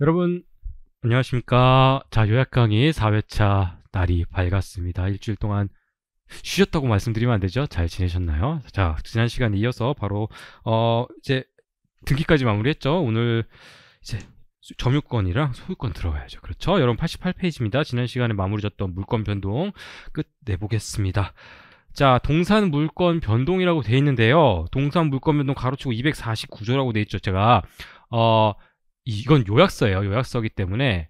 여러분 안녕하십니까 자 요약 강의 4회차 날이 밝았습니다 일주일 동안 쉬셨다고 말씀드리면 안 되죠 잘 지내셨나요 자 지난 시간에 이어서 바로 어 이제 등기까지 마무리했죠 오늘 이제 점유권이랑 소유권 들어가야죠 그렇죠 여러분 88페이지입니다 지난 시간에 마무리졌던 물권 변동 끝내보겠습니다 자 동산 물권 변동이라고 돼 있는데요 동산 물권 변동 가로치고 249조라고 돼 있죠 제가 어 이건 요약서예요. 요약서기 때문에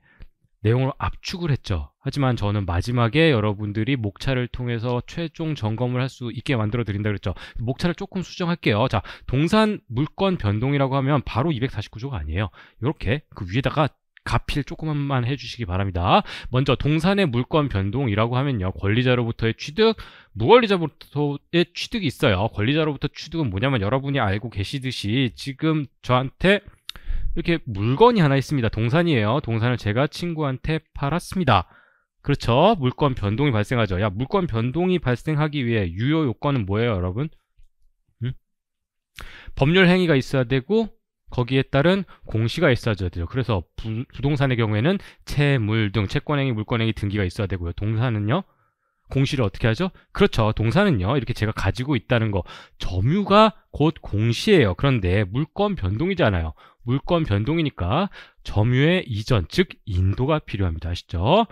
내용을 압축을 했죠. 하지만 저는 마지막에 여러분들이 목차를 통해서 최종 점검을 할 수 있게 만들어 드린다 그랬죠. 목차를 조금 수정할게요. 자, 동산 물건 변동이라고 하면 바로 249조가 아니에요. 이렇게 그 위에다가 가필 조금만 해주시기 바랍니다. 먼저 동산의 물권 변동이라고 하면요. 권리자로부터의 취득, 무권리자로부터의 취득이 있어요. 권리자로부터 취득은 뭐냐면 여러분이 알고 계시듯이 지금 저한테 이렇게 물건이 하나 있습니다. 동산이에요. 동산을 제가 친구한테 팔았습니다. 그렇죠. 물권 변동이 발생하죠. 야, 물권 변동이 발생하기 위해 유효 요건은 뭐예요, 여러분? 음? 법률 행위가 있어야 되고 거기에 따른 공시가 있어야 되죠. 그래서 부, 동산의 경우에는 채물 등 채권행위, 물권행위 등기가 있어야 되고요. 동산은요? 공시를 어떻게 하죠? 그렇죠. 동산은요. 이렇게 제가 가지고 있다는 거 점유가 곧 공시예요. 그런데 물권 변동이잖아요. 물권 변동이니까 점유의 이전, 즉 인도가 필요합니다. 아시죠?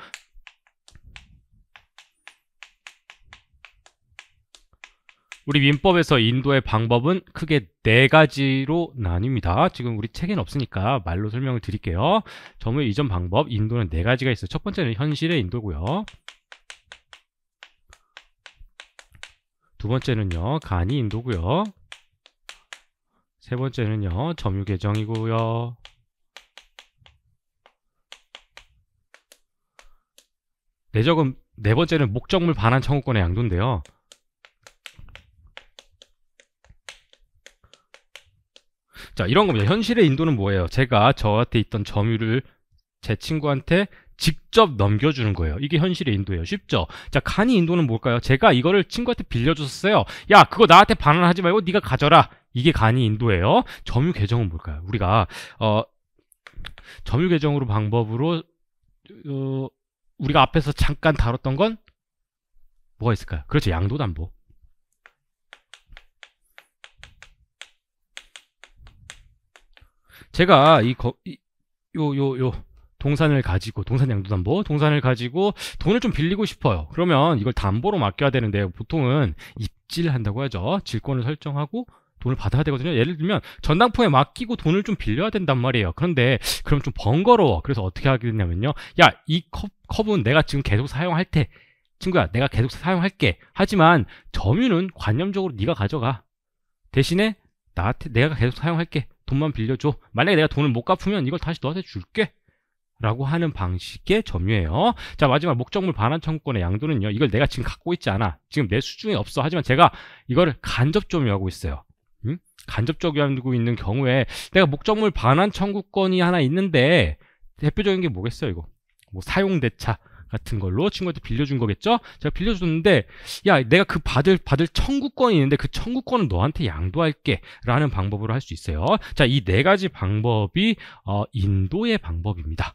우리 민법에서 인도의 방법은 크게 네 가지로 나뉩니다. 지금 우리 책엔 없으니까 말로 설명을 드릴게요. 점유 의 이전 방법, 인도는 네 가지가 있어요. 첫 번째는 현실의 인도고요. 두 번째는요, 간이 인도고요. 세 번째는요. 점유 계정이고요. 내적은 네 번째는 목적물 반환 청구권의 양도인데요. 자 이런 겁니다. 현실의 인도는 뭐예요? 제가 저한테 있던 점유를 제 친구한테 직접 넘겨주는 거예요. 이게 현실의 인도예요. 쉽죠? 자, 간이 인도는 뭘까요? 제가 이거를 친구한테 빌려줬어요. 었 야, 그거 나한테 반환하지 말고 네가 가져라. 이게 간이 인도예요. 점유 계정은 뭘까요? 우리가 어 점유 계정으로 방법으로 어, 우리가 앞에서 잠깐 다뤘던 건 뭐가 있을까요? 그렇죠. 양도담보. 제가 이 거, 이, 요, 요, 요, 동산을 가지고 동산 양도담보 동산을 가지고 돈을 좀 빌리고 싶어요 그러면 이걸 담보로 맡겨야 되는데 보통은 입질한다고 하죠 질권을 설정하고 돈을 받아야 되거든요 예를 들면 전당포에 맡기고 돈을 좀 빌려야 된단 말이에요 그런데 그럼 좀 번거로워 그래서 어떻게 하게 됐냐면요야 이 컵은 내가 지금 계속 사용할 테 친구야 내가 계속 사용할게 하지만 점유는 관념적으로 네가 가져가 대신에 나한테 내가 계속 사용할게 돈만 빌려줘 만약에 내가 돈을 못 갚으면 이걸 다시 너한테 줄게 라고 하는 방식의 점유예요. 자 마지막 목적물 반환 청구권의 양도는요. 이걸 내가 지금 갖고 있지 않아. 지금 내 수중에 없어. 하지만 제가 이거를 간접 점유하고 있어요. 음? 간접 적용하고 있는 경우에 내가 목적물 반환 청구권이 하나 있는데 대표적인 게 뭐겠어요 이거 뭐 사용대차 같은 걸로 친구한테 빌려준 거겠죠 제가 빌려줬는데 야 내가 그 받을 받을 청구권이 있는데 그 청구권은 너한테 양도할게 라는 방법으로 할 수 있어요 자 이 네 가지 방법이 어, 인도의 방법입니다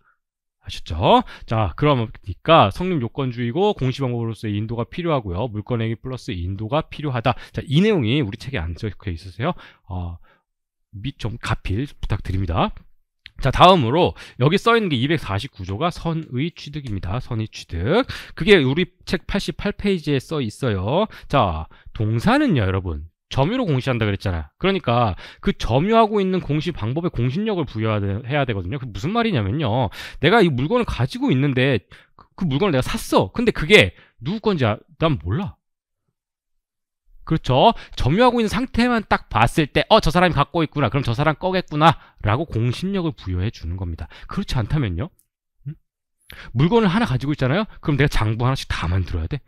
아셨죠? 자, 그러니까 성립 요건주의고 공시 방법으로서의 인도가 필요하고요. 물건행위 플러스 인도가 필요하다. 자, 이 내용이 우리 책에 안 적혀 있으세요. 어, 밑좀 가필 부탁드립니다. 자 다음으로 여기 써있는 게 249조가 선의 취득입니다. 선의 취득 그게 우리 책 88페이지에 써있어요. 자 동사는요 여러분 점유로 공시한다 그랬잖아. 그러니까 그 점유하고 있는 공시 방법에 공신력을 부여해야 되거든요. 그 무슨 말이냐면요. 내가 이 물건을 가지고 있는데 그, 그 물건을 내가 샀어. 근데 그게 누구 건지 아, 난 몰라. 그렇죠. 점유하고 있는 상태만 딱 봤을 때, 어, 저 사람이 갖고 있구나. 그럼 저 사람 꺼겠구나. 라고 공신력을 부여해 주는 겁니다. 그렇지 않다면요. 음? 물건을 하나 가지고 있잖아요. 그럼 내가 장부 하나씩 다 만들어야 돼.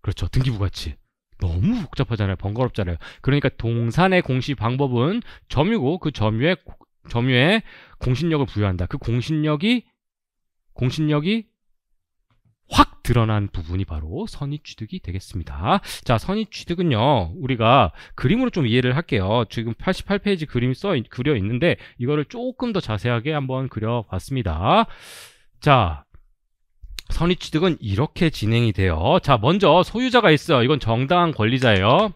그렇죠. 등기부가치. 너무 복잡하잖아요. 번거롭잖아요. 그러니까 동산의 공시 방법은 점유고 그 점유에 점유에 공신력을 부여한다. 그 공신력이 공신력이 확 드러난 부분이 바로 선의 취득이 되겠습니다. 자, 선의 취득은요. 우리가 그림으로 좀 이해를 할게요. 지금 88페이지 그림 써 그려 있는데 이거를 조금 더 자세하게 한번 그려 봤습니다. 자, 선의 취득은 이렇게 진행이 돼요. 자, 먼저 소유자가 있어요. 이건 정당한 권리자예요.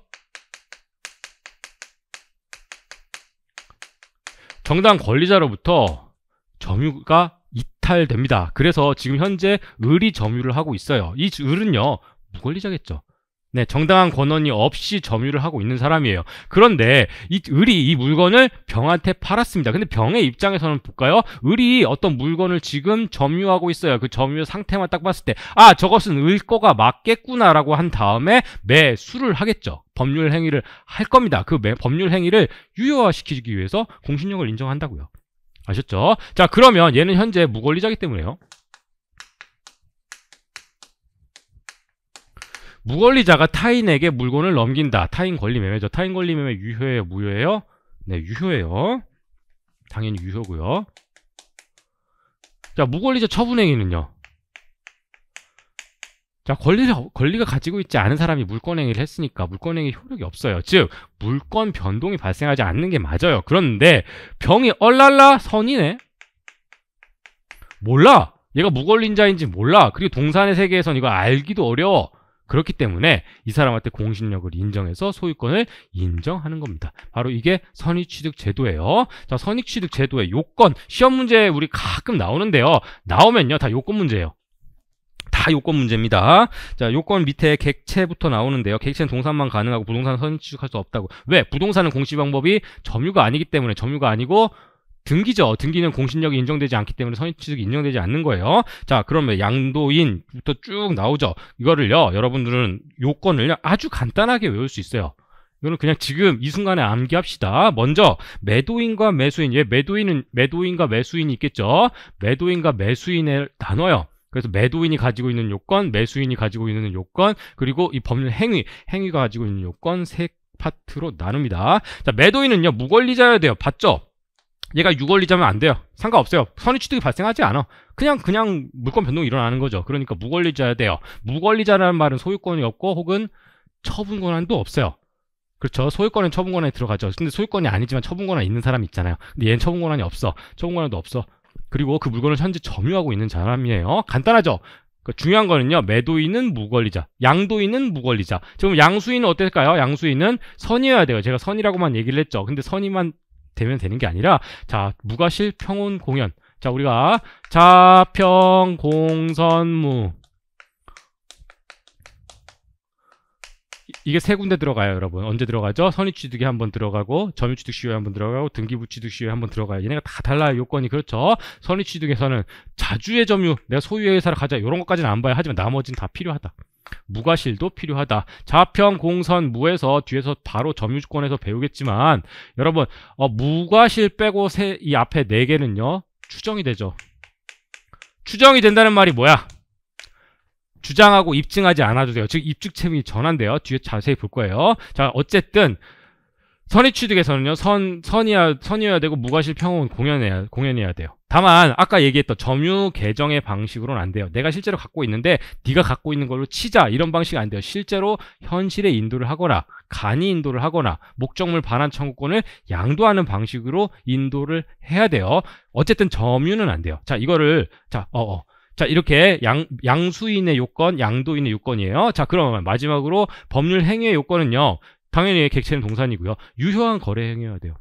정당 권리자로부터 점유가 이탈됩니다. 그래서 지금 현재 을이 점유를 하고 있어요. 이 을은요, 무권리자겠죠. 네, 정당한 권한이 없이 점유를 하고 있는 사람이에요. 그런데 이 을이 이 물건을 병한테 팔았습니다. 근데 병의 입장에서는 볼까요? 을이 어떤 물건을 지금 점유하고 있어요. 그 점유 상태만 딱 봤을 때, 아, 저것은 을 거가 맞겠구나라고 한 다음에 매수를 하겠죠. 법률 행위를 할 겁니다. 그 매, 법률 행위를 유효화시키기 위해서 공신력을 인정한다고요. 아셨죠? 자, 그러면 얘는 현재 무권리자기 때문에요. 무권리자가 타인에게 물건을 넘긴다. 타인 권리 매매죠. 타인 권리 매매 유효예요, 무효예요? 네, 유효예요. 당연히 유효고요. 자, 무권리자 처분행위는요. 자, 권리를, 권리가 가지고 있지 않은 사람이 물권행위를 했으니까 물권행위 효력이 없어요. 즉, 물권 변동이 발생하지 않는 게 맞아요. 그런데 병이 얼랄라 선이네? 몰라! 얘가 무권리자인지 몰라. 그리고 동산의 세계에선 이거 알기도 어려워. 그렇기 때문에 이 사람한테 공신력을 인정해서 소유권을 인정하는 겁니다. 바로 이게 선익취득 제도예요. 자, 선익취득 제도의 요건 시험 문제 우리 가끔 나오는데요. 나오면요 다 요건 문제예요. 다 요건 문제입니다. 자, 요건 밑에 객체부터 나오는데요. 객체는 동산만 가능하고 부동산은 선취득할 입수 없다고. 왜? 부동산은 공시 방법이 점유가 아니기 때문에 점유가 아니고 등기죠. 등기는 공신력이 인정되지 않기 때문에 선임취득이 인정되지 않는 거예요. 자, 그러면 양도인부터 쭉 나오죠. 이거를요, 여러분들은 요건을 아주 간단하게 외울 수 있어요. 이거는 그냥 지금 이 순간에 암기합시다. 먼저 매도인과 매수인, 예, 매도인은 매도인과 매수인이 있겠죠. 매도인과 매수인을 나눠요. 그래서 매도인이 가지고 있는 요건, 매수인이 가지고 있는 요건, 그리고 이 법률 행위, 행위가 가지고 있는 요건 세 파트로 나눕니다. 자, 매도인은요 무권리자여야 돼요. 봤죠? 얘가 유권리자면안 돼요. 상관없어요. 선의취득이 발생하지 않아. 그냥 그냥 물권 변동이 일어나는 거죠. 그러니까 무권리자야 돼요. 무권리자라는 말은 소유권이 없고 혹은 처분 권한도 없어요. 그렇죠. 소유권은 처분 권한에 들어가죠. 근데 소유권이 아니지만 처분 권한 있는 사람 있잖아요. 근데 얘는 처분 권한이 없어. 처분 권한도 없어. 그리고 그 물건을 현재 점유하고 있는 사람이에요. 간단하죠. 그러니까 중요한 거는요. 매도인은 무권리자, 양도인은 무권리자. 지금 양수인은 어떨까요? 양수인은 선이어야 돼요. 제가 선이라고만 얘기를 했죠. 근데 선이만 되면 되는 게 아니라 자 무과실 평온 공연 자 우리가 자평 공선무 이게 세 군데 들어가요 여러분 언제 들어가죠? 선입취득에 한번 들어가고 점유취득시효에 한번 들어가고 등기부취득시효에 한번 들어가요 얘네가 다 달라요 요건이 그렇죠 선입취득에서는 자주의 점유 내가 소유의 회사를 가자 이런 것까지는 안 봐요 하지만 나머지는 다 필요하다 무과실도 필요하다. 좌편 공선 무에서 뒤에서 바로 점유주권에서 배우겠지만 여러분 어, 무과실 빼고 세, 이 앞에 네 개는요 추정이 되죠. 추정이 된다는 말이 뭐야? 주장하고 입증하지 않아도 돼요. 즉 입증 책임이 전환돼요. 뒤에 자세히 볼 거예요. 자 어쨌든 선의 취득에서는요, 선, 선이야, 선이어야 되고, 무과실 평은 공연해야, 공연해야 돼요. 다만, 아까 얘기했던 점유 개정의 방식으로는 안 돼요. 내가 실제로 갖고 있는데, 네가 갖고 있는 걸로 치자. 이런 방식이 안 돼요. 실제로 현실에 인도를 하거나, 간이 인도를 하거나, 목적물 반환 청구권을 양도하는 방식으로 인도를 해야 돼요. 어쨌든 점유는 안 돼요. 자, 이거를, 자, 어어. 어. 자 이렇게 양, 양수인의 요건, 양도인의 요건이에요. 자 그러면 마지막으로 법률 행위의 요건은요. 당연히 객체는 동산이고요. 유효한 거래 행위여야 돼요.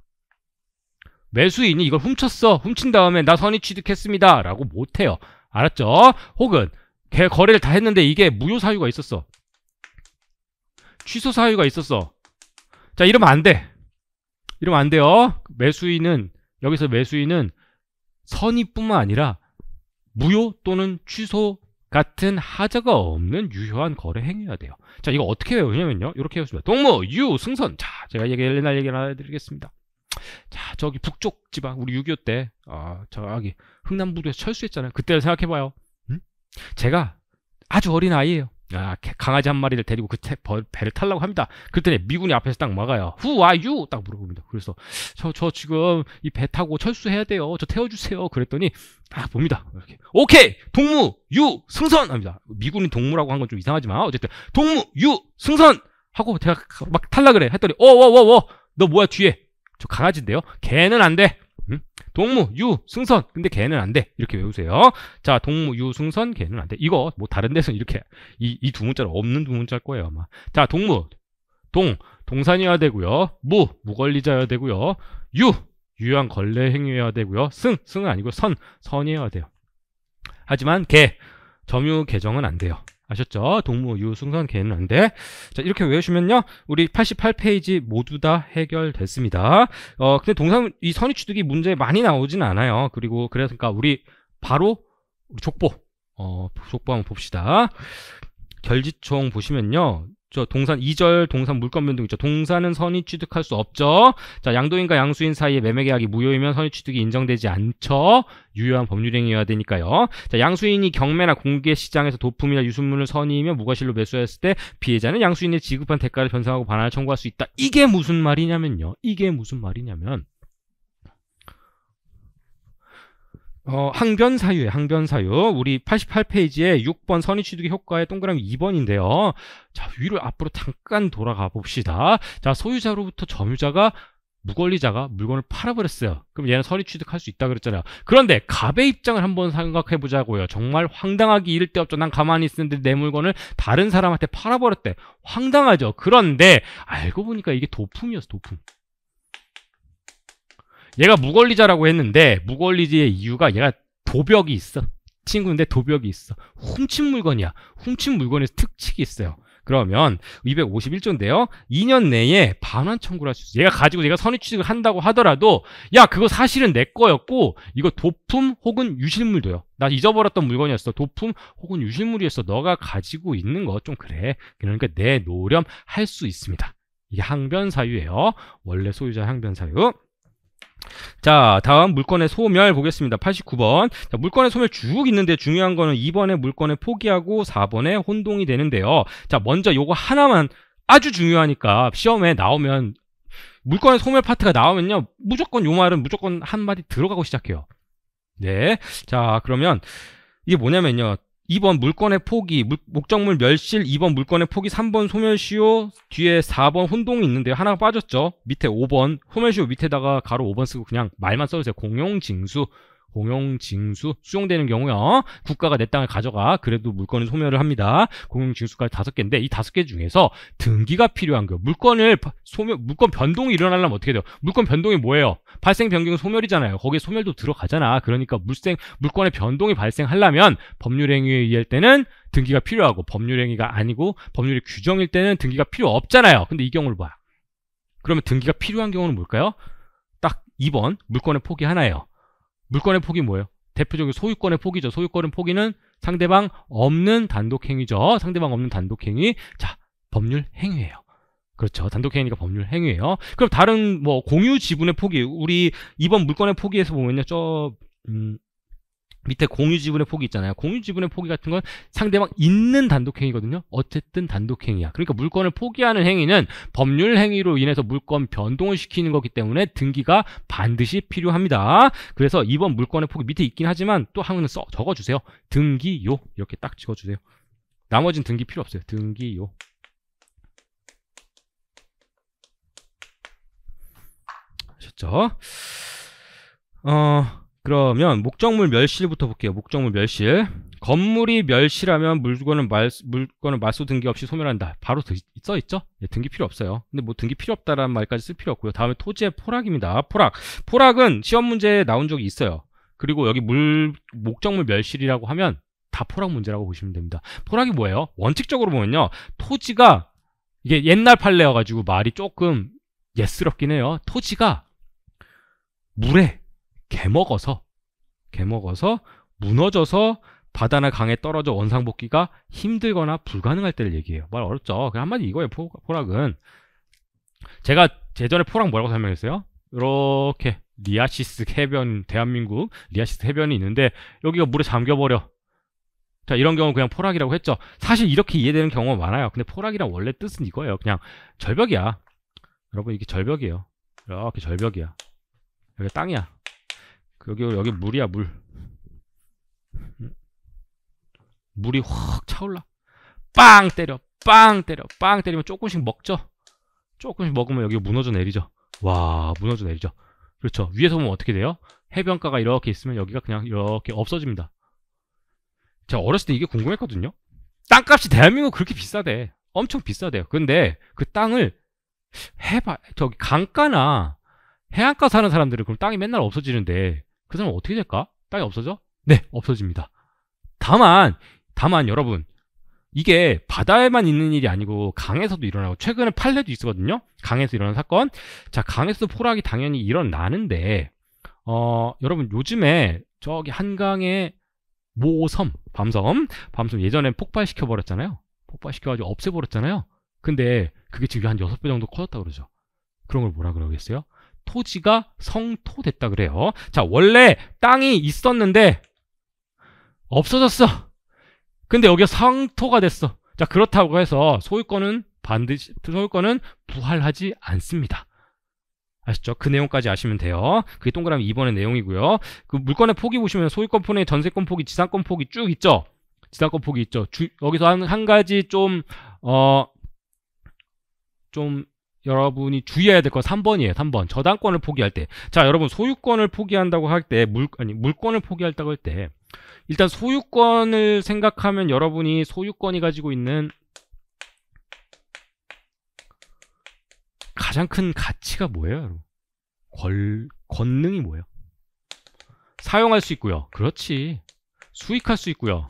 매수인이 이걸 훔쳤어. 훔친 다음에 나 선의 취득했습니다. 라고 못해요. 알았죠? 혹은 걔 거래를 다 했는데 이게 무효 사유가 있었어. 취소 사유가 있었어. 자 이러면 안 돼. 이러면 안 돼요. 매수인은 여기서 매수인은 선의뿐만 아니라 무효 또는 취소 같은 하자가 없는 유효한 거래 행위여야 돼요. 자, 이거 어떻게 외우냐면요. 이렇게 외우시면 동무, 유, 승선. 자, 제가 얘기, 옛날 얘기를 하나 드리겠습니다. 자, 저기 북쪽 지방, 우리 6.25 때, 아, 저기 흥남부도에서 철수했잖아요. 그때를 생각해봐요. 응? 제가 아주 어린 아이예요. 아, 강아지 한 마리를 데리고 그 태, 배를 탈라고 합니다. 그랬더니 미군이 앞에서 딱 막아요. Who are you? 딱 물어봅니다. 그래서 저, 저 지금 이 배 타고 철수해야 돼요. 저 태워주세요. 그랬더니 아 봅니다. 이렇게 오케이 동무 유 승선 합니다. 미군이 동무라고 한 건 좀 이상하지만 어쨌든 동무 유 승선 하고 제가 막 탈락을 해. 했더니 어워워워너 뭐야 뒤에 저 강아지인데요. 걔는 안 돼. 음? 동무, 유, 승선. 근데 개는안 돼. 이렇게 외우세요. 자, 동무, 유, 승선, 개는안 돼. 이거 뭐 다른 데서 이렇게 이이 두문자로 없는 두 문자일 거예요, 아마. 자, 동무, 동, 동산이어야 되고요. 무, 무걸리자여야 되고요. 유, 유한 걸레 행위여야 되고요. 승, 승은 아니고 선, 선이어야 돼요. 하지만 개, 점유 개정은 안 돼요. 아셨죠? 동무, 유, 승선, 개는 안 돼. 자, 이렇게 외우시면요. 우리 88페이지 모두 다 해결됐습니다. 어, 근데 동상, 이 선의취득이 문제 많이 나오진 않아요. 그리고, 그러니까 우리 바로 우리 족보, 어, 족보 한번 봅시다. 결지총 보시면요. 저 동산 2절 동산 물권 변동 있죠. 동산은 선이 취득할 수 없죠. 자, 양도인과 양수인 사이의 매매 계약이 무효이면 선의 취득이 인정되지 않죠. 유효한 법률행위여야 되니까요. 자, 양수인이 경매나 공개 시장에서 도품이나 유수물을 선의이며 무과실로 매수했을 때 피해자는 양수인의 지급한 대가를 변상하고 반환을 청구할 수 있다. 이게 무슨 말이냐면요. 이게 무슨 말이냐면 어, 항변사유에 항변사유. 우리 88페이지에 6번 선의취득의 효과의 동그라미 2번인데요. 자, 위를 앞으로 잠깐 돌아가 봅시다. 자, 소유자로부터 점유자가 무권리자가 물건을 팔아버렸어요. 그럼 얘는 선의 취득할 수 있다 그랬잖아요. 그런데 갑의 입장을 한번 생각해 보자고요. 정말 황당하기 이를 데 없죠. 난 가만히 있었는데 내 물건을 다른 사람한테 팔아버렸대. 황당하죠. 그런데 알고 보니까 이게 도품이었어. 도품. 얘가 무걸리자라고 했는데 무걸리지의 이유가 얘가 도벽이 있어. 친구인데 도벽이 있어. 훔친 물건이야. 훔친 물건에서 특칙이 있어요. 그러면 251조인데요. 2년 내에 반환 청구를 할 수 있어요. 얘가 가지고 얘가 선의 취득을 한다고 하더라도 야 그거 사실은 내 거였고 이거 도품 혹은 유실물도요. 나 잊어버렸던 물건이었어. 도품 혹은 유실물이었어. 너가 가지고 있는 거 좀 그래. 그러니까 내 노렴 할 수 있습니다. 이게 항변 사유예요. 원래 소유자 항변 사유. 자 다음 물건의 소멸 보겠습니다 89번 자, 물건의 소멸 쭉 있는데 중요한 거는 2번의 물건을 포기하고 4번에 혼동이 되는데요 자 먼저 요거 하나만 아주 중요하니까 시험에 나오면 물건의 소멸 파트가 나오면요 무조건 요 말은 무조건 한마디 들어가고 시작해요 네자 그러면 이게 뭐냐면요 2번 물권의 포기, 물, 목적물 멸실, 2번 물권의 포기, 3번 소멸시효, 뒤에 4번 혼동이 있는데 하나가 빠졌죠. 밑에 5번, 소멸시효 밑에다가 가로 5번 쓰고 그냥 말만 써도돼요 공용징수 공용징수 수용되는 경우요. 국가가 내 땅을 가져가 그래도 물건을 소멸을 합니다. 공용징수까지 다섯 개인데 이 다섯 개 중에서 등기가 필요한 거예요. 물건을 소멸 물건 변동이 일어나려면 어떻게 돼요? 물건 변동이 뭐예요? 발생 변경 소멸이잖아요. 거기에 소멸도 들어가잖아. 그러니까 물생 물건의 변동이 발생하려면 법률행위에 의할 때는 등기가 필요하고 법률행위가 아니고 법률의 규정일 때는 등기가 필요 없잖아요. 근데 이 경우를 봐. 요 그러면 등기가 필요한 경우는 뭘까요? 딱 2번 물건의 폭이 하나예요. 물권의 폭이 뭐예요? 대표적인 소유권의 폭이죠 소유권의 폭이는 상대방 없는 단독행위죠. 상대방 없는 단독행위. 자, 법률 행위예요. 그렇죠. 단독행위니까 법률 행위예요. 그럼 다른 뭐 공유 지분의 폭이 우리 이번 물권의 폭이에서 보면요, 저 음, 밑에 공유 지분의 포기 있잖아요. 공유 지분의 포기 같은 건 상대방 있는 단독행위거든요. 어쨌든 단독행위야. 그러니까 물건을 포기하는 행위는 법률 행위로 인해서 물건 변동을 시키는 거기 때문에 등기가 반드시 필요합니다. 그래서 이번 물건의 포기 밑에 있긴 하지만 또 항은 써 적어주세요. 등기요 이렇게 딱 찍어주세요. 나머지는 등기 필요 없어요. 등기요. 아셨죠? 어... 그러면 목적물 멸실부터 볼게요. 목적물 멸실. 건물이 멸실하면 물건은 말, 물건은 말소 등기 없이 소멸한다. 바로 써 있죠? 예, 등기 필요 없어요. 근데 뭐 등기 필요 없다라는 말까지 쓸 필요 없고요. 다음에 토지의 포락입니다. 포락. 포락은 시험 문제에 나온 적이 있어요. 그리고 여기 물 목적물 멸실이라고 하면 다 포락 문제라고 보시면 됩니다. 포락이 뭐예요? 원칙적으로 보면요. 토지가 이게 옛날 판례여 가지고 말이 조금 예스럽긴 해요. 토지가 물에 개먹어서 개먹어서 무너져서 바다나 강에 떨어져 원상복귀가 힘들거나 불가능할 때를 얘기해요. 말 어렵죠. 한마디 이거예요. 포, 락은 제가 제전에 포락 뭐라고 설명했어요? 이렇게 리아시스 해변 대한민국 리아시스 해변이 있는데 여기가 물에 잠겨버려. 자 이런 경우 그냥 포락이라고 했죠. 사실 이렇게 이해되는 경우가 많아요. 근데 포락이란 원래 뜻은 이거예요. 그냥 절벽이야. 여러분 이게 절벽이에요. 이렇게 절벽이야. 여기 땅이야. 여기 여기 물이야 물. 물이 확 차올라. 빵 때려, 빵 때려, 빵 때리면 조금씩 먹죠. 조금씩 먹으면 여기 무너져 내리죠. 와, 무너져 내리죠. 그렇죠. 위에서 보면 어떻게 돼요? 해변가가 이렇게 있으면 여기가 그냥 이렇게 없어집니다. 제가 어렸을 때 이게 궁금했거든요. 땅값이 대한민국 그렇게 비싸대. 엄청 비싸대요. 근데 그 땅을 해봐 저기 강가나 해안가 사는 사람들은 그럼 땅이 맨날 없어지는데 그 사람 어떻게 될까? 땅이 없어져? 네, 없어집니다. 다만, 다만 여러분, 이게 바다에만 있는 일이 아니고 강에서도 일어나고 최근에 판례도 있었거든요. 강에서 일어난 사건. 자, 강에서 포락이 당연히 일어나는데 어, 여러분 요즘에 저기 한강에 모섬, 밤섬, 밤섬 예전엔 폭발시켜 버렸잖아요. 폭발시켜 가지고 없애 버렸잖아요. 근데 그게 지금 한 여섯 배 정도 커졌다 그러죠. 그런 걸 뭐라 그러겠어요? 토지가 성토됐다 그래요. 자, 원래 땅이 있었는데 없어졌어. 근데 여기가 성토가 됐어. 자, 그렇다고 해서 소유권은 반드시 소유권은 부활하지 않습니다. 아시죠? 그 내용까지 아시면 돼요. 그게 동그라미 2번의 내용이고요. 그 물건의 폭이 보시면 소유권 포에 전세권 폭이, 지상권 폭이 쭉 있죠. 지상권 폭이 있죠. 주, 여기서 한, 한 가지 좀 어, 좀 여러분이 주의해야 될건 3번이에요. 3번. 저당권을 포기할 때. 자, 여러분 소유권을 포기한다고 할 때 물 아니 물권을 포기한다고 할 때 일단 소유권을 생각하면 여러분이 소유권이 가지고 있는 가장 큰 가치가 뭐예요, 여러분? 권 권능이 뭐예요? 사용할 수 있고요. 그렇지. 수익할 수 있고요.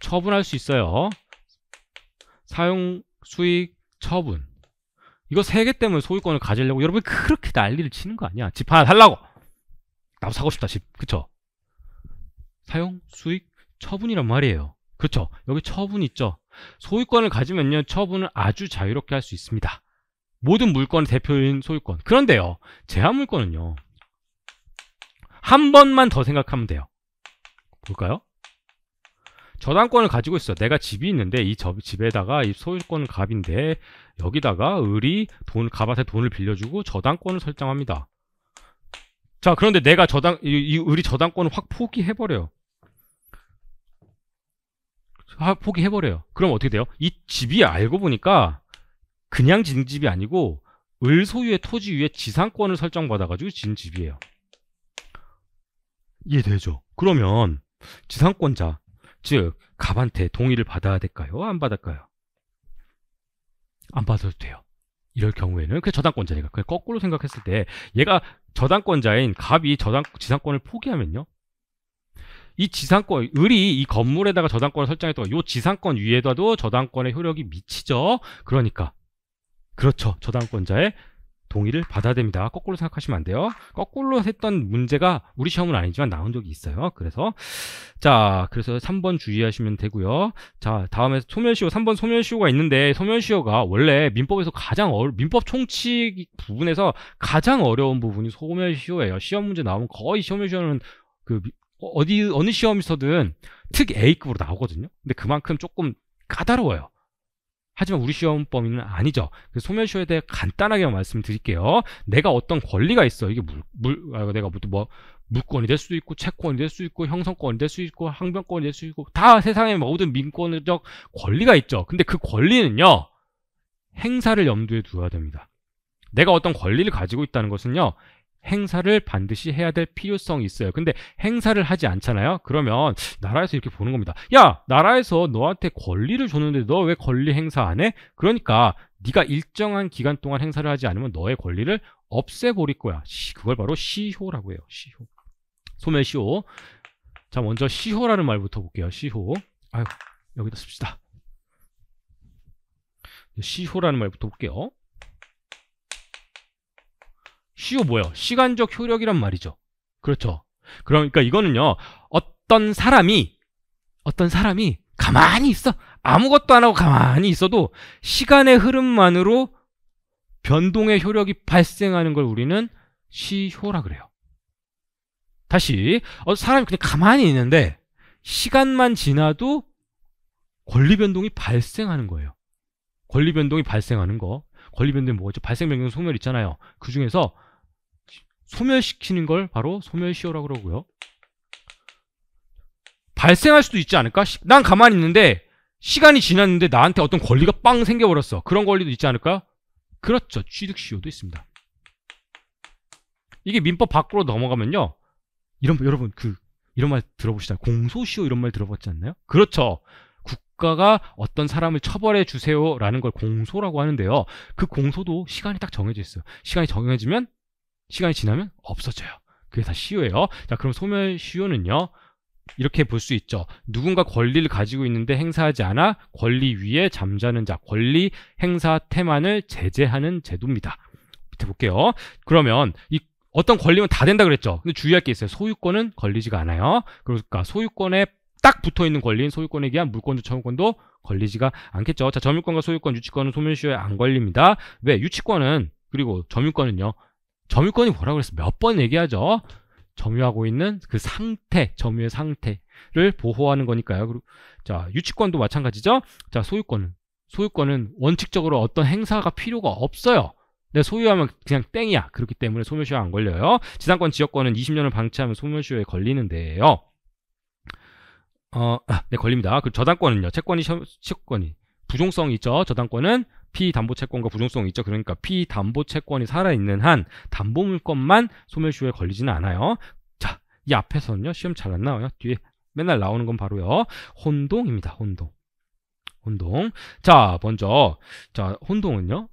처분할 수 있어요. 사용, 수익, 처분. 이거 세 개 때문에 소유권을 가지려고 여러분이 그렇게 난리를 치는 거 아니야. 집 하나 살라고. 나도 사고 싶다 집. 그쵸? 사용, 수익, 처분이란 말이에요. 그쵸 여기 처분 있죠. 소유권을 가지면요. 처분을 아주 자유롭게 할 수 있습니다. 모든 물건의 대표인 소유권. 그런데요. 제한 물건은요. 한 번만 더 생각하면 돼요. 볼까요? 저당권을 가지고 있어. 내가 집이 있는데 이 저, 집에다가 이 소유권 갑인데 여기다가 을이 돈 갑한테 돈을 빌려주고 저당권을 설정합니다. 자 그런데 내가 저당 이, 이 을이 저당권을 확 포기해버려요. 확 포기해버려요. 그럼 어떻게 돼요? 이 집이 알고 보니까 그냥 진 집이 아니고 을 소유의 토지 위에 지상권을 설정받아가지고 진 집이에요. 이해되죠? 그러면 지상권자 즉 갑한테 동의를 받아야 될까요? 안 받을까요? 안 받아도 돼요. 이럴 경우에는 그 저당권자니까 그 거꾸로 생각했을 때 얘가 저당권자인 갑이 저당 지상권을 포기하면요. 이 지상권, 을이 이 건물에다가 저당권을 설정했던 요 지상권 위에다도 저당권의 효력이 미치죠. 그러니까 그렇죠. 저당권자의 동의를 받아야 됩니다. 거꾸로 생각하시면 안 돼요. 거꾸로 했던 문제가 우리 시험은 아니지만 나온 적이 있어요. 그래서 자 그래서 3번 주의하시면 되고요. 자 다음에 소멸시효 3번 소멸시효가 있는데 소멸시효가 원래 민법에서 가장 어 민법 총칙 부분에서 가장 어려운 부분이 소멸시효예요. 시험 문제 나오면 거의 소멸시효는 그 어, 어디 어느 시험에서든 특 A급으로 나오거든요. 근데 그만큼 조금 까다로워요. 하지만 우리 시험 범위는 아니죠. 소멸시효에 대해 간단하게 말씀드릴게요. 내가 어떤 권리가 있어. 이게 물, 물 아, 내가 뭐, 뭐 물권이 될 수도 있고 채권이 될수도 있고 형성권이 될 수 있고 항변권이 될 수 있고 다 세상에 모든 민권적 권리가 있죠. 근데 그 권리는요. 행사를 염두에 두어야 됩니다. 내가 어떤 권리를 가지고 있다는 것은요. 행사를 반드시 해야 될 필요성이 있어요. 근데 행사를 하지 않잖아요. 그러면 나라에서 이렇게 보는 겁니다. 야, 나라에서 너한테 권리를 줬는데 너 왜 권리 행사 안 해? 그러니까 네가 일정한 기간 동안 행사를 하지 않으면 너의 권리를 없애버릴 거야. 그걸 바로 시효라고 해요. 시효. 소멸시효. 자, 먼저 시효라는 말부터 볼게요. 시효. 아유, 여기다 씁시다. 시효라는 말부터 볼게요. 시효 뭐예요? 시간적 효력이란 말이죠. 그렇죠. 그러니까 이거는요. 어떤 사람이 어떤 사람이 가만히 있어. 아무것도 안 하고 가만히 있어도 시간의 흐름만으로 변동의 효력이 발생하는 걸 우리는 시효라 그래요. 다시 어, 사람이 그냥 가만히 있는데 시간만 지나도 권리 변동이 발생하는 거예요. 권리 변동이 발생하는 거. 권리 변동이 뭐죠? 발생 변경 소멸 있잖아요. 그 중에서 소멸시키는 걸 바로 소멸시효라고 그러고요. 발생할 수도 있지 않을까? 난 가만히 있는데 시간이 지났는데 나한테 어떤 권리가 빵 생겨버렸어. 그런 권리도 있지 않을까? 그렇죠. 취득시효도 있습니다. 이게 민법 밖으로 넘어가면요. 이런 여러분 그 이런 말 들어보시다. 공소시효 이런 말 들어봤지 않나요? 그렇죠. 국가가 어떤 사람을 처벌해 주세요라는 걸 공소라고 하는데요. 그 공소도 시간이 딱 정해져 있어요. 시간이 정해지면 시간이 지나면 없어져요. 그게 다 시효예요. 자, 그럼 소멸 시효는요. 이렇게 볼 수 있죠. 누군가 권리를 가지고 있는데 행사하지 않아 권리 위에 잠자는 자, 권리 행사 테만을 제재하는 제도입니다. 밑에 볼게요. 그러면 이 어떤 권리면 다 된다 그랬죠. 근데 주의할 게 있어요. 소유권은 걸리지가 않아요. 그러니까 소유권에 딱 붙어 있는 권리인 소유권에 대한 물권도 처분권도 걸리지가 않겠죠. 자, 점유권과 소유권, 유치권은 소멸시효에 안 걸립니다. 왜? 유치권은 그리고 점유권은요. 점유권이 뭐라고 그랬어? 몇 번 얘기하죠. 점유하고 있는 그 상태, 점유의 상태를 보호하는 거니까요. 그리고 자, 유치권도 마찬가지죠. 자, 소유권은 소유권은 원칙적으로 어떤 행사가 필요가 없어요. 내 소유하면 그냥 땡이야. 그렇기 때문에 소멸시효 안 걸려요. 지상권, 지역권은 20년을 방치하면 소멸시효에 걸리는데요. 어, 아, 네, 걸립니다. 그 저당권은요. 채권이 채권이 부종성이 있죠. 저당권은 피담보 채권과 부정성이 있죠. 그러니까 피담보 채권이 살아있는 한 담보 물권만 소멸시효에 걸리지는 않아요. 자, 이 앞에서는요. 시험 잘 안 나와요. 뒤에 맨날 나오는 건 바로요. 혼동입니다. 혼동. 혼동. 자, 먼저 자, 혼동은요.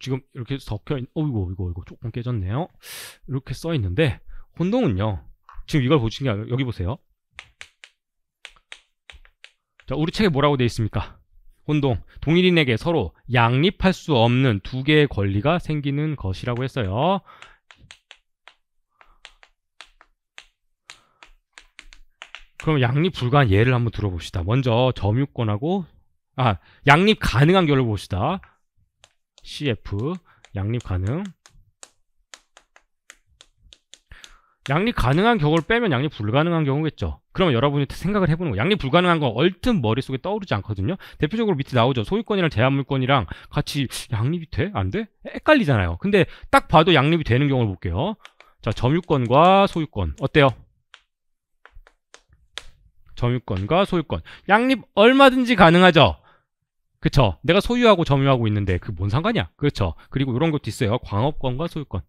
지금 이렇게 섞여 있는 어이구 이거 이거 조금 깨졌네요. 이렇게 써 있는데 혼동은요. 지금 이걸 보시는 게 아니라 여기 보세요. 자, 우리 책에 뭐라고 돼 있습니까? 혼동, 동일인에게 서로 양립할 수 없는 두 개의 권리가 생기는 것이라고 했어요. 그럼 양립 불가한 예를 한번 들어봅시다. 먼저 점유권하고 아 양립 가능한 결을 봅시다. CF 양립 가능 양립 가능한 경우를 빼면 양립 불가능한 경우겠죠. 그러면 여러분이 생각을 해보는 거예요. 양립 불가능한 건얼튼 머릿속에 떠오르지 않거든요. 대표적으로 밑에 나오죠. 소유권이랑 제한물권이랑 같이 양립이 돼? 안 돼? 헷갈리잖아요. 근데 딱 봐도 양립이 되는 경우를 볼게요. 자, 점유권과 소유권. 어때요? 점유권과 소유권. 양립 얼마든지 가능하죠. 그쵸? 내가 소유하고 점유하고 있는데 그 뭔 상관이야? 그렇죠. 그리고 이런 것도 있어요. 광업권과 소유권.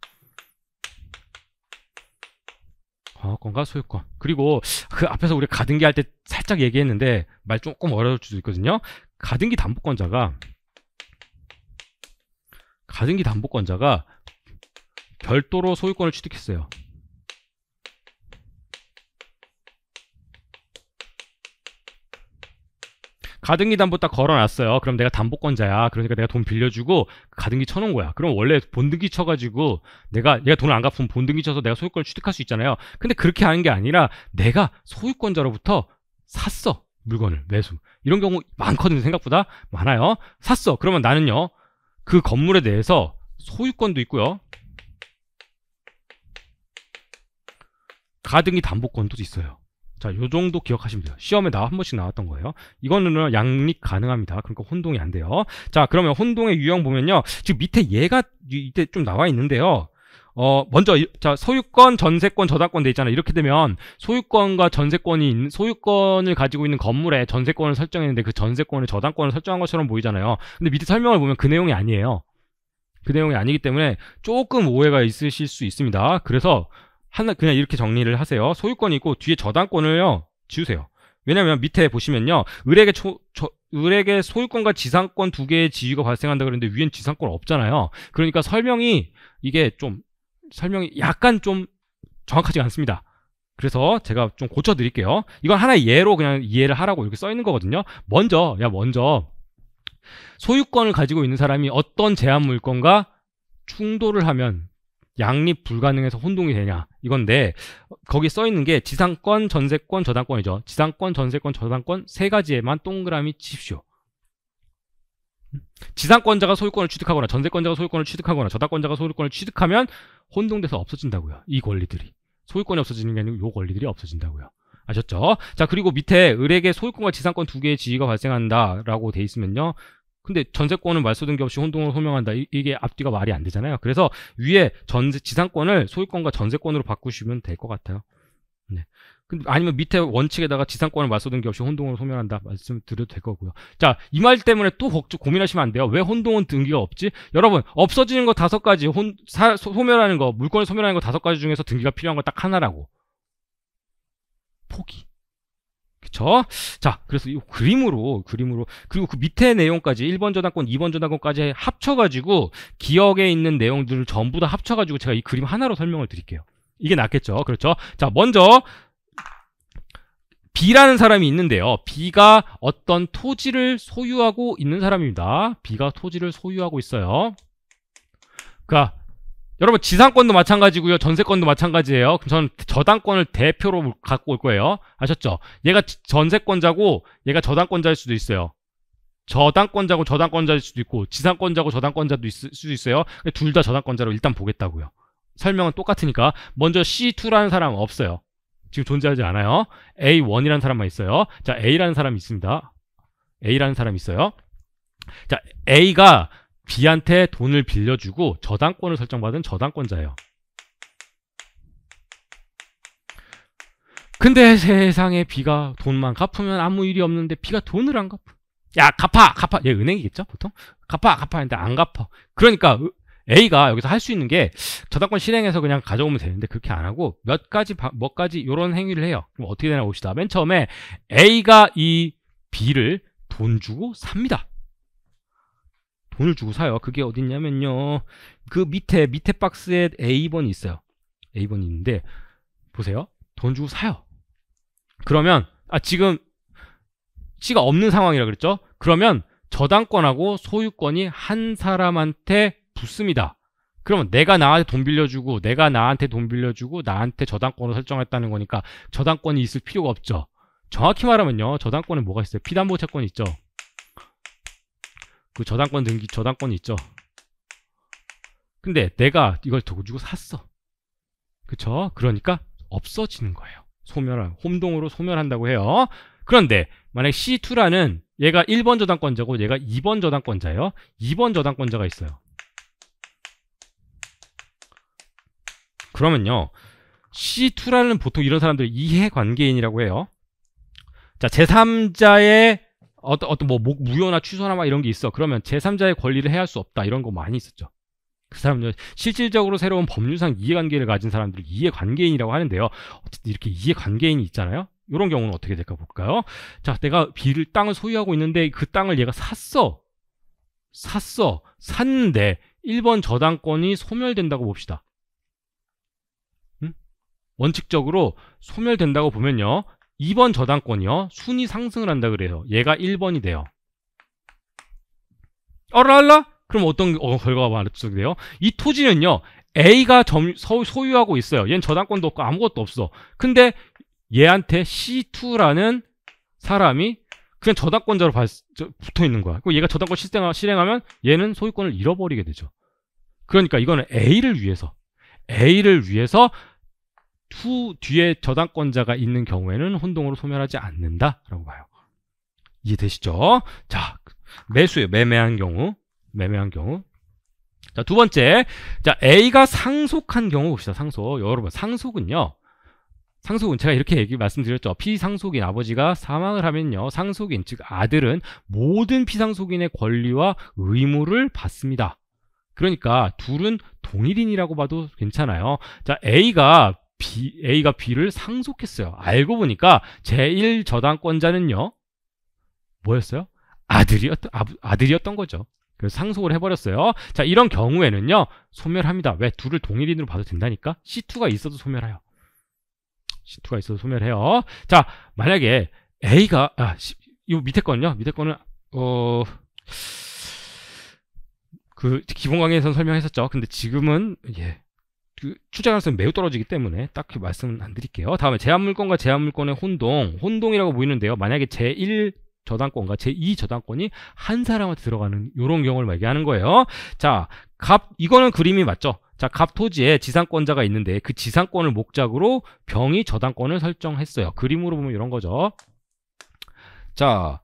방어권과 소유권 그리고 그 앞에서 우리가 등기할 때 살짝 얘기했는데 말 조금 어려울 수도 있거든요 가등기 담보권자가 가등기 담보권자가 별도로 소유권을 취득했어요 가등기 담보 딱 걸어놨어요. 그럼 내가 담보권자야. 그러니까 내가 돈 빌려주고 가등기 쳐놓은 거야. 그럼 원래 본등기 쳐가지고 내가 얘가 돈을 안 갚으면 본등기 쳐서 내가 소유권을 취득할 수 있잖아요. 근데 그렇게 하는 게 아니라 내가 소유권자로부터 샀어 물건을 매수 이런 경우 많거든요. 생각보다 많아요. 샀어. 그러면 나는요 그 건물에 대해서 소유권도 있고요. 가등기 담보권도 있어요. 자, 요 정도 기억하시면 돼요. 시험에 나한 번씩 나왔던 거예요. 이거는 양립 가능합니다. 그러니까 혼동이 안 돼요. 자, 그러면 혼동의 유형 보면요. 지금 밑에 얘가 이때 좀 나와 있는데요. 어, 먼저 자, 소유권, 전세권, 저당권 돼 있잖아. 이렇게 되면 소유권과 전세권이 있는 소유권을 가지고 있는 건물에 전세권을 설정했는데 그 전세권을 저당권을 설정한 것처럼 보이잖아요. 근데 밑에 설명을 보면 그 내용이 아니에요. 그 내용이 아니기 때문에 조금 오해가 있으실 수 있습니다. 그래서 하나 그냥 이렇게 정리를 하세요. 소유권이 있고 뒤에 저당권을요 지우세요. 왜냐면 밑에 보시면요 을에게 초, 저, 을에게 소유권과 지상권 두 개의 지위가 발생한다 그랬는데 위엔 지상권 없잖아요. 그러니까 설명이 이게 좀 설명이 약간 좀 정확하지 않습니다. 그래서 제가 좀 고쳐드릴게요. 이건 하나의 예로 그냥 이해를 하라고 이렇게 써 있는 거거든요. 먼저, 야, 먼저, 소유권을 가지고 있는 사람이 어떤 제한 물권과 충돌을 하면 양립 불가능해서 혼동이 되냐 이건데 거기 써 있는 게 지상권, 전세권, 저당권이죠. 지상권, 전세권, 저당권 세 가지에만 동그라미 치십시오. 지상권자가 소유권을 취득하거나 전세권자가 소유권을 취득하거나 저당권자가 소유권을 취득하면 혼동돼서 없어진다고요. 이 권리들이. 소유권이 없어지는 게 아니고 요 권리들이 없어진다고요. 아셨죠? 자 그리고 밑에 을에게 소유권과 지상권 두 개의 지위가 발생한다라고 돼 있으면요. 근데 전세권은 말소등기 없이 혼동으로 소명한다. 이, 게 앞뒤가 말이 안 되잖아요. 그래서 위에 전세 지상권을 소유권과 전세권으로 바꾸시면 될 것 같아요. 네. 아니면 밑에 원칙에다가 지상권을 말소등기 없이 혼동으로 소멸한다 말씀 드려도 될 거고요. 자, 이 말 때문에 또 걱정 고민하시면 안 돼요. 왜 혼동은 등기가 없지? 여러분, 없어지는 거 다섯 가지, 혼, 사, 소멸하는 거, 물건을 소멸하는 거 다섯 가지 중에서 등기가 필요한 거 딱 하나라고. 포기. 그쵸? 자, 그래서 이 그림으로, 그림으로, 그리고 그 밑에 내용까지 1번 저당권, 2번 저당권까지 합쳐가지고 기억에 있는 내용들을 전부 다 합쳐가지고 제가 이 그림 하나로 설명을 드릴게요. 이게 낫겠죠? 그렇죠? 자, 먼저 B라는 사람이 있는데요. B가 어떤 토지를 소유하고 있는 사람입니다. B가 토지를 소유하고 있어요. 그니까 여러분 지상권도 마찬가지고요. 전세권도 마찬가지예요. 그럼 저는 저당권을 대표로 갖고 올 거예요. 아셨죠? 얘가 전세권자고 얘가 저당권자일 수도 있어요. 저당권자고 저당권자일 수도 있고 지상권자고 저당권자도 있을 수도 있어요. 둘 다 저당권자로 일단 보겠다고요. 설명은 똑같으니까 먼저 C2라는 사람 없어요. 지금 존재하지 않아요. A1이라는 사람만 있어요. 자 A라는 사람이 있습니다. A라는 사람이 있어요. 자 A가 B한테 돈을 빌려주고 저당권을 설정받은 저당권자예요. 근데 세상에 B가 돈만 갚으면 아무 일이 없는데 B가 돈을 안 갚아. 야 갚아 갚아 얘 은행이겠죠 보통 갚아 갚아 했는데 안 갚아 그러니까 A가 여기서 할 수 있는 게 저당권 실행해서 그냥 가져오면 되는데 그렇게 안 하고 몇 가지 몇 가지 이런 행위를 해요 그럼 어떻게 되나 봅시다 맨 처음에 A가 이 B를 돈 주고 삽니다 돈을 주고 사요. 그게 어딨냐면요. 그 밑에 밑에 박스에 A번이 있어요. A번이 있는데 보세요. 돈 주고 사요. 그러면 아 지금 C가 없는 상황이라 그랬죠? 그러면 저당권하고 소유권이 한 사람한테 붙습니다. 그러면 내가 나한테 돈 빌려주고 내가 나한테 돈 빌려주고 나한테 저당권을 설정했다는 거니까 저당권이 있을 필요가 없죠. 정확히 말하면요. 저당권에 뭐가 있어요? 피담보채권이 있죠. 그 저당권 등기 저당권이 있죠. 근데 내가 이걸 두고 주고 샀어. 그쵸? 그러니까 없어지는 거예요. 소멸한 홈동으로 소멸한다고 해요. 그런데 만약 C2라는 얘가 1번 저당권자고 얘가 2번 저당권자예요. 2번 저당권자가 있어요. 그러면요. C2라는 보통 이런 사람들 이해관계인이라고 해요. 자, 제3자의 어떤 어떤 뭐 무효나 취소나 막 이런 게 있어. 그러면 제3자의 권리를 해할 수 없다 이런 거 많이 있었죠. 그 사람들 실질적으로 새로운 법률상 이해관계를 가진 사람들을 이해관계인이라고 하는데요. 어쨌든 이렇게 이해관계인이 있잖아요. 이런 경우는 어떻게 될까 볼까요? 자, 내가 비를 땅을 소유하고 있는데 그 땅을 얘가 샀어. 샀어. 샀는데 1번 저당권이 소멸된다고 봅시다. 음? 원칙적으로 소멸된다고 보면요. 2번 저당권이요. 순위 상승을 한다 그래요. 얘가 1번이 돼요. 어랄라? 그럼 어떤 어, 결과가 발생이 돼요? 이 토지는요. A가 점, 소, 유하고 있어요. 얘는 저당권도 없고 아무것도 없어. 근데 얘한테 C2라는 사람이 그냥 저당권자로 붙어 있는 거야. 그리고 얘가 저당권 실행, 실행하면 얘는 소유권을 잃어버리게 되죠. 그러니까 이거는 A를 위해서 A를 위해서 투 뒤에 저당권자가 있는 경우에는 혼동으로 소멸하지 않는다라고 봐요. 이해되시죠? 자, 매수요. 매매한 경우. 매매한 경우. 자, 두 번째. 자, A가 상속한 경우 봅시다. 상속. 여러분, 상속은요. 상속은 제가 이렇게 얘기 말씀드렸죠. 피상속인 아버지가 사망을 하면요. 상속인 즉 아들은 모든 피상속인의 권리와 의무를 받습니다. 그러니까 둘은 동일인이라고 봐도 괜찮아요. 자, A가 B, A가 B를 상속했어요. 알고 보니까 제1저당권자는요. 뭐였어요? 아들이었, 아, 아들이었던 거죠. 그래서 상속을 해버렸어요. 자 이런 경우에는요. 소멸합니다. 왜? 둘을 동일인으로 봐도 된다니까? C2가 있어도 소멸해요. C2가 있어도 소멸해요. 자 만약에 A가 아, 시, 이 밑에 거는요 밑에 거는 어... 그 기본 강의에서 설명했었죠. 근데 지금은 예. 그추자 가능성이 매우 떨어지기 때문에 딱히 말씀은 안 드릴게요. 다음에 제한물권과 제한물권의 혼동, 혼동이라고 보이는데요. 만약에 제1 저당권과 제2 저당권이 한 사람한테 들어가는 이런 경우를 얘기하는 거예요. 자, 갑 이거는 그림이 맞죠? 자, 갑 토지에 지상권자가 있는데 그 지상권을 목적으로 병이 저당권을 설정했어요. 그림으로 보면 이런 거죠. 자,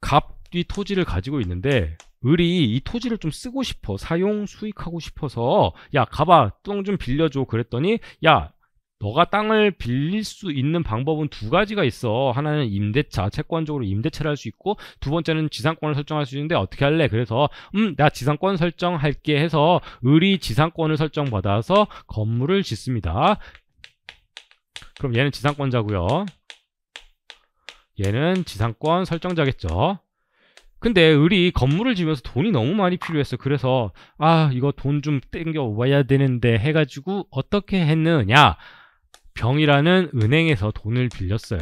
갑 뒤 토지를 가지고 있는데 을이 이 토지를 좀 쓰고 싶어 사용 수익하고 싶어서 야 가봐 똥 좀 빌려줘 그랬더니 야 너가 땅을 빌릴 수 있는 방법은 두 가지가 있어. 하나는 임대차, 채권적으로 임대차를 할 수 있고, 두 번째는 지상권을 설정할 수 있는데 어떻게 할래? 그래서, 음, 나 지상권 설정할게 해서, 을이 지상권을 설정받아서 건물을 짓습니다. 그럼 얘는 지상권자고요 얘는 지상권 설정자겠죠. 근데 을이 건물을 지면서 으 돈이 너무 많이 필요했어. 그래서 아 이거 돈 좀 땡겨 와야 되는데 해가지고 어떻게 했느냐 병이라는 은행에서 돈을 빌렸어요.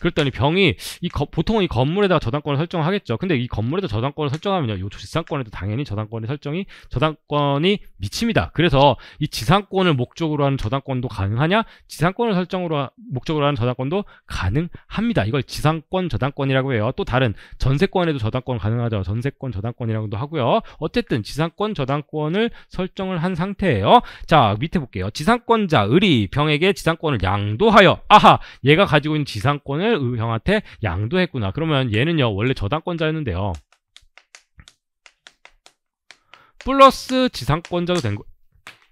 그랬더니 병이 이 거, 보통은 이 건물에다가 저당권을 설정하겠죠. 근데 이 건물에다 저당권을 설정하면요. 이 지상권에도 당연히 저당권의 설정이 저당권이 미칩니다. 그래서 이 지상권을 목적으로 하는 저당권도 가능하냐? 지상권을 설정으로 목적으로 하는 저당권도 가능합니다. 이걸 지상권 저당권이라고 해요. 또 다른 전세권에도 저당권 가능하죠. 전세권 저당권이라고도 하고요. 어쨌든 지상권 저당권을 설정을 한 상태예요. 자, 밑에 볼게요. 지상권자 을이 병에게 지상권을 양도하여 아하, 얘가 가지고 있는 지상권을 땅을 형한테 양도했구나. 그러면 얘는요 원래 저당권자였는데요. 플러스 지상권자도 된 거.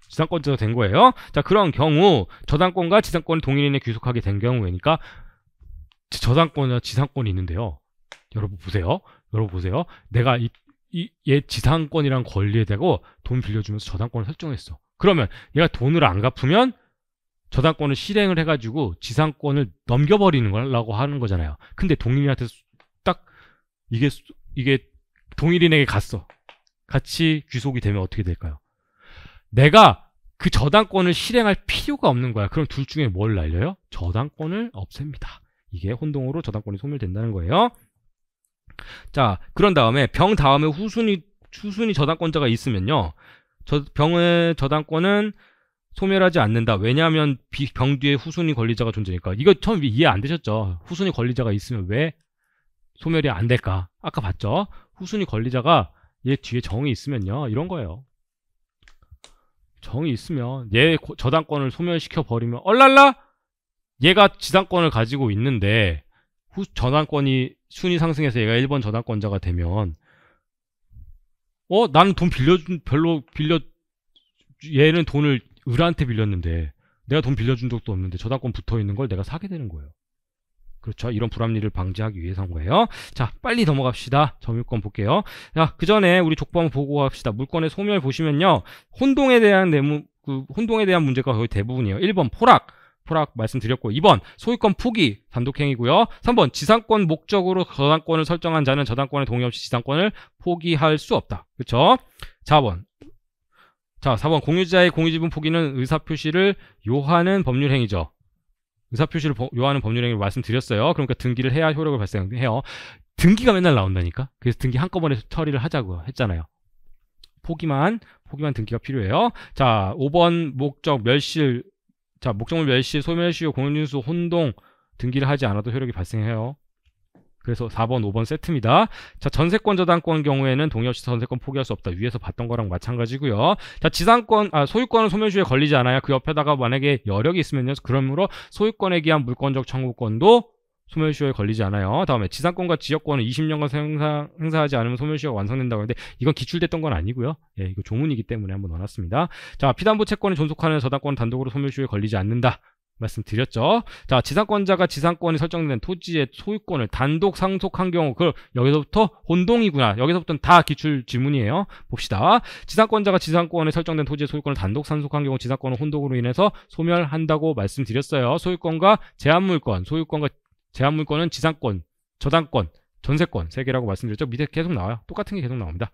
지상권자도 된 거예요. 자 그런 경우 저당권과 지상권을 동일인에 귀속하게 된 경우니까 저당권이나 지상권이 있는데요. 여러분 보세요. 여러분 보세요. 내가 이, 이, 얘 지상권이란 권리에 대고 돈 빌려주면서 저당권을 설정했어. 그러면 얘가 돈을 안 갚으면 저당권을 실행을 해가지고 지상권을 넘겨버리는 거라고 하는 거잖아요. 근데 동일인한테 딱 이게 이게 동일인에게 갔어. 같이 귀속이 되면 어떻게 될까요? 내가 그 저당권을 실행할 필요가 없는 거야. 그럼 둘 중에 뭘 날려요? 저당권을 없앱니다. 이게 혼동으로 저당권이 소멸된다는 거예요. 자, 그런 다음에 병 다음에 후순위 후순위 저당권자가 있으면요. 저 병의 저당권은 소멸하지 않는다. 왜냐하면 병 뒤에 후순위 권리자가 존재니까. 이거 처음 이해 안 되셨죠? 후순위 권리자가 있으면 왜 소멸이 안 될까? 아까 봤죠? 후순위 권리자가 얘 뒤에 정이 있으면요. 이런 거예요. 정이 있으면 얘 저당권을 소멸시켜 버리면 얼랄라 얘가 지상권을 가지고 있는데 후, 저당권이 순위 상승해서 얘가 1번 저당권자가 되면 어 나는 돈 빌려준 별로 빌려 얘는 돈을 을한테 빌렸는데 내가 돈 빌려준 적도 없는데 저당권 붙어 있는 걸 내가 사게 되는 거예요. 그렇죠. 이런 불합리를 방지하기 위해서 한 거예요. 자, 빨리 넘어갑시다. 점유권 볼게요. 자, 그 전에 우리 족보 한번 보고 갑시다. 물권의 소멸 보시면요. 혼동에 대한 내무, 그 혼동에 대한 문제가 거의 대부분이에요. 1번 포락. 포락 말씀드렸고 2번 소유권 포기 단독행위고요 3번 지상권 목적으로 저당권을 설정한 자는 저당권에 동의 없이 지상권을 포기할 수 없다 그렇죠 4번 자, 4번 공유자의 공유지분 포기는 의사표시를 요하는 법률행위죠. 의사표시를 요하는 법률행위를 말씀드렸어요. 그러니까 등기를 해야 효력을 발생해요. 등기가 맨날 나온다니까. 그래서 등기 한꺼번에 처리를 하자고 했잖아요. 포기만, 포기만 등기가 필요해요. 자, 5번 목적 멸실, 자, 목적물 멸실, 소멸시효, 공유지수 혼동 등기를 하지 않아도 효력이 발생해요. 그래서 4번, 5번 세트입니다. 자, 전세권 저당권 경우에는 동의 없이 전세권 포기할 수 없다. 위에서 봤던 거랑 마찬가지고요. 자, 지상권, 아, 소유권은 소멸시효에 걸리지 않아요. 그 옆에다가 만약에 여력이 있으면요. 그러므로 소유권에 기한 물권적 청구권도 소멸시효에 걸리지 않아요. 다음에 지상권과 지역권은 20년간 행사, 행사하지 않으면 소멸시효가 완성된다고 하는데 이건 기출됐던 건 아니고요. 예, 이거 조문이기 때문에 한번 넣어놨습니다. 자, 피담보 채권이 존속하는 저당권은 단독으로 소멸시효에 걸리지 않는다. 말씀드렸죠. 자, 지상권자가 지상권이 설정된 토지의 소유권을 단독 상속한 경우 그 여기서부터 혼동이구나. 여기서부터는 다 기출 질문이에요. 봅시다. 지상권자가 지상권에 설정된 토지의 소유권을 단독 상속한 경우 지상권은 혼동으로 인해서 소멸한다고 말씀드렸어요. 소유권과 제한물권, 소유권과 제한물권은 지상권, 저당권 전세권 3개라고 말씀드렸죠. 밑에 계속 나와요. 똑같은 게 계속 나옵니다.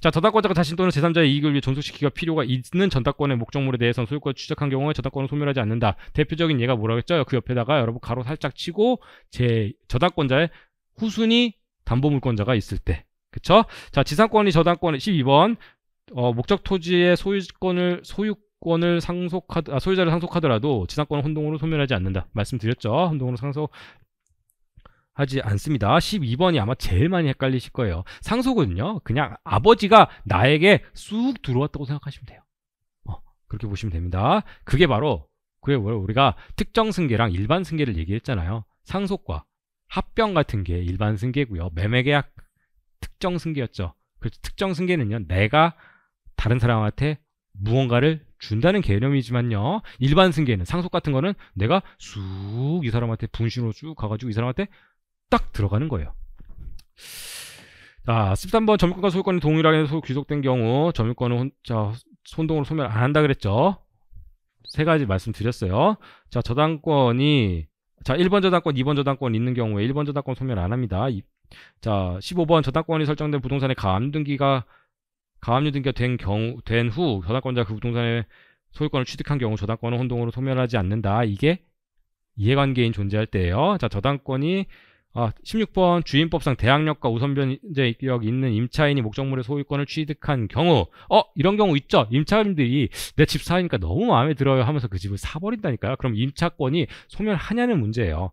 자, 저당권자가 자신 또는 제3자의 이익을 위해 존속시키기가 필요가 있는 전당권의 목적물에 대해서는 소유권을 취득한 경우에 저당권을 소멸하지 않는다. 대표적인 예가 뭐라겠죠? 그 옆에다가 여러분 가로 살짝 치고 제 저당권자의 후순위 담보물권자가 있을 때. 그쵸? 자, 지상권이 저당권 12번 어, 목적 토지의 소유권을 소유 권을 상속하 아, 소유자를 상속하더라도 지상권을 혼동으로 소멸하지 않는다 말씀드렸죠 혼동으로 상속 하지 않습니다. 12번이 아마 제일 많이 헷갈리실 거예요. 상속은요, 그냥 아버지가 나에게 쑥 들어왔다고 생각하시면 돼요. 어, 그렇게 보시면 됩니다. 그게 바로, 그게 뭐로 우리가 특정 승계랑 일반 승계를 얘기했잖아요. 상속과 합병 같은 게 일반 승계고요. 매매계약 특정 승계였죠. 그래서 그렇죠. 특정 승계는요, 내가 다른 사람한테 무언가를 준다는 개념이지만요. 일반 승계는 상속 같은 거는 내가 쑥 이 사람한테 분신으로 쭉 가가지고 이 사람한테 딱 들어가는 거예요. 자, 13번 점유권과 소유권이 동일하게 귀속된 경우 점유권은 혼, 자, 손동으로 소멸 안 한다 그랬죠. 세 가지 말씀드렸어요. 자, 저당권이 자, 1번 저당권, 2번 저당권 있는 경우에 1번 저당권 소멸 안 합니다. 이, 자, 15번 저당권이 설정된 부동산의 가압류 등기가 가압류 등기가 된 경우 된후 저당권자 그 부동산의 소유권을 취득한 경우 저당권은 혼동으로 소멸하지 않는다. 이게 이해관계인 존재할 때예요. 자, 저당권이 아, 16번 주임법상 대항력과 우선변제력 있는 임차인이 목적물의 소유권을 취득한 경우 어 이런 경우 있죠 임차인들이 내 집 사니까 너무 마음에 들어요 하면서 그 집을 사버린다니까요 그럼 임차권이 소멸하냐는 문제예요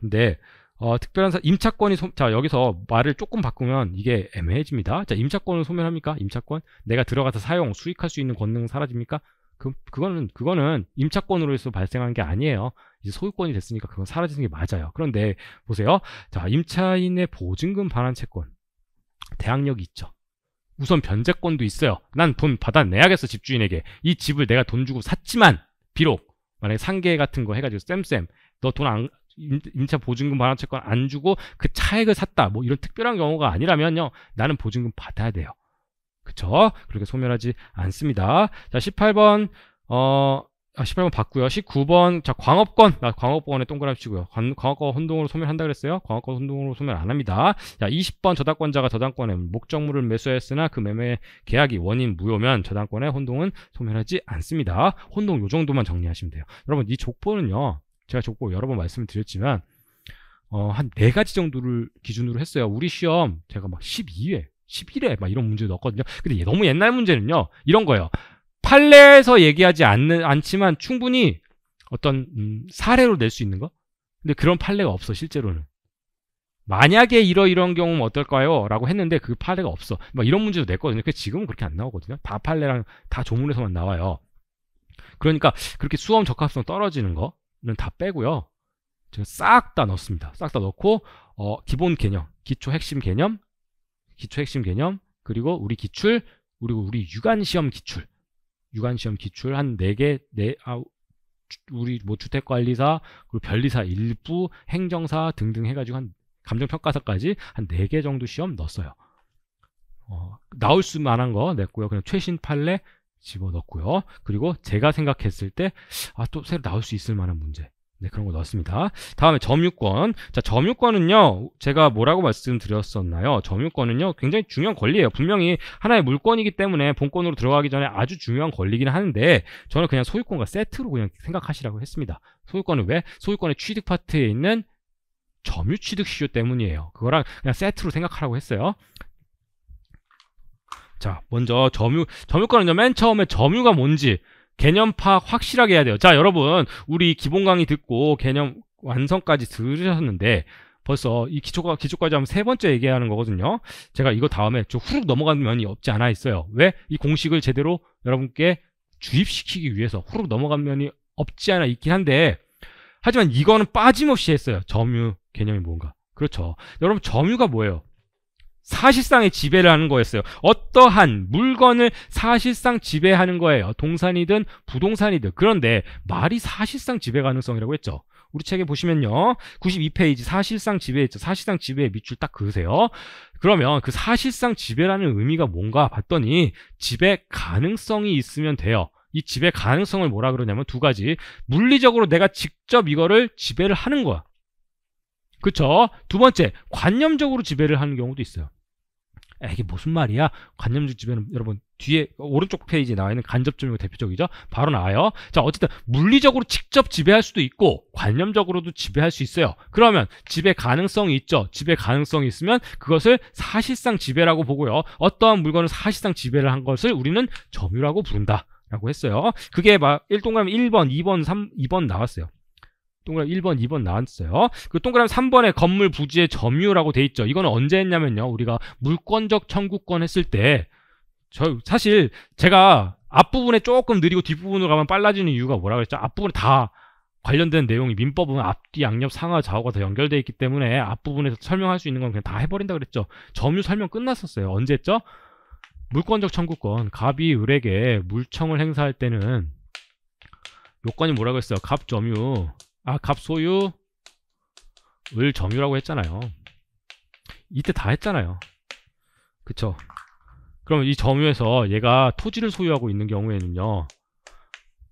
근데 어, 특별한 사, 임차권이 소, 자 여기서 말을 조금 바꾸면 이게 애매해집니다 자 임차권을 소멸합니까 임차권 내가 들어가서 사용 수익할 수 있는 권능 사라집니까 그, 그거는 그거는 임차권으로 해서 발생한 게 아니에요 이제 소유권이 됐으니까 그건 사라지는 게 맞아요. 그런데 보세요. 자, 임차인의 보증금 반환 채권. 대항력이 있죠. 우선 변제권도 있어요. 난 돈 받아내야겠어, 집주인에게. 이 집을 내가 돈 주고 샀지만, 비록, 만약에 상계 같은 거 해가지고, 쌤쌤, 너 돈 안, 임차 보증금 반환 채권 안 주고 그 차액을 샀다. 뭐 이런 특별한 경우가 아니라면요. 나는 보증금 받아야 돼요. 그쵸? 그렇게 소멸하지 않습니다. 자, 18번, 어, 아, 18번 봤고요. 19번 자 광업권 나 아, 광업권에 동그라미 치고요. 광, 광업권 혼동으로 소멸한다 그랬어요. 광업권 혼동으로 소멸 안 합니다. 자 20번 저당권자가 저당권에 목적물을 매수했으나 그 매매 계약이 원인 무효면 저당권의 혼동은 소멸하지 않습니다. 혼동 요 정도만 정리하시면 돼요. 여러분 이 족보는요. 제가 족보 여러 번 말씀을 드렸지만 어, 한네 가지 정도를 기준으로 했어요. 우리 시험 제가 막 12회 11회 막 이런 문제 넣었거든요. 근데 너무 옛날 문제는요. 이런 거예요. 판례에서 얘기하지 않는 않지만 충분히 어떤 음, 사례로 낼 수 있는 거. 근데 그런 판례가 없어 실제로는. 만약에 이러이러한 경우면 어떨까요? 라고 했는데 그 판례가 없어. 막 이런 문제도 냈거든요. 근데 지금은 그렇게 안 나오거든요. 다 판례랑 다 조문에서만 나와요. 그러니까 그렇게 수험 적합성 떨어지는 거는 다 빼고요. 제가 싹다 넣습니다. 싹 다 넣고 어, 기본 개념, 기초 핵심 개념, 기초 핵심 개념, 그리고 우리 기출, 그리고 우리 유관 시험 기출 유관시험 기출 한 4개, 4, 아, 우리 뭐 주택관리사, 그리고 변리사 일부, 행정사 등등 해가지고 한 감정평가사까지 한 4개 정도 시험 넣었어요. 어, 나올 수만한 거 냈고요. 그냥 최신 판례 집어넣고요. 그리고 제가 생각했을 때, 아, 또 새로 나올 수 있을 만한 문제. 네, 그런 거 넣었습니다. 다음에 점유권. 자, 점유권은요, 제가 뭐라고 말씀드렸었나요? 점유권은요, 굉장히 중요한 권리예요. 분명히 하나의 물권이기 때문에 본권으로 들어가기 전에 아주 중요한 권리긴 하는데, 저는 그냥 소유권과 세트로 그냥 생각하시라고 했습니다. 소유권은 왜? 소유권의 취득 파트에 있는 점유 취득 시효 때문이에요. 그거랑 그냥 세트로 생각하라고 했어요. 자, 먼저 점유, 점유권은요, 맨 처음에 점유가 뭔지, 개념 파악 확실하게 해야 돼요. 자, 여러분, 우리 기본 강의 듣고 개념 완성까지 들으셨는데 벌써 이 기초가 기초까지 하면 세 번째 얘기하는 거거든요. 제가 이거 다음에 좀 후룩 넘어가는 면이 없지 않아 있어요. 왜? 이 공식을 제대로 여러분께 주입시키기 위해서 후룩 넘어간 면이 없지 않아 있긴 한데 하지만 이거는 빠짐없이 했어요. 점유 개념이 뭔가. 그렇죠. 여러분 점유가 뭐예요? 사실상의 지배를 하는 거였어요. 어떠한 물건을 사실상 지배하는 거예요. 동산이든 부동산이든. 그런데 말이 사실상 지배 가능성이라고 했죠. 우리 책에 보시면요. 92페이지 사실상 지배했죠. 사실상 지배의 밑줄 딱 그으세요. 그러면 그 사실상 지배라는 의미가 뭔가 봤더니 지배 가능성이 있으면 돼요. 이 지배 가능성을 뭐라 그러냐면 두 가지. 물리적으로 내가 직접 이거를 지배를 하는 거야. 그쵸? 두 번째, 관념적으로 지배를 하는 경우도 있어요. 이게 무슨 말이야? 관념적 지배는 여러분 뒤에 오른쪽 페이지에 나와 있는 간접적이고 대표적이죠. 바로 나와요. 자 어쨌든 물리적으로 직접 지배할 수도 있고 관념적으로도 지배할 수 있어요. 그러면 지배 가능성이 있죠. 지배 가능성이 있으면 그것을 사실상 지배라고 보고요. 어떠한 물건을 사실상 지배를 한 것을 우리는 점유라고 부른다. 라고 했어요. 그게 막1동그라 1번, 2번, 3, 2번 나왔어요. 동그라미 1번, 2번 나왔어요. 그 동그라미 3번에 건물 부지의 점유라고 돼 있죠. 이거는 언제 했냐면요. 우리가 물권적 청구권 했을 때저 사실 제가 앞부분에 조금 느리고 뒷부분으로 가면 빨라지는 이유가 뭐라 그랬죠? 앞부분에 다 관련된 내용이 민법은 앞뒤 양옆 상하 좌우가 다 연결돼 있기 때문에 앞부분에서 설명할 수 있는 건 그냥 다 해버린다 그랬죠. 점유 설명 끝났었어요. 언제 했죠? 물권적 청구권 갑이 을에게 물청을 행사할 때는 요건이 뭐라고 했어요? 갑 점유 아, 값 소유을 점유라고 했잖아요. 이때 다 했잖아요. 그쵸? 그럼 이 점유에서 얘가 토지를 소유하고 있는 경우에는요.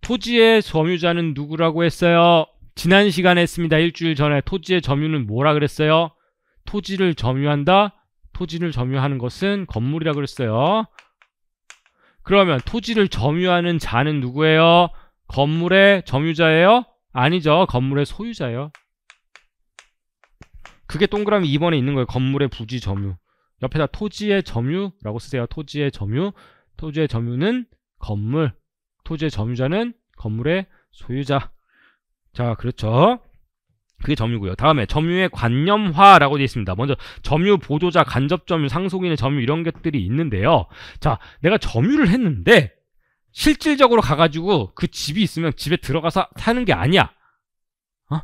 토지의 점유자는 누구라고 했어요? 지난 시간에 했습니다. 일주일 전에 토지의 점유는 뭐라 그랬어요? 토지를 점유한다. 토지를 점유하는 것은 건물이라 그랬어요. 그러면 토지를 점유하는 자는 누구예요? 건물의 점유자예요? 아니죠. 건물의 소유자요 그게 동그라미 2번에 있는 거예요. 건물의 부지 점유. 옆에다 토지의 점유라고 쓰세요. 토지의 점유. 토지의 점유는 건물. 토지의 점유자는 건물의 소유자. 자, 그렇죠. 그게 점유고요. 다음에 점유의 관념화라고 되어 있습니다. 먼저 점유 보조자, 간접 점유, 상속인의 점유 이런 것들이 있는데요. 자, 내가 점유를 했는데 실질적으로 가가지고 그 집이 있으면 집에 들어가서 사는 게 아니야. 어?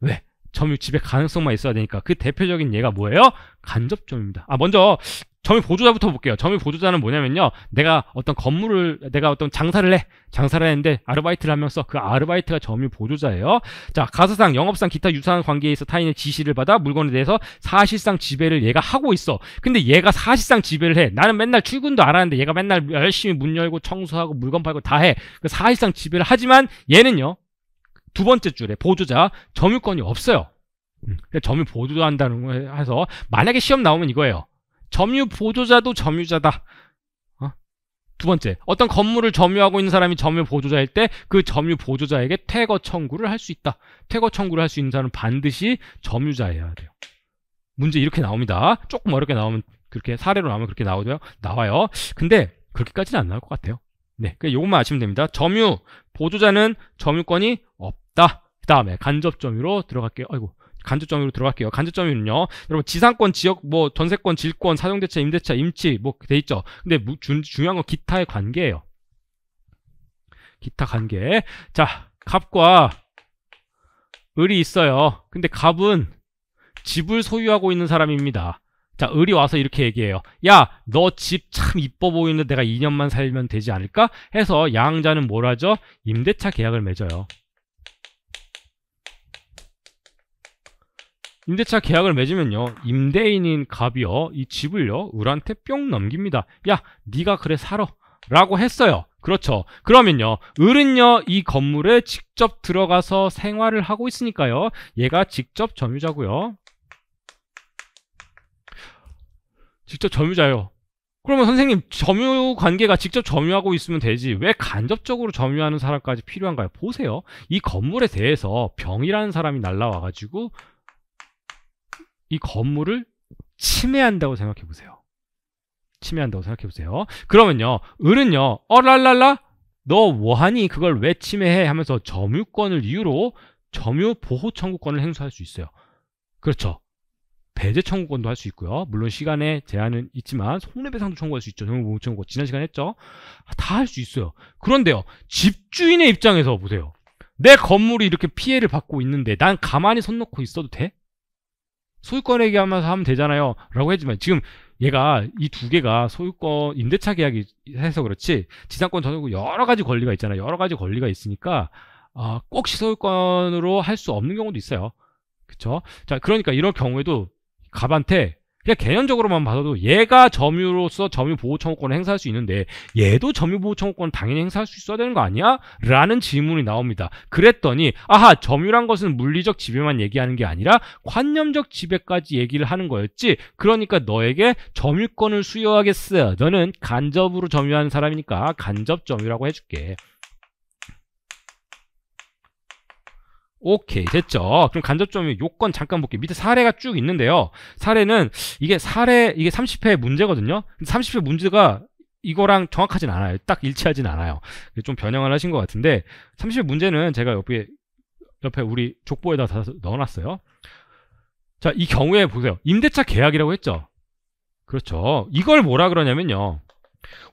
왜? 점유 집에 가능성만 있어야 되니까 그 대표적인 예가 뭐예요? 간접점입니다. 아 먼저 점유 보조자부터 볼게요. 점유 보조자는 뭐냐면요. 내가 어떤 건물을 내가 어떤 장사를 해. 장사를 했는데 아르바이트를 하면서 그 아르바이트가 점유 보조자예요. 자, 가사상, 영업상, 기타 유사한 관계에서 타인의 지시를 받아 물건에 대해서 사실상 지배를 얘가 하고 있어. 근데 얘가 사실상 지배를 해. 나는 맨날 출근도 안 하는데 얘가 맨날 열심히 문 열고 청소하고 물건 팔고 다 해. 그 사실상 지배를 하지만 얘는요. 두 번째 줄에 보조자 점유권이 없어요. 음, 점유 보조한다는 거 해서 만약에 시험 나오면 이거예요. 점유 보조자도 점유자다. 어? 두 번째, 어떤 건물을 점유하고 있는 사람이 점유 보조자일 때 그 점유 보조자에게 퇴거 청구를 할 수 있다. 퇴거 청구를 할 수 있는 사람은 반드시 점유자여야 돼요. 문제 이렇게 나옵니다. 조금 어렵게 나오면 그렇게 사례로 나오면 그렇게 나오죠. 나와요. 근데 그렇게까지는 안 나올 것 같아요. 네, 그 요것만 아시면 됩니다. 점유 보조자는 점유권이 없다. 그 다음에 간접 점유로 들어갈게요. 아이고 간접점으로 들어갈게요. 간접점은요. 여러분 지상권, 지역, 뭐 전세권, 질권, 사용대차, 임대차, 임치 뭐 돼 있죠. 근데 무, 주, 중요한 건 기타의 관계예요. 기타 관계. 자, 갑과 을이 있어요. 근데 갑은 집을 소유하고 있는 사람입니다. 자, 을이 와서 이렇게 얘기해요. 야, 너 집 참 이뻐 보이는데 내가 2년만 살면 되지 않을까? 해서 양자는 뭘 하죠? 임대차 계약을 맺어요. 임대차 계약을 맺으면요 임대인인 갑이요 이 집을요 을한테 뿅 넘깁니다 야니가 그래 사러 라고 했어요 그렇죠 그러면요 을은요 이 건물에 직접 들어가서 생활을 하고 있으니까요 얘가 직접 점유자고요 직접 점유자요 그러면 선생님 점유 관계가 직접 점유하고 있으면 되지 왜 간접적으로 점유하는 사람까지 필요한가요? 보세요 이 건물에 대해서 병이라는 사람이 날라와가지고 이 건물을 침해한다고 생각해 보세요. 침해한다고 생각해 보세요. 그러면요. 을은요. 어랄랄라 너 뭐하니 그걸 왜 침해해 하면서 점유권을 이유로 점유 보호 청구권을 행사할 수 있어요. 그렇죠. 배제 청구권도 할 수 있고요. 물론 시간에 제한은 있지만 손해배상도 청구할 수 있죠. 정보 보호 청구 지난 시간에 했죠. 다 할 수 있어요. 그런데요. 집주인의 입장에서 보세요. 내 건물이 이렇게 피해를 받고 있는데 난 가만히 손 놓고 있어도 돼? 소유권 얘기하면서 하면 되잖아요. 라고 했지만 지금 얘가 이 두 개가 소유권 임대차 계약이 해서 그렇지 지상권 전용 여러 가지 권리가 있잖아요. 여러 가지 권리가 있으니까 어, 꼭 시소유권으로 할 수 없는 경우도 있어요. 그쵸 자, 그러니까 이런 경우에도 갑한테 그냥 개념적으로만 봐도 얘가 점유로서 점유 보호 청구권을 행사할 수 있는데 얘도 점유 보호 청구권을 당연히 행사할 수 있어야 되는 거 아니야? 라는 질문이 나옵니다. 그랬더니 아하 점유란 것은 물리적 지배만 얘기하는 게 아니라 관념적 지배까지 얘기를 하는 거였지. 그러니까 너에게 점유권을 수여하겠어. 너는 간접으로 점유하는 사람이니까 간접 점유라고 해줄게. 오케이 됐죠 그럼 간접점유 요건 잠깐 볼게요 밑에 사례가 쭉 있는데요 사례는 이게 사례 이게 30회 문제거든요 30회 문제가 이거랑 정확하진 않아요 딱 일치하진 않아요 좀 변형을 하신 것 같은데 30회 문제는 제가 옆에 옆에 우리 족보에다 다 넣어놨어요 자 이 경우에 보세요 임대차 계약이라고 했죠 그렇죠 이걸 뭐라 그러냐면요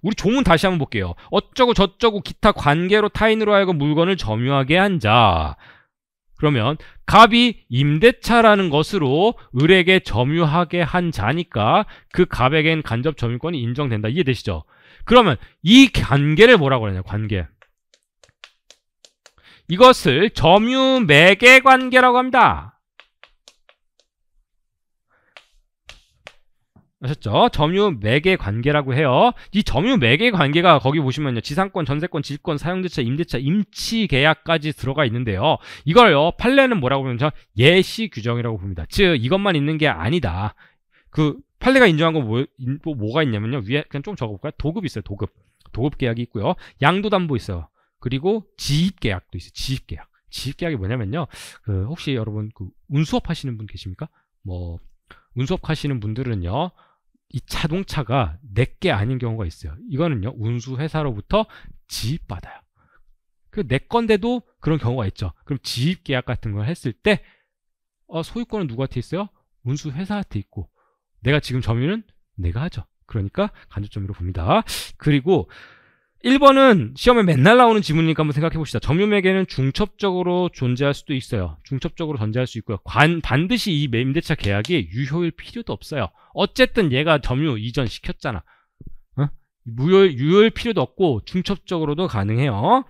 우리 조문 다시 한번 볼게요. 어쩌고 저쩌고 기타 관계로 타인으로 하여금 물건을 점유하게 한 자. 그러면 갑이 임대차라는 것으로 을에게 점유하게 한 자니까 그 갑에겐 간접 점유권이 인정된다. 이해되시죠? 그러면 이 관계를 뭐라고 하냐 관계. 이것을 점유 매개 관계라고 합니다. 아셨죠? 점유 매개 관계라고 해요. 이 점유 매개 관계가 거기 보시면요. 지상권, 전세권, 지주권, 사용주차, 임대차, 임치 계약까지 들어가 있는데요. 이걸요. 판례는 뭐라고 보면요. 예시 규정이라고 봅니다. 즉 이것만 있는 게 아니다. 그 판례가 인정한 건 뭐, 뭐, 뭐가 있냐면요. 위에 그냥 좀 적어볼까요? 도급 있어요. 도급. 도급 계약이 있고요. 양도담보 있어요. 그리고 지입 계약도 있어요. 지입 계약. 지입 계약이 뭐냐면요. 그 혹시 여러분 그 운수업 하시는 분 계십니까? 뭐 운수업 하시는 분들은요. 이 자동차가 내게 아닌 경우가 있어요. 이거는요, 운수회사로부터 지입받아요. 그 내 건데도 그런 경우가 있죠. 그럼 지입 계약 같은 걸 했을 때, 어, 소유권은 누구한테 있어요? 운수회사한테 있고, 내가 지금 점유는 내가 하죠. 그러니까 간접점유로 봅니다. 그리고 1번은 시험에 맨날 나오는 지문이니까 한번 생각해 봅시다. 점유맥에는 중첩적으로 존재할 수도 있어요. 중첩적으로 존재할 수 있고요. 관, 반드시 이 임대차 계약이 유효일 필요도 없어요. 어쨌든 얘가 점유 이전 시켰잖아. 어? 무효일, 유효일 필요도 없고 중첩적으로도 가능해요.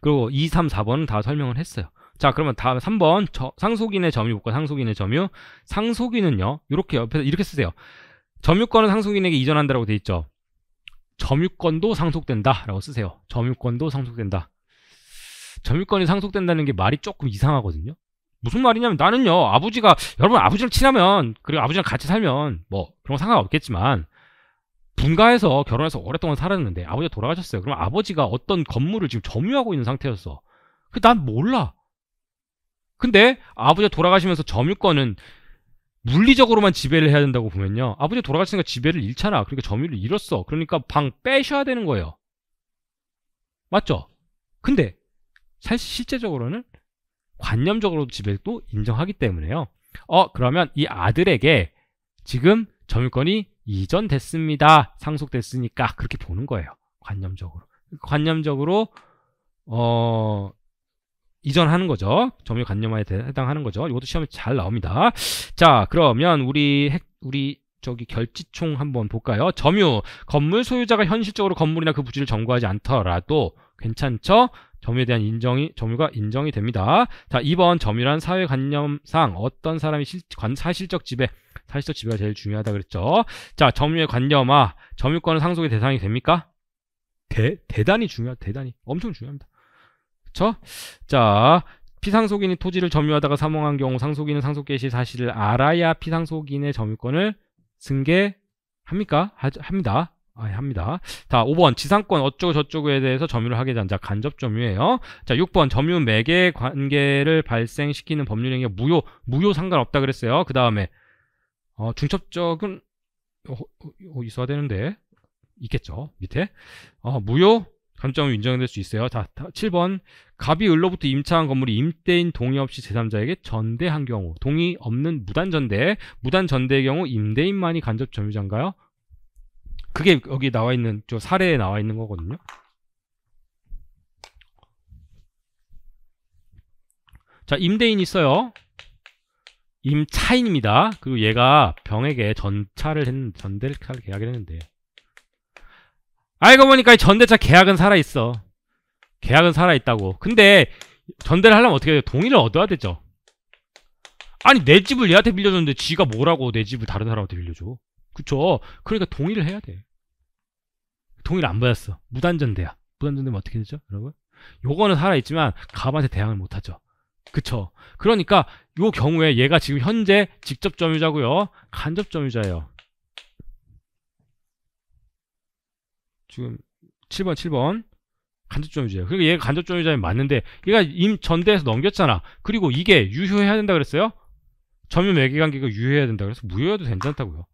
그리고 2, 3, 4번은 다 설명을 했어요. 자 그러면 다음 3번 저, 상속인의 점유 볼까 상속인의 점유 상속인은요 이렇게 옆에서 이렇게 쓰세요 점유권은 상속인에게 이전한다라고 돼 있죠 점유권도 상속된다라고 쓰세요. 점유권도 상속된다. 점유권이 상속된다는 게 말이 조금 이상하거든요. 무슨 말이냐면 나는요 아버지가 여러분 아버지랑 친하면 그리고 아버지랑 같이 살면 뭐 그런 건 상관없겠지만 분가해서 결혼해서 오랫동안 살았는데 아버지가 돌아가셨어요. 그럼 아버지가 어떤 건물을 지금 점유하고 있는 상태였어. 그 난 몰라. 근데 아버지가 돌아가시면서 점유권은 물리적으로만 지배를 해야 된다고 보면요. 아버지 돌아가시니까 지배를 잃잖아. 그러니까 점유를 잃었어. 그러니까 방 빼셔야 되는 거예요. 맞죠? 근데 사실 실제적으로는 관념적으로도 지배를 또 인정하기 때문에요. 어, 그러면 이 아들에게 지금 점유권이 이전됐습니다. 상속됐으니까 그렇게 보는 거예요. 관념적으로. 관념적으로 어, 이전하는 거죠. 점유 관념화에 해당하는 거죠. 이것도 시험에 잘 나옵니다. 자, 그러면 우리 핵, 우리 저기 결지총 한번 볼까요? 점유 건물 소유자가 현실적으로 건물이나 그 부지를 점거하지 않더라도 괜찮죠? 점유에 대한 인정이 점유가 인정이 됩니다. 자, 2번 점유란 사회 관념상 어떤 사람이 실, 관, 사실적 지배 사실적 지배가 제일 중요하다 그랬죠. 자, 점유의 관념화 점유권은 상속의 대상이 됩니까? 대, 대단히 중요하다. 대단히 엄청 중요합니다. 그쵸? 자, 피상속인이 토지를 점유하다가 사망한 경우 상속인은 상속 개시 사실을 알아야 피상속인의 점유권을 승계합니까? 하, 합니다. 아, 예, 합니다. 자, 5번 지상권 어쩌고 저쩌고에 대해서 점유를 하게 된자 간접 점유예요. 자, 6번 점유 매개 관계를 발생시키는 법률 행위가 무효 무효 상관없다 그랬어요. 그 다음에 어, 중첩적은 어, 어, 어 있어야 되는데 있겠죠 밑에 어, 무효 감점은 인정될 수 있어요. 자, 7번 갑이 을로부터 임차한 건물이 임대인 동의 없이 제3자에게 전대한 경우 동의 없는 무단전대 무단전대의 경우 임대인만이 간접 점유자인가요? 그게 여기 나와 있는 저 사례에 나와 있는 거거든요. 자, 임대인 있어요. 임차인입니다. 그리고 얘가 병에게 전차를 했는 전대를 계약을 했는데 알고 보니까 전대차 계약은 살아있어 계약은 살아있다고 근데 전대를 하려면 어떻게 해야 돼 동의를 얻어야 되죠 아니 내 집을 얘한테 빌려줬는데 지가 뭐라고 내 집을 다른 사람한테 빌려줘 그쵸 그러니까 동의를 해야 돼 동의를 안 받았어 무단전대야 무단전대면 어떻게 되죠 여러분 요거는 살아있지만 감한테 대항을 못하죠 그쵸 그러니까 요 경우에 얘가 지금 현재 직접 점유자고요 간접 점유자예요 지금 7번 7번 간접점 유자예요그러니까 얘가 간접점 유자하면 맞는데 얘가 임 전대에서 넘겼잖아. 그리고 이게 유효해야 된다 그랬어요? 점유 매개 관계가 유효해야 된다 그래서 무효여도 괜찮다고요.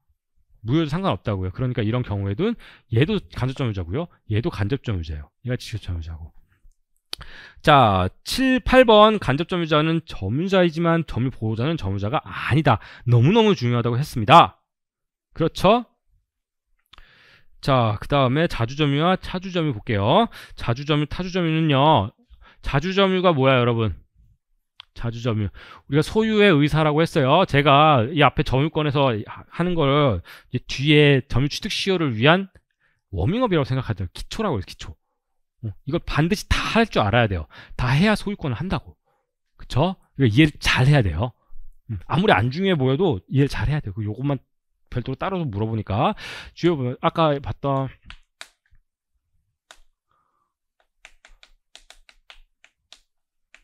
무효도 상관없다고요. 그러니까 이런 경우에도 얘도 간접점 유자고요 얘도 간접점 유자예요 얘가 지표점 유자고 자, 7, 8번 간접점 유자는 점유자이지만 점유 보호자는 점유자가 아니다. 너무너무 중요하다고 했습니다. 그렇죠? 자, 그 다음에 자주점유와 차주점유 볼게요. 자주점유, 타주점유는요. 자주점유가 뭐야, 여러분? 자주점유. 우리가 소유의 의사라고 했어요. 제가 이 앞에 점유권에서 하는 걸 뒤에 점유 취득 시효를 위한 워밍업이라고 생각하죠. 기초라고 해요, 기초. 어, 이걸 반드시 다 할 줄 알아야 돼요. 다 해야 소유권을 한다고. 그쵸? 이해를 이잘 해야 돼요. 음, 아무리 안 중요해 보여도 이해를 잘 해야 돼요. 그 요것만 별도로 따로 물어보니까 주요 부분 아까 봤던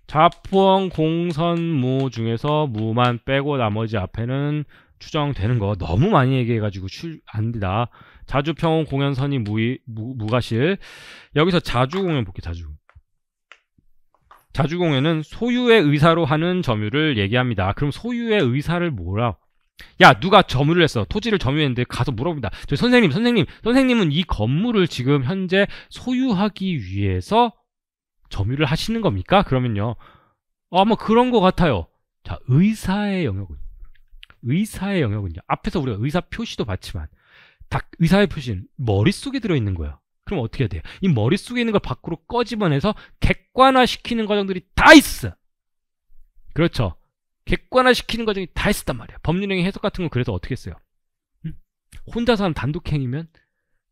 자포원 공선무 중에서 무만 빼고 나머지 앞에는 추정되는 거 너무 많이 얘기해가지고 출, 안 된다. 자주평온 공연선이 무이, 무, 무가실. 여기서 자주공연 볼게 자주. 자주공연은 소유의 의사로 하는 점유를 얘기합니다. 그럼 소유의 의사를 뭐라, 야 누가 점유를 했어 토지를 점유했는데 가서 물어봅니다 저 선생님 선생님 선생님은 이 건물을 지금 현재 소유하기 위해서 점유를 하시는 겁니까 그러면요 아마 뭐 그런 것 같아요 자 의사의 영역은 의사의 영역은요 앞에서 우리가 의사 표시도 봤지만 딱 의사의 표시는 머릿속에 들어있는 거예요 그럼 어떻게 해야 돼요 이 머릿속에 있는 걸 밖으로 꺼집어내서 객관화시키는 과정들이 다 있어 그렇죠 객관화시키는 과정이 다 했었단 말이야. 법률행위 해석 같은 건 그래서 어떻게 했어요? 혼자서 하는 단독행위면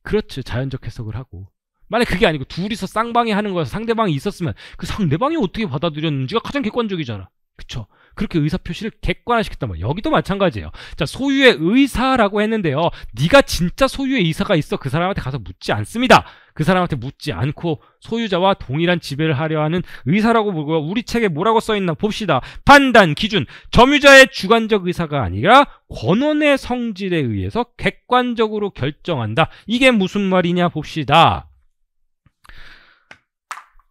그렇죠. 자연적 해석을 하고 만약 그게 아니고 둘이서 쌍방이 하는 거여서 상대방이 있었으면 그 상대방이 어떻게 받아들였는지가 가장 객관적이잖아. 그쵸? 그렇게 의사 표시를 객관화시켰단 말이에요. 여기도 마찬가지예요. 자, 소유의 의사라고 했는데요. 네가 진짜 소유의 의사가 있어 그 사람한테 가서 묻지 않습니다. 그 사람한테 묻지 않고 소유자와 동일한 지배를 하려 하는 의사라고 보고요. 우리 책에 뭐라고 써 있나 봅시다. 판단 기준 점유자의 주관적 의사가 아니라 권원의 성질에 의해서 객관적으로 결정한다. 이게 무슨 말이냐 봅시다.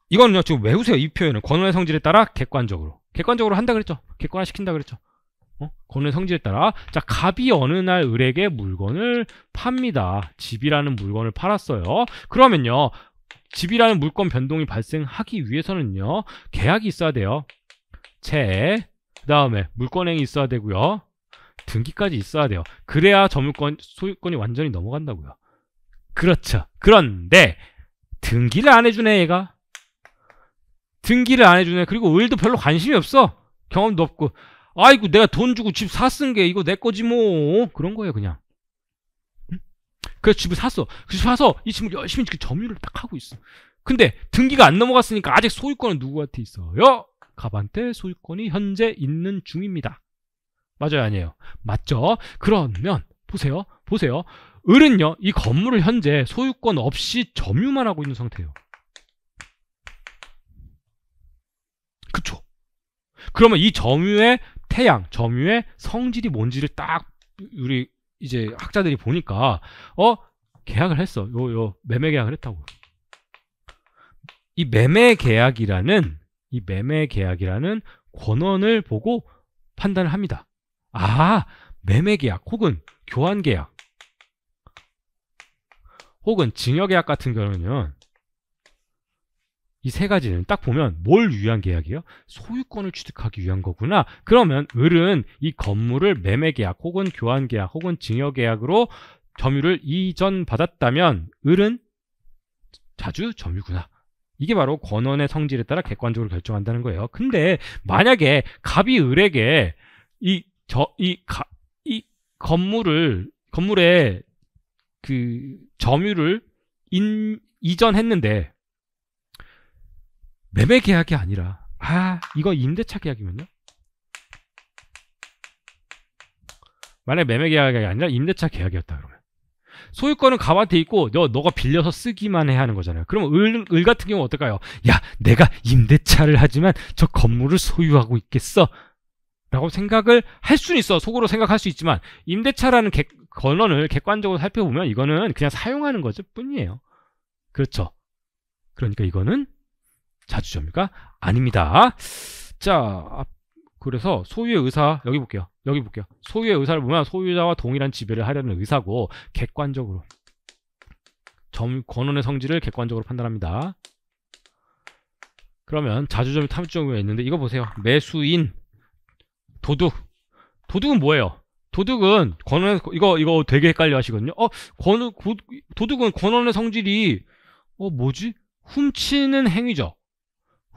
이거는요 지금 외우세요 이 표현을 권한의 성질에 따라 객관적으로 객관적으로 한다 그랬죠 객관화 시킨다 그랬죠 어? 권의 성질에 따라 자 갑이 어느 날 을에게 물건을 팝니다 집이라는 물건을 팔았어요 그러면요 집이라는 물건 변동이 발생하기 위해서는요 계약이 있어야 돼요 채 그다음에 물권행이 있어야 되고요 등기까지 있어야 돼요 그래야 저물권 소유권이 완전히 넘어간다고요 그렇죠 그런데 등기를 안 해주네 얘가 등기를 안 해주네. 그리고 을도 별로 관심이 없어. 경험도 없고. 아이고 내가 돈 주고 집 샀은 게 이거 내 거지 뭐. 그런 거예요 그냥. 그래서 집을 샀어. 그래서 사서 이 집을 열심히 점유를 딱 하고 있어. 근데 등기가 안 넘어갔으니까 아직 소유권은 누구한테 있어요? 가반테 소유권이 현재 있는 중입니다. 맞아요 아니에요? 맞죠? 그러면 보세요. 보세요. 을은요 이 건물을 현재 소유권 없이 점유만 하고 있는 상태예요. 그쵸? 그러면 이 점유의 태양, 점유의 성질이 뭔지를 딱 우리 이제 학자들이 보니까 어 계약을 했어. 요 요 매매 계약을 했다고. 이 매매 계약이라는 이 매매 계약이라는 권원을 보고 판단을 합니다. 아, 매매 계약 혹은 교환 계약 혹은 증여 계약 같은 경우는 이세 가지는 딱 보면 뭘 위한 계약이에요? 소유권을 취득하기 위한 거구나. 그러면 을은 이 건물을 매매 계약 혹은 교환 계약 혹은 증여 계약으로 점유를 이전 받았다면 을은 자주 점유구나. 이게 바로 권원의 성질에 따라 객관적으로 결정한다는 거예요. 근데 만약에 갑이 을에게 이 저이갑이 건물을 건물에 그 점유를 인, 이전했는데 매매 계약이 아니라 아 이거 임대차 계약이면요 만약 에 매매 계약이 아니라 임대차 계약이었다 그러면 소유권은 가와한테 있고 너 너가 빌려서 쓰기만 해야 하는 거잖아요. 그럼 을, 을 같은 경우 어떨까요? 야 내가 임대차를 하지만 저 건물을 소유하고 있겠어. 라고 생각을 할 수는 있어 속으로 생각할 수 있지만 임대차라는 객, 건원을 객관적으로 살펴보면 이거는 그냥 사용하는 거죠 뿐이에요 그렇죠 그러니까 이거는 자주점입니까 아닙니다. 자, 그래서 소유의 의사 여기 볼게요. 여기 볼게요. 소유의 의사를 보면 소유자와 동일한 지배를 하려는 의사고 객관적으로 점, 권원의 성질을 객관적으로 판단합니다. 그러면 자주점이 탐지점이 있는데 이거 보세요. 매수인 도둑 도둑은 뭐예요? 도둑은 권원 이거 이거 되게 헷갈려 하시거든요. 어, 권 도둑은 권원의 성질이 어 뭐지? 훔치는 행위죠.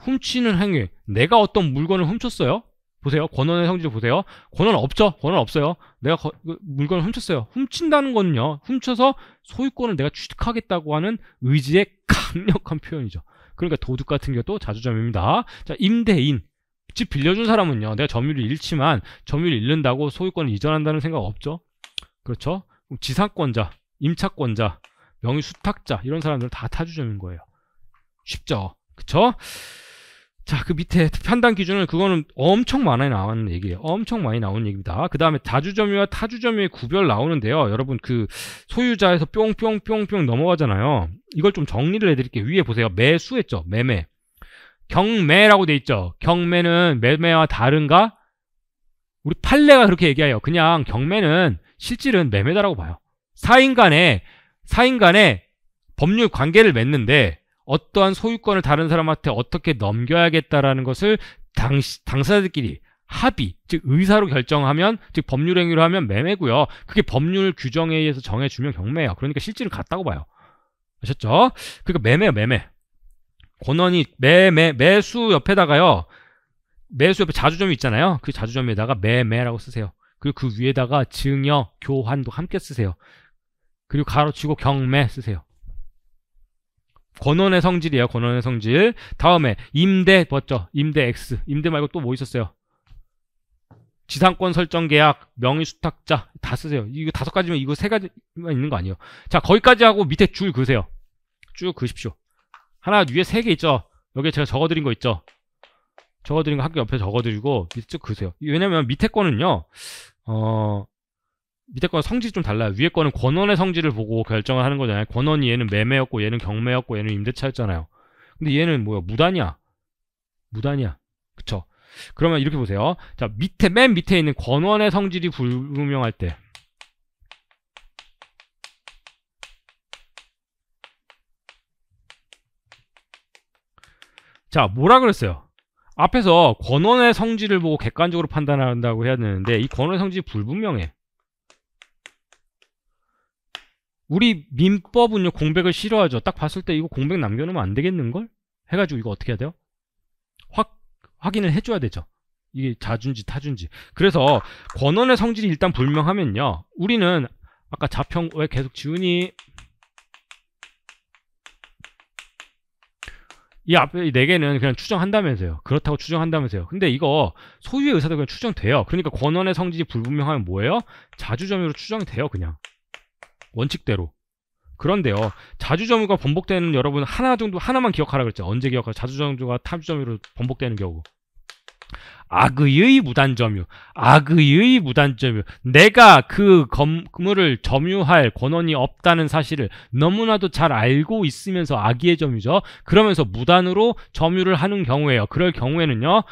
훔치는 행위 내가 어떤 물건을 훔쳤어요 보세요 권원의 성질 보세요 권원 없죠 권원 없어요 내가 거, 그 물건을 훔쳤어요 훔친다는 거는요 훔쳐서 소유권을 내가 취득하겠다고 하는 의지의 강력한 표현이죠 그러니까 도둑 같은 경우도 자주점입니다 자 임대인 집 빌려준 사람은요 내가 점유를 잃지만 점유를 잃는다고 소유권을 이전한다는 생각 없죠 그렇죠 지상권자 임차권자 명의수탁자 이런 사람들은 다 타주점인 거예요 쉽죠 그쵸 자, 그 밑에 판단 기준은 그거는 엄청 많이 나오는 얘기예요. 엄청 많이 나오는 얘기입니다. 그 다음에 다주점유와 타주점유의 구별 나오는데요. 여러분 그 소유자에서 뿅뿅뿅뿅 넘어가잖아요. 이걸 좀 정리를 해드릴게요. 위에 보세요. 매수했죠. 매매. 경매라고 돼 있죠. 경매는 매매와 다른가? 우리 판례가 그렇게 얘기해요. 그냥 경매는 실질은 매매다라고 봐요. 사인간에 사인간에 법률 관계를 맺는데 어떠한 소유권을 다른 사람한테 어떻게 넘겨야겠다라는 것을 당, 시 당사자들끼리 합의, 즉 의사로 결정하면, 즉 법률 행위로 하면 매매고요. 그게 법률 규정에 의해서 정해주면 경매예요. 그러니까 실질을 같다고 봐요. 아셨죠? 그러니까 매매요, 매매. 권원이 매매 매수 옆에다가요. 매수 옆에 자주점이 있잖아요. 그 자주점에다가 매매라고 쓰세요. 그리고 그 위에다가 증여, 교환도 함께 쓰세요. 그리고 가로치고 경매 쓰세요. 권원의 성질이에요. 권원의 성질. 다음에 임대 봤죠? 임대 X. 임대 말고 또 뭐 있었어요? 지상권 설정 계약, 명의 수탁자 다 쓰세요. 이거 다섯 가지면 이거 세 가지만 있는 거 아니에요. 자, 거기까지 하고 밑에 줄 그으세요. 쭉 그으십시오. 하나 위에 세 개 있죠? 여기 제가 적어드린 거 있죠? 적어드린 거 학교 옆에 적어드리고 밑에 쭉 그으세요. 왜냐면 밑에 거는요. 어, 밑에 거는 성질이 좀 달라요. 위에 거는 권원의 성질을 보고 결정을 하는 거잖아요. 권원이 얘는 매매였고 얘는 경매였고 얘는 임대차였잖아요. 근데 얘는 뭐야? 무단이야. 무단이야. 그쵸? 그러면 이렇게 보세요. 자, 밑에 맨 밑에 있는 권원의 성질이 불분명할 때 자, 뭐라 그랬어요? 앞에서 권원의 성질을 보고 객관적으로 판단한다고 해야 되는데 이 권원의 성질이 불분명해. 우리 민법은요 공백을 싫어하죠 딱 봤을 때 이거 공백 남겨놓으면 안 되겠는걸? 해가지고 이거 어떻게 해야 돼요? 확 확인을 해줘야 되죠 이게 자준지 타준지 그래서 권원의 성질이 일단 불명하면요 우리는 아까 자평 왜 계속 지훈이 이 앞에 네 개는 그냥 추정한다면서요. 그렇다고 추정한다면서요. 근데 이거 소유의 의사도 그냥 추정돼요. 그러니까 권원의 성질이 불분명하면 뭐예요? 자주점유로 추정이 돼요, 그냥. 원칙대로. 그런데요. 자주점유가 번복되는 여러분 하나 정도 하나만 기억하라 그랬죠. 언제 기억하라. 자주점유가 탐주점유로 번복되는 경우. 악의의 무단점유, 악의의 무단점유, 내가 그 건물을 점유할 권한이 없다는 사실을 너무나도 잘 알고 있으면서 악의의 점유죠. 그러면서 무단으로 점유를 하는 경우에요. 그럴 경우에는요,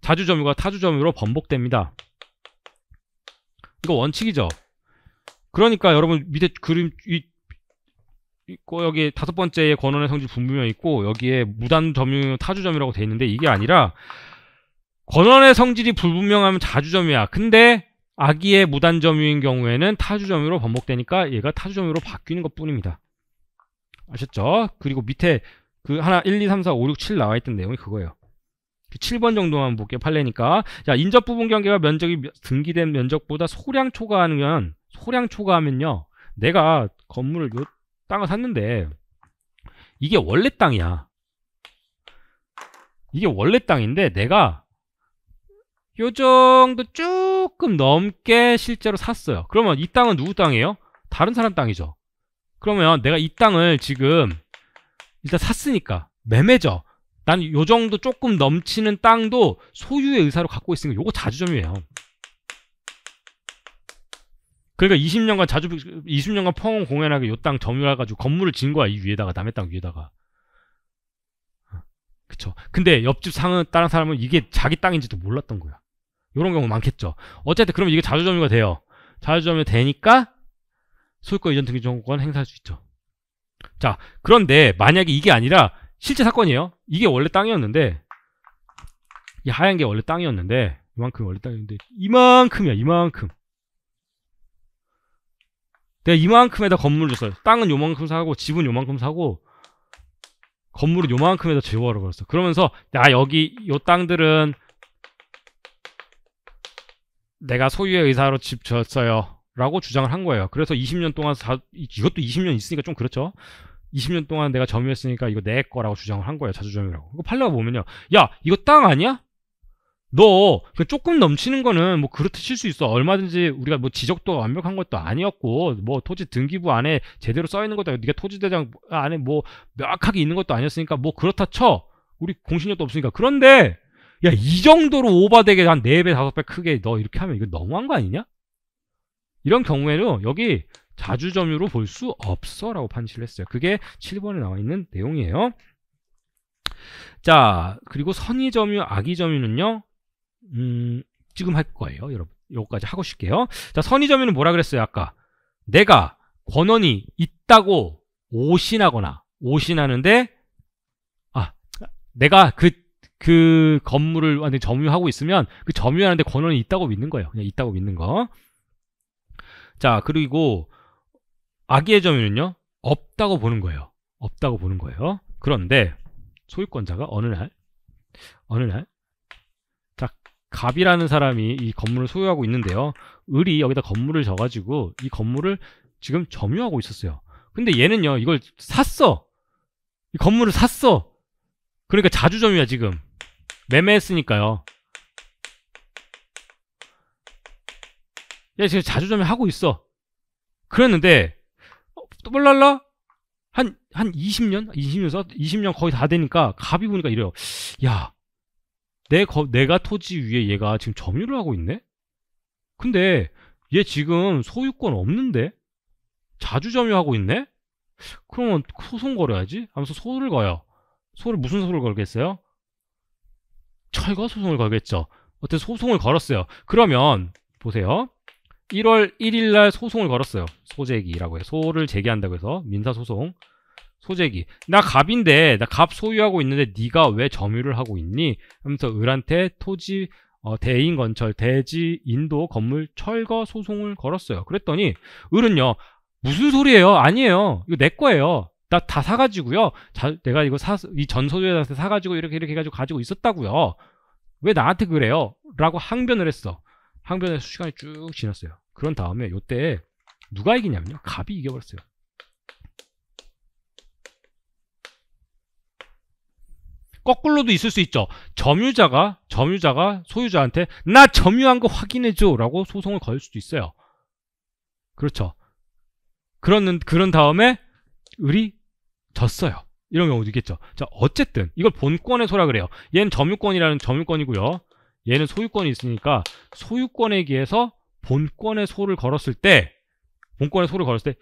자주점유가 타주점유로 번복됩니다. 이거 원칙이죠. 그러니까 여러분 밑에 그림 이, 있고 여기 다섯 번째에 권원의 성질 분명히 있고 여기에 무단 점유 타주점이라고 돼 있는데 이게 아니라 권원의 성질이 불분명하면 자주점유야. 근데 아기의 무단 점유인 경우에는 타주점유로 번복되니까 얘가 타주점유로 바뀌는 것뿐입니다. 아셨죠? 그리고 밑에 그 하나 1, 2, 3, 4, 5, 6, 7 나와 있던 내용이 그거예요. 7번 그 정도만 볼게요. 판례니까. 자, 인접 부분 경계가 면적이 등기된 면적보다 소량 초과하면 소량 초과하면요. 내가 건물을 요 땅을 샀는데 이게 원래 땅이야. 이게 원래 땅인데 내가 요 정도 조금 넘게 실제로 샀어요. 그러면 이 땅은 누구 땅이에요? 다른 사람 땅이죠. 그러면 내가 이 땅을 지금 일단 샀으니까 매매죠. 난 요 정도 조금 넘치는 땅도 소유의 의사로 갖고 있으니까 요거 자주점이에요. 그러니까 20년간 자주 20년간 펑 공연하게 요 땅 점유해 가지고 건물을 지은 거야 이 위에다가 남의 땅 위에다가 그쵸 근데 옆집 상은 다른 사람은 이게 자기 땅인지도 몰랐던 거야 요런 경우 많겠죠 어쨌든 그러면 이게 자주 점유가 돼요 자주 점유 가 되니까 소유권 이전 등기 정권 행사할 수 있죠 자 그런데 만약에 이게 아니라 실제 사건이에요 이게 원래 땅이었는데 이 하얀 게 원래 땅이었는데 이만큼 원래 땅이었는데 이만큼이야 이만큼 내가 이만큼에다 건물 줬어요. 땅은 요만큼 사고 집은 요만큼 사고 건물은 요만큼에다 재워라 그랬어 그러면서 야 여기 요 땅들은 내가 소유의 의사로 집 지었어요. 라고 주장을 한 거예요. 그래서 20년 동안 사, 이것도 20년 있으니까 좀 그렇죠. 20년 동안 내가 점유했으니까 이거 내 거라고 주장을 한 거예요. 자주점유라고. 이거 팔려보면요. 야 이거 땅 아니야? 너 그 조금 넘치는 거는 뭐그렇다칠 수 있어 얼마든지 우리가 뭐 지적도 완벽한 것도 아니었고 뭐 토지 등기부 안에 제대로 써 있는 것도 아니고 네가 토지대장 안에 뭐 명확하게 있는 것도 아니었으니까 뭐 그렇다 쳐 우리 공신력도 없으니까 그런데 야이 정도로 오바되게 한 네 배 다섯 배 크게 너 이렇게 하면 이거 너무한 거 아니냐 이런 경우에는 여기 자주점유로 볼 수 없어 라고 판시를 했어요 그게 7번에 나와 있는 내용이에요 자 그리고 선의점유 악의점유는요 음, 지금 할 거예요. 여러분. 요거까지 하고 싶게요. 자, 선의점유는 뭐라 그랬어요, 아까? 내가 권원이 있다고 오신하거나 오신하는데 아, 내가 그그 그 건물을 완전 점유하고 있으면 그 점유하는데 권원이 있다고 믿는 거예요. 그냥 있다고 믿는 거. 자, 그리고 아기의 점유는요. 없다고 보는 거예요. 없다고 보는 거예요. 그런데 소유권자가 어느 날 어느 날 갑이라는 사람이 이 건물을 소유하고 있는데요. 을이 여기다 건물을 져가지고 이 건물을 지금 점유하고 있었어요. 근데 얘는요, 이걸 샀어. 이 건물을 샀어. 그러니까 자주 점유야, 지금. 매매했으니까요. 얘 지금 자주 점유하고 있어. 그랬는데, 어, 또 몰랄라? 한, 한 20년? 20년 써? 20년 거의 다 되니까, 갑이 보니까 이래요. 야, 내 거, 내가 토지 위에 얘가 지금 점유를 하고 있네? 근데 얘 지금 소유권 없는데? 자주 점유하고 있네? 그러면 소송 걸어야지? 하면서 소를 걸어요. 소를 무슨 소를 걸겠어요? 철거 소송을 걸겠죠. 어쨌든 소송을 걸었어요. 그러면 보세요. 1월 1일 날 소송을 걸었어요. 소재기라고 해요. 소를 제기한다고 해서 민사소송 소재기 나 갑인데 나 갑 소유하고 있는데 네가 왜 점유를 하고 있니? 하면서 을한테 토지 어, 대인 건설 대지 인도 건물 철거 소송을 걸었어요. 그랬더니 을은요 무슨 소리예요? 아니에요. 이거 내 거예요. 나 다 사가지고요. 자, 내가 이거 사 이 전소유자한테 사가지고 이렇게 이렇게 해가지고 가지고 있었다고요. 왜 나한테 그래요? 라고 항변을 했어. 항변에서 시간이 쭉 지났어요. 그런 다음에 요때 누가 이기냐면요. 갑이 이겨버렸어요. 거꾸로도 있을 수 있죠. 점유자가 점유자가 소유자한테 나 점유한 거 확인해 줘라고 소송을 걸 수도 있어요. 그렇죠. 그런 그런 다음에 을이 졌어요. 이런 경우도 있겠죠. 자, 어쨌든 이걸 본권의 소라 그래요. 얘는 점유권이라는 점유권이고요. 얘는 소유권이 있으니까 소유권에 기해서 본권의 소를 걸었을 때 본권의 소를 걸었을 때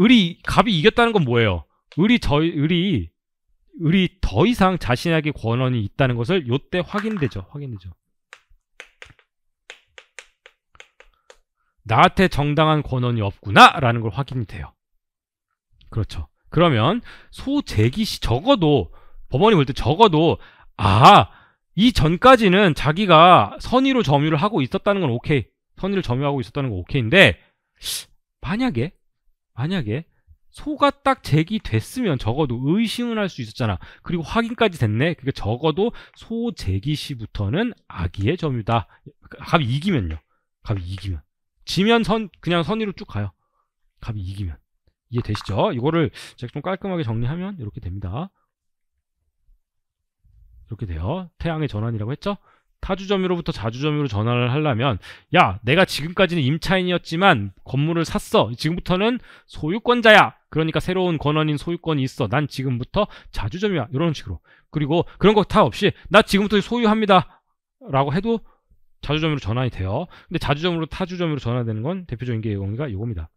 을이 갑이 이겼다는 건 뭐예요? 을이 저 을이 을이 더 이상 자신에게 권한이 있다는 것을 요 때 확인되죠. 확인되죠. 나한테 정당한 권한이 없구나라는 걸 확인이 돼요. 그렇죠. 그러면 소재기 시 적어도 법원이 볼 때 적어도 아, 이 전까지는 자기가 선의로 점유를 하고 있었다는 건 오케이. 선의를 점유하고 있었다는 건 오케이인데 만약에 만약에 소가 딱 제기됐으면 적어도 의심을 할 수 있었잖아. 그리고 확인까지 됐네. 그게 그러니까 적어도 소 제기 시부터는 아기의 점유다. 갑이 이기면요. 갑이 이기면. 지면 선 그냥 선의로 쭉 가요. 갑이 이기면. 이해되시죠? 이거를 제가 좀 깔끔하게 정리하면 이렇게 됩니다. 이렇게 돼요. 태양의 전환이라고 했죠? 타주점유로부터 자주점유로 전환을 하려면 야 내가 지금까지는 임차인이었지만 건물을 샀어 지금부터는 소유권자야 그러니까 새로운 권한인 소유권이 있어 난 지금부터 자주점유야 이런 식으로 그리고 그런 거 다 없이 나 지금부터 소유합니다 라고 해도 자주점유로 전환이 돼요 근데 자주점으로 타주점유로 전환되는 건 대표적인 게 의미가 요겁니다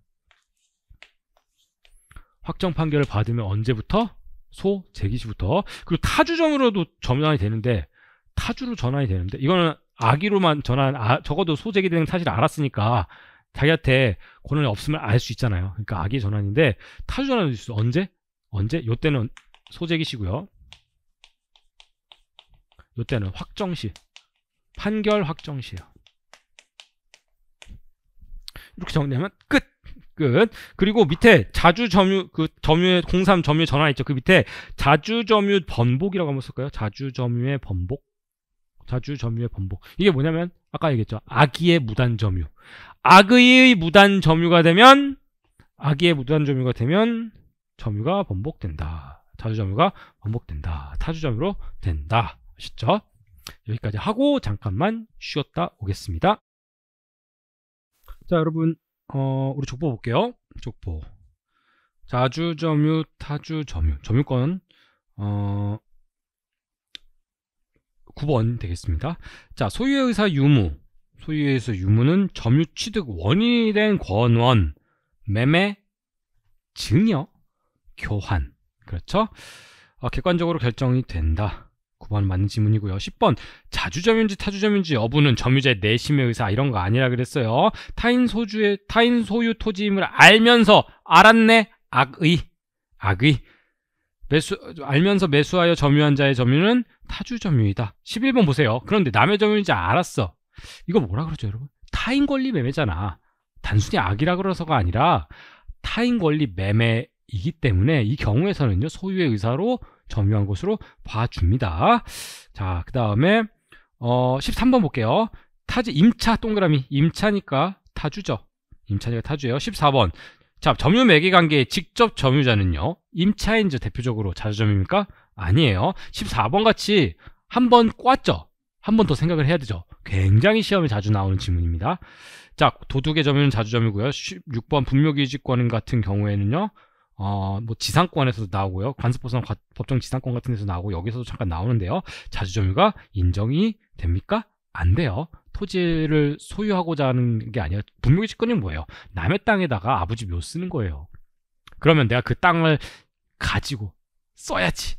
확정 판결을 받으면 언제부터? 소 재기시부터 그리고 타주점으로도 전환이 되는데 타주로 전환이 되는데 이거는 아기로만 전환 아, 적어도 소재기 되는 사실 알았으니까 자기한테 권한이 없으면알 수 있잖아요. 그러니까 아기 전환인데 타주 전환을 수 언제? 언제? 요때는 소재기시고요. 요때는 확정시 판결 확정시요. 에 이렇게 정리하면 끝. 끝. 그리고 밑에 자주 점유 그 점유의 03 점유 전환 있죠. 그 밑에 자주 점유 번복이라고 한번 쓸까요? 자주 점유의 번복. 자주 점유의 번복. 이게 뭐냐면 아까 얘기했죠. 악의의 무단 점유. 악의의 무단 점유가 되면 악의의 무단 점유가 되면 점유가 번복된다. 자주 점유가 번복된다. 타주 점유로 된다. 아셨죠? 여기까지 하고 잠깐만 쉬었다 오겠습니다. 자 여러분 어, 우리 족보 볼게요. 족보. 자주 점유, 타주 점유. 점유권 어, 9번 되겠습니다. 자, 소유의 의사 유무. 소유의 의사 유무는 점유 취득 원인이 된 권원, 매매, 증여, 교환. 그렇죠? 어, 객관적으로 결정이 된다. 9번 맞는 지문이고요. 10번 자주점인지타주점인지 여부는 점유자의 내심의 의사 이런 거 아니라 그랬어요. 타인 소유의 타인 소유 토지임을 알면서 알았네 악의 악의 매수 알면서 매수하여 점유한 자의 점유는 타주 점유이다. 11번 보세요. 그런데 남의 점유인지 알았어. 이거 뭐라 그러죠, 여러분? 타인 권리 매매잖아. 단순히 악이라 그래서가 아니라 타인 권리 매매이기 때문에 이 경우에서는요. 소유의 의사로 점유한 것으로 봐줍니다. 자, 그다음에 어 13번 볼게요. 타지 임차 동그라미 임차니까 타주죠. 임차니까 타주예요. 14번 자, 점유 매개 관계의 직접 점유자는요. 임차인이 대표적으로 자주점입니까? 아니에요. 14번 같이 한번 꽈죠. 한 번 더 생각을 해야 되죠. 굉장히 시험에 자주 나오는 질문입니다. 자, 도둑의 점유는 자주점이고요. 6번 분묘기지권 같은 경우에는요. 어, 뭐 지상권에서도 나오고요. 관습법상 법정 지상권 같은 데서 나오고 여기서도 잠깐 나오는데요. 자주점유가 인정이 됩니까? 안 돼요. 토지를 소유하고자 하는 게 아니라 분묘 직권이 뭐예요? 남의 땅에다가 아버지 묘 쓰는 거예요. 그러면 내가 그 땅을 가지고 써야지.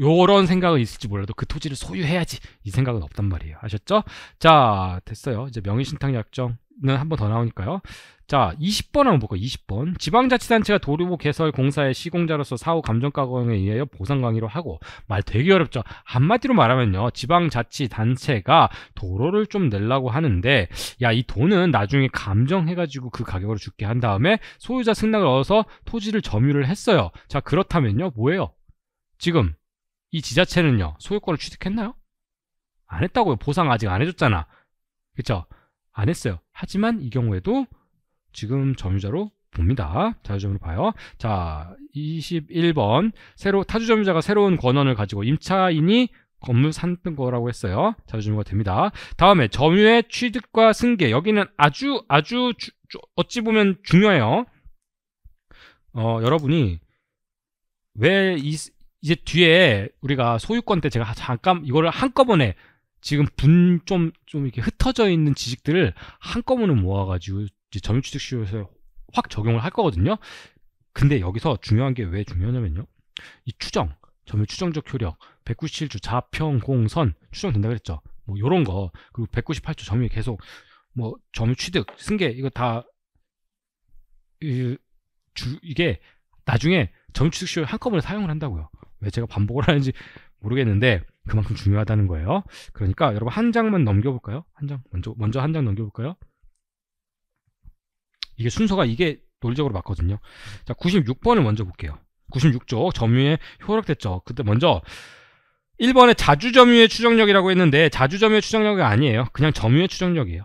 요런 생각은 있을지 몰라도 그 토지를 소유해야지 이 생각은 없단 말이에요 아셨죠? 자 됐어요 이제 명의신탁 약정 는한번더 나오니까요. 자, 20번 한번 볼까요? 20번. 지방자치단체가 도로 개설 공사의 시공자로서 사후 감정가공에 의하여 보상 강의로 하고 말 되게 어렵죠. 한마디로 말하면요. 지방자치단체가 도로를 좀 내려고 하는데 야, 이 돈은 나중에 감정해 가지고 그 가격으로 줄게 한 다음에 소유자 승낙을 얻어서 토지를 점유를 했어요. 자, 그렇다면요. 뭐예요? 지금 이 지자체는요. 소유권을 취득했나요? 안 했다고요. 보상 아직 안 해줬잖아. 그쵸? 렇죠 안 했어요. 하지만 이 경우에도 지금 점유자로 봅니다. 자주점으로 봐요. 자, 21번 새로 타주점유자가 새로운 권한을 가지고 임차인이 건물 산 거라고 했어요. 자주점유가 됩니다. 다음에 점유의 취득과 승계 여기는 아주 아주 주, 어찌 보면 중요해요. 어, 여러분이 왜 이, 이제 뒤에 우리가 소유권 때 제가 잠깐 이거를 한꺼번에 지금 분 좀좀 좀 이렇게 흩어져 있는 지식들을 한꺼번에 모아가지고 이제 점유취득 시효에서 확 적용을 할 거거든요. 근데 여기서 중요한 게 왜 중요하냐면요. 이 추정, 점유 추정적 효력, 197조 자평 공선 추정된다 그랬죠. 뭐 요런 거 그리고 198조 점유 계속 뭐 점유 취득, 승계 이거 다 이, 주, 이게 나중에 점유 취득 시효 한꺼번에 사용을 한다고요. 왜 제가 반복을 하는지 모르겠는데 그만큼 중요하다는 거예요. 그러니까 여러분 한 장만 넘겨볼까요? 한장 먼저 먼저 한 장 넘겨볼까요? 이게 순서가 이게 논리적으로 맞거든요. 자 96번을 먼저 볼게요. 9 6쪽 점유의 효력됐죠. 그때 먼저 1번에 자주점유의 추정력이라고 했는데 자주점유의 추정력이 아니에요. 그냥 점유의 추정력이에요.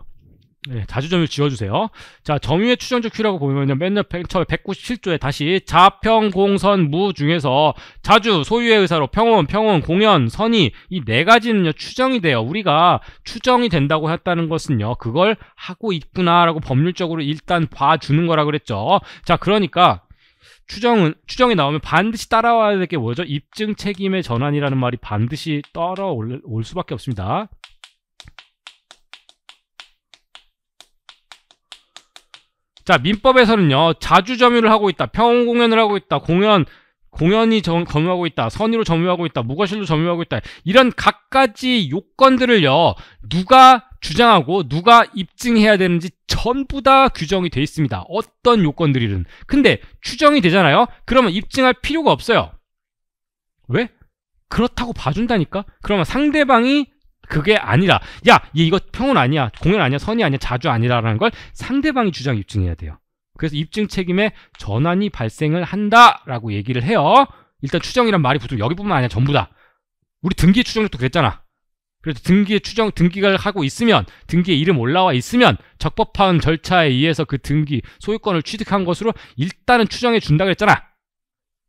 네, 자주점유 지워주세요. 자, 점유의 추정적 Q라고 보면 요 맨날 처음에 197조에 다시 자평공선 무 중에서 자주 소유의 의사로 평온, 평온, 공연, 선의 이 네 가지는요 추정이 돼요. 우리가 추정이 된다고 했다는 것은요 그걸 하고 있구나라고 법률적으로 일단 봐주는 거라 그랬죠. 자, 그러니까 추정은 추정이 나오면 반드시 따라와야 될 게 뭐죠? 입증 책임의 전환이라는 말이 반드시 따라올 수밖에 없습니다. 자, 민법에서는요. 자주 점유를 하고 있다. 평온 공연을 하고 있다. 공연 공연이 점, 점유하고 있다. 선의로 점유하고 있다. 무과실로 점유하고 있다. 이런 갖가지 요건들을요. 누가 주장하고 누가 입증해야 되는지 전부 다 규정이 돼 있습니다. 어떤 요건들이든. 근데 추정이 되잖아요. 그러면 입증할 필요가 없어요. 왜? 그렇다고 봐준다니까? 그러면 상대방이 그게 아니라 야 이거 평온 아니야 공연 아니야 선이 아니야 자주 아니라라는 걸 상대방이 주장 입증해야 돼요. 그래서 입증 책임에 전환이 발생을 한다라고 얘기를 해요. 일단 추정이란 말이 붙으면 여기뿐만 아니라 전부다. 우리 등기 추정력도 그랬잖아. 그래서 등기에 추정 등기를 하고 있으면 등기에 이름 올라와 있으면 적법한 절차에 의해서 그 등기 소유권을 취득한 것으로 일단은 추정해 준다 그랬잖아.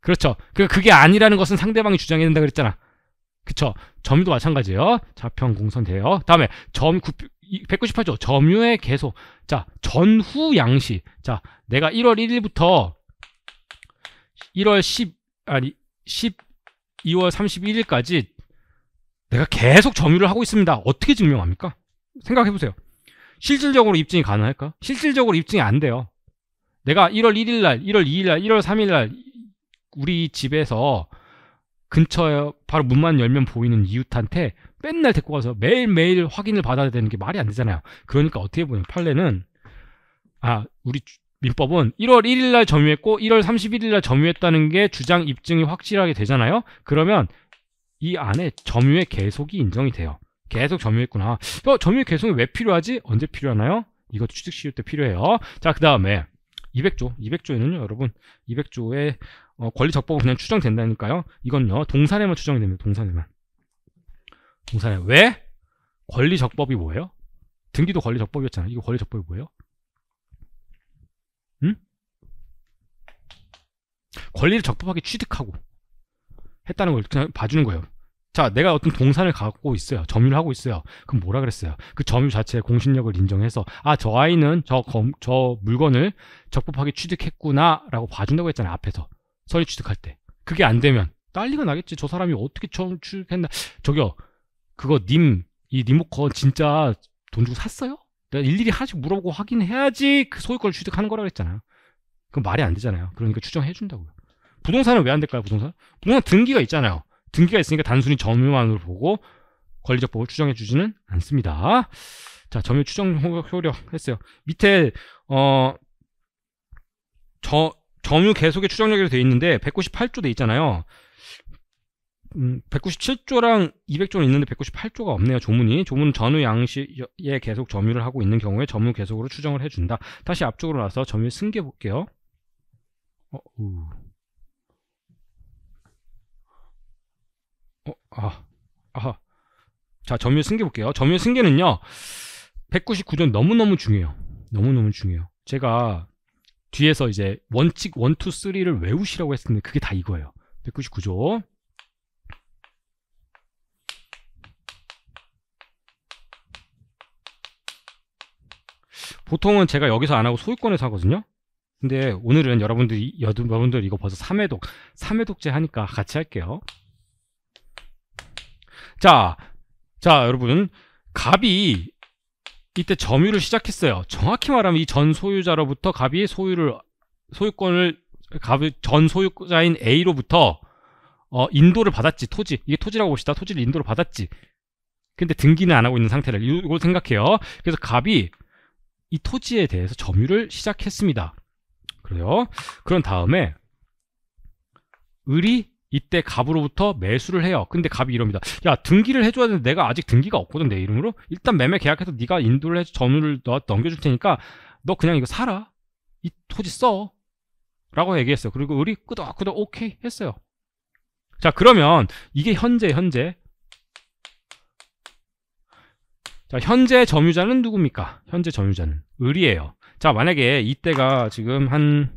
그렇죠. 그 그게 아니라는 것은 상대방이 주장해야 된다 그랬잖아. 그쵸 점유도 마찬가지예요 좌편 공선돼요 다음에 점 9, 198조 점유의 계속 자 전후 양시 자 내가 1월 1일부터 1월 10 아니 12월 31일까지 내가 계속 점유를 하고 있습니다 어떻게 증명합니까 생각해 보세요 실질적으로 입증이 가능할까 실질적으로 입증이 안 돼요 내가 1월 1일날 1월 2일날 1월 3일날 우리 집에서 근처에 바로 문만 열면 보이는 이웃한테 맨날 데리고 가서 매일매일 확인을 받아야 되는 게 말이 안 되잖아요. 그러니까 어떻게 보면 판례는 아 우리 민법은 1월 1일 날 점유했고 1월 31일 날 점유했다는 게 주장 입증이 확실하게 되잖아요. 그러면 이 안에 점유의 계속이 인정이 돼요. 계속 점유했구나. 어, 점유의 계속이 왜 필요하지? 언제 필요하나요? 이것도 취득시효 때 필요해요. 자, 그 다음에 200조, 200조에는요, 여러분, 200조의 어, 권리 적법은 그냥 추정된다니까요. 이건요, 동산에만 추정이 됩니다. 동산에만. 동산에 왜? 권리 적법이 뭐예요? 등기도 권리 적법이었잖아요. 이거 권리 적법이 뭐예요? 응? 권리를 적법하게 취득하고 했다는 걸 그냥 봐주는 거예요. 자, 내가 어떤 동산을 갖고 있어요. 점유를 하고 있어요. 그럼 뭐라 그랬어요? 그 점유 자체의 공신력을 인정해서 아, 저 아이는 저, 검, 저 물건을 적법하게 취득했구나라고 봐준다고 했잖아요. 앞에서. 서류 취득할 때. 그게 안 되면 난리가 나겠지. 저 사람이 어떻게 처음 취득했나. 저기요. 그거 님, 이 리모컨 진짜 돈 주고 샀어요? 내가 일일이 하나씩 물어보고 확인해야지 그 소유권을 취득하는 거라고 했잖아요. 그건 말이 안 되잖아요. 그러니까 추정해 준다고요. 부동산은 왜 안 될까요, 부동산? 부동산 등기가 있잖아요. 등기가 있으니까 단순히 점유만으로 보고 권리적 보호 추정해 주지는 않습니다. 자, 점유 추정 효력 했어요. 밑에 어 저, 점유 계속의 추정력이로 되어 있는데 198조 돼 있잖아요. 음, 197조랑 200조는 있는데 198조가 없네요. 조문이 조문 전후 양식에 계속 점유를 하고 있는 경우에 점유 계속으로 추정을 해준다. 다시 앞쪽으로 나서 점유 승계 볼게요. 어, 우. 어, 아, 아. 자, 점유 승계 볼게요. 점유 승계는요. 199조 너무너무 중요해요. 너무너무 중요해요. 제가 뒤에서 이제 원칙 1, 2, 3를 외우시라고 했었는데 그게 다 이거예요. 199조. 보통은 제가 여기서 안 하고 소유권에서 하거든요. 근데 오늘은 여러분들이 여러분들 이거 벌써 3회독 3회독제 하니까 같이 할게요. 자, 자 여러분 갑이 이때 점유를 시작했어요. 정확히 말하면 이 전 소유자로부터 갑이 소유를 소유권을 갑의 전 소유자인 A로부터 어, 인도를 받았지 토지 이게 토지라고 봅시다. 토지를 인도를 받았지. 근데 등기는 안 하고 있는 상태를 이걸 생각해요. 그래서 갑이 이 토지에 대해서 점유를 시작했습니다. 그래요. 그런 다음에 을이 이때 갑으로부터 매수를 해요. 근데 갑이 이럽니다. 야 등기를 해줘야 되는데 내가 아직 등기가 없거든 내 이름으로. 일단 매매 계약해서 네가 인도를 해서 전후를 너 넘겨줄 테니까 너 그냥 이거 사라. 이 토지 써. 라고 얘기했어요. 그리고 우리 끄덕끄덕 오케이 했어요. 자 그러면 이게 현재 현재 자 현재 점유자는 누굽니까? 현재 점유자는 을이에요. 자 만약에 이때가 지금 한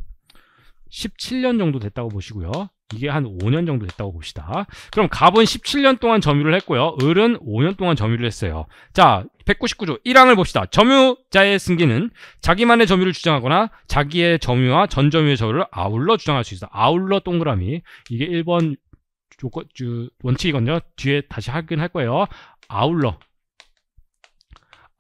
17년 정도 됐다고 보시고요. 이게 한 5년 정도 됐다고 봅시다. 그럼 갑은 17년 동안 점유를 했고요. 을은 5년 동안 점유를 했어요. 자, 199조 1항을 봅시다. 점유자의 승기는 자기만의 점유를 주장하거나 자기의 점유와 전점유의 점유를 아울러 주장할 수 있어. 아울러 동그라미. 이게 1번 조건, 원칙이거든요 뒤에 다시 하긴 할 거예요. 아울러.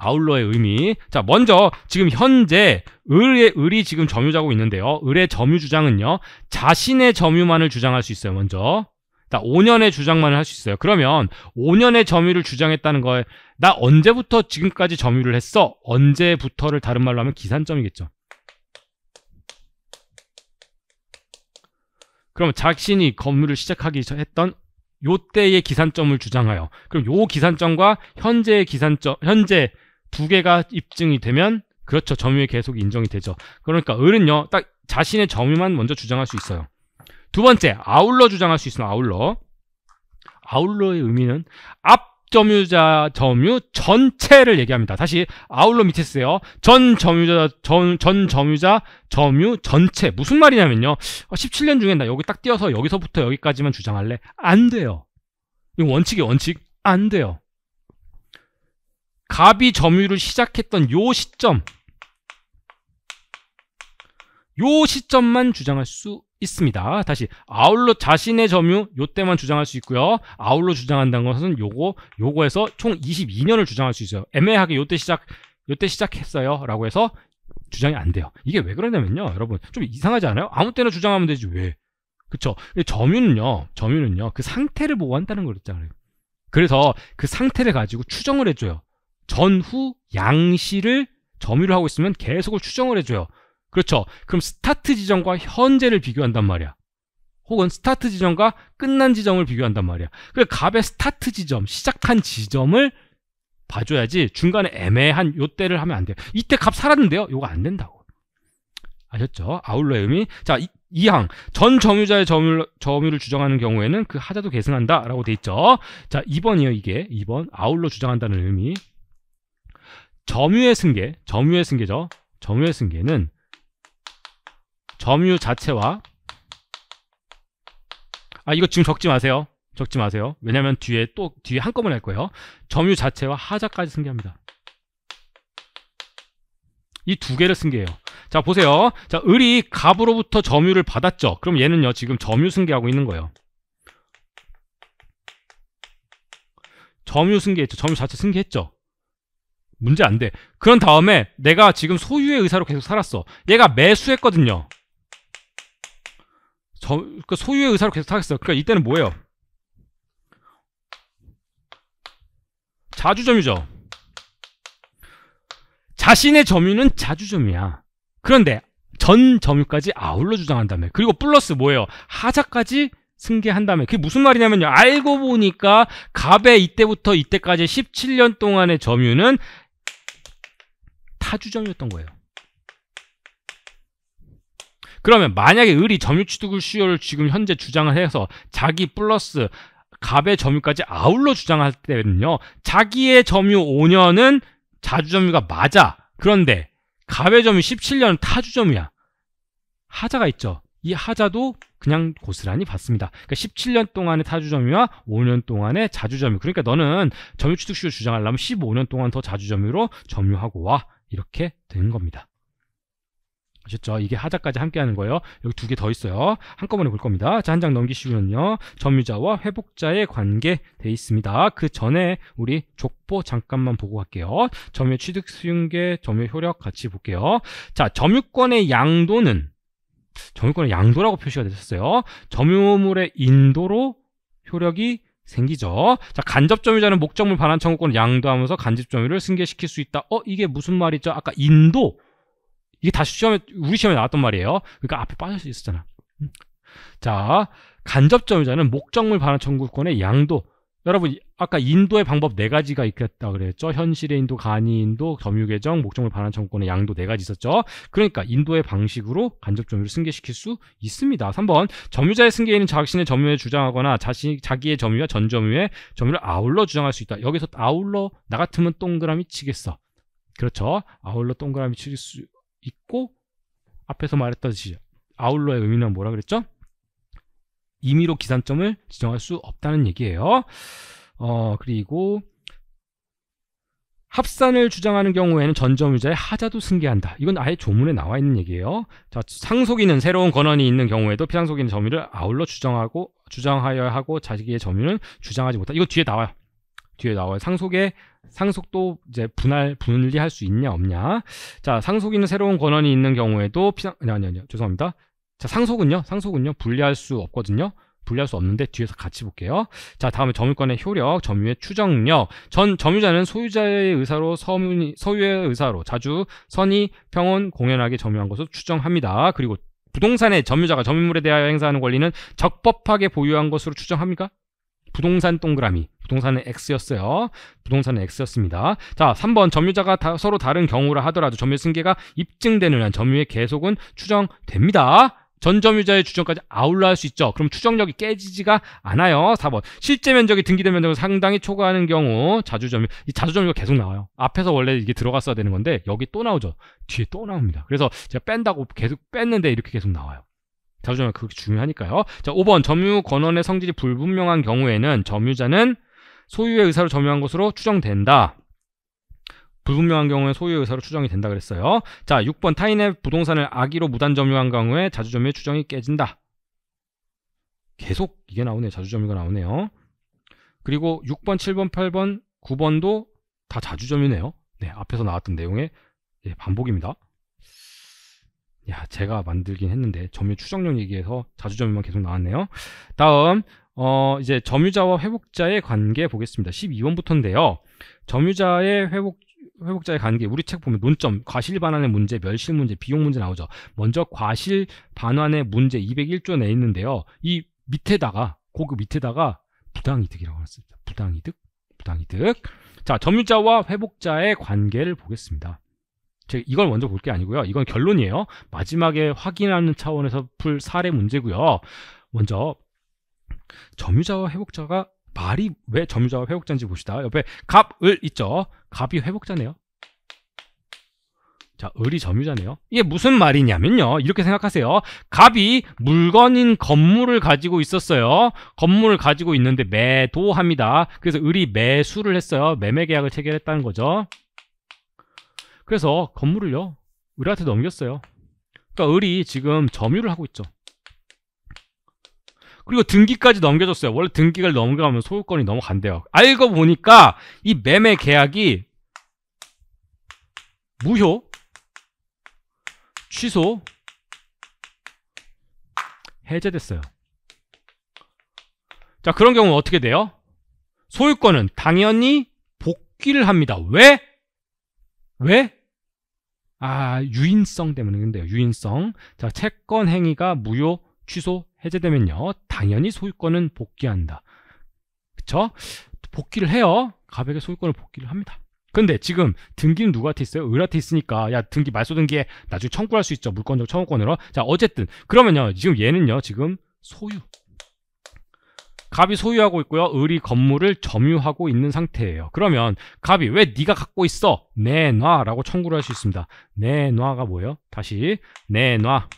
아울러의 의미. 자, 먼저 지금 현재 을의 을이 지금 점유자고 있는데요. 을의 점유 주장은요. 자신의 점유만을 주장할 수 있어요. 먼저. 자, 5년의 주장만을 할 수 있어요. 그러면 5년의 점유를 주장했다는 거에 나 언제부터 지금까지 점유를 했어? 언제부터를 다른 말로 하면 기산점이겠죠. 그럼 자신이 건물을 시작하기 했던 요때의 기산점을 주장하여 그럼 요 기산점과 현재의 기산점 현재 두 개가 입증이 되면 그렇죠. 점유에 계속 인정이 되죠. 그러니까 을은요. 딱 자신의 점유만 먼저 주장할 수 있어요. 두 번째, 아울러 주장할 수있으면 아울러. 아울러의 의미는 앞 점유자 점유 전체를 얘기합니다. 다시 아울러 밑에 쓰세요. 전 점유자 전, 전 점유자 점유 전체 무슨 말이냐면요. 17년 어, 중에 나 여기 딱 띄어서 여기서부터 여기까지만 주장할래 안 돼요. 이 원칙이 원칙 안 돼요. 갑이 점유를 시작했던 요 시점 요 시점만 주장할 수 있습니다. 다시 아울러 자신의 점유 요때만 주장할 수 있고요. 아울러 주장한다는 것은 요거 요거에서 총 22년을 주장할 수 있어요. 애매하게 요 때 시작 요 때 시작했어요. 라고 해서 주장이 안 돼요. 이게 왜 그러냐면요. 여러분 좀 이상하지 않아요? 아무 때나 주장하면 되지 왜? 그쵸? 점유는요. 점유는요. 그 상태를 보고한다는 거랬잖아요. 그래서 그 상태를 가지고 추정을 해줘요. 전후 양시를 점유를 하고 있으면 계속을 추정을 해줘요. 그렇죠. 그럼 스타트 지점과 현재를 비교한단 말이야. 혹은 스타트 지점과 끝난 지점을 비교한단 말이야. 그래 갑의 스타트 지점, 시작한 지점을 봐줘야지 중간에 애매한 요때를 하면 안 돼요. 이때 갑 살았는데요. 요거 안 된다고. 아셨죠? 아울러의 의미. 자, 이, 2항. 전 점유자의 점유, 점유를 주장하는 경우에는 그 하자도 계승한다. 라고 돼 있죠. 자, 2번이요. 이게 2번. 아울러 주장한다는 의미. 점유의 승계, 점유의 승계죠. 점유의 승계는 점유 자체와 아 이거 지금 적지 마세요. 적지 마세요. 왜냐면 뒤에 또 뒤에 한꺼번에 할 거예요. 점유 자체와 하자까지 승계합니다. 이 두 개를 승계해요. 자 보세요. 자 을이 갑으로부터 점유를 받았죠. 그럼 얘는요 지금 점유 승계하고 있는 거예요. 점유 승계했죠. 점유 자체 승계했죠. 문제 안 돼. 그런 다음에 내가 지금 소유의 의사로 계속 살았어. 얘가 매수했거든요. 저, 그러니까 소유의 의사로 계속 살았어. 그러니까 이때는 뭐예요? 자주 점유죠. 자신의 점유는 자주 점유야. 그런데 전 점유까지 아울러 주장한다며. 그리고 플러스 뭐예요? 하자까지 승계한다며 그게 무슨 말이냐면요 알고 보니까 갑의 이때부터 이때까지 17년 동안의 점유는 타주점이었던 거예요. 그러면 만약에 을이 점유취득을 수요를 지금 현재 주장을 해서 자기 플러스 갑의 점유까지 아울러 주장할 때는요. 자기의 점유 5년은 자주점유가 맞아. 그런데 갑의 점유 17년은 타주점유야. 하자가 있죠. 이 하자도 그냥 고스란히 봤습니다 그러니까 17년 동안의 타주점유와 5년 동안의 자주점유. 그러니까 너는 점유취득시효 주장하려면 15년 동안 더 자주점유로 점유하고 와. 이렇게 된 겁니다. 아셨죠? 이게 하자까지 함께 하는 거예요. 여기 두 개 더 있어요. 한꺼번에 볼 겁니다. 자, 한 장 넘기시면요. 점유자와 회복자의 관계 돼 있습니다. 그 전에 우리 족보 잠깐만 보고 갈게요. 점유 취득 수용계, 점유 효력 같이 볼게요. 자, 점유권의 양도는 점유권의 양도라고 표시가 됐었어요. 점유물의 인도로 효력이 생기죠. 자, 간접점유자는 목적물 반환 청구권을 양도하면서 간접점유를 승계시킬 수 있다. 어, 이게 무슨 말이죠? 아까 인도 이게 다시 시험에 우리 시험에 나왔던 말이에요. 그러니까 앞에 빠질수 있었잖아. 음. 자, 간접점유자는 목적물 반환 청구권의 양도 여러분 아까 인도의 방법 네 가지가 있겠다 그랬죠 현실의 인도, 간이 인도, 점유계정, 목적물 반환 청구권의 양도 네 가지 있었죠 그러니까 인도의 방식으로 간접 점유를 승계시킬 수 있습니다 3번 점유자의 승계에는 자신의 점유에 주장하거나 자신, 자기의 점유와 전점유의 점유를 아울러 주장할 수 있다 여기서 아울러 나 같으면 동그라미 치겠어 그렇죠 아울러 동그라미 칠 수 있고 앞에서 말했듯이 아울러의 의미는 뭐라 그랬죠 임의로 기산점을 지정할 수 없다는 얘기예요. 어, 그리고 합산을 주장하는 경우에는 전점유자의 하자도 승계한다. 이건 아예 조문에 나와 있는 얘기예요. 자, 상속인은 새로운 권한이 있는 경우에도 피상속인의 점유를 아울러 주장하고 주장하여야 하고 자기의 점유는 주장하지 못한다. 이거 뒤에 나와요. 뒤에 나와요. 상속의 상속도 이제 분할 분리할 수 있냐 없냐. 자, 상속인은 새로운 권한이 있는 경우에도 피상 아니 아니 아니 죄송합니다. 자, 상속은요. 상속은요. 분리할 수 없거든요. 분리할 수 없는데 뒤에서 같이 볼게요. 자, 다음에 점유권의 효력, 점유의 추정력. 전 점유자는 소유자의 의사로 서문이, 소유의 의사로 자주 선의, 평온, 공연하게 점유한 것으로 추정합니다. 그리고 부동산의 점유자가 점유물에 대하여 행사하는 권리는 적법하게 보유한 것으로 추정합니까? 부동산 동그라미. 부동산은 X였어요. 부동산은 X였습니다. 자, 3번 점유자가 다, 서로 다른 경우라 하더라도 점유 승계가 입증되는 한 점유의 계속은 추정됩니다. 전 점유자의 주장까지 아울러 할 수 있죠. 그럼 추정력이 깨지지가 않아요. 4번. 실제 면적이 등기된 면적을 상당히 초과하는 경우 자주 점유. 이 자주 점유가 계속 나와요. 앞에서 원래 이게 들어갔어야 되는 건데 여기 또 나오죠. 뒤에 또 나옵니다. 그래서 제가 뺀다고 계속 뺐는데 이렇게 계속 나와요. 자주 점유가 그렇게 중요하니까요. 자, 5번. 점유 권원의 성질이 불분명한 경우에는 점유자는 소유의 의사로 점유한 것으로 추정된다. 불분명한 경우에 소유 의사로 추정이 된다 그랬어요. 자, 6번 타인의 부동산을 악의로 무단 점유한 경우에 자주점유의 추정이 깨진다. 계속 이게 나오네 자주점유가 나오네요. 그리고 6번, 7번, 8번, 9번도 다 자주점유네요. 네, 앞에서 나왔던 내용의 예, 반복입니다. 야, 제가 만들긴 했는데 점유 추정력 얘기해서 자주점유만 계속 나왔네요. 다음 어, 이제 점유자와 회복자의 관계 보겠습니다. 12번부터인데요. 점유자의 회복 회복자의 관계 우리 책 보면 논점 과실 반환의 문제 멸실 문제 비용 문제 나오죠 먼저 과실 반환의 문제 201조 내에 있는데요 이 밑에다가 고급 밑에다가 부당이득이라고 했습니다 부당이득 부당이득 자 점유자와 회복자의 관계를 보겠습니다 제가 이걸 먼저 볼 게 아니고요 이건 결론이에요 마지막에 확인하는 차원에서 풀 사례 문제고요 먼저 점유자와 회복자가 말이 왜 점유자와 회복자인지 봅시다. 옆에 갑, 을 있죠. 갑이 회복자네요. 자, 을이 점유자네요. 이게 무슨 말이냐면요. 이렇게 생각하세요. 갑이 물건인 건물을 가지고 있었어요. 건물을 가지고 있는데 매도합니다. 그래서 을이 매수를 했어요. 매매 계약을 체결했다는 거죠. 그래서 건물을요. 을한테 넘겼어요. 그러니까 을이 지금 점유를 하고 있죠. 그리고 등기까지 넘겨줬어요. 원래 등기를 넘겨가면 소유권이 넘어간대요. 알고 보니까 이 매매 계약이 무효, 취소, 해제됐어요. 자, 그런 경우는 어떻게 돼요? 소유권은 당연히 복귀를 합니다. 왜? 왜? 아, 유인성 때문인데요. 에 유인성. 자, 채권 행위가 무효, 취소, 해제되면요. 당연히 소유권은 복귀한다. 그쵸? 복귀를 해요. 가백의 소유권을 복귀를 합니다. 근데 지금 등기는 누구한테 있어요? 을한테 있으니까 야 등기 말소 등기에 나중에 청구할 수 있죠. 물권적 청구권으로. 자 어쨌든 그러면요. 지금 얘는요. 지금 소유. 갑이 소유하고 있고요. 을이 건물을 점유하고 있는 상태예요. 그러면 갑이 왜 네가 갖고 있어? 내놔라고 청구를 할 수 있습니다. 내놔가 뭐예요? 다시 내놔.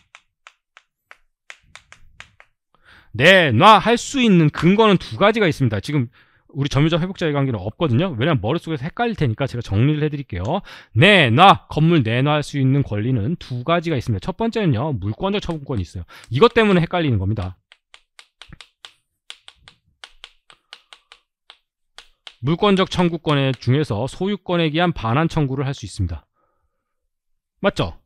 내놔 할 수 있는 근거는 두 가지가 있습니다. 지금 우리 점유자 회복자의 관계는 없거든요. 왜냐면 하 머릿속에서 헷갈릴 테니까 제가 정리를 해드릴게요. 내놔 건물 내놔 할 수 있는 권리는 두 가지가 있습니다. 첫 번째는요. 물권적 처분권이 있어요. 이것 때문에 헷갈리는 겁니다. 물권적 청구권 중에서 소유권에 기한 반환 청구를 할 수 있습니다. 맞죠?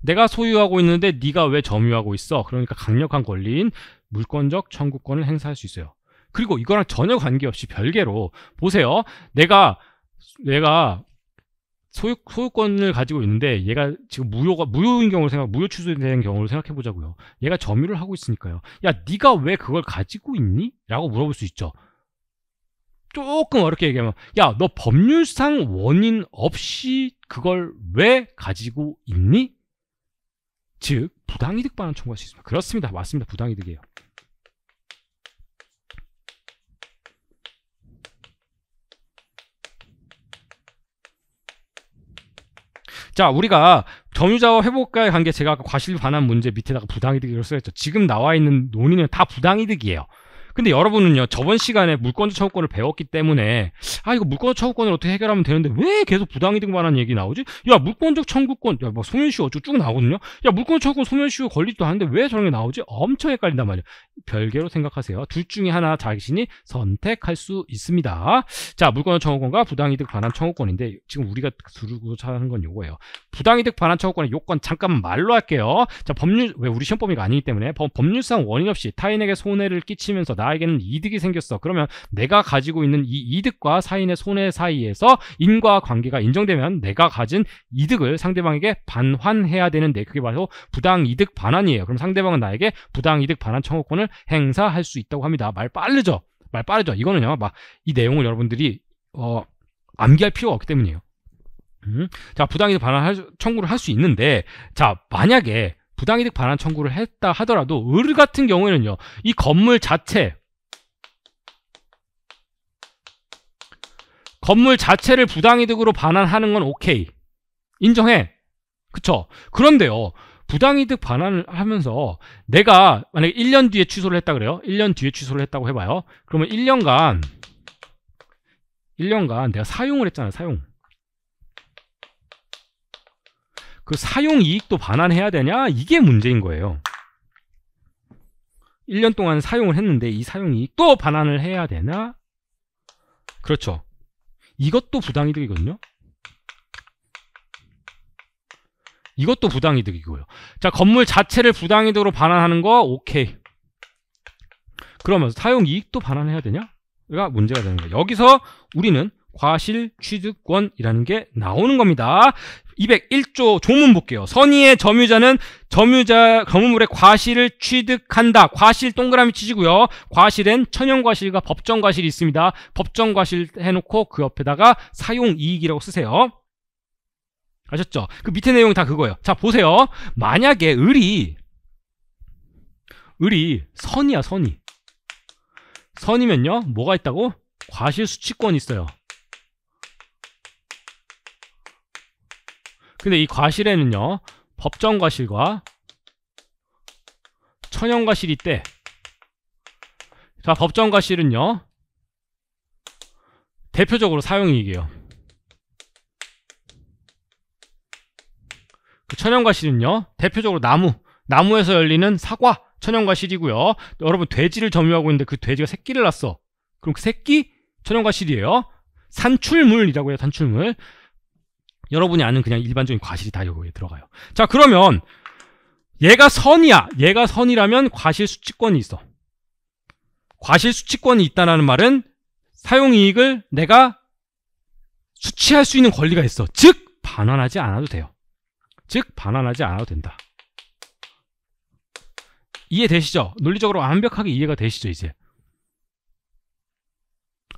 내가 소유하고 있는데 네가 왜 점유하고 있어? 그러니까 강력한 권리인 물권적 청구권을 행사할 수 있어요. 그리고 이거랑 전혀 관계없이 별개로 보세요. 내가 내가 소유, 소유권을 가지고 있는데 얘가 지금 무효가 무효인 경우를 생각 무효 취소된 경우를 생각해 보자고요. 얘가 점유를 하고 있으니까요. 야 네가 왜 그걸 가지고 있니? 라고 물어볼 수 있죠. 조금 어렵게 얘기하면 야 너 법률상 원인 없이 그걸 왜 가지고 있니? 즉 부당이득 반환 청구할 수 있습니다. 그렇습니다. 맞습니다. 부당이득이에요. 자 우리가 점유자와 회복가의 관계 제가 아까 과실 반환 문제 밑에다가 부당이득이라고 써있죠. 지금 나와 있는 논의는 다 부당이득이에요. 근데 여러분은요 저번 시간에 물권적처구권을 배웠기 때문에 아 이거 물권적처구권을 어떻게 해결하면 되는데 왜 계속 부당이득만 한 얘기 나오지? 야 물권적 청구권 야뭐 소멸시효 어쩌고 쭉 나오거든요 야물권적처구권 소멸시효 걸리지도 않는데 왜 저런 게 나오지? 엄청 헷갈린단 말이에요 별개로 생각하세요 둘 중에 하나 자신이 선택할 수 있습니다 자물권적 청구권과 부당이득 반환 청구권인데 지금 우리가 두르고자 하는 건 요거예요 부당이득 반환 청구권의 요건 잠깐 말로 할게요 자 법률 왜 우리 시험범위가 아니기 때문에 법률상 원인 없이 타인에게 손해를 끼치면서 나 나에게는 이득이 생겼어. 그러면 내가 가지고 있는 이 이득과 사인의 손해 사이에서 인과 관계가 인정되면 내가 가진 이득을 상대방에게 반환해야 되는데 그게 바로 부당 이득 반환이에요. 그럼 상대방은 나에게 부당 이득 반환 청구권을 행사할 수 있다고 합니다. 말 빠르죠? 말 빠르죠? 이거는요. 막 이 내용을 여러분들이 어 암기할 필요가 없기 때문이에요. 음? 자, 부당이득 반환 청구를 할 수 있는데 자, 만약에 부당이득 반환 청구를 했다 하더라도 을 같은 경우에는요 이 건물 자체 건물 자체를 부당이득으로 반환하는 건 오케이. 인정해. 그쵸? 그런데요. 부당이득 반환을 하면서 내가 만약에 1년 뒤에 취소를 했다 그래요. 1년 뒤에 취소를 했다고 해봐요. 그러면 1년간 1년간 내가 사용을 했잖아요. 사용. 그 사용 이익도 반환해야 되냐? 이게 문제인 거예요. 1년 동안 사용을 했는데 이 사용 이익도 반환을 해야 되나? 그렇죠. 이것도 부당이득이거든요. 이것도 부당이득이고요. 자, 건물 자체를 부당이득으로 반환하는 거 오케이. 그러면서 사용 이익도 반환해야 되냐? 가 문제가 되는 거예요. 여기서 우리는 과실 취득권이라는 게 나오는 겁니다. 201조 조문 볼게요. 선의의 점유자는 점유자 거무물의 과실을 취득한다. 과실 동그라미 치시고요. 과실엔 천연과실과 법정과실이 있습니다. 법정과실 해놓고 그 옆에다가 사용이익이라고 쓰세요. 아셨죠? 그 밑에 내용이 다 그거예요. 자 보세요. 만약에 을이 을이 선이야 선이 선이면요 뭐가 있다고? 과실수취권이 있어요. 근데 이 과실에는요. 법정 과실과 천연 과실이 있대. 자, 법정 과실은요. 대표적으로 사용이익이에요. 그 천연과실은요. 대표적으로 나무, 나무에서 열리는 사과 천연과실이고요. 여러분 돼지를 점유하고 있는데 그 돼지가 새끼를 낳았어. 그럼 그 새끼 천연과실이에요. 산출물이라고 해요. 산출물. 여러분이 아는 그냥 일반적인 과실이 다 여기에 들어가요. 자 그러면 얘가 선이야. 얘가 선이라면 과실 수치권이 있어. 과실 수치권이 있다는 말은 사용이익을 내가 수치할 수 있는 권리가 있어. 즉 반환하지 않아도 돼요. 즉 반환하지 않아도 된다. 이해되시죠? 논리적으로 완벽하게 이해가 되시죠 이제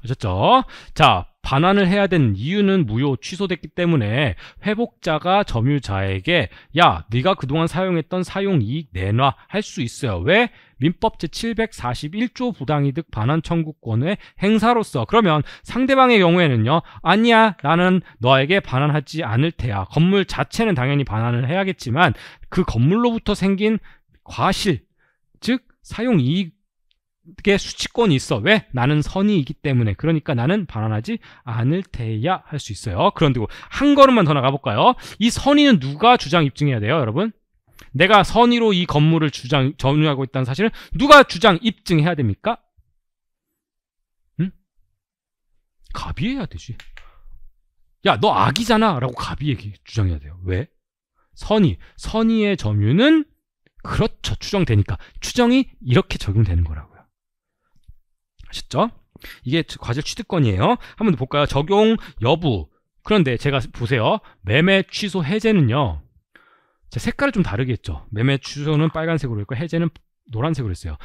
아셨죠? 자 반환을 해야 된 이유는 무효 취소됐기 때문에 회복자가 점유자에게 야 네가 그동안 사용했던 사용이익 내놔 할 수 있어요. 왜? 민법 제741조 부당이득 반환 청구권의 행사로서 그러면 상대방의 경우에는요 아니야 나는 너에게 반환하지 않을 테야 건물 자체는 당연히 반환을 해야겠지만 그 건물로부터 생긴 과실 즉 사용이익 게 수치권이 있어. 왜? 나는 선이기 때문에. 그러니까 나는 반환하지 않을 테야 할 수 있어요. 그런데 한 걸음만 더 나가 볼까요? 이 선의는 누가 주장 입증해야 돼요, 여러분? 내가 선의로 이 건물을 주장 점유하고 있다는 사실을 누가 주장 입증해야 됩니까? 응? 가비해야 되지. 야, 너 악이잖아. 라고 가비에게 주장해야 돼요. 왜? 선의. 선의의 점유는 그렇죠. 추정되니까. 추정이 이렇게 적용되는 거라고. 아셨죠? 이게 과실 취득권이에요. 한번 볼까요? 적용 여부. 그런데 제가 보세요. 매매 취소 해제는요. 색깔이좀다르겠죠 매매 취소는 빨간색으로 했고 해제는 노란색으로 했어요.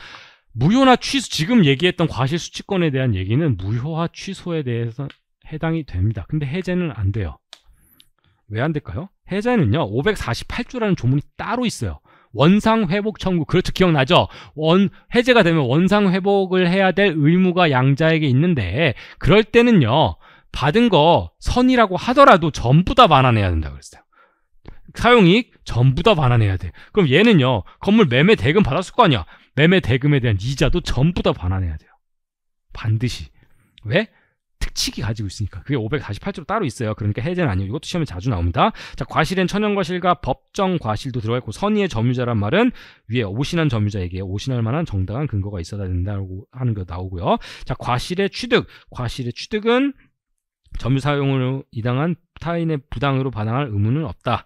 무효나 취소 지금 얘기했던 과실 수취권에 대한 얘기는 무효화 취소에 대해서 해당이 됩니다. 근데 해제는 안 돼요. 왜 안 될까요? 해제는요. 548조라는 조문이 따로 있어요. 원상 회복 청구. 그렇죠. 기억나죠? 원 해제가 되면 원상 회복을 해야 될 의무가 양자에게 있는데 그럴 때는요. 받은 거 선이라고 하더라도 전부 다 반환해야 된다 고 그랬어요. 사용이익 전부 다 반환해야 돼. 그럼 얘는요. 건물 매매 대금 받았을 거 아니야. 매매 대금에 대한 이자도 전부 다 반환해야 돼요. 반드시. 왜? 특칙이 가지고 있으니까 그게 548조로 따로 있어요. 그러니까 해제는 아니에요. 이것도 시험에 자주 나옵니다. 자, 과실엔 천연과실과 법정과실도 들어가 있고 선의의 점유자란 말은 위에 오신한 점유자에게 오신할 만한 정당한 근거가 있어야 된다고 하는 거 나오고요. 자, 과실의 취득. 과실의 취득은 점유 사용으로 이당한 타인의 부당으로 반항할 의무는 없다.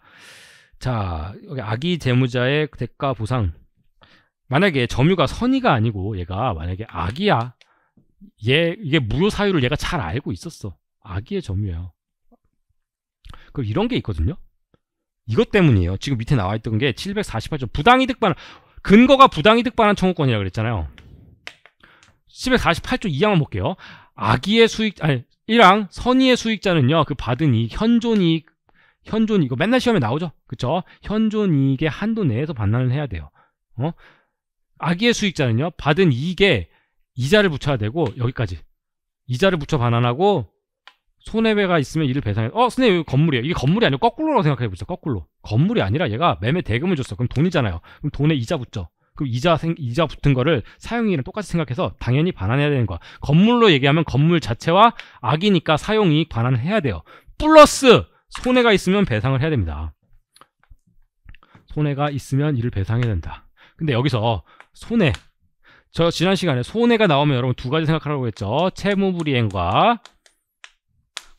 자, 여기 아기 재무자의 대가 보상. 만약에 점유가 선의가 아니고 얘가 만약에 악이야 얘 이게 무효 사유를 얘가 잘 알고 있었어. 아기의점유요그 이런 게 있거든요. 이것 때문이에요. 지금 밑에 나와 있던 게 748조 부당이득 반환 근거가 부당이득 반한 청구권이라고 그랬잖아요. 748조 2항만 볼게요. 아기의 수익 아니 1항 선의의 수익자는요. 그 받은 이 현존 이익 현존 이거 맨날 시험에 나오죠. 그쵸 현존 이익의 한도 내에서 반환을 해야 돼요. 어? 악의의 수익자는요. 받은 이익의 이자를 붙여야 되고 여기까지 이자를 붙여 반환하고 손해배가 있으면 이를 배상해 어 선생님 이거 건물이에요 이게 건물이 아니고 거꾸로라고 생각해 보죠 거꾸로 건물이 아니라 얘가 매매 대금을 줬어 그럼 돈이잖아요 그럼 돈에 이자 붙죠 그럼 이자 생, 이자 붙은 거를 사용이랑 똑같이 생각해서 당연히 반환해야 되는 거야 건물로 얘기하면 건물 자체와 악이니까 사용이익 반환을 해야 돼요 플러스 손해가 있으면 배상을 해야 됩니다 손해가 있으면 이를 배상해야 된다 근데 여기서 손해 저 지난 시간에 손해가 나오면 여러분 두 가지 생각하라고 했죠. 채무불이행과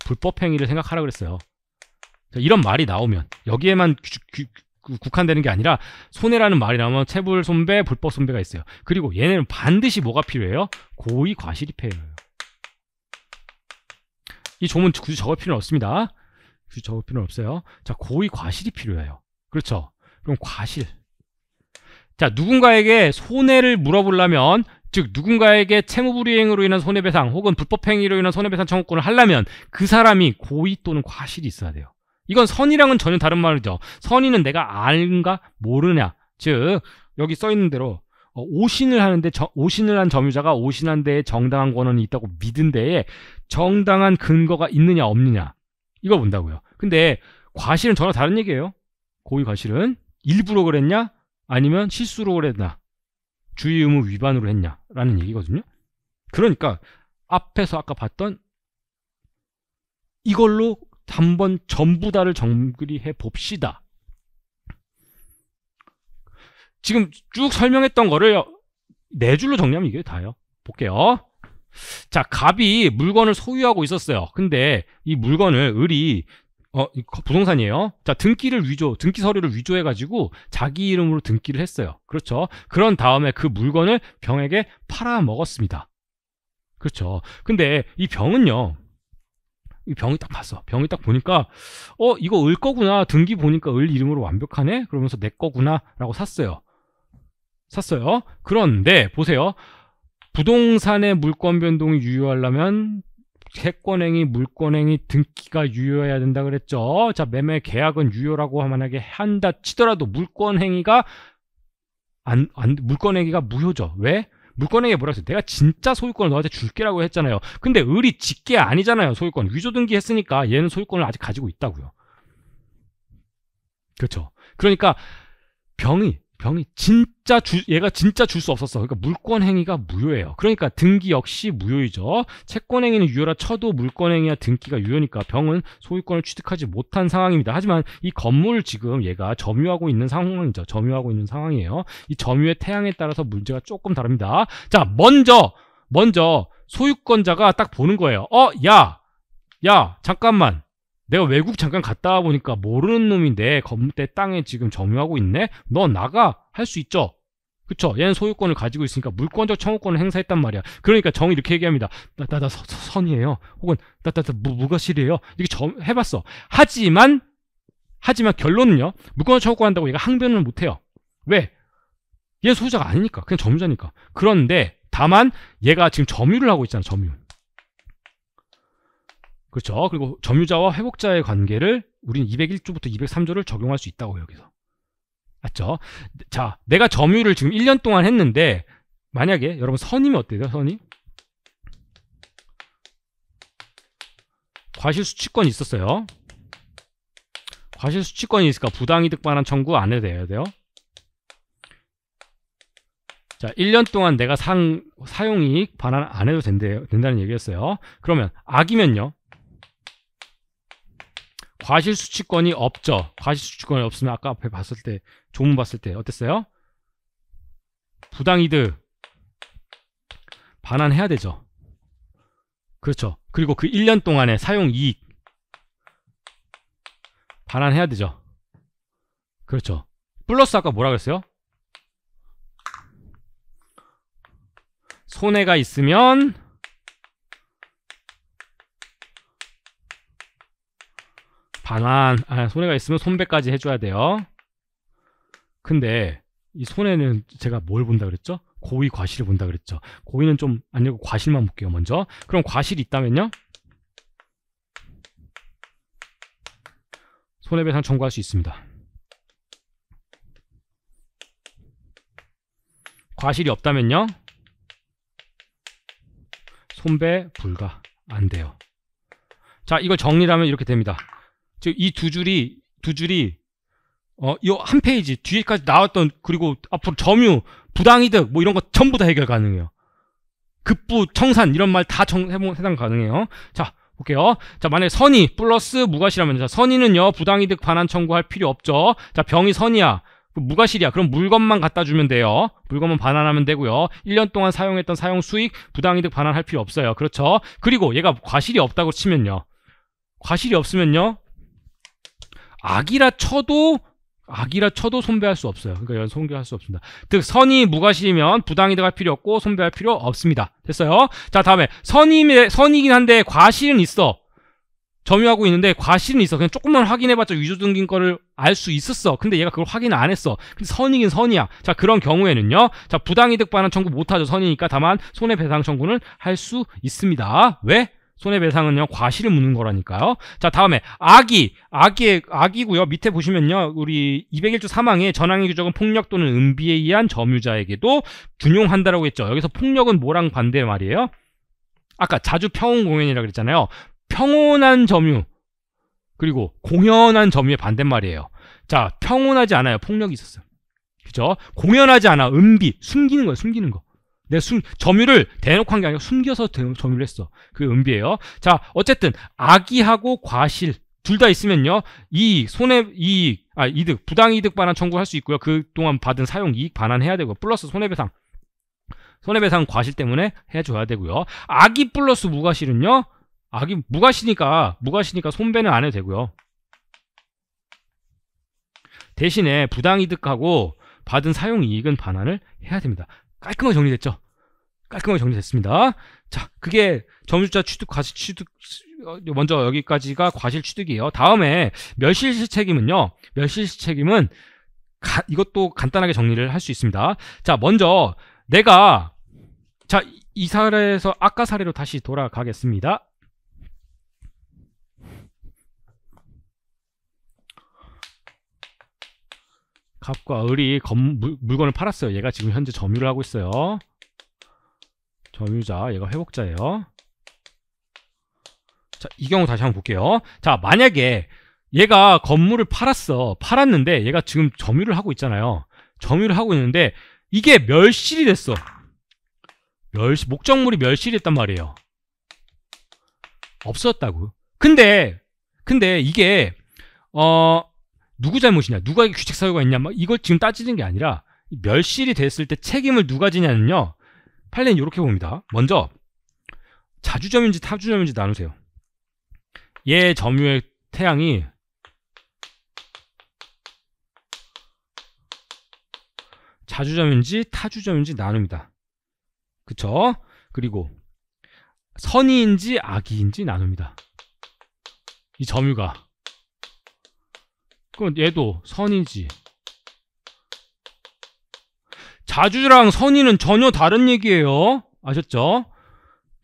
불법행위를 생각하라고 그랬어요. 이런 말이 나오면 여기에만 규, 규, 국한되는 게 아니라 손해라는 말이 나오면 채불 손배, 불법 손배가 있어요. 그리고 얘네는 반드시 뭐가 필요해요? 고의 과실이 필요해요. 이 조문 굳이 적을 필요는 없습니다. 굳이 적을 필요는 없어요. 자, 고의 과실이 필요해요. 그렇죠? 그럼 과실. 자, 누군가에게 손해를 물어보려면 즉 누군가에게 채무불이행으로 인한 손해배상 혹은 불법행위로 인한 손해배상 청구권을 하려면 그 사람이 고의 또는 과실이 있어야 돼요. 이건 선의랑은 전혀 다른 말이죠. 선의는 내가 아는가 모르냐. 즉 여기 써 있는 대로 어, 오신을 하는데 저, 오신을 한 점유자가 오신한 데에 정당한 권한이 있다고 믿은 데에 정당한 근거가 있느냐 없느냐 이거 본다고요. 근데 과실은 전혀 다른 얘기예요. 고의 과실은 일부러 그랬냐? 아니면 실수로 했나 주의 의무 위반으로 했냐라는 얘기거든요. 그러니까 앞에서 아까 봤던 이걸로 한번 전부 다를 정리해 봅시다. 지금 쭉 설명했던 거를 네 줄로 정리하면 이게 다예요. 볼게요. 자, 갑이 물건을 소유하고 있었어요. 근데 이 물건을 을이 어, 부동산이에요. 자, 등기를 위조, 등기 서류를 위조해가지고 자기 이름으로 등기를 했어요. 그렇죠. 그런 다음에 그 물건을 병에게 팔아먹었습니다. 그렇죠. 근데 이 병은요, 이 병이 딱 봤어. 병이 딱 보니까, 어, 이거 을 거구나. 등기 보니까 을 이름으로 완벽하네? 그러면서 내 거구나. 라고 샀어요. 샀어요. 그런데, 보세요. 부동산의 물권 변동이 유효하려면 채권행위, 물권행위 등기가 유효해야 된다 그랬죠. 자, 매매 계약은 유효라고 만약에 한다 치더라도 물권행위가 안, 안 물권행위가 무효죠. 왜? 물권행위 뭐라 했어요? 내가 진짜 소유권을 너한테 줄게라고 했잖아요. 근데 을이 직계 아니잖아요. 소유권 위조 등기했으니까 얘는 소유권을 아직 가지고 있다고요. 그렇죠. 그러니까 병이 병이 진짜 주, 얘가 진짜 줄 수 없었어. 그러니까 물권 행위가 무효예요. 그러니까 등기 역시 무효이죠. 채권 행위는 유효라 쳐도 물권 행위와 등기가 유효니까 병은 소유권을 취득하지 못한 상황입니다. 하지만 이건물 지금 얘가 점유하고 있는 상황이죠. 점유하고 있는 상황이에요. 이 점유의 태양에 따라서 문제가 조금 다릅니다. 자, 먼저 먼저 소유권자가 딱 보는 거예요. 어, 야. 야, 잠깐만. 내가 외국 잠깐 갔다 와 보니까 모르는 놈인데 건대 땅에 지금 점유하고 있네? 너 나가! 할 수 있죠? 그쵸? 얘는 소유권을 가지고 있으니까 물권적 청구권을 행사했단 말이야. 그러니까 정이 이렇게 얘기합니다. 나, 나, 나 서, 선이에요. 혹은 나, 나, 나 무, 무과실이에요. 이렇게 점, 해봤어. 하지만, 하지만 결론은요. 물권적 청구한다고 권 얘가 항변을 못해요. 왜? 얘는 소유자가 아니니까. 그냥 점유자니까. 그런데 다만 얘가 지금 점유를 하고 있잖아. 점유. 그렇죠. 그리고 점유자와 회복자의 관계를 우리는 201조부터 203조를 적용할 수 있다고 여기서. 맞죠? 자, 내가 점유를 지금 1년 동안 했는데 만약에 여러분 선임이 어때요? 선임? 과실수취권이 있었어요. 과실수취권이 있으니까 부당이득 반환 청구 안 해도 돼야 돼요. 자, 1년 동안 내가 상, 사용이익 반환 안 해도 된대, 된다는 얘기였어요. 그러면 악이면요. 과실수취권이 없죠. 과실수취권이 없으면 아까 앞에 봤을 때 조문 봤을 때 어땠어요? 부당이득 반환해야 되죠. 그렇죠. 그리고 그 1년 동안의 사용이익 반환해야 되죠. 그렇죠. 플러스 아까 뭐라 그랬어요? 손해가 있으면 반안 아, 손해가 있으면 손배까지 해줘야 돼요. 근데 이 손해는 제가 뭘 본다 그랬죠? 고의 과실을 본다 그랬죠. 고의는 좀 아니고 과실만 볼게요, 먼저. 그럼 과실이 있다면요? 손해배상 청구할 수 있습니다. 과실이 없다면요? 손배 불가 안 돼요. 자, 이걸 정리하면 이렇게 됩니다. 즉이두 줄이 두 줄이 어, 이 한 페이지 뒤에까지 나왔던 그리고 앞으로 점유, 부당이득 뭐 이런 거 전부 다 해결 가능해요. 급부, 청산 이런 말 다 해당 가능해요. 자, 볼게요. 자, 만약에 선이 플러스 무과실하면 자, 선의는요. 부당이득 반환 청구할 필요 없죠. 자, 병이 선이야. 무과실이야. 그럼 물건만 갖다 주면 돼요. 물건만 반환하면 되고요. 1년 동안 사용했던 사용 수익 부당이득 반환할 필요 없어요. 그렇죠? 그리고 얘가 과실이 없다고 치면요. 과실이 없으면요. 악이라 쳐도 악이라 쳐도 손배할 수 없어요. 그러니까 이건 손괴할 수 없습니다. 즉 선이 무과실이면 부당이득할 필요 없고 손배할 필요 없습니다. 됐어요? 자 다음에 선이 임 선이긴 한데 과실은 있어. 점유하고 있는데 과실은 있어. 그냥 조금만 확인해봤자 위조 등인 거를 알 수 있었어. 근데 얘가 그걸 확인 안 했어. 근데 선이긴 선이야. 자 그런 경우에는요. 자 부당이득 반환 청구 못하죠. 선이니까 다만 손해배상 청구는 할 수 있습니다. 왜? 손해배상은요 과실을 묻는 거라니까요 자 다음에 악의 악의 악이고요 밑에 보시면요 우리 201조 3항에 전항의 규정은 폭력 또는 음비에 의한 점유자에게도 준용한다라고 했죠 여기서 폭력은 뭐랑 반대 말이에요 아까 자주 평온 공연이라고 그랬잖아요 평온한 점유 그리고 공연한 점유의 반대말이에요 자 평온하지 않아요 폭력이 있었어요 그죠 공연하지 않아 은비 숨기는 거예요 숨기는 거내 수, 점유를 대놓고 한 게 아니고 숨겨서 점유를 했어. 그게 은비예요. 자, 어쨌든 악의하고 과실 둘 다 있으면요. 이 손해 이익 아 이득 부당 이득 반환 청구할 수 있고요. 그동안 받은 사용 이익 반환해야 되고 플러스 손해배상 손해배상 과실 때문에 해줘야 되고요. 악의 플러스 무과실은요. 악이 무과실이니까 무과실이니까 손배는 안 해도 되고요. 대신에 부당이득하고 받은 사용이익은 반환을 해야 됩니다. 깔끔하게 정리됐죠. 깔끔하게 정리됐습니다. 자, 그게 점주자 취득, 과실 취득, 어, 먼저 여기까지가 과실 취득이에요. 다음에 멸실시 책임은요. 멸실시 책임은 가, 이것도 간단하게 정리를 할 수 있습니다. 자, 먼저 내가 자, 이 사례에서 아까 사례로 다시 돌아가겠습니다. 갑과 을이 검, 물, 건을 팔았어요. 얘가 지금 현재 점유를 하고 있어요. 점유자, 얘가 회복자예요. 자, 이 경우 다시 한번 볼게요. 자, 만약에 얘가 건물을 팔았어. 팔았는데 얘가 지금 점유를 하고 있잖아요. 점유를 하고 있는데 이게 멸실이 됐어. 멸실 목적물이 멸실이 됐단 말이에요. 없었다고. 근데 근데 이게 어 누구 잘못이냐, 누가 규칙 사유가 있냐, 막 이걸 지금 따지는 게 아니라 멸실이 됐을 때 책임을 누가 지냐는요. 팔레는 이렇게 봅니다. 먼저 자주점인지 타주점인지 나누세요. 얘 점유의 태양이 자주점인지 타주점인지 나눕니다. 그쵸? 그리고 선의인지 악의인지 나눕니다. 이 점유가 그럼 얘도 선이지. 자주랑 선이는 전혀 다른 얘기예요. 아셨죠?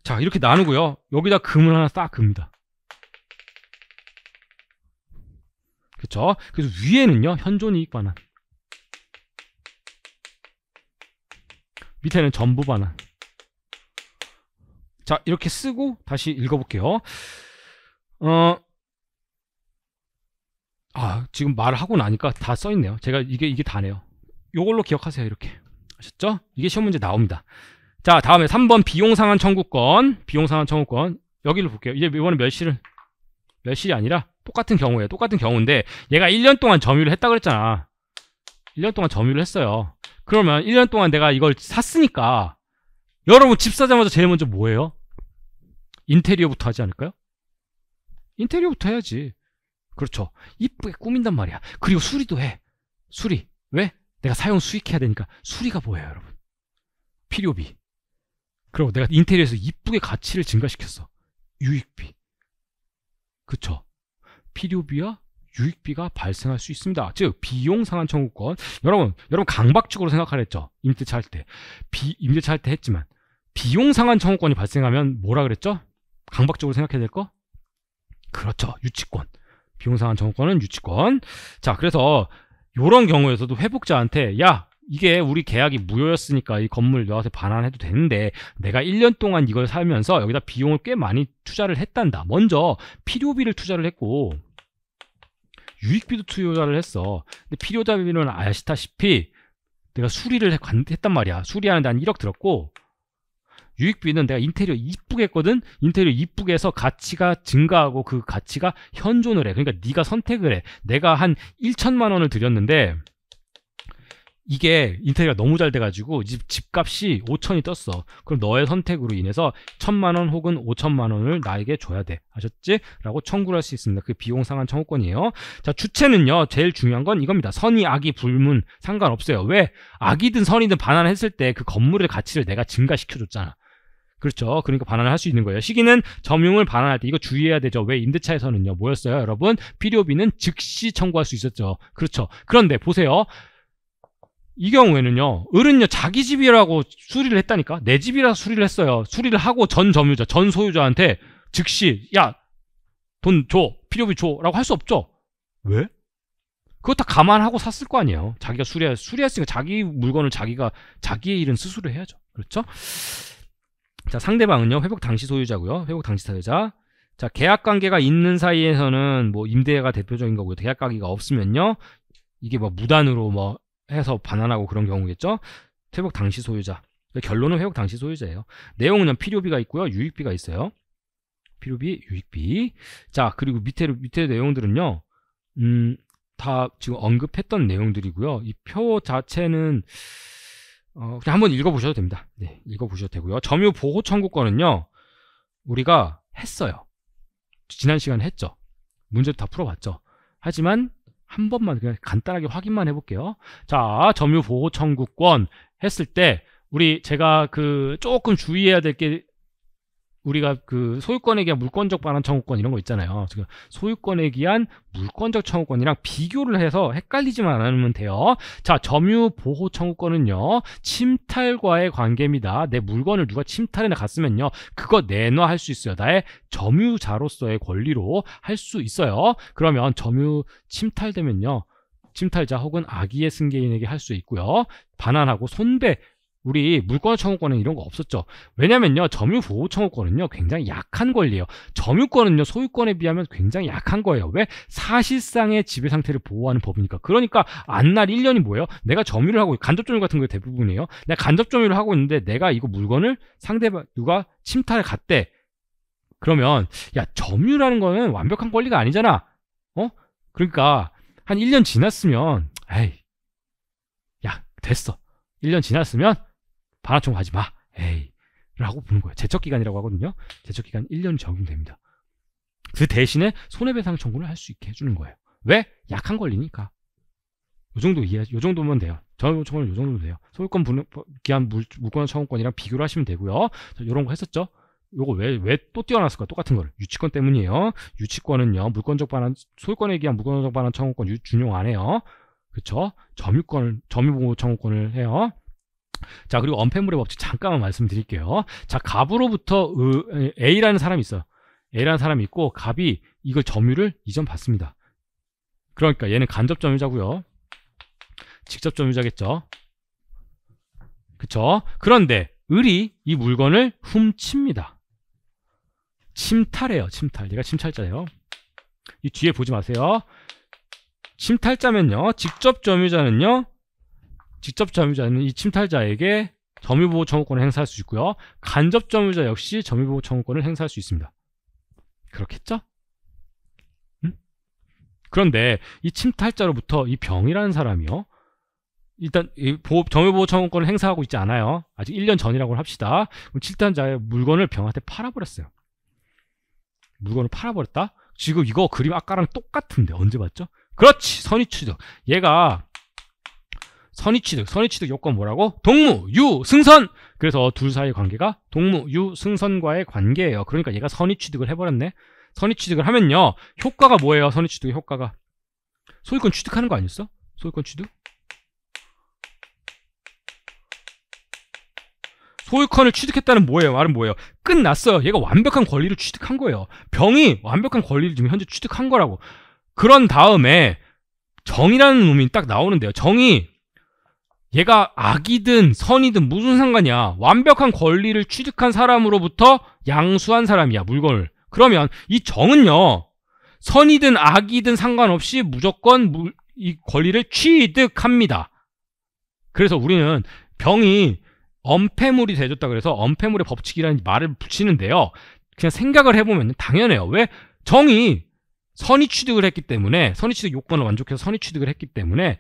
자 이렇게 나누고요. 여기다 금을 하나 싹금니다그쵸 그래서 위에는요 현존이익 반환 밑에는 전부 반환 자 이렇게 쓰고 다시 읽어볼게요 어아 지금 말을 하고 나니까 다 써있네요 제가 이게 이게 다네요 요걸로 기억하세요 이렇게 아셨죠? 이게 시험 문제 나옵니다 자 다음에 3번 비용상한 청구권 비용상한 청구권 여기를 볼게요 이제 이번에 멸실은 멸실이 아니라 똑같은 경우에요 똑같은 경우인데 얘가 1년 동안 점유를 했다 그랬잖아 1년 동안 점유를 했어요 그러면 1년 동안 내가 이걸 샀으니까 여러분 집 사자마자 제일 먼저 뭐예요? 인테리어부터 하지 않을까요? 인테리어부터 해야지 그렇죠. 이쁘게 꾸민단 말이야. 그리고 수리도 해. 수리. 왜? 내가 사용 수익해야 되니까 수리가 뭐예요, 여러분? 필요비. 그리고 내가 인테리어에서 이쁘게 가치를 증가시켰어. 유익비. 그쵸? 필요비와 유익비가 발생할 수 있습니다. 즉 비용 상한 청구권. 여러분, 여러분 강박적으로 생각하랬죠. 임대차 할 때. 비, 임대차 할 때 했지만 비용 상한 청구권이 발생하면 뭐라 그랬죠? 강박적으로 생각해야 될 거? 그렇죠. 유치권. 비용상한정권은 유치권. 자, 그래서 요런 경우에서도 회복자한테 야 이게 우리 계약이 무효였으니까 이 건물 너한테 반환해도 되는데 내가 1년 동안 이걸 살면서 여기다 비용을 꽤 많이 투자를 했단다. 먼저 필요비를 투자를 했고 유익비도 투자를 했어. 근데 필요자비는 아시다시피 내가 수리를 했단 말이야. 수리하는데 한 1억 들었고 유익비는 내가 인테리어 이쁘게 했거든 인테리어 이쁘게 해서 가치가 증가하고 그 가치가 현존을 해 그러니까 네가 선택을 해 내가 한 1천만 원을 드렸는데 이게 인테리어가 너무 잘 돼가지고 집, 집값이 5천이 떴어 그럼 너의 선택으로 인해서 천만원 혹은 5천만원을 나에게 줘야 돼 아셨지? 라고 청구를 할 수 있습니다 그 비용 상한 청구권이에요 자 주체는요 제일 중요한 건 이겁니다 선이 악이 불문 상관없어요 왜? 악이든 선이든 반환했을 때 그 건물의 가치를 내가 증가시켜줬잖아 그렇죠. 그러니까 반환을 할 수 있는 거예요. 시기는 점용을 반환할 때 이거 주의해야 되죠. 왜 임대차에서는요. 뭐였어요, 여러분? 필요비는 즉시 청구할 수 있었죠. 그렇죠. 그런데 보세요. 이 경우에는요. 을은요. 자기 집이라고 수리를 했다니까. 내 집이라 수리를 했어요. 수리를 하고 전 점유자, 전 소유자한테 즉시 야, 돈 줘. 필요비 줘라고 할 수 없죠. 왜? 그거 다 감안하고 샀을 거 아니에요. 자기가 수리할 수리했으니까 자기 물건을 자기가 자기의 일은 스스로 해야죠. 그렇죠? 자, 상대방은요. 회복 당시 소유자고요. 회복 당시 소유자 자, 계약 관계가 있는 사이에서는 뭐 임대가 대표적인 거고요. 계약 관계가 없으면요. 이게 뭐 무단으로 뭐 해서 반환하고 그런 경우겠죠. 회복 당시 소유자. 그러니까 결론은 회복 당시 소유자예요. 내용은 필요비가 있고요. 유익비가 있어요. 필요비, 유익비. 자, 그리고 밑에 밑에 내용들은요. 음, 다 지금 언급했던 내용들이고요. 이 표 자체는 어, 그냥 한번 읽어보셔도 됩니다. 네, 읽어보셔도 되고요. 점유 보호 청구권은요, 우리가 했어요. 지난 시간에 했죠. 문제도 다 풀어봤죠. 하지만 한 번만 그냥 간단하게 확인만 해볼게요. 자, 점유 보호 청구권 했을 때 우리 제가 그 조금 주의해야 될게 우리가 그 소유권에 대한 물권적 반환 청구권 이런 거 있잖아요. 지금 소유권에 대한 물권적 청구권이랑 비교를 해서 헷갈리지만 않으면 돼요. 자, 점유 보호 청구권은요. 침탈과의 관계입니다. 내 물건을 누가 침탈해 갔으면요. 그거 내놔 할 수 있어요. 나의 점유자로서의 권리로 할 수 있어요. 그러면 점유 침탈되면요. 침탈자 혹은 아기의 승계인에게 할 수 있고요. 반환하고 손배 우리 물권 청구권은 이런 거 없었죠. 왜냐면요. 점유 보호 청구권은요. 굉장히 약한 권리예요. 점유권은요. 소유권에 비하면 굉장히 약한 거예요. 왜? 사실상의 지배 상태를 보호하는 법이니까. 그러니까 안 날 1년이 뭐예요? 내가 점유를 하고 간접 점유 같은 거 대부분이에요. 내가 간접 점유를 하고 있는데 내가 이거 물건을 상대방 누가 침탈을 갔대. 그러면 야, 점유라는 거는 완벽한 권리가 아니잖아. 어? 그러니까 한 1년 지났으면 에이. 야, 됐어. 1년 지났으면 반하총 하지 마. 에이. 라고 보는 거예요. 제척기간이라고 하거든요. 제척기간 1년이 적용됩니다. 그 대신에 손해배상 청구를 할 수 있게 해주는 거예요. 왜? 약한 권리니까. 요 정도 이해, 요 정도면 돼요. 전원 청구는요 정도 면 돼요. 소유권 분, 기한 물, 권 청구권이랑 비교를 하시면 되고요. 요런거 했었죠. 요거 왜왜또 뛰어났을까? 똑같은 거를 유치권 때문이에요. 유치권은요 물권적 반환 소유권에 기한 물권적 반환 청구권 유, 준용 안 해요. 그쵸? 점유권 점유보호 청구권을 해요. 자 그리고 언패물의 법칙 잠깐만 말씀드릴게요 자 갑으로부터 으, A라는 사람이 있어요 A라는 사람이 있고 갑이 이걸 점유를 이전 받습니다 그러니까 얘는 간접 점유자고요 직접 점유자겠죠 그쵸 그런데 을이 이 물건을 훔칩니다 침탈해요 침탈 얘가 침탈자예요 이 뒤에 보지 마세요 침탈자면요 직접 점유자는요 직접 점유자는 이 침탈자에게 점유보호 청구권을 행사할 수 있고요. 간접 점유자 역시 점유보호 청구권을 행사할 수 있습니다. 그렇겠죠? 그런데 이 침탈자로부터 이 병이라는 사람이요. 일단 보호, 점유보호 청구권을 행사하고 있지 않아요. 아직 1년 전이라고 합시다. 그럼 침탈자의 물건을 병한테 팔아버렸어요. 물건을 팔아버렸다? 지금 이거 그림 아까랑 똑같은데 언제 봤죠? 그렇지 선의추적 얘가 선의취득, 선의취득 요건 뭐라고? 동무, 유, 승선! 그래서 둘 사이의 관계가 동무, 유, 승선과의 관계예요. 그러니까 얘가 선의취득을 해버렸네. 선의취득을 하면요. 효과가 뭐예요? 선의취득의 효과가. 소유권 취득하는 거 아니었어? 소유권 취득? 소유권을 취득했다는 뭐예요? 말은 뭐예요? 끝났어요. 얘가 완벽한 권리를 취득한 거예요. 병이 완벽한 권리를 지금 현재 취득한 거라고. 그런 다음에 정이라는 놈이 딱 나오는데요. 정이 얘가 악이든 선이든 무슨 상관이야. 완벽한 권리를 취득한 사람으로부터 양수한 사람이야, 물건을. 그러면 이 정은요. 선이든 악이든 상관없이 무조건 무, 이 권리를 취득합니다. 그래서 우리는 병이 엄폐물이 되줬다 그래서 엄폐물의 법칙이라는 말을 붙이는데요. 그냥 생각을 해보면 당연해요. 왜? 정이 선의 취득을 했기 때문에 선의 취득 요건을 만족해서 선의 취득을 했기 때문에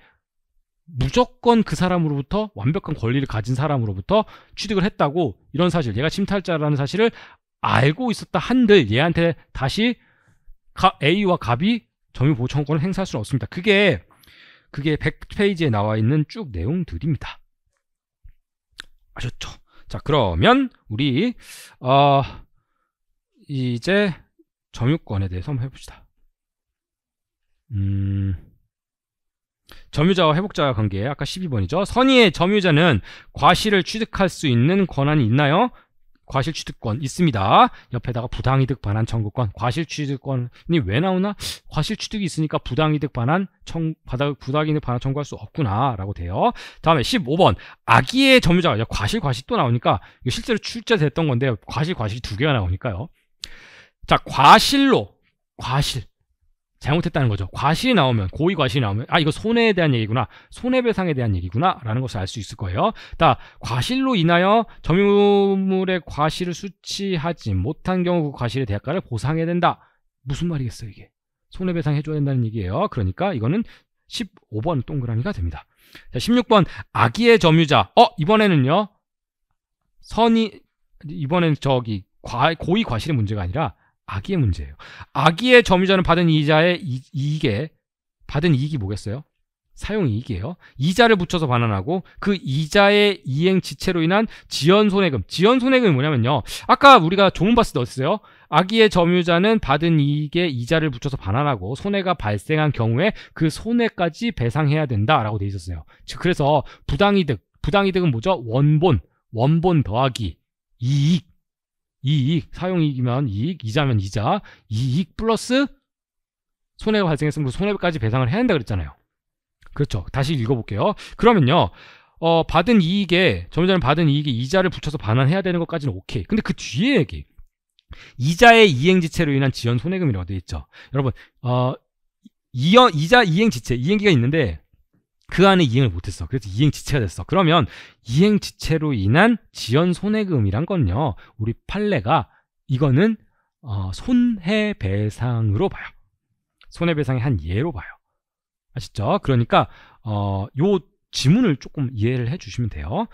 무조건 그 사람으로부터 완벽한 권리를 가진 사람으로부터 취득을 했다고 이런 사실 얘가 침탈자라는 사실을 알고 있었다 한들 얘한테 다시 A와 갑이 점유 보호 청구권을 행사할 수는 없습니다. 그게 그게 100페이지에 나와 있는 쭉 내용들입니다. 아셨죠? 자 그러면 우리 어, 이제 점유권에 대해서 한번 해봅시다. 음. 점유자와 회복자와 관계에 아까 12번이죠. 선의의 점유자는 과실을 취득할 수 있는 권한이 있나요? 과실 취득권 있습니다. 옆에다가 부당이득 반환 청구권, 과실 취득권이 왜 나오나? 과실 취득이 있으니까 부당이득 반환 청 부당이득 반환 청구할 수 없구나라고 돼요. 다음에 15번 아기의 점유자가 과실 과실 또 나오니까 실제로 출제됐던 건데 과실 과실이 두 개가 나오니까요. 자 과실로 과실 잘못했다는 거죠. 과실이 나오면 고의 과실이 나오면 아 이거 손해에 대한 얘기구나 손해배상에 대한 얘기구나라는 것을 알 수 있을 거예요. 다 과실로 인하여 점유물의 과실을 수치하지 못한 경우 그 과실의 대가를 보상해야 된다. 무슨 말이겠어요 이게? 손해배상 해줘야 된다는 얘기예요. 그러니까 이거는 15번 동그라미가 됩니다. 자 16번 아기의 점유자 어 이번에는요 선이 이번엔 저기 과, 고의 과실의 문제가 아니라 아기의 문제예요. 아기의 점유자는 받은 이자의 이, 익에 받은 이익이 뭐겠어요? 사용 이익이에요. 이자를 붙여서 반환하고 그 이자의 이행 지체로 인한 지연 손해금. 지연 손해금이 뭐냐면요. 아까 우리가 조문 봤을 때 어땠어요? 아기의 점유자는 받은 이익에 이자를 붙여서 반환하고 손해가 발생한 경우에 그 손해까지 배상해야 된다라고 돼 있었어요. 즉 그래서 부당이득, 부당이득은 뭐죠? 원본, 원본 더하기 이익 이익, 사용이익이면 이익, 이자면 이자, 이익 플러스 손해가 발생했으면 그 손해까지 배상을 해야 한다 그랬잖아요. 그렇죠. 다시 읽어볼게요. 그러면요. 어, 받은 이익에, 좀 전에 받은 이익에 이자를 붙여서 반환해야 되는 것까지는 오케이. 근데 그 뒤에 얘기. 이자의 이행지체로 인한 지연 손해금이라고 되어 있죠. 여러분, 어, 이 이자 이행지체, 이행기가 있는데 그 안에 이행을 못했어. 그래서 이행지체가 됐어. 그러면 이행지체로 인한 지연 손해금이란 건요. 우리 판례가 이거는 어, 손해배상으로 봐요. 손해배상의 한 예로 봐요. 아시죠? 그러니까 어, 요 지문을 조금 이해를 해주시면 돼요.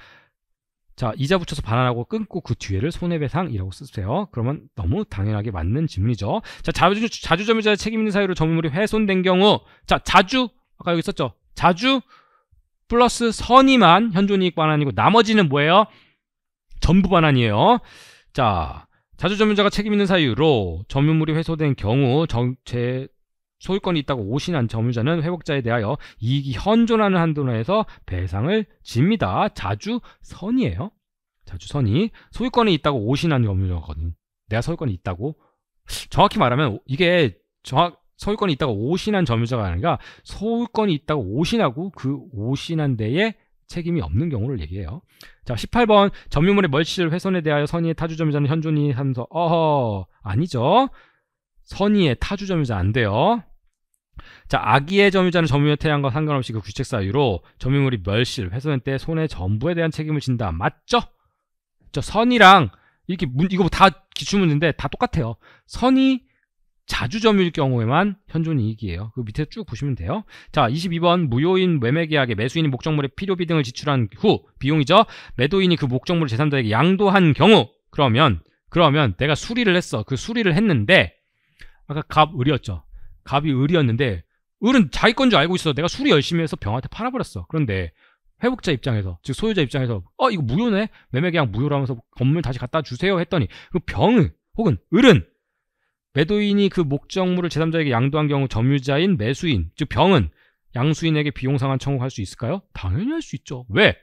자, 이자 붙여서 반환하고 끊고 그 뒤에를 손해배상이라고 쓰세요. 그러면 너무 당연하게 맞는 지문이죠. 자, 자주, 자주점유자의 책임 있는 사유로 점유물이 훼손된 경우 자, 자주 아까 여기 있었죠 자주 플러스 선이만 현존이익 반환이고 나머지는 뭐예요? 전부 반환이에요. 자, 자주 점유자가 책임 있는 사유로 점유물이 회소된 경우 정체 소유권이 있다고 오신한 점유자는 회복자에 대하여 이익이 현존하는 한도 내에서 배상을 집니다. 자주 선이에요. 자주 선이 소유권이 있다고 오신한 점유자거든. 요 내가 소유권이 있다고 정확히 말하면 이게 정확 서울권이 있다가 오신한 점유자가 아니라 서울권이 있다가 오신하고 그 오신한 데에 책임이 없는 경우를 얘기해요. 자, 18번 점유물의 멸실 훼손에 대하여 선의의 타주 점유자는 현존이 하면서 어허 아니죠. 선의의 타주 점유자 안 돼요. 자, 아기의 점유자는 점유의 태양과 상관없이 그 규칙 사유로 점유물이 멸실, 훼손때 손해 전부에 대한 책임을 진다. 맞죠? 저 선이랑 이렇게 문, 이거 뭐 다 기출 문제인데 다 똑같아요. 선이 자주점일 경우에만 현존 이익이에요. 그 밑에 쭉 보시면 돼요. 자, 22번 무효인 매매 계약에 매수인이 목적물의 필요비 등을 지출한 후 비용이죠. 매도인이 그 목적물을 제3자에게 양도한 경우 그러면 그러면 내가 수리를 했어. 그 수리를 했는데 아까 갑 을이었죠. 갑이 을이었는데 을은 자기 건 줄 알고 있어. 내가 수리 열심히 해서 병한테 팔아버렸어. 그런데 회복자 입장에서 즉 소유자 입장에서 어 이거 무효네 매매 계약 무효라면서 건물 다시 갖다 주세요 했더니 그병을 혹은 을은 매도인이 그 목적물을 제삼자에게 양도한 경우 점유자인 매수인, 즉 병은 양수인에게 비용 상환 청구할 수 있을까요? 당연히 할 수 있죠. 왜?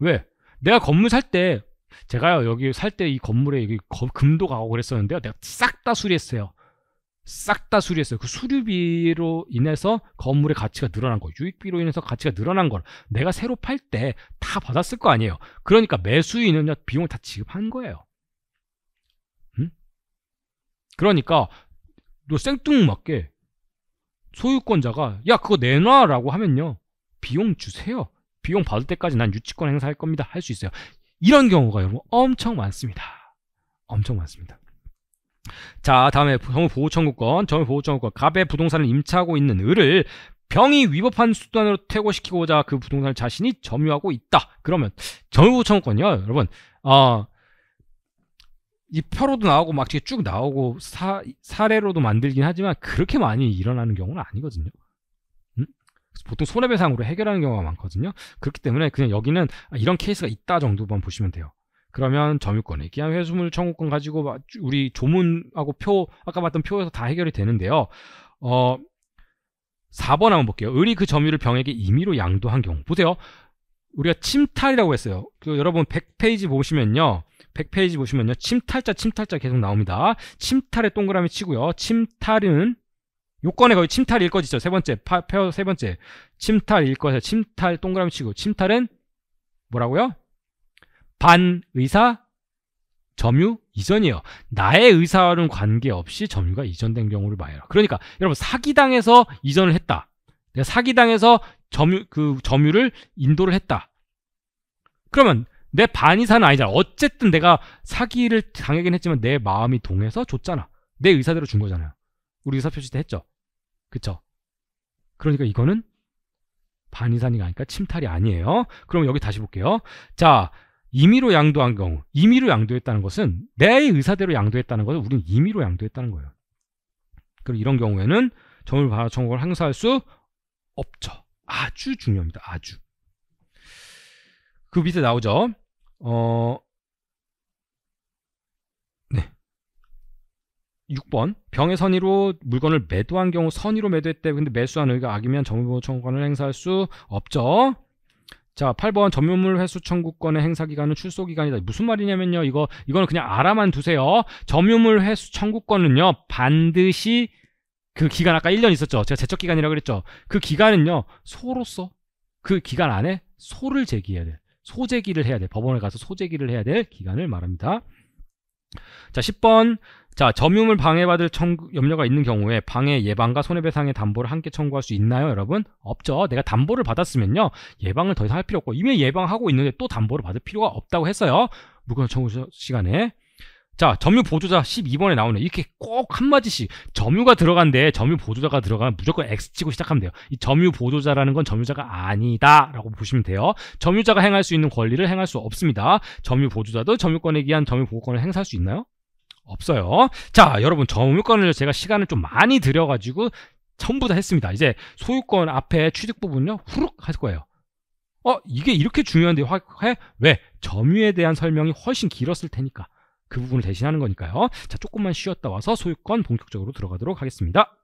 왜? 내가 건물 살 때 제가요 여기 살 때 이 건물에 여기 금도 가고 그랬었는데요. 내가 싹 다 수리했어요. 싹 다 수리했어요. 그 수리비로 인해서 건물의 가치가 늘어난 거, 유익비로 인해서 가치가 늘어난 걸 내가 새로 팔 때 다 받았을 거 아니에요. 그러니까 매수인은 비용을 다 지급한 거예요. 그러니까 너 생뚱맞게 소유권자가 야 그거 내놔라고 하면요 비용 주세요 비용 받을 때까지 난 유치권 행사할 겁니다 할 수 있어요 이런 경우가 여러분 엄청 많습니다 엄청 많습니다 자 다음에 정보보호청구권 정보보호청구권 갑의 부동산을 임차하고 있는 을을 병이 위법한 수단으로 퇴거시키고자 그 부동산을 자신이 점유하고 있다 그러면 정보보호청구권이요 여러분 어, 이 표로도 나오고 막 이렇게 쭉 나오고 사, 사례로도 만들긴 하지만 그렇게 많이 일어나는 경우는 아니거든요. 음? 보통 손해배상으로 해결하는 경우가 많거든요. 그렇기 때문에 그냥 여기는 아, 이런 케이스가 있다 정도만 보시면 돼요. 그러면 점유권에 기한 회수물 청구권 가지고 우리 조문하고 표 아까 봤던 표에서 다 해결이 되는데요. 어 4번 한번 볼게요. 을이 그 점유를 병에게 임의로 양도한 경우 보세요. 우리가 침탈이라고 했어요. 그 여러분 100페이지 보시면요. 100페이지 보시면요. 침탈자 침탈자 계속 나옵니다. 침탈에 동그라미 치고요. 침탈은 요건에 거의 침탈일 것이죠. 세 번째 파, 페어 세 번째 침탈일 것에 침탈 동그라미 치고 침탈은 뭐라고요? 반의사 점유 이전이에요. 나의 의사와는 관계없이 점유가 이전된 경우를 말해라. 그러니까 여러분 사기당해서 이전을 했다. 내가 그러니까 사기당해서 점유, 그 점유를 인도를 했다. 그러면 내반 이상은 아니잖아. 어쨌든 내가 사기를 당하긴 했지만 내 마음이 동해서 줬잖아. 내 의사대로 준 거잖아요. 우리 의사표시 때 했죠. 그쵸? 그러니까 이거는 반이상이 아니까 침탈이 아니에요. 그럼 여기 다시 볼게요. 자, 임의로 양도한 경우 임의로 양도했다는 것은 내 의사대로 양도했다는 것은 우리는 임의로 양도했다는 거예요. 그럼 이런 경우에는 점유를받환 청구를 항소할 수 없죠. 아주 중요합니다. 아주. 그 밑에 나오죠. 어, 네. 6번 병의 선의로 물건을 매도한 경우 선의로 매도했대 근데 매수한 의가 악이면 정보청구권을 행사할 수 없죠 자 8번 점유물 회수 청구권의 행사기간은 출소기간이다 무슨 말이냐면요 이거 이거는 그냥 알아만 두세요 점유물 회수 청구권은요 반드시 그 기간 아까 1년 있었죠. 제가 제척 기간이라고 그랬죠. 그 기간은요. 소로서 그 기간 안에 소를 제기해야 돼. 소제기를 해야 돼. 법원에 가서 소제기를 해야 될 기간을 말합니다. 자, 10번. 자, 점유물 방해받을 청구, 염려가 있는 경우에 방해 예방과 손해배상의 담보를 함께 청구할 수 있나요, 여러분? 없죠. 내가 담보를 받았으면요. 예방을 더 이상 할 필요 없고 이미 예방하고 있는데 또 담보를 받을 필요가 없다고 했어요. 물건 청구 시간에. 자, 점유 보조자 12번에 나오네. 이렇게 꼭 한마디씩 점유가 들어간데 점유 보조자가 들어가면 무조건 X 치고 시작하면 돼요. 이 점유 보조자라는 건 점유자가 아니다라고 보시면 돼요. 점유자가 행할 수 있는 권리를 행할 수 없습니다. 점유 보조자도 점유권에 기한 점유 보호권을 행사할 수 있나요? 없어요. 자, 여러분 점유권을 제가 시간을 좀 많이 들여가지고 전부 다 했습니다. 이제 소유권 앞에 취득 부분요 후룩 할 거예요. 어, 이게 이렇게 중요한데 화, 해? 왜? 점유에 대한 설명이 훨씬 길었을 테니까. 그 부분을 대신하는 거니까요. 자, 조금만 쉬었다 와서 소유권 본격적으로 들어가도록 하겠습니다.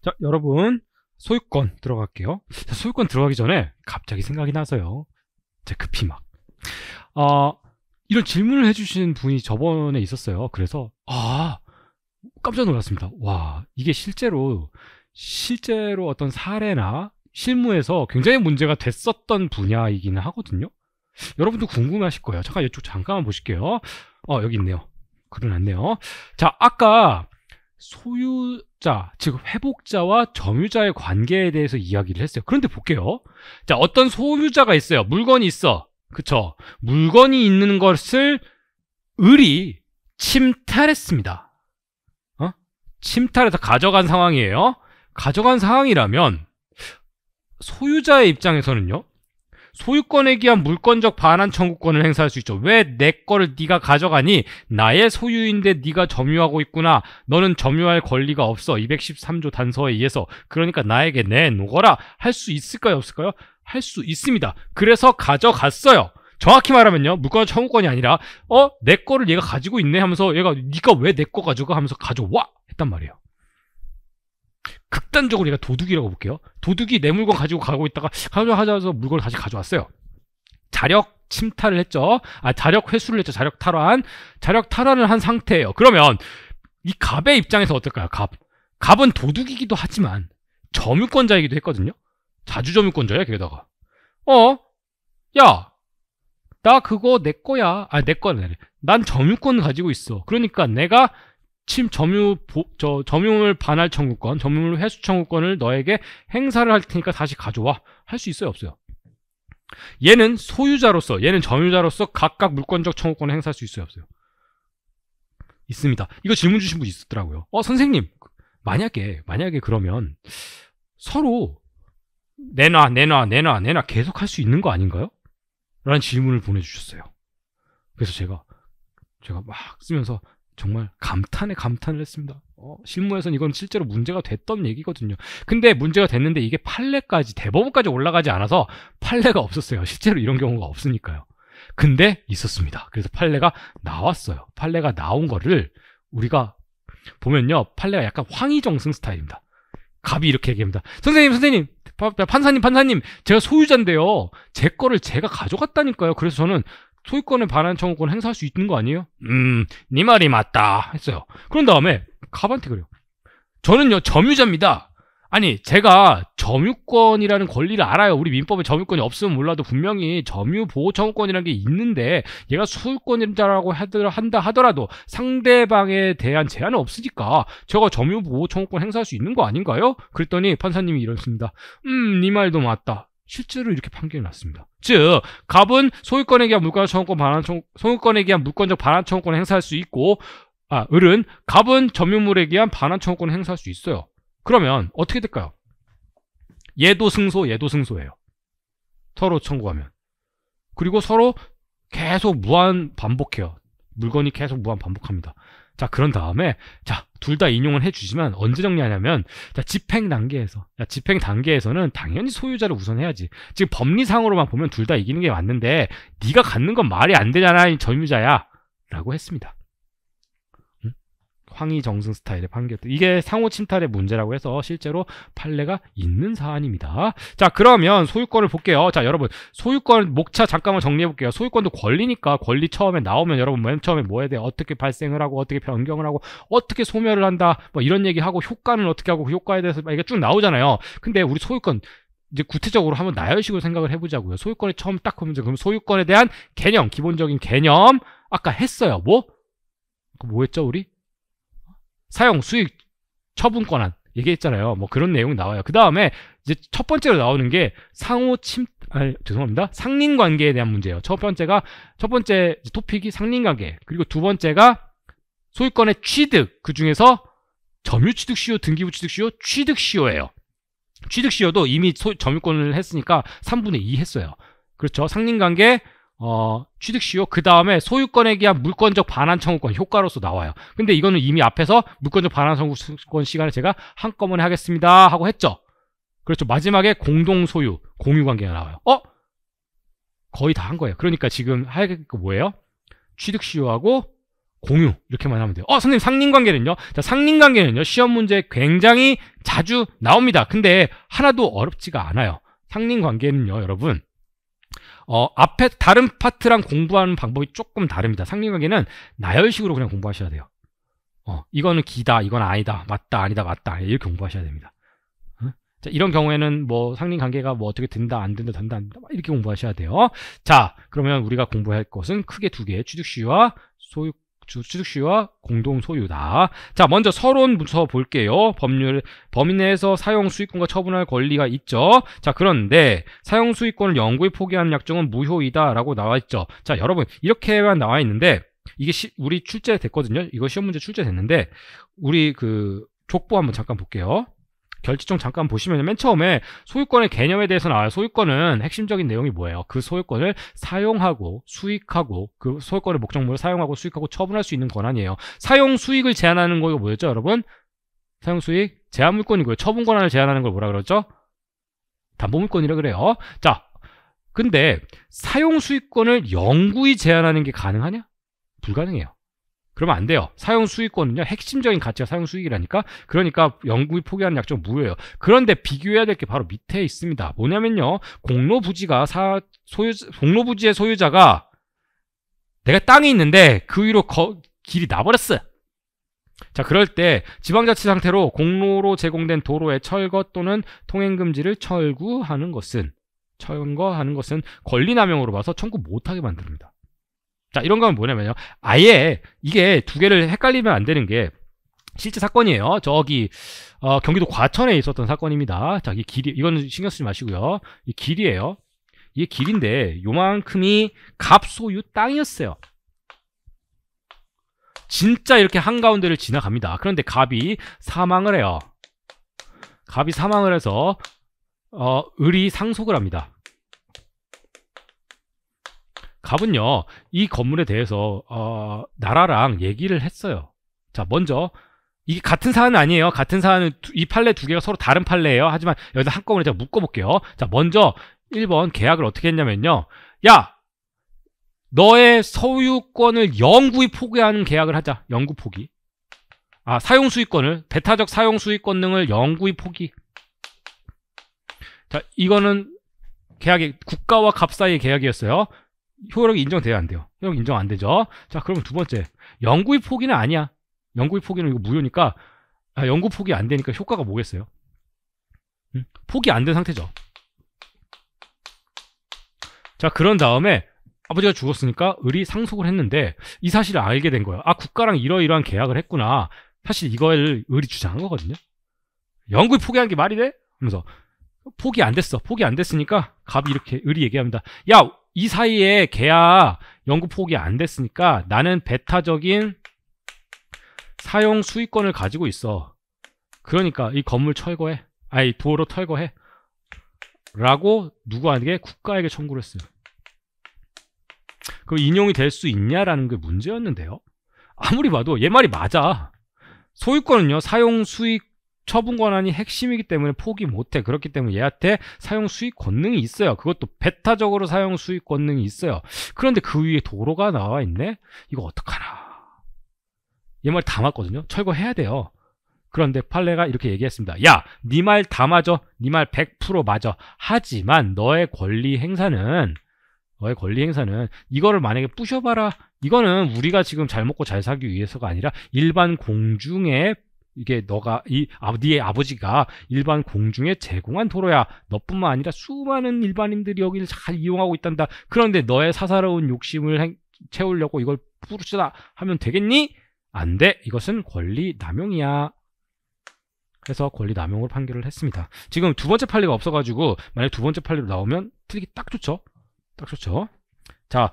자, 여러분 소유권 들어갈게요. 자, 소유권 들어가기 전에 갑자기 생각이 나서요. 제 급히 막 아, 이런 질문을 해주신 분이 저번에 있었어요. 그래서 아 깜짝 놀랐습니다. 와 이게 실제로 실제로 어떤 사례나 실무에서 굉장히 문제가 됐었던 분야이기는 하거든요. 여러분도 궁금하실 거예요. 잠깐 이쪽 잠깐만 보실게요. 어, 여기 있네요. 글은 안네요. 자, 아까 소유자, 즉 회복자와 점유자의 관계에 대해서 이야기를 했어요. 그런데 볼게요. 자, 어떤 소유자가 있어요. 물건이 있어. 그쵸? 물건이 있는 것을 을이 침탈했습니다. 어? 침탈해서 가져간 상황이에요. 가져간 상황이라면 소유자의 입장에서는요. 소유권에 기한 물권적 반환 청구권을 행사할 수 있죠. 왜 내 거를 네가 가져가니? 나의 소유인데 네가 점유하고 있구나. 너는 점유할 권리가 없어. 213조 단서에 의해서. 그러니까 나에게 내놓어라할 수 있을까요? 없을까요? 할 수 있습니다. 그래서 가져갔어요. 정확히 말하면요. 물권 청구권이 아니라 어? 내 거를 얘가 가지고 있네 하면서 얘가 네가 왜 내 거 가져가 하면서 가져와 했단 말이에요. 극단적으로 내가 도둑이라고 볼게요. 도둑이 내 물건 가지고 가고 있다가 가져가서 물건을 다시 가져왔어요. 자력 침탈을 했죠. 아, 자력 회수를 했죠. 자력 탈환. 자력 탈환을 한 상태예요. 그러면 이 갑의 입장에서 어떨까요? 갑. 갑은 도둑이기도 하지만 점유권자이기도 했거든요. 자주 점유권자야, 게다가. 어? 야, 나 그거 내 거야. 아, 내 거는 아니라. 난 점유권 가지고 있어. 그러니까 내가 침 점유 보, 저 점유물 반할 청구권, 점유물 회수 청구권을 너에게 행사를 할 테니까 다시 가져와. 할 수 있어요, 없어요? 얘는 소유자로서, 얘는 점유자로서 각각 물권적 청구권을 행사할 수 있어요, 없어요? 있습니다. 이거 질문 주신 분 있었더라고요. 어, 선생님, 만약에 만약에 그러면 서로 내놔, 내놔, 내놔, 내놔 계속 할 수 있는 거 아닌가요? 라는 질문을 보내주셨어요. 그래서 제가 제가 막 쓰면서 정말 감탄에 감탄을 했습니다. 어, 실무에서는 이건 실제로 문제가 됐던 얘기거든요. 근데 문제가 됐는데 이게 판례까지 대법원까지 올라가지 않아서 판례가 없었어요. 실제로 이런 경우가 없으니까요. 근데 있었습니다. 그래서 판례가 나왔어요. 판례가 나온 거를 우리가 보면요. 판례가 약간 황희정승 스타일입니다. 갑이 이렇게 얘기합니다. 선생님, 선생님, 파, 판사님, 판사님, 제가 소유자인데요. 제 거를 제가 가져갔다니까요. 그래서 저는 소유권에 반환 청구권 행사할 수 있는 거 아니에요? 음, 네 말이 맞다 했어요. 그런 다음에 갑한테 그래요. 저는요 점유자입니다. 아니 제가 점유권이라는 권리를 알아요. 우리 민법에 점유권이 없으면 몰라도 분명히 점유 보호 청구권이라는 게 있는데 얘가 소유권자라고 한다 하더라도 상대방에 대한 제한은 없으니까 제가 점유 보호 청구권 행사할 수 있는 거 아닌가요? 그랬더니 판사님이 이러습니다 음, 네 말도 맞다. 실제로 이렇게 판결이 났습니다. 즉, 갑은 소유권에 기한 물권 청구권 반환 청 소유권에 기한 물권적 반환 청구권을 행사할 수 있고 아, 을은 갑은 점유물에 기한 반환 청구권을 행사할 수 있어요. 그러면 어떻게 될까요? 얘도 승소, 얘도 승소예요. 서로 청구하면. 그리고 서로 계속 무한 반복해요. 물건이 계속 무한 반복합니다. 자, 그런 다음에 자, 둘다 인용을 해주지만 언제 정리하냐면 자, 집행 단계에서 자, 집행 단계에서는 당연히 소유자를 우선해야지 지금 법리상으로만 보면 둘 다 이기는 게 맞는데 네가 갖는 건 말이 안 되잖아 이 점유자야 라고 했습니다 황희 정승 스타일의 판결도 이게 상호 침탈의 문제라고 해서 실제로 판례가 있는 사안입니다. 자 그러면 소유권을 볼게요. 자 여러분 소유권 목차 잠깐만 정리해 볼게요. 소유권도 권리니까 권리 처음에 나오면 여러분 맨 처음에 뭐 해야 돼? 어떻게 발생을 하고 어떻게 변경을 하고 어떻게 소멸을 한다 뭐 이런 얘기하고 효과는 어떻게 하고 그 효과에 대해서 막 이게 쭉 나오잖아요. 근데 우리 소유권 이제 구체적으로 한번 나열식으로 생각을 해보자고요. 소유권이 처음 딱 보면 그럼 소유권에 대한 개념 기본적인 개념 아까 했어요. 뭐? 그뭐 했죠 우리? 사용 수익 처분 권한 얘기했잖아요. 뭐 그런 내용이 나와요. 그 다음에 이제 첫 번째로 나오는 게 상호 침, 아 죄송합니다. 상린 관계에 대한 문제예요. 첫 번째가, 첫 번째 토픽이 상린 관계. 그리고 두 번째가 소유권의 취득. 그 중에서 점유취득시효, 등기부취득시효, 취득시효예요. 취득시효도 이미 소, 점유권을 했으니까 3분의 2 했어요. 그렇죠. 상린 관계, 어, 취득시효 그 다음에 소유권에 기한 물권적 반환 청구권 효과로서 나와요. 근데 이거는 이미 앞에서 물권적 반환 청구권 시간을 제가 한꺼번에 하겠습니다 하고 했죠. 그렇죠. 마지막에 공동 소유 공유 관계가 나와요. 어? 거의 다 한 거예요. 그러니까 지금 할 게 뭐예요? 취득시효하고 공유 이렇게만 하면 돼요. 어 선생님 상린관계는요? 자 상린관계는요 시험 문제 굉장히 자주 나옵니다. 근데 하나도 어렵지가 않아요. 상린관계는요 여러분 어, 앞에 다른 파트랑 공부하는 방법이 조금 다릅니다. 상림관계는 나열식으로 그냥 공부하셔야 돼요. 어, 이거는 기다, 이건 아니다, 맞다, 아니다, 맞다 이렇게 공부하셔야 됩니다. 자, 이런 경우에는 뭐상림관계가뭐 어떻게 된다, 안 된다, 된다, 안 된다 이렇게 공부하셔야 돼요. 자, 그러면 우리가 공부할 것은 크게 두 개, 취득시와 소유 주식시와 공동 소유다. 자, 먼저 서론부터 볼게요. 법률 범위 내에서 사용 수익권과 처분할 권리가 있죠. 자, 그런데 사용 수익권을 영구히 포기하는 약정은 무효이다라고 나와 있죠. 자, 여러분 이렇게만 나와 있는데 이게 시, 우리 출제됐거든요. 이거 시험 문제 출제됐는데 우리 그 족보 한번 잠깐 볼게요. 결제청 잠깐 보시면 맨 처음에 소유권의 개념에 대해서 나와요. 소유권은 핵심적인 내용이 뭐예요? 그 소유권을 사용하고 수익하고 그 소유권을 목적물을 사용하고 수익하고 처분할 수 있는 권한이에요. 사용 수익을 제한하는 거가 뭐였죠, 여러분? 사용 수익 제한 물권이고요. 처분 권한을 제한하는 걸 뭐라 그러죠? 담보 물권이라 그래요. 자, 근데 사용 수익권을 영구히 제한하는 게 가능하냐? 불가능해요. 그러면 안 돼요. 사용 수익권은요. 핵심적인 가치가 사용 수익이라니까. 그러니까 영구히 포기하는 약정 무효예요. 그런데 비교해야 될 게 바로 밑에 있습니다. 뭐냐면요. 공로 부지가 사 소유 공로 부지의 소유자가 내가 땅이 있는데 그 위로 거, 길이 나버렸어. 자 그럴 때 지방자치 상태로 공로로 제공된 도로의 철거 또는 통행금지를 철구하는 것은 철거하는 것은 권리남용으로 봐서 청구 못하게 만듭니다. 자, 이런 건 뭐냐면요. 아예 이게 두 개를 헷갈리면 안 되는 게 실제 사건이에요. 저기 어, 경기도 과천에 있었던 사건입니다. 자, 이 길이 이건 신경 쓰지 마시고요. 이 길이에요. 이게 길인데 요만큼이 갑소유 땅이었어요. 진짜 이렇게 한가운데를 지나갑니다. 그런데 갑이 사망을 해요. 갑이 사망을 해서 어, 을이 상속을 합니다. 갑은요 이 건물에 대해서 어, 나라랑 얘기를 했어요. 자 먼저 이게 같은 사안은 아니에요. 같은 사안은 두, 이 판례 두 개가 서로 다른 판례예요. 하지만 여기다 한꺼번에 제가 묶어볼게요. 자 먼저 1번 계약을 어떻게 했냐면요. 야 너의 소유권을 영구히 포기하는 계약을 하자. 영구 포기. 아 사용 수익권을 배타적 사용 수익권 등을 영구히 포기. 자 이거는 계약이 국가와 갑 사이의 계약이었어요. 효력이 인정돼야 안 돼요. 효력 인정 안 되죠. 자, 그럼 두 번째. 연구의 포기는 아니야. 연구의 포기는 이거 무효니까 아, 연구 포기 안 되니까 효과가 뭐겠어요? 음? 포기 안 된 상태죠. 자, 그런 다음에 아버지가 죽었으니까 을이 상속을 했는데 이 사실을 알게 된 거예요. 아, 국가랑 이러이러한 계약을 했구나. 사실 이걸를 을이 주장한 거거든요. 연구의 포기한 게 말이 돼? 하면서 포기 안 됐어. 포기 안 됐으니까 갑이 이렇게 을이 얘기합니다. 야, 이 사이에 계약 연구 폭이 안 됐으니까 나는 배타적인 사용 수익권을 가지고 있어. 그러니까 이 건물 철거해. 아니 도로 철거해. 라고 누구한테 국가에게 청구를 했어요. 그럼 인용이 될 수 있냐라는 게 문제였는데요. 아무리 봐도 얘 말이 맞아. 소유권은요 사용 수익 처분 권한이 핵심이기 때문에 포기 못해 그렇기 때문에 얘한테 사용 수익 권능이 있어요 그것도 배타적으로 사용 수익 권능이 있어요 그런데 그 위에 도로가 나와 있네 이거 어떡하나 얘 말 다 맞거든요 철거해야 돼요 그런데 판례가 이렇게 얘기했습니다 야네 말 다 맞어 네 말 100% 맞어 하지만 너의 권리 행사는 너의 권리 행사는 이거를 만약에 부셔봐라 이거는 우리가 지금 잘 먹고 잘 사기 위해서가 아니라 일반 공중에 이게 너가 이 아, 버지의 아버지가 일반 공중에 제공한 도로야. 너뿐만 아니라 수많은 일반인들이 여기를 잘 이용하고 있단다. 그런데 너의 사사로운 욕심을 행, 채우려고 이걸 부르시다 하면 되겠니? 안 돼. 이것은 권리 남용이야. 그래서 권리 남용으로 판결을 했습니다. 지금 두 번째 판례가 없어가지고 만약 두 번째 판례로 나오면 트릭이 딱 좋죠. 딱 좋죠. 자,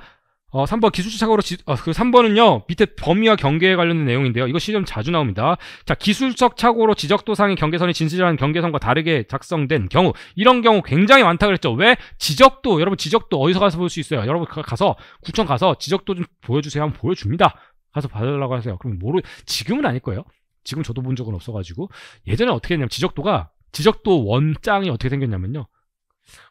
어, 3번 기술적 착오로 지, 어, 그 3번은요. 밑에 범위와 경계에 관련된 내용인데요. 이거 시점 자주 나옵니다. 자, 기술적 착오로 지적도상의 경계선이 진실이라는 경계선과 다르게 작성된 경우 이런 경우 굉장히 많다 그랬죠. 왜? 지적도 여러분 지적도 어디서 가서 볼 수 있어요? 여러분 가서 구청 가서 지적도 좀 보여주세요 한번 보여줍니다. 가서 봐달라고 하세요. 그럼 모르 지금은 아닐 거예요. 지금 저도 본 적은 없어가지고 예전에 어떻게 했냐면 지적도가 지적도 원장이 어떻게 생겼냐면요.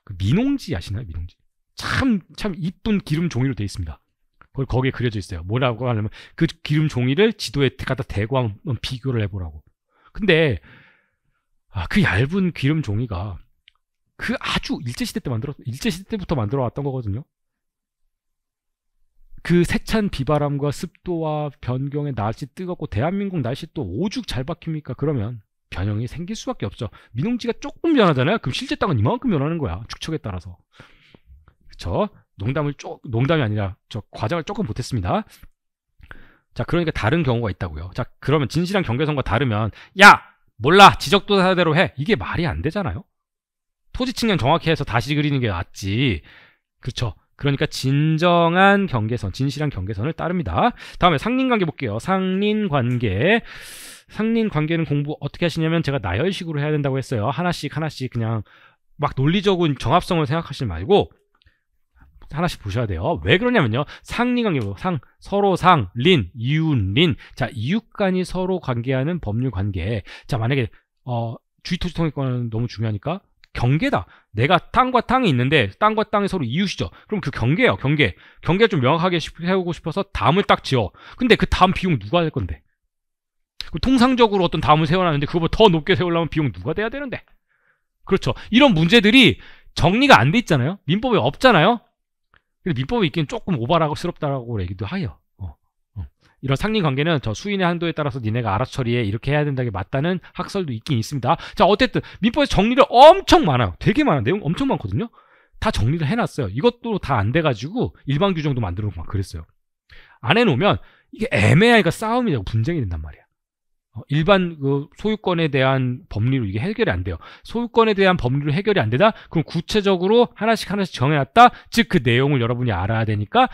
그 민홍지 아시나요? 민홍지. 참, 참 이쁜 기름 종이로 되어 있습니다. 그걸 거기에 그려져 있어요. 뭐라고 하냐면 그 기름 종이를 지도에 갖다 대고 한번 비교를 해보라고. 근데 아, 그 얇은 기름 종이가 그 아주 일제시대 때 만들었, 일제시대 때부터 만들어 왔던 거거든요. 그 세찬 비바람과 습도와 변경의 날씨 뜨겁고 대한민국 날씨 또 오죽 잘 바뀝니까? 그러면 변형이 생길 수밖에 없죠. 민홍지가 조금 변하잖아요. 그럼 실제 땅은 이만큼 변하는 거야. 축척에 따라서. 저 농담을 쪼, 농담이 아니라 저 과장을 조금 못했습니다. 자, 그러니까 다른 경우가 있다고요. 자, 그러면 진실한 경계선과 다르면 야 몰라 지적조사대로 해 이게 말이 안 되잖아요. 토지 측면 정확히 해서 다시 그리는 게 낫지. 그렇죠. 그러니까 진정한 경계선, 진실한 경계선을 따릅니다. 다음에 상린관계 볼게요. 상린관계. 상린관계는 공부 어떻게 하시냐면 제가 나열식으로 해야 된다고 했어요. 하나씩 하나씩 그냥 막 논리적인 정합성을 생각하시지 말고 하나씩 보셔야 돼요. 왜 그러냐면요. 상리관계, 상, 서로 상, 린, 이웃 린. 자, 이웃 간이 서로 관계하는 법률 관계. 자, 만약에, 어, 주의토지 통일권은 너무 중요하니까 경계다. 내가 땅과 땅이 있는데 땅과 땅이 서로 이웃이죠. 그럼 그 경계예요. 경계. 경계를 좀 명확하게 세우고 싶어서 담을 딱 지어. 근데 그 담 비용 누가 할 건데? 그 통상적으로 어떤 담을 세워놨는데 그거보다 뭐 더 높게 세우려면 비용 누가 돼야 되는데? 그렇죠. 이런 문제들이 정리가 안 돼 있잖아요. 민법에 없잖아요. 민법이 있기는 조금 오바라고스럽다라고 얘기도 하여. 어, 어. 이런 상린 관계는 저 수인의 한도에 따라서 니네가 알아서 처리해 이렇게 해야 된다게 맞다는 학설도 있긴 있습니다. 자 어쨌든 민법에 정리를 엄청 많아요. 되게 많아 요 내용 엄청 많거든요. 다 정리를 해놨어요. 이것도 다 안 돼가지고 일반 규정도 만들어놓고 막 그랬어요. 안 해놓으면 이게 애매하니까 싸움이 되고 분쟁이 된단 말이야. 어, 일반 그 소유권에 대한 법리로 이게 해결이 안 돼요. 소유권에 대한 법리로 해결이 안 되다? 그럼 구체적으로 하나씩 하나씩 정해놨다? 즉 그 내용을 여러분이 알아야 되니까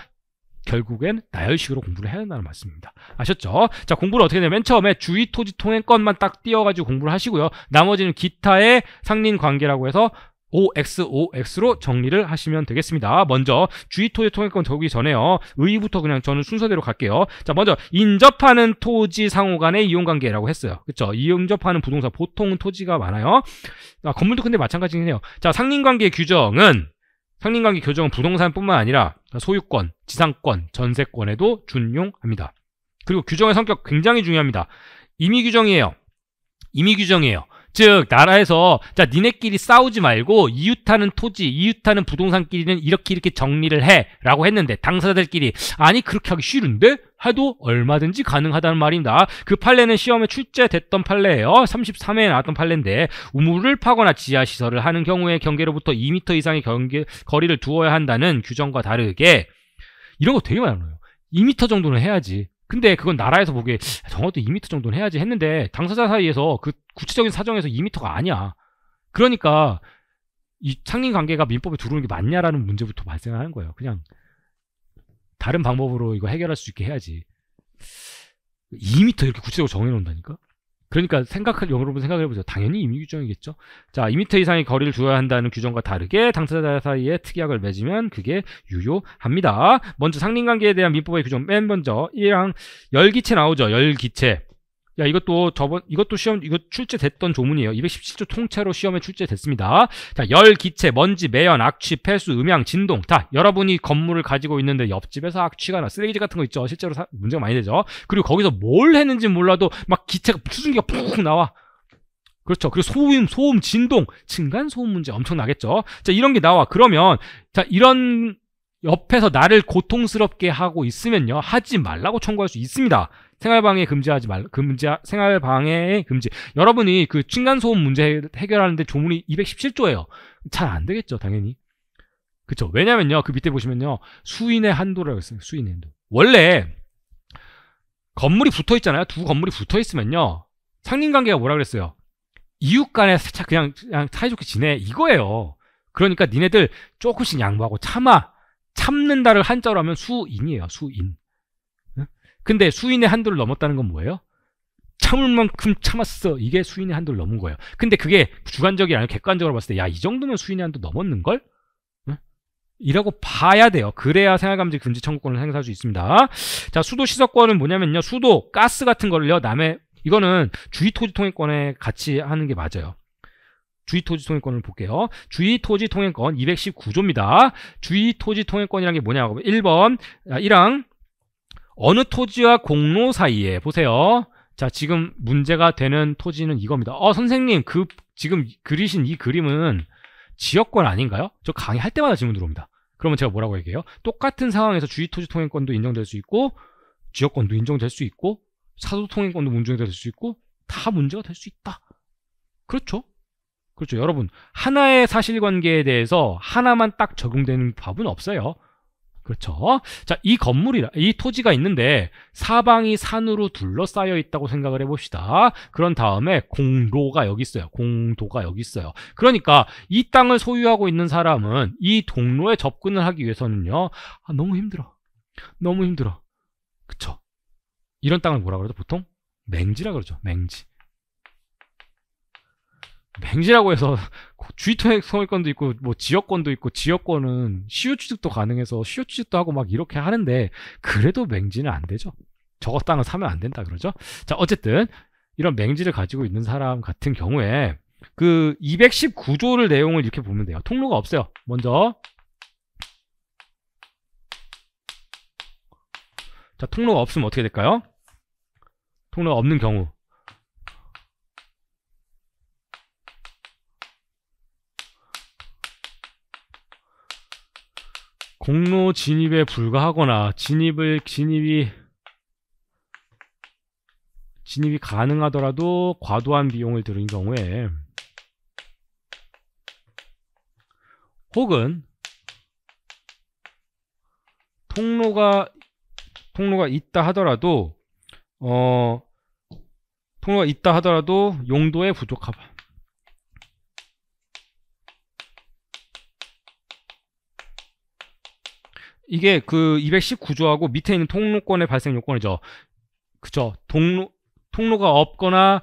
결국엔 나열식으로 공부를 해야 된다는 말씀입니다. 아셨죠? 자, 공부를 어떻게 되냐면 맨 처음에 주의 토지 통행권만 딱 띄워가지고 공부를 하시고요. 나머지는 기타의 상린 관계라고 해서 OXOX로 정리를 하시면 되겠습니다. 먼저 주의토지 통행권적기 전에요. 의의부터 그냥 저는 순서대로 갈게요. 자 먼저 인접하는 토지 상호 간의 이용관계라고 했어요. 그쵸? 이용접하는 부동산 보통 은 토지가 많아요. 아, 건물도 근데 마찬가지긴 해요. 자상인관계 규정은 상인관계 규정은 부동산뿐만 아니라 소유권, 지상권, 전세권에도 준용합니다. 그리고 규정의 성격 굉장히 중요합니다. 임의 규정이에요. 임의 규정이에요. 즉 나라에서 자 니네끼리 싸우지 말고 이웃하는 토지 이웃하는 부동산끼리는 이렇게 이렇게 정리를 해 라고 했는데 당사자들끼리 아니 그렇게 하기 싫은데? 해도 얼마든지 가능하다는 말입니다. 그 판례는 시험에 출제됐던 판례예요. 33회에 나왔던 판례인데 우물을 파거나 지하시설을 하는 경우에 경계로부터 2m 이상의 경계, 거리를 두어야 한다는 규정과 다르게 이런 거 되게 많아요. 2m 정도는 해야지. 근데 그건 나라에서 보기에 정확도 2미터 정도는 해야지 했는데 당사자 사이에서 그 구체적인 사정에서 2미터가 아니야. 그러니까 이상인 관계가 민법에 들어오는 게 맞냐라는 문제부터 발생하는 거예요. 그냥 다른 방법으로 이거 해결할 수 있게 해야지. 2미터 이렇게 구체적으로 정해놓는다니까? 그러니까 생각한 여러분 생각해 보세요. 당연히 임의 규정이겠죠. 자, 2m 이상의 거리를 두어야 한다는 규정과 다르게 당사자 사이에 특약을 맺으면 그게 유효합니다. 먼저 상린관계에 대한 민법의 규정 맨 먼저 1항 열기체 나오죠. 열기체. 야, 이것도 저번, 이것도 시험, 이거 출제됐던 조문이에요. 217조 통째로 시험에 출제됐습니다. 자, 열, 기체, 먼지, 매연, 악취, 폐수, 음향, 진동. 다, 여러분이 건물을 가지고 있는데 옆집에서 악취가 나, 쓰레기 같은 거 있죠. 실제로 사, 문제가 많이 되죠. 그리고 거기서 뭘 했는지 몰라도 막 기체가, 수증기가 푹 나와. 그렇죠. 그리고 소음, 소음, 진동, 층간 소음 문제 엄청 나겠죠. 자, 이런 게 나와. 그러면, 자, 이런 옆에서 나를 고통스럽게 하고 있으면요. 하지 말라고 청구할 수 있습니다. 생활방해 금지하지 말 금지 생활방해 금지 여러분이 그 층간소음 문제 해결하는데 조문이 217조예요 잘 안 되겠죠 당연히 그쵸 왜냐면요 그 밑에 보시면요 수인의 한도라고 했어요 수인의 한도 원래 건물이 붙어 있잖아요 두 건물이 붙어 있으면요 상린관계가 뭐라 그랬어요 이웃 간에 살짝 그냥, 그냥 사이좋게 지내 이거예요 그러니까 니네들 조금씩 양보하고 참아 참는다를 한자로 하면 수인이에요 수인 근데 수인의 한도를 넘었다는 건 뭐예요? 참을 만큼 참았어. 이게 수인의 한도를 넘은 거예요. 근데 그게 주관적이 아니라 객관적으로 봤을 때야 이 정도면 수인의 한도 넘었는걸? 이라고 봐야 돼요. 그래야 생활감지 금지 청구권을 행사할 수 있습니다. 자 수도 시설권은 뭐냐면요. 수도, 가스 같은 거를요. 남의 이거는 주위 토지 통행권에 같이 하는 게 맞아요. 주위 토지 통행권을 볼게요. 주위 토지 통행권 219조입니다. 주위 토지 통행권이란 게 뭐냐고 1번 1항 아, 어느 토지와 공로 사이에 보세요. 자, 지금 문제가 되는 토지는 이겁니다. 어, 선생님, 그 지금 그리신 이 그림은 지역권 아닌가요? 저 강의할 때마다 질문 들어옵니다. 그러면 제가 뭐라고 얘기해요? 똑같은 상황에서 주위 토지 통행권도 인정될 수 있고 지역권도 인정될 수 있고 사도 통행권도 문제가 될수 있고 다 문제가 될 수 있다. 그렇죠? 그렇죠. 여러분 하나의 사실관계에 대해서 하나만 딱 적용되는 법은 없어요. 그렇죠. 자, 이 건물이, 라이 토지가 있는데 사방이 산으로 둘러싸여 있다고 생각을 해봅시다. 그런 다음에 공로가 여기 있어요. 공도가 여기 있어요. 그러니까 이 땅을 소유하고 있는 사람은 이 동로에 접근을 하기 위해서는요. 아, 너무 힘들어. 너무 힘들어. 그쵸? 이런 땅을 뭐라 그러죠? 보통? 맹지라 그러죠. 맹지. 맹지라고 해서 주의토의 소유권도 있고 뭐 지역권도 있고 지역권은 시효 취득도 가능해서 시효 취득도 하고 막 이렇게 하는데 그래도 맹지는 안 되죠. 저거 땅을 사면 안 된다 그러죠. 자 어쨌든 이런 맹지를 가지고 있는 사람 같은 경우에 그 219조를 내용을 이렇게 보면 돼요. 통로가 없어요. 먼저 자 통로가 없으면 어떻게 될까요? 통로가 없는 경우 공로 진입에 불과하거나 진입을 진입이 진입이 가능하더라도 과도한 비용을 들인 경우에 혹은 통로가 통로가 있다 하더라도 어 통로가 있다 하더라도 용도에 부족하다. 이게 그 219조하고 밑에 있는 통로권의 발생 요건이죠. 그죠동로 통로가 없거나,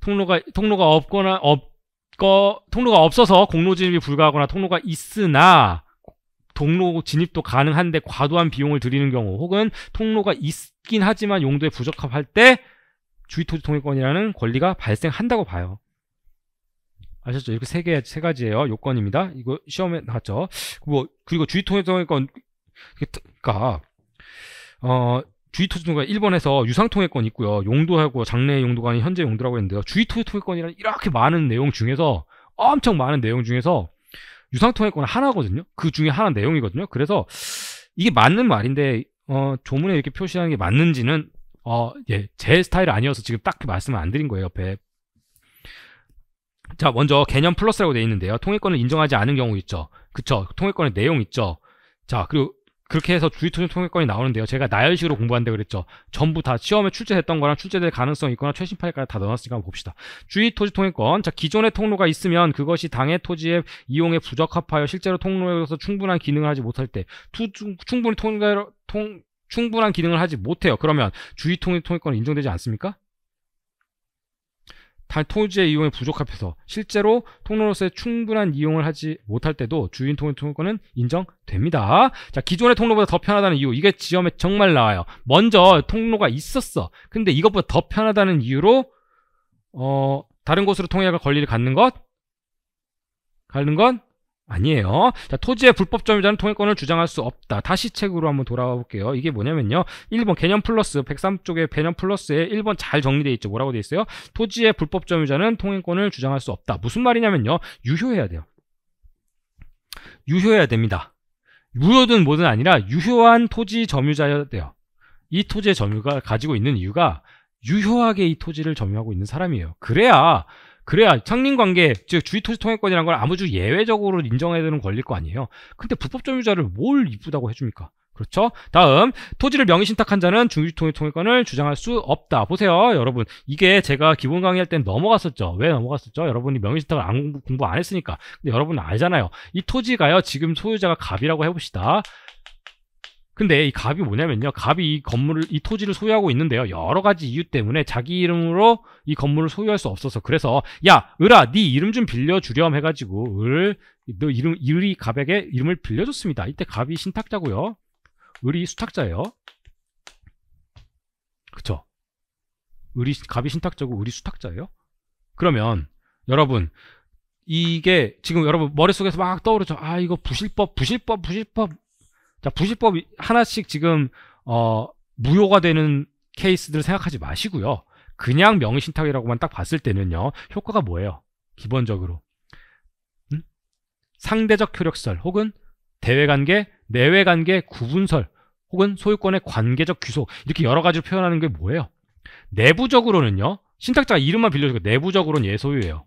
통로가, 통로가 없거나, 없 거, 통로가 없어서 공로 진입이 불가하거나 통로가 있으나, 동로 진입도 가능한데 과도한 비용을 들이는 경우 혹은 통로가 있긴 하지만 용도에 부적합할 때 주의토지 통일권이라는 권리가 발생한다고 봐요. 아셨죠? 이렇게 세 개, 세 가지예요. 요건입니다. 이거 시험에 나왔죠. 뭐, 그리고 주의 통일권, 그니까, 어, 주의 통일권 1번에서 유상통일권 있고요. 용도하고 장래 용도가 아닌 현재 용도라고 했는데요. 주의 토지통일권이라는 이렇게 많은 내용 중에서 엄청 많은 내용 중에서 유상통일권 하나거든요. 그 중에 하나 내용이거든요. 그래서 이게 맞는 말인데 어, 조문에 이렇게 표시하는 게 맞는지는 어, 예, 제 스타일 아니어서 지금 딱히 그 말씀을 안 드린 거예요. 옆에 자 먼저 개념 플러스라고 되어 있는데요 통일권을 인정하지 않은 경우 있죠 그쵸 통일권의 내용 있죠 자 그리고 그렇게 해서 주의투쟁 통일권이 나오는데요 제가 나열식으로 공부한다 그랬죠 전부 다 시험에 출제됐던 거랑 출제될 가능성이 있거나 최신판에까지 다 넣어놨으니까 한번 봅시다 주의 토지 통일권 자 기존의 통로가 있으면 그것이 당해 토지의 이용에 부적합하여 실제로 통로에서 충분한 기능을 하지 못할 때 투, 충분히 통로 통 충분한 기능을 하지 못해요 그러면 주의 통일 통일권은 인정되지 않습니까? 단 토지의 이용이 부족합해서 실제로 통로로서의 충분한 이용을 하지 못할 때도 주인 통행 통행권은 인정됩니다. 자 기존의 통로보다 더 편하다는 이유 이게 지점에 정말 나와요. 먼저 통로가 있었어. 근데 이것보다 더 편하다는 이유로 어 다른 곳으로 통행할 권리를 갖는 것, 갖는 건 아니에요. 자, 토지의 불법 점유자는 통행권을 주장할 수 없다. 다시 책으로 한번 돌아와 볼게요. 이게 뭐냐면요. 1번 개념 플러스 103쪽에 개념 플러스에 1번 잘 정리돼 있죠. 뭐라고 돼 있어요? 토지의 불법 점유자는 통행권을 주장할 수 없다. 무슨 말이냐면요. 유효해야 돼요. 유효해야 됩니다. 무효든 뭐든 아니라 유효한 토지 점유자여야 돼요. 이 토지의 점유가 가지고 있는 이유가 유효하게 이 토지를 점유하고 있는 사람이에요. 그래야 그래야 창립 관계, 즉 주위 토지 통행권이란걸 아무주 예외적으로 인정해야 되는 권리일 거 아니에요. 근데 불법 점유자를 뭘 이쁘다고 해줍니까? 그렇죠? 다음 토지를 명의 신탁한 자는 주지토지 통일권을 주장할 수 없다. 보세요, 여러분. 이게 제가 기본 강의할 땐 넘어갔었죠. 왜 넘어갔었죠? 여러분이 명의 신탁을 안 공부, 공부 안 했으니까. 근데 여러분 알잖아요. 이 토지가요. 지금 소유자가 갑이라고 해봅시다. 근데 이 갑이 뭐냐면요. 갑이 이 건물을 이 토지를 소유하고 있는데요. 여러 가지 이유 때문에 자기 이름으로 이 건물을 소유할 수 없어서 그래서 야 을아 네 이름 좀 빌려주렴 해가지고 을 너 이름 을이 갑에게 이름을 빌려줬습니다. 이때 갑이 신탁자고요. 을이 수탁자예요. 그쵸? 을이 갑이 신탁자고 을이 수탁자예요. 그러면 여러분 이게 지금 여러분 머릿속에서 막 떠오르죠. 아 이거 부실법 부실법 부실법 자, 부시법 하나씩 지금 어, 무효가 되는 케이스들 을 생각하지 마시고요. 그냥 명의신탁이라고만 딱 봤을 때는요. 효과가 뭐예요? 기본적으로 음? 상대적 효력설 혹은 대외관계, 내외관계, 구분설 혹은 소유권의 관계적 귀속 이렇게 여러 가지로 표현하는 게 뭐예요? 내부적으로는요. 신탁자가 이름만 빌려주고 내부적으로는 얘 소유예요.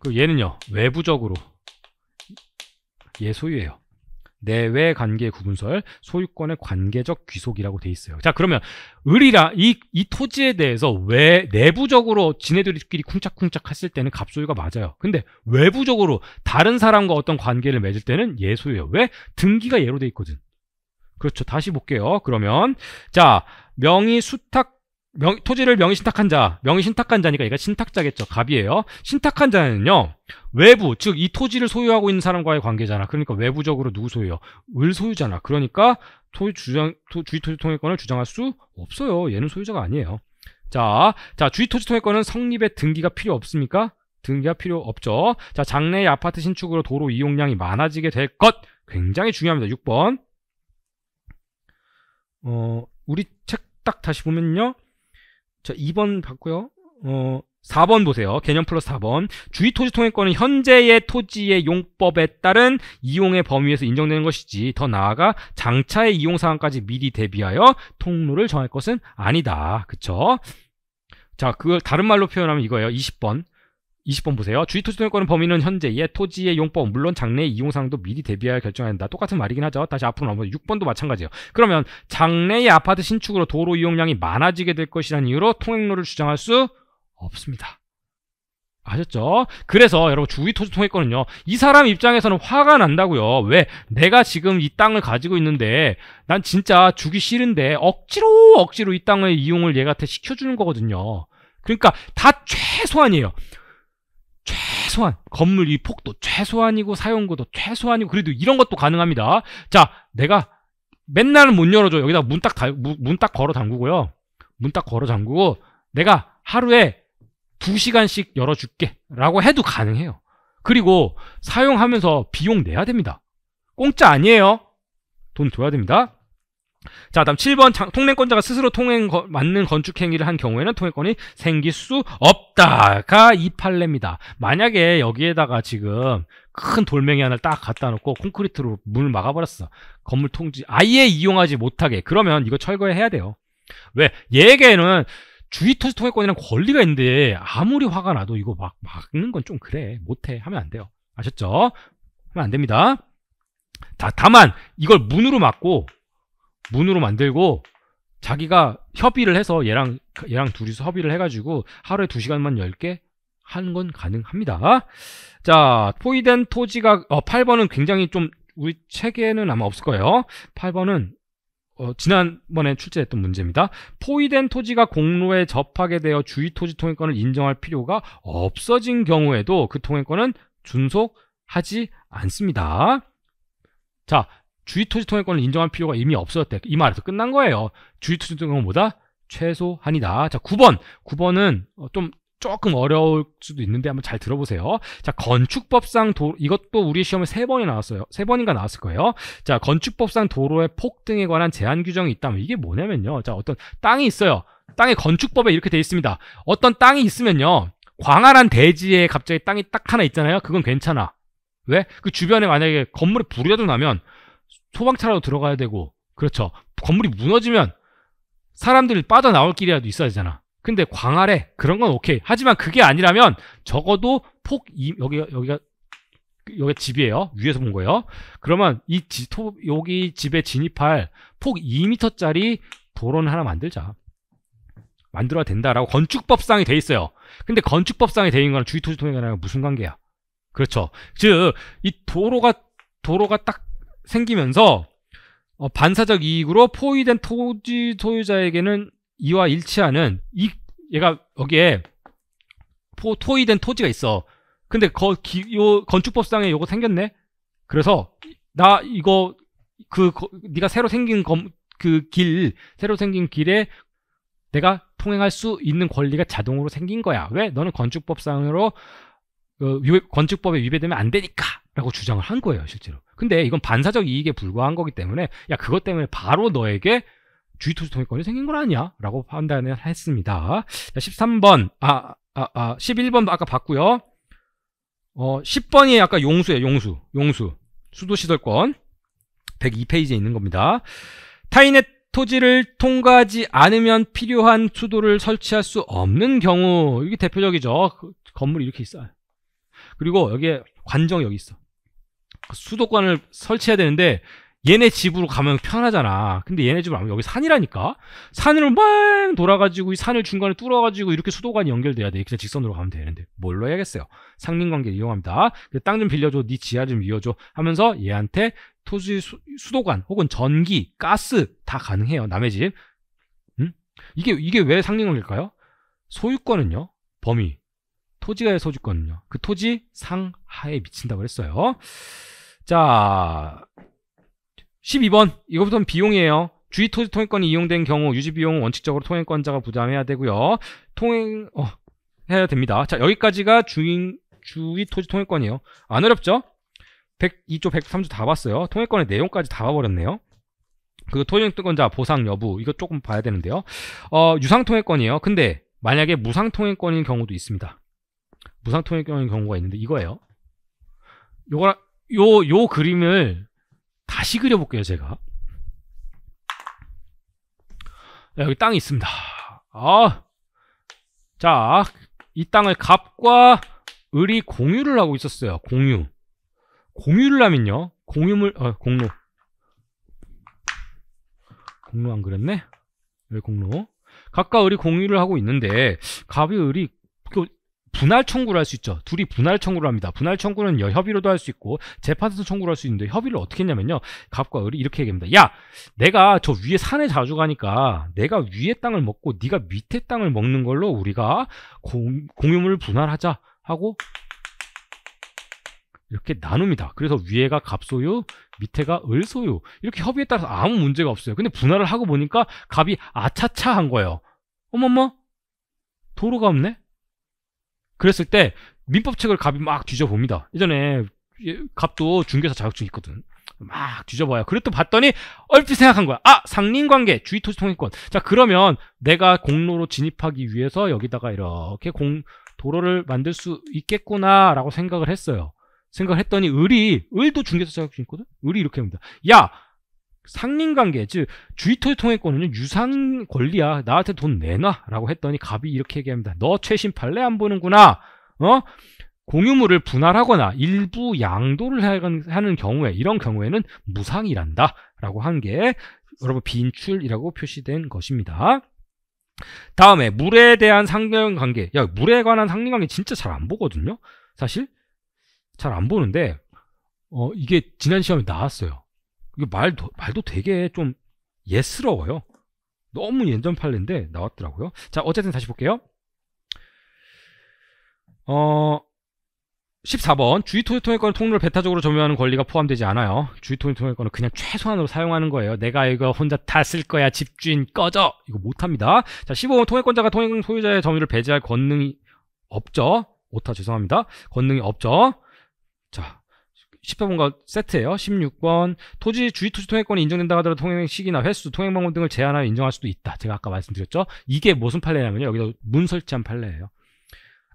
그 얘는요. 외부적으로 예 소유예요. 내외 관계 구분설 소유권의 관계적 귀속이라고 돼 있어요. 자 그러면 을이라 이, 이 토지에 대해서 왜 내부적으로 지네들끼리 쿵짝쿵짝 했을 때는 갑소유가 맞아요. 근데 외부적으로 다른 사람과 어떤 관계를 맺을 때는 예 소유예요. 왜 등기가 예로 돼 있거든. 그렇죠. 다시 볼게요. 그러면 자 명의 수탁 명, 토지를 명의신탁한 자, 명의신탁한 자니까 얘가 신탁자겠죠. 갑이에요. 신탁한 자는요. 외부, 즉 이 토지를 소유하고 있는 사람과의 관계잖아. 그러니까 외부적으로 누구 소유요? 을 소유잖아. 그러니까 토지 주장, 토, 주의 토지 통일권을 주장할 수 없어요. 얘는 소유자가 아니에요. 자, 자 주의 토지 통일권은 성립의 등기가 필요 없습니까? 등기가 필요 없죠. 자, 장래의 아파트 신축으로 도로 이용량이 많아지게 될 것. 굉장히 중요합니다. 6번. 어, 우리 책 딱 다시 보면요. 자, 2번 봤고요. 어, 4번 보세요. 개념 플러스 4번. 주위 토지 통행권은 현재의 토지의 용법에 따른 이용의 범위에서 인정되는 것이지 더 나아가 장차의 이용 사항까지 미리 대비하여 통로를 정할 것은 아니다. 그쵸? 자, 그걸 다른 말로 표현하면 이거예요. 20번. 20번 보세요. 주위 토지 소유권의 범위는 현재의 토지의 용법 물론 장래이용상항도 미리 대비하여 결정해야 된다. 똑같은 말이긴 하죠. 다시 앞으로 넘어서 6번도 마찬가지예요. 그러면 장래의 아파트 신축으로 도로 이용량이 많아지게 될 것이라는 이유로 통행로를 주장할 수 없습니다. 아셨죠? 그래서 여러분 주위 토지 통행권은요. 이 사람 입장에서는 화가 난다고요. 왜? 내가 지금 이 땅을 가지고 있는데 난 진짜 주기 싫은데 억지로 억지로 이 땅을 이용을 얘한테 시켜주는 거거든요. 그러니까 다 최소한이에요. 최소한 건물 이 폭도 최소한이고 사용구도 최소한이고 그래도 이런 것도 가능합니다. 자, 내가 맨날문 열어줘. 여기다 문 딱 문 딱 걸어 잠그고요. 문 딱 걸어 잠그고 내가 하루에 2시간씩 열어줄게 라고 해도 가능해요. 그리고 사용하면서 비용 내야 됩니다. 공짜 아니에요. 돈 줘야 됩니다. 자, 다음 7번 장, 통행권자가 스스로 통행 거, 맞는 건축 행위를 한 경우에는 통행권이 생길 수 없다가 이 판례입니다. 만약에 여기에다가 지금 큰 돌멩이 하나를 딱 갖다 놓고 콘크리트로 문을 막아버렸어. 건물 통지 아예 이용하지 못하게. 그러면 이거 철거해야 돼요. 왜? 얘에게는 주위 토지 통행권이란 권리가 있는데 아무리 화가 나도 이거 막 막는 건 좀 그래. 못해. 하면 안 돼요. 아셨죠? 하면 안 됩니다. 다, 다만 이걸 문으로 막고 문으로 만들고 자기가 협의를 해서 얘랑 얘랑 둘이서 협의를 해가지고 하루에 두 시간만 열0개 하는 건 가능합니다. 자, 포이덴 토지가 어, 8번은 굉장히 좀 우리 책에는 아마 없을 거예요. 8번은 어, 지난번에 출제했던 문제입니다. 포위된 토지가 공로에 접하게 되어 주위 토지 통행권을 인정할 필요가 없어진 경우에도 그 통행권은 준속하지 않습니다. 자, 주위토지 통행권을 인정할 필요가 이미 없어졌대. 이 말에서 끝난 거예요. 주위토지 통행권 보다 최소한이다. 자, 9번. 9번은 어, 좀 조금 어려울 수도 있는데 한번 잘 들어보세요. 자, 건축법상 도 이것도 우리 시험에 세 번이 나왔어요. 세 번인가 나왔을 거예요. 자, 건축법상 도로의 폭 등에 관한 제한 규정이 있다면 이게 뭐냐면요. 자, 어떤 땅이 있어요. 땅의 건축법에 이렇게 돼 있습니다. 어떤 땅이 있으면요. 광활한 대지에 갑자기 땅이 딱 하나 있잖아요. 그건 괜찮아. 왜? 그 주변에 만약에 건물에 불이라도 나면 소방차라도 들어가야 되고 그렇죠. 건물이 무너지면 사람들이 빠져나올 길이라도 있어야 되잖아. 근데 광활해 그런 건 오케이. 하지만 그게 아니라면 적어도 폭 이, 여기 여기가 여기 집이에요. 위에서 본 거예요. 그러면 이 지, 토, 여기 집에 진입할 폭 2m짜리 도로는 하나 만들자. 만들어야 된다라고 건축법상이 돼 있어요. 근데 건축법상이 돼 있는 거랑 주위토지통행이랑 무슨 관계야? 그렇죠. 즉 이 도로가 도로가 딱 생기면서 어, 반사적 이익으로 포위된 토지 소유자에게는 이와 일치하는 이 얘가 여기에 포, 토위된 토지가 있어. 근데 거, 기, 요 건축법상에 요거 생겼네. 그래서 나 이거 그 거, 네가 새로 생긴 검그길 새로 생긴 길에 내가 통행할 수 있는 권리가 자동으로 생긴 거야. 왜? 너는 건축법상으로 그위 어, 건축법에 위배되면 안 되니까라고 주장을 한 거예요, 실제로. 근데 이건 반사적 이익에 불과한 거기 때문에 야 그것 때문에 바로 너에게 주의투수 통일권이 생긴 건 아니야 라고 판단을 했습니다 자, 13번 아, 아, 아 11번도 아까 봤고요 어, 10번이 아까 용수예요 용수 용수 수도시설권 102페이지에 있는 겁니다 타인의 토지를 통과하지 않으면 필요한 수도를 설치할 수 없는 경우 이게 대표적이죠 그 건물이 이렇게 있어요 그리고 여기에 관정이 여기 있어 수도관을 설치해야 되는데 얘네 집으로 가면 편하잖아. 근데 얘네 집을 아면 여기 산이라니까. 산으로 막 돌아가지고 이 산을 중간에 뚫어가지고 이렇게 수도관이 연결돼야 돼. 그냥 직선으로 가면 되는데 뭘로 해야겠어요? 상민관계 이용합니다. 그 땅 좀 빌려줘, 네 지하 좀 이어줘 하면서 얘한테 토지 수, 수도관 혹은 전기, 가스 다 가능해요. 남의 집. 음? 이게 이게 왜상민관계일까요 소유권은요 범위, 토지가의 소유권은요 그 토지 상하에 미친다고 그랬어요. 자 12번 이거부터는 비용이에요. 주위 토지 통행권이 이용된 경우 유지 비용은 원칙적으로 통행권자가 부담해야 되고요. 통행 어, 해야 됩니다. 자 여기까지가 주인 주위 토지 통행권이에요. 안 어렵죠? 102조 103조 다 봤어요. 통행권의 내용까지 다 봐버렸네요. 그 토지통행권자 보상 여부 이거 조금 봐야 되는데요. 어, 유상통행권이에요. 근데 만약에 무상통행권인 경우도 있습니다. 무상통행권인 경우가 있는데 이거예요. 요거 랑 요, 요 그림을 다시 그려볼게요, 제가. 네, 여기 땅이 있습니다. 아, 자, 이 땅을 갑과 을이 공유를 하고 있었어요. 공유. 공유를 하면요. 공유물, 어, 공로. 공로 안 그랬네? 왜 공로? 갑과 을이 공유를 하고 있는데, 갑이 을이 분할 청구를 할 수 있죠. 둘이 분할 청구를 합니다. 분할 청구는 협의로도 할 수 있고 재판에서 청구를 할 수 있는데 협의를 어떻게 했냐면요. 갑과 을이 이렇게 얘기합니다. 야 내가 저 위에 산에 자주 가니까 내가 위에 땅을 먹고 네가 밑에 땅을 먹는 걸로 우리가 공, 유물을 분할하자 하고 이렇게 나눕니다. 그래서 위에가 갑소유, 밑에가 을소유. 이렇게 협의에 따라서 아무 문제가 없어요. 근데 분할을 하고 보니까 갑이 아차차 한 거예요. 어머머, 도로가 없네? 그랬을 때 민법책을 갑이 막 뒤져봅니다. 예전에 예, 갑도 중개사 자격증 있거든. 막 뒤져봐요. 그랬더 봤더니 얼핏 생각한 거야. 아 상린관계 주위토지 통행권. 자 그러면 내가 공로로 진입하기 위해서 여기다가 이렇게 공 도로를 만들 수 있겠구나라고 생각을 했어요. 생각을 했더니 을이 을도 중개사 자격증 있거든. 을이 이렇게 합니다. 야 상린관계 즉 주의토의 통행권은 유상 권리야 나한테 돈 내놔라고 했더니 갑이 이렇게 얘기합니다 너 최신 판례 안 보는구나 어 공유물을 분할하거나 일부 양도를 하는 경우에 이런 경우에는 무상이란다 라고 한 게 여러분 빈출이라고 표시된 것입니다 다음에 물에 대한 상린관계 야 물에 관한 상린관계 진짜 잘 안 보거든요 사실 잘 안 보는데 어 이게 지난 시험에 나왔어요 이게 말도, 말도 되게 좀 예스러워요. 너무 예전판례인데 나왔더라고요. 자, 어쨌든 다시 볼게요. 어, 14번 주위 토지통일권을 통로를 배타적으로 점유하는 권리가 포함되지 않아요. 주위 토지통일권은 그냥 최소한으로 사용하는 거예요. 내가 이거 혼자 다 쓸 거야 집주인 꺼져 이거 못합니다. 자 15번 통일권자가 통일 소유자의 점유를 배제할 권능이 없죠. 오타 죄송합니다. 권능이 없죠. 자1 0회분과 세트예요. 1 6권 토지 주위 토지 통행권이 인정된다 하더라도 통행 시기나 횟수, 통행 방법 등을 제한하여 인정할 수도 있다. 제가 아까 말씀드렸죠. 이게 무슨 판례냐면요. 여기서 문 설치한 판례예요.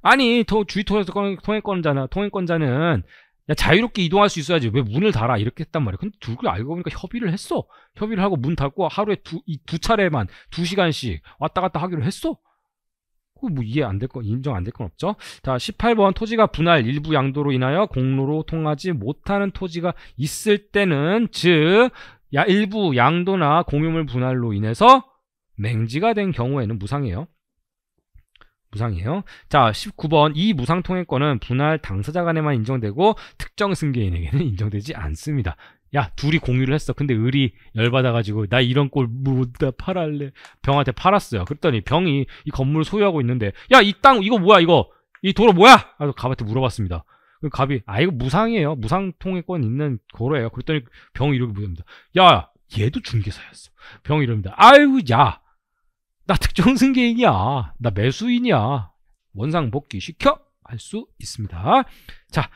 아니 도, 주위 토지 통행권자나 통행권자는 야, 자유롭게 이동할 수 있어야지 왜 문을 달아 이렇게 했단 말이야. 근데 둘이 알고 보니까 협의를 했어. 협의를 하고 문 닫고 하루에 두, 이, 두 차례만 두 시간씩 왔다 갔다 하기로 했어. 어, 뭐 이해 안될건 인정 안 될 건 없죠. 자, 18번 토지가 분할 일부 양도로 인하여 공로로 통하지 못하는 토지가 있을 때는 즉 야, 일부 양도나 공유물 분할로 인해서 맹지가 된 경우에는 무상이에요. 무상이에요. 자, 19번 이 무상 통행권은 분할 당사자 간에만 인정되고 특정 승계인에게는 인정되지 않습니다. 야 둘이 공유를 했어 근데 을이 열받아가지고 나 이런 꼴 못다 팔할래 병한테 팔았어요 그랬더니 병이 이 건물을 소유하고 있는데 야 이 땅 이거 뭐야 이거 이 도로 뭐야 그래서 갑한테 물어봤습니다 그 갑이 아 이거 무상이에요 무상 통행권 있는 거로예요 그랬더니 병이 이렇게 물습니다 야 얘도 중개사였어 병이 이럽니다 아유 야나 특정 승계인이야 나 매수인이야 원상 복귀 시켜 할 수 있습니다 자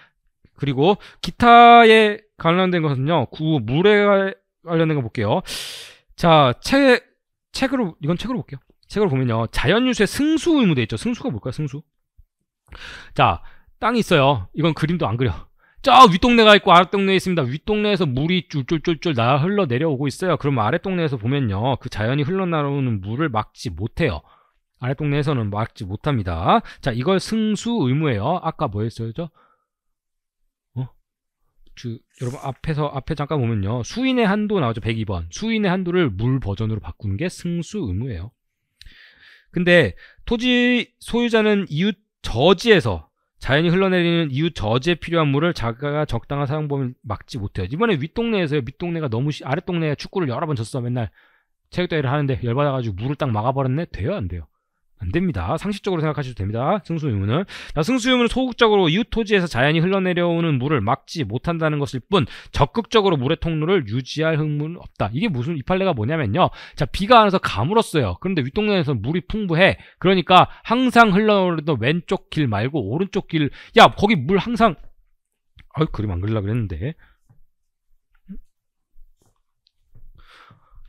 그리고 기타에 관련된 것은요. 구 물에 관련된 거 볼게요. 자, 책 책으로 이건 책으로 볼게요. 책으로 보면요. 자연유수의 승수 의무돼 있죠. 승수가 뭘까요? 승수. 자, 땅이 있어요. 이건 그림도 안 그려. 저 윗동네가 있고 아랫동네에 있습니다. 윗동네에서 물이 쫄쫄쫄쫄 나 흘러 내려오고 있어요. 그럼 아랫동네에서 보면요. 그 자연이 흘러나오는 물을 막지 못해요. 아랫동네에서는 막지 못합니다. 자, 이걸 승수 의무예요. 아까 뭐였어요? 저? 주, 여러분 앞에서 앞에 잠깐 보면요 수인의 한도 나오죠 102번 수인의 한도를 물 버전으로 바꾼 게 승수 의무예요 근데 토지 소유자는 이웃 저지에서 자연이 흘러내리는 이웃 저지에 필요한 물을 자가가 적당한 사용 범위 막지 못해요 이번에 윗동네에서요 윗동네가 너무 아랫동네에 축구를 여러 번 졌어 맨날 체육대회를 하는데 열받아가지고 물을 딱 막아버렸네 돼요 안 돼요 안 됩니다. 상식적으로 생각하셔도 됩니다. 승수유무는. 자, 승수유무은 소극적으로 이웃 토지에서 자연이 흘러내려오는 물을 막지 못한다는 것일 뿐 적극적으로 물의 통로를 유지할 흥문은 없다. 이게 무슨 이판례가 뭐냐면요. 자, 비가 안에서 가물었어요. 그런데 윗동네에서 물이 풍부해. 그러니까 항상 흘러오던 왼쪽 길 말고 오른쪽 길, 야, 거기 물 항상, 아유, 그림 안 그리려고 그랬는데.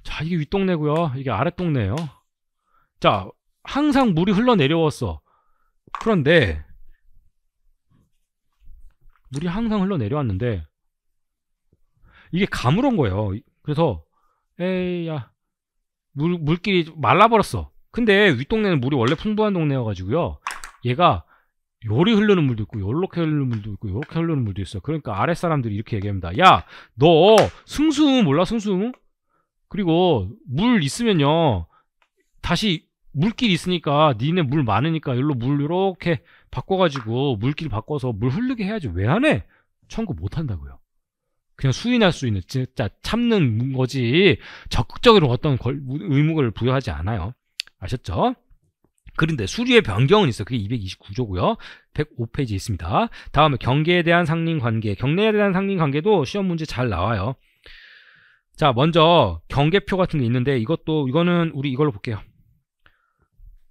자, 이게 윗동네고요. 이게 아랫동네예요. 자, 항상 물이 흘러내려왔어. 그런데 물이 항상 흘러내려왔는데 이게 가물은 거예요. 그래서 에야 이물 물길이 말라버렸어. 근데 윗동네는 물이 원래 풍부한 동네여가지고요. 얘가 요리 흐르는 물도 있고 요렇게 흐르는 물도 있고 요렇게 흐르는 물도 있어. 그러니까 아래 사람들이 이렇게 얘기합니다. 야 너승수 몰라 승수 그리고 물 있으면요 다시 물길 있으니까 니네 물 많으니까 일로 물요렇게 바꿔가지고 물길 바꿔서 물 흐르게 해야지 왜 안 해? 청구 못 한다고요. 그냥 수인할 수 있는 진짜 참는 거지 적극적으로 어떤 걸, 의무를 부여하지 않아요. 아셨죠? 그런데 수리의 변경은 있어. 그게 229조고요. 105페이지에 있습니다. 다음에 경계에 대한 상린 관계. 경례에 대한 상린 관계도 시험 문제 잘 나와요. 자, 먼저 경계표 같은 게 있는데 이것도 이거는 우리 이걸로 볼게요.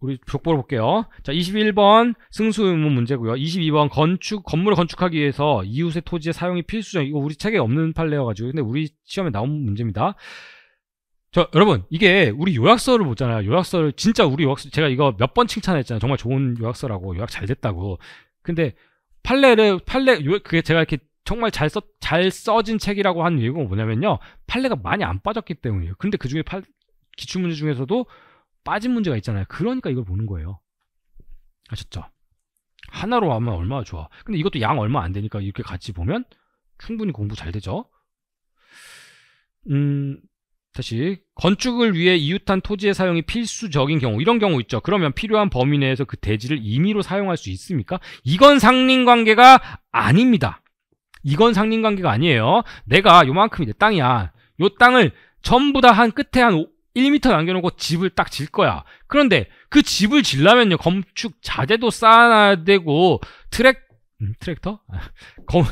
우리 족보를 볼게요. 자, 21번 승수 의무 문제고요. 22번 건축 건물을 건축하기 위해서 이웃의 토지의 사용이 필수적. 이거 우리 책에 없는 판례여 가지고 근데 우리 시험에 나온 문제입니다. 저 여러분 이게 우리 요약서를 보잖아요. 요약서를 진짜 우리 요약서 제가 이거 몇 번 칭찬했잖아요. 정말 좋은 요약서라고 요약 잘 됐다고. 근데 판례를 판례 요, 그게 제가 이렇게 정말 잘, 써, 잘 써진 책이라고 한 이유가 뭐냐면요. 판례가 많이 안 빠졌기 때문이에요. 근데 그 중에 기출문제 중에서도 빠진 문제가 있잖아요. 그러니까 이걸 보는 거예요. 아셨죠? 하나로 하면 얼마나 좋아. 근데 이것도 양 얼마 안 되니까 이렇게 같이 보면 충분히 공부 잘 되죠. 음, 다시 건축을 위해 이웃한 토지의 사용이 필수적인 경우 이런 경우 있죠. 그러면 필요한 범위 내에서 그 대지를 임의로 사용할 수 있습니까? 이건 상린관계가 아닙니다. 이건 상린관계가 아니에요. 내가 요만큼이 내 땅이야. 요 땅을 전부 다 한 끝에 한 1m 남겨놓고 집을 딱 질 거야. 그런데 그 집을 질라면요 건축 자재도 쌓아야 되고 트랙 음, 트랙터? 검,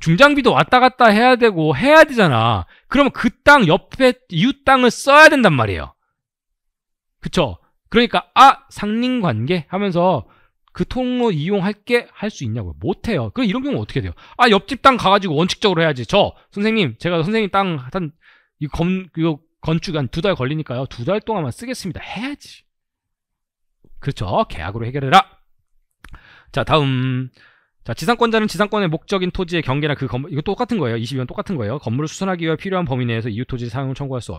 중장비도 왔다 갔다 해야 되고 해야 되잖아. 그러면 그 땅 옆에 이웃 땅을 써야 된단 말이에요. 그쵸? 그러니까 아 상린관계 하면서 그 통로 이용할게 할 수 있냐고요. 못해요. 그럼 이런 경우 어떻게 돼요? 아 옆집 땅 가가지고 원칙적으로 해야지. 저 선생님 제가 선생님 땅 한 이검 이거 건축 한두 달 걸리니까요. 두 달 동안만 쓰겠습니다. 해야지. 그렇죠. 계약으로 해결해라. 자, 다음. 자, 지상권자는 지상권의 목적인 토지의 경계나 그 건물, 이거 똑같은 거예요. 22번 똑같은 거예요. 건물을 수선하기 위해 필요한 범위 내에서 이웃 토지 사용을 청구할 수,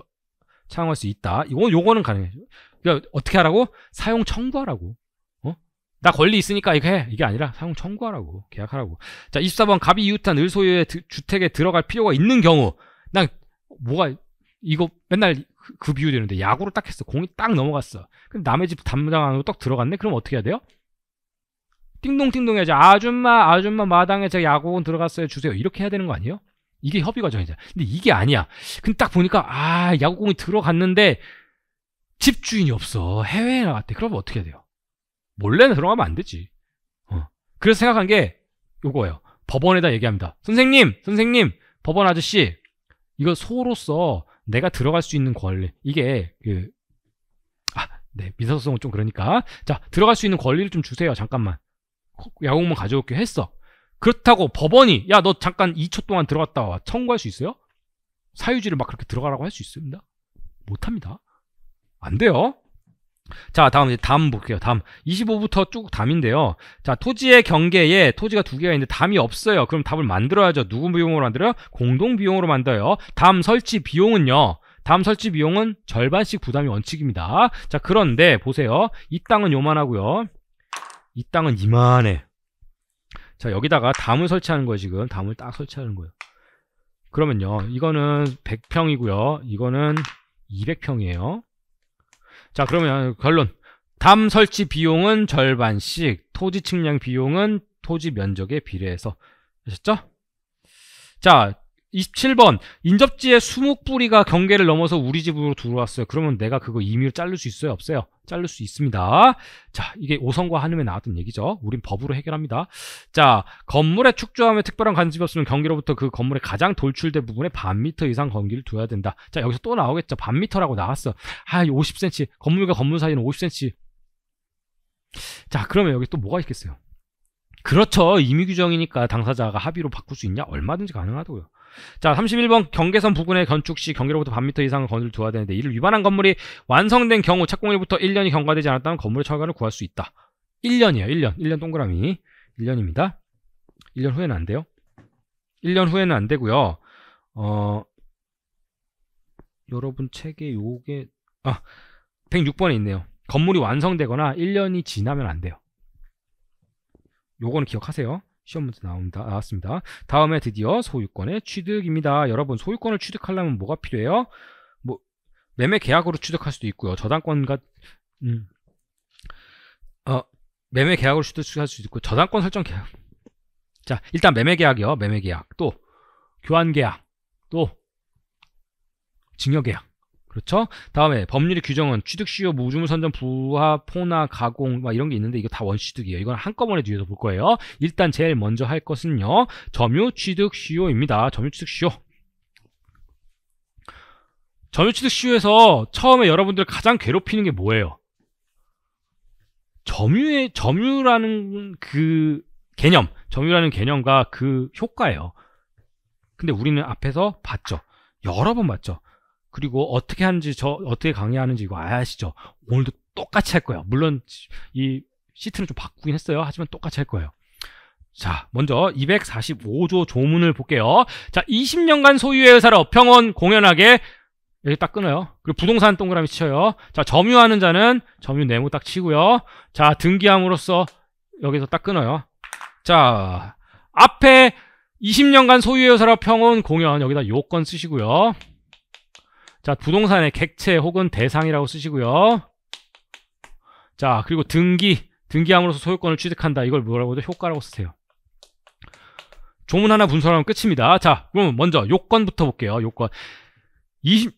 사용할 수 있다. 이거, 요거는 가능해요. 그러니까 어떻게 하라고? 사용 청구하라고. 어? 나 권리 있으니까 이거 해. 이게 아니라 사용 청구하라고. 계약하라고. 자, 24번 갑이 이웃한 을소유의 주택에 들어갈 필요가 있는 경우. 난 뭐가 이거 맨날 그, 그 비유 되는데 야구를딱 했어. 공이 딱 넘어갔어. 근데 남의 집 담장 안으로 딱 들어갔네. 그럼 어떻게 해야 돼요? 띵동띵동 해야지. 아줌마, 아줌마 마당에 제가 야구공 들어갔어요. 주세요. 이렇게 해야 되는 거 아니에요? 이게 협의 과정이잖아. 근데 이게 아니야. 근데 딱 보니까 아, 야구공이 들어갔는데 집주인이 없어. 해외에 나갔대. 그러면 어떻게 해야 돼요? 몰래는 들어가면 안 되지. 어. 그래서 생각한 게 요거예요. 법원에다 얘기합니다. 선생님, 선생님, 법원 아저씨, 이거 소로서 내가 들어갈 수 있는 권리 이게 그 아, 네, 민사소송은좀 그러니까 자 들어갈 수 있는 권리를 좀 주세요 잠깐만 야구공만 가져올게 했어 그렇다고 법원이 야 너 잠깐 2초 동안 들어갔다 와 청구할 수 있어요? 사유지를 막 그렇게 들어가라고 할 수 있습니다 못합니다 안 돼요 자 다음 담 볼게요 담 25부터 쭉 담인데요 자 토지의 경계에 토지가 두 개가 있는데 담이 없어요 그럼 담을 만들어야죠 누구 비용으로 만들어요? 공동 비용으로 만들어요 담 설치 비용은요 담 설치 비용은 절반씩 부담이 원칙입니다 자 그런데 보세요 이 땅은 요만하고요 이 땅은 이만해 자 여기다가 담을 설치하는 거예요 지금 담을 딱 설치하는 거예요 그러면요 이거는 100평이고요 이거는 200평이에요 자 그러면 결론 담 설치 비용은 절반씩 토지 측량 비용은 토지 면적에 비례해서 아셨죠? 자 27번 인접지에 수목뿌리가 경계를 넘어서 우리 집으로 들어왔어요. 그러면 내가 그거 임의로 자를 수 있어요? 없어요? 자를 수 있습니다. 자 이게 오성과 한음에 나왔던 얘기죠. 우린 법으로 해결합니다. 자 건물의 축조함에 특별한 간심이 없으면 경계로부터 그 건물의 가장 돌출된 부분에 반미터 이상 경기를 둬야 된다. 자 여기서 또 나오겠죠. 반미터라고 나왔어. 아 50cm 건물과 건물 사이는 50cm 자 그러면 여기 또 뭐가 있겠어요? 그렇죠. 임의 규정이니까 당사자가 합의로 바꿀 수 있냐? 얼마든지 가능하다고요. 자, 31번 경계선 부근의 건축 시 경계로부터 반미터 이상의 건물을 두어야 되는데 이를 위반한 건물이 완성된 경우 착공일부터 1년이 경과되지 않았다면 건물의 철거를 구할 수 있다. 1년이에요. 1년. 1년 동그라미. 1년입니다. 1년 후에는 안 돼요. 1년 후에는 안 되고요. 어 여러분 책에 요게 아 106번에 있네요. 건물이 완성되거나 1년이 지나면 안 돼요. 요거는 기억하세요. 시험 문제 나옵니다. 나왔습니다. 다음에 드디어 소유권의 취득입니다. 여러분 소유권을 취득하려면 뭐가 필요해요? 뭐 매매 계약으로 취득할 수도 있고요. 저당권과 음, 어, 매매 계약으로 취득할 수도 있고 저당권 설정 계약. 자 일단 매매 계약이요. 매매 계약 또 교환 계약 또 증여 계약 그렇죠? 다음에 법률의 규정은 취득시효, 무주물 선정, 부하, 포나, 가공 막 이런 게 있는데 이거 다 원취득이에요. 이건 한꺼번에 뒤에서 볼 거예요. 일단 제일 먼저 할 것은요. 점유 취득 시효입니다. 점유 취득 시효. 점유 취득 시효에서 처음에 여러분들 가장 괴롭히는 게 뭐예요? 점유의 점유라는 그 개념, 점유라는 개념과 그 효과예요. 근데 우리는 앞에서 봤죠. 여러 번 봤죠. 그리고 어떻게 하는지 저 어떻게 강의하는지 이거 아시죠? 오늘도 똑같이 할 거예요. 물론 이 시트는 좀 바꾸긴 했어요. 하지만 똑같이 할 거예요. 자, 먼저 245조 조문을 볼게요. 자, 20년간 소유의 회사업평원 공연하게 여기 딱 끊어요. 그리고 부동산 동그라미 치셔요 자, 점유하는 자는 점유 네모 딱 치고요. 자, 등기함으로써 여기서 딱 끊어요. 자, 앞에 20년간 소유의 회사업 평온 공연 여기다 요건 쓰시고요. 자, 부동산의 객체 혹은 대상이라고 쓰시고요. 자, 그리고 등기, 등기함으로써 소유권을 취득한다. 이걸 뭐라고도 효과라고 쓰세요. 조문 하나 분석하면 끝입니다. 자, 그럼 먼저 요건부터 볼게요. 요건. 20,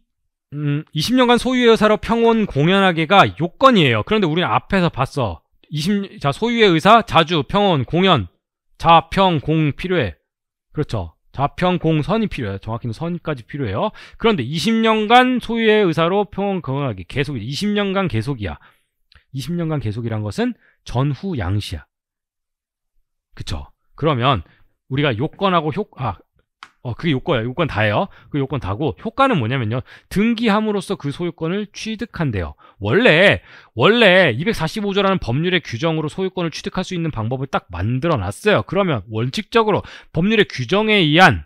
음, 20년간 소유의 의사로 평온 공연하기가 요건이에요. 그런데 우리는 앞에서 봤어. 20, 자, 소유의 의사, 자주, 평온, 공연, 자, 평, 공 필요해. 그렇죠. 좌평 공선이 필요해요. 정확히는 선까지 필요해요. 그런데 20년간 소유의 의사로 평온 건강하게 계속 20년간 계속이야. 20년간 계속이란 것은 전후 양시야. 그쵸? 그러면 우리가 요건하고 효, 아, 어, 그게 요건이야. 요건 다예요. 그 요건 다고 효과는 뭐냐면요. 등기함으로써 그 소유권을 취득한대요. 원래 원래 245조라는 법률의 규정으로 소유권을 취득할 수 있는 방법을 딱 만들어 놨어요. 그러면 원칙적으로 법률의 규정에 의한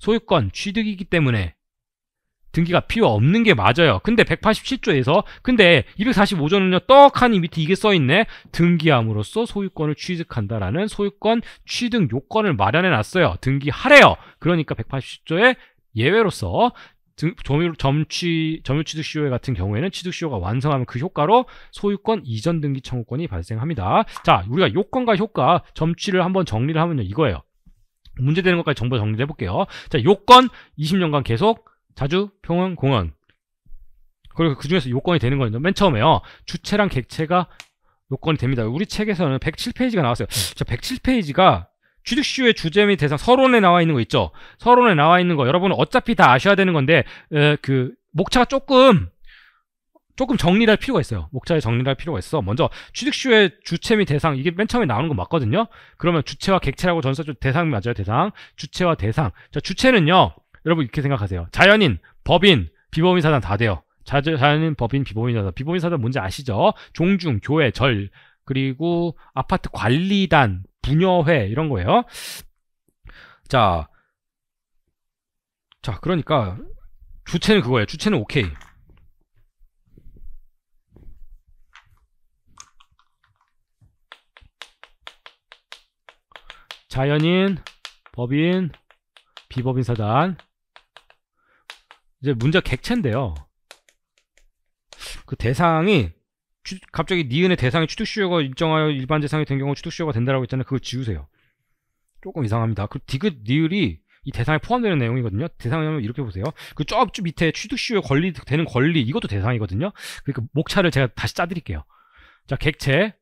소유권 취득이기 때문에 등기가 필요 없는 게 맞아요. 근데 187조에서 근데 245조는요. 떡하니 밑에 이게 써있네. 등기함으로써 소유권을 취득한다라는 소유권 취득 요건을 마련해놨어요. 등기하래요. 그러니까 187조의 예외로서 점유취, 점유취득 시효 같은 경우에는 취득 시효가 완성하면 그 효과로 소유권 이전 등기 청구권이 발생합니다. 자, 우리가 요건과 효과, 점취를 한번 정리를 하면요. 이거예요. 문제되는 것까지 정보 정리 해볼게요. 자, 요건 20년간 계속 자주, 평원공원 그리고 그 중에서 요건이 되는 거죠 맨 처음에요 주체랑 객체가 요건이 됩니다 우리 책에서는 107페이지가 나왔어요 저 107페이지가 취득시효의 주제 및 대상 서론에 나와 있는 거 있죠 서론에 나와 있는 거 여러분은 어차피 다 아셔야 되는 건데 에, 그 목차가 조금 조금 정리를 할 필요가 있어요 목차에 정리를 할 필요가 있어 먼저 취득시효의 주체 및 대상 이게 맨 처음에 나오는 거 맞거든요 그러면 주체와 객체라고 전설적 대상 맞아요 대상 주체와 대상 자 주체는요 여러분 이렇게 생각하세요. 자연인, 법인, 비법인 사단 다 돼요. 자, 자연인, 법인, 비법인 사단. 비법인 사단 뭔지 아시죠? 종중, 교회, 절, 그리고 아파트 관리단, 분여회 이런 거예요. 자, 자 그러니까 주체는 그거예요. 주체는 오케이. 자연인, 법인, 비법인 사단 이제 문제 객체인데요. 그 대상이 추, 갑자기 니은의 대상이 취득시효가 일정하여 일반 대상이 된 경우 취득시효가 된다라고 했잖아요. 그거 지우세요. 조금 이상합니다. 그 디귿 니을이 이 대상에 포함되는 내용이거든요. 대상이면 이렇게 보세요. 그쪽 밑에 취득시효 권리 되는 권리 이것도 대상이거든요. 그러니까 목차를 제가 다시 짜드릴게요. 자 객체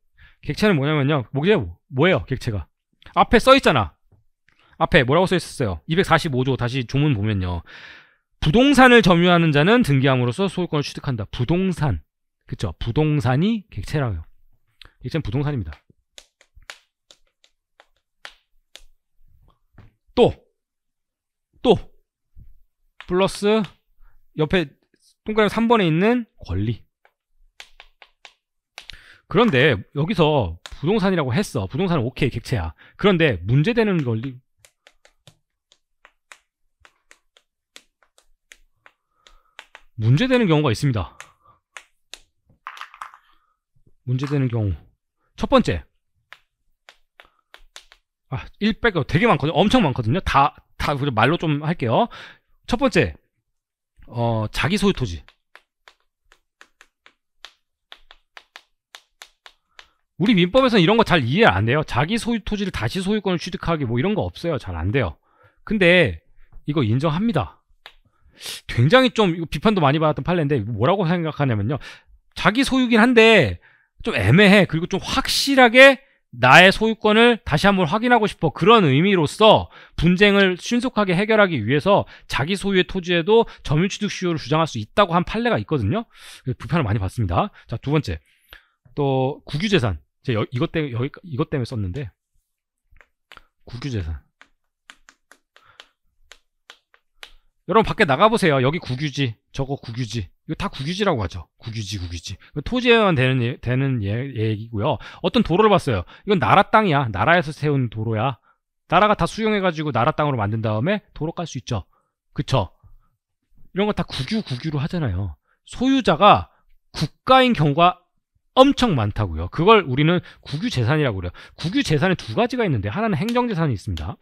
객체는 뭐냐면요. 목재 뭐 뭐예요? 객체가 앞에 써 있잖아. 앞에 뭐라고 써 있었어요? 245조 다시 조문 보면요. 부동산을 점유하는 자는 등기함으로써 소유권을 취득한다. 부동산. 그쵸? 부동산이 객체라고요. 객체는 부동산입니다. 또, 또, 플러스 옆에 동그라미 3번에 있는 권리. 그런데 여기서 부동산이라고 했어. 부동산은 오케이, 객체야. 그런데 문제되는 권리, 문제되는 경우가 있습니다. 문제되는 경우 첫 번째 아, 1백가 되게 많거든요. 엄청 많거든요. 다, 다, 말로 좀 할게요. 첫 번째, 어, 자기 소유 토지. 우리 민법에서는 이런 거 잘 이해 안 돼요. 자기 소유 토지를 다시 소유권을 취득하기 뭐 이런 거 없어요. 잘 안 돼요. 근데 이거 인정합니다. 굉장히 좀 비판도 많이 받았던 판례인데 뭐라고 생각하냐면요. 자기 소유긴 한데 좀 애매해. 그리고 좀 확실하게 나의 소유권을 다시 한번 확인하고 싶어 그런 의미로서 분쟁을 신속하게 해결하기 위해서 자기 소유의 토지에도 점유취득 시효를 주장할 수 있다고 한 판례가 있거든요. 불편을 많이 받습니다. 자 두 번째 또 국유재산. 제 이것 때 여기, 이것 때문에 썼는데 국유재산. 여러분 밖에 나가보세요. 여기 국유지, 저거 국유지. 이거 다 국유지라고 하죠. 국유지, 국유지. 토지에만 되는, 예, 되는 예, 얘기고요. 어떤 도로를 봤어요. 이건 나라 땅이야. 나라에서 세운 도로야. 나라가 다 수용해가지고 나라 땅으로 만든 다음에 도로 깔 수 있죠. 그쵸? 이런 거 다 국유, 국유로 하잖아요. 소유자가 국가인 경우가 엄청 많다고요. 그걸 우리는 국유재산이라고 그래요. 국유재산에 두 가지가 있는데 하나는 행정재산이 있습니다.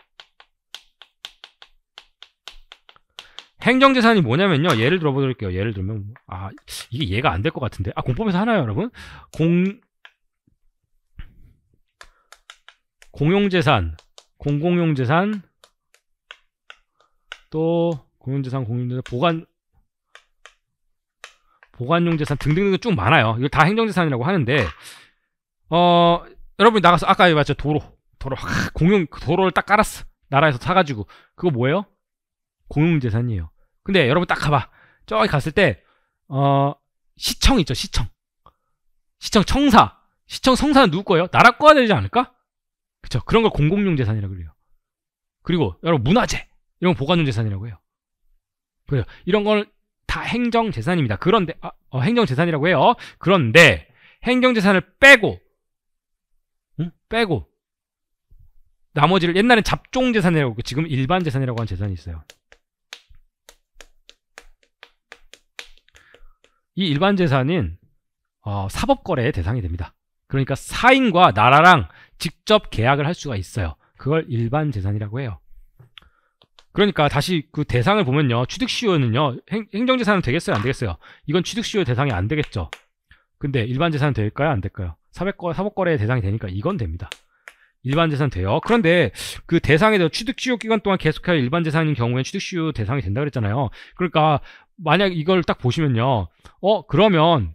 행정재산이 뭐냐면요. 예를 들어 보드릴게요. 예를 들면 뭐, 아 이게 이해가 안 될 것 같은데 아 공법에서 하나요 여러분? 공 공용재산 공공용재산 또 공용재산 공용재산 보관 보관용재산 등등등 쭉 많아요. 이거 다 행정재산이라고 하는데 어 여러분이 나가서 아까 맞죠 도로 도로 공용 도로를 딱 깔았어 나라에서 사가지고 그거 뭐예요? 공용재산이에요. 근데 여러분 딱 가봐. 저기 갔을 때, 어, 시청 있죠, 시청. 시청 청사. 시청 성사는 누구 거예요? 나라 거야 되지 않을까? 그쵸. 그런 걸 공공용재산이라고 그래요. 그리고 여러분 문화재. 이런 보관용재산이라고 해요. 그래요. 이런 걸 다 행정재산입니다. 그런데, 아, 어, 행정재산이라고 해요. 그런데 행정재산을 빼고, 응? 빼고, 나머지를 옛날엔 잡종재산이라고 지금 일반재산이라고 하는 재산이 있어요. 이 일반 재산인 어, 사법 거래의 대상이 됩니다. 그러니까 사인과 나라랑 직접 계약을 할 수가 있어요. 그걸 일반 재산이라고 해요. 그러니까 다시 그 대상을 보면요. 취득시효는요. 행, 정재산은 되겠어요? 안 되겠어요? 이건 취득시효 대상이 안 되겠죠. 근데 일반 재산은 될까요? 안 될까요? 사법거, 래의 대상이 되니까 이건 됩니다. 일반 재산 돼요. 그런데 그 대상에 대해 취득시효 기간 동안 계속하여 일반 재산인 경우에 취득시효 대상이 된다 그랬잖아요. 그러니까 만약 이걸 딱 보시면요. 어, 그러면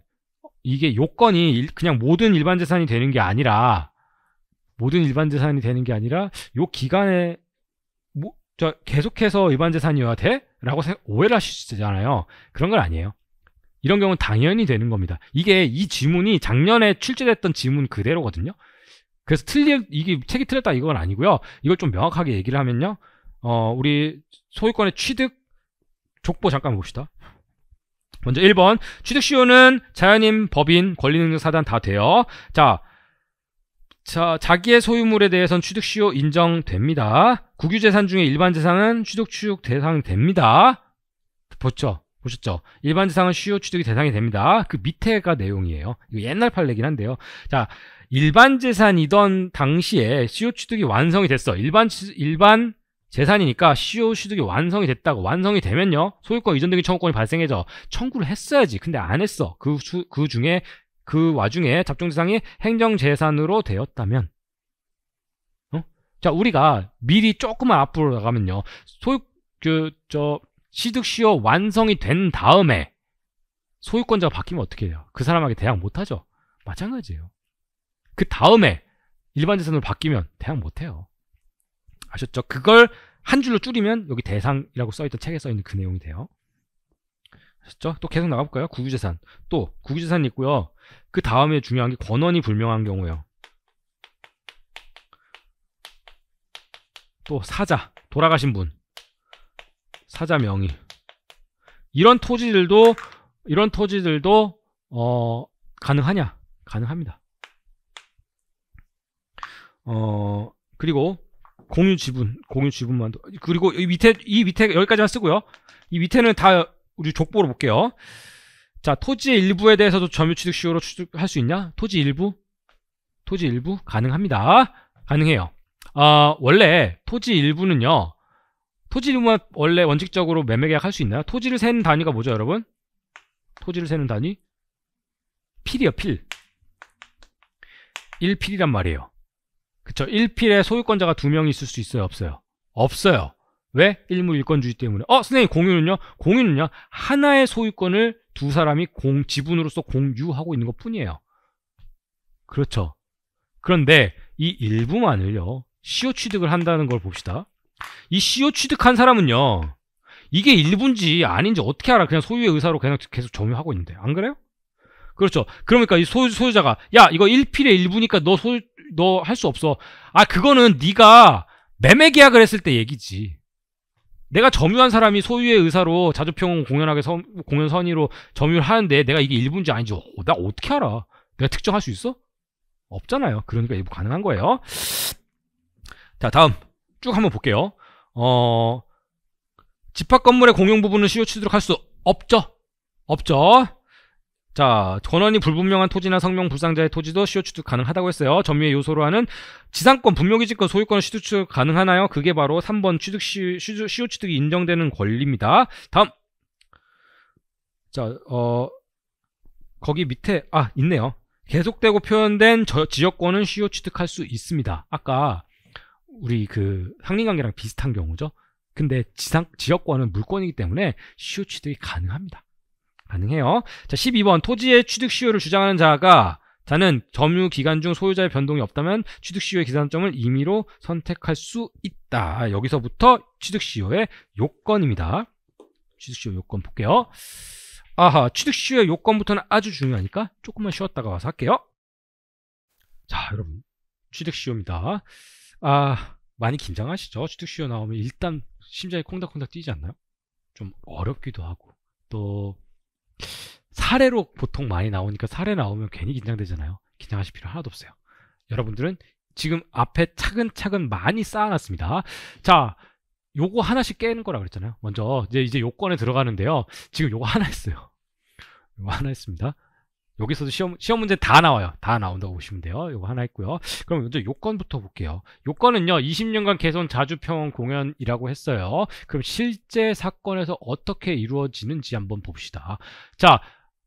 이게 요건이 일, 그냥 모든 일반 재산이 되는 게 아니라 모든 일반 재산이 되는 게 아니라 요 기간에 뭐, 저 계속해서 일반 재산이어야 돼? 라고 생각, 오해를 하시잖아요. 그런 건 아니에요. 이런 경우는 당연히 되는 겁니다. 이게 이 지문이 작년에 출제됐던 지문 그대로거든요. 그래서 틀린 이게 책이 틀렸다 이건 아니고요. 이걸 좀 명확하게 얘기를 하면요. 어, 우리 소유권의 취득 족보 잠깐 봅시다. 먼저 1번 취득시효는 자연인, 법인, 권리능력사단 다 돼요. 자, 자, 자기의 소유물에 대해선 취득시효 인정됩니다. 국유재산 중에 일반재산은 취득취득 대상 됩니다. 보죠 보셨죠? 일반재산은 시효 취득이 대상이 됩니다. 그 밑에가 내용이에요. 이거 옛날 판례긴 한데요. 자, 일반재산이던 당시에 시효 취득이 완성이 됐어. 일반 일반 재산이니까 시효 취득이 완성이 됐다고 완성이 되면요 소유권 이전 등기 청구권이 발생해서 청구를 했어야지 근데 안 했어 그, 수, 그 중에 그 와중에 잡종재산이 행정재산으로 되었다면 어? 자 우리가 미리 조금만 앞으로 나가면요 소유 그저 시득 시효 완성이 된 다음에 소유권자가 바뀌면 어떻게 해요 그 사람에게 대항 못하죠 마찬가지예요 그 다음에 일반 재산으로 바뀌면 대항 못해요 아셨죠? 그걸 한 줄로 줄이면 여기 대상이라고 써있던 책에 써있는 그 내용이 돼요. 아셨죠? 또 계속 나가볼까요? 국유재산. 또 국유재산이 있고요. 그 다음에 중요한 게 권원이 불명한 경우예요. 또 사자, 돌아가신 분. 사자 명의. 이런 토지들도 이런 토지들도 어, 가능하냐? 가능합니다. 어, 그리고 공유 지분, 공유 지분만 더. 그리고 이 밑에 이 밑에 여기까지만 쓰고요. 이 밑에는 다 우리 족보로 볼게요. 자, 토지의 일부에 대해서도 점유취득 시효로 취득할 수 있냐? 토지 일부? 토지 일부 가능합니다. 가능해요. 어, 원래 토지 일부는요. 토지 일부만 원래 원칙적으로 매매 계약할 수 있나요? 토지를 세는 단위가 뭐죠, 여러분? 토지를 세는 단위? 필이요, 필. 1필이란 말이에요. 그쵸. 1필에 소유권자가 두명 있을 수 있어요? 없어요? 없어요. 왜? 일무일권주의 때문에. 어, 선생님, 공유는요? 공유는요? 하나의 소유권을 두 사람이 공, 지분으로서 공유하고 있는 것 뿐이에요. 그렇죠. 그런데 이 일부만을요, 시효 취득을 한다는 걸 봅시다. 이 시효 취득한 사람은요, 이게 일부인지 아닌지 어떻게 알아? 그냥 소유의 의사로 그냥 계속 점유하고 있는데. 안 그래요? 그렇죠. 그러니까 이 소유, 소유자가, 야, 이거 1필의 일부니까 너 소유, 너할수 없어. 아 그거는 네가 매매 계약을 했을 때 얘기지. 내가 점유한 사람이 소유의 의사로 자주평 공연하게 선, 공연 선의로 점유를 하는데 내가 이게 일부인지 아닌지 어, 나 어떻게 알아? 내가 특정할 수 있어? 없잖아요. 그러니까 일부 가능한 거예요. 자 다음 쭉 한번 볼게요. 어 집합 건물의 공용 부분은 시효 취소록 할 수 없죠. 없죠. 자, 전원이 불분명한 토지나 성명 불상자의 토지도 시효 취득 가능하다고 했어요. 전유의 요소로 하는 지상권, 분묘기지권, 소유권을 시효 취득 가능하나요? 그게 바로 3번 취득 시, 시효, 시효 취득이 인정되는 권리입니다. 다음. 자, 어 거기 밑에 아, 있네요. 계속되고 표현된 저, 지역권은 시효 취득할 수 있습니다. 아까 우리 그 상린관계랑 비슷한 경우죠. 근데 지상 지역권은 물권이기 때문에 시효 취득이 가능합니다. 가능해요. 자, 12번 토지의 취득 시효를 주장하는 자가 자는 점유 기간 중 소유자의 변동이 없다면 취득 시효의 기산점을 임의로 선택할 수 있다. 여기서부터 취득 시효의 요건입니다. 취득 시효 요건 볼게요. 아하, 취득 시효의 요건부터는 아주 중요하니까 조금만 쉬었다가 와서 할게요. 자, 여러분. 취득 시효입니다. 아, 많이 긴장하시죠? 취득 시효 나오면 일단 심장이 콩닥콩닥 뛰지 않나요? 좀 어렵기도 하고 또 사례로 보통 많이 나오니까 사례 나오면 괜히 긴장되잖아요. 긴장하실 필요 하나도 없어요. 여러분들은 지금 앞에 차근차근 많이 쌓아놨습니다. 자, 요거 하나씩 깨는 거라 그랬잖아요. 먼저 이제 이제 요건에 들어가는데요. 지금 요거 하나 했어요. 요거 하나 했습니다. 여기서도 시험 시험 문제 다 나와요. 다 나온다고 보시면 돼요. 요거 하나 했고요. 그럼 먼저 요건부터 볼게요. 요건은요. 20년간 개선 자주 평 공연이라고 했어요. 그럼 실제 사건에서 어떻게 이루어지는지 한번 봅시다. 자,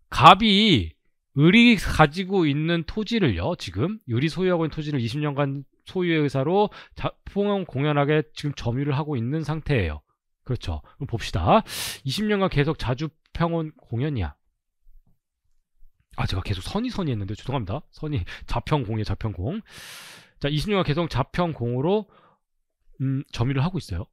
갑이 을이 가지고 있는 토지를요 지금 을이 소유하고 있는 토지를 20년간 소유의 의사로 자풍 공연하게 지금 점유를 하고 있는 상태예요 그렇죠 그럼 봅시다 20년간 계속 자주 평온 공연이야 아 제가 계속 선이 선이 했는데 죄송합니다 선이 자평공이에요 자평공 자 20년간 계속 자평공으로 음, 점유를 하고 있어요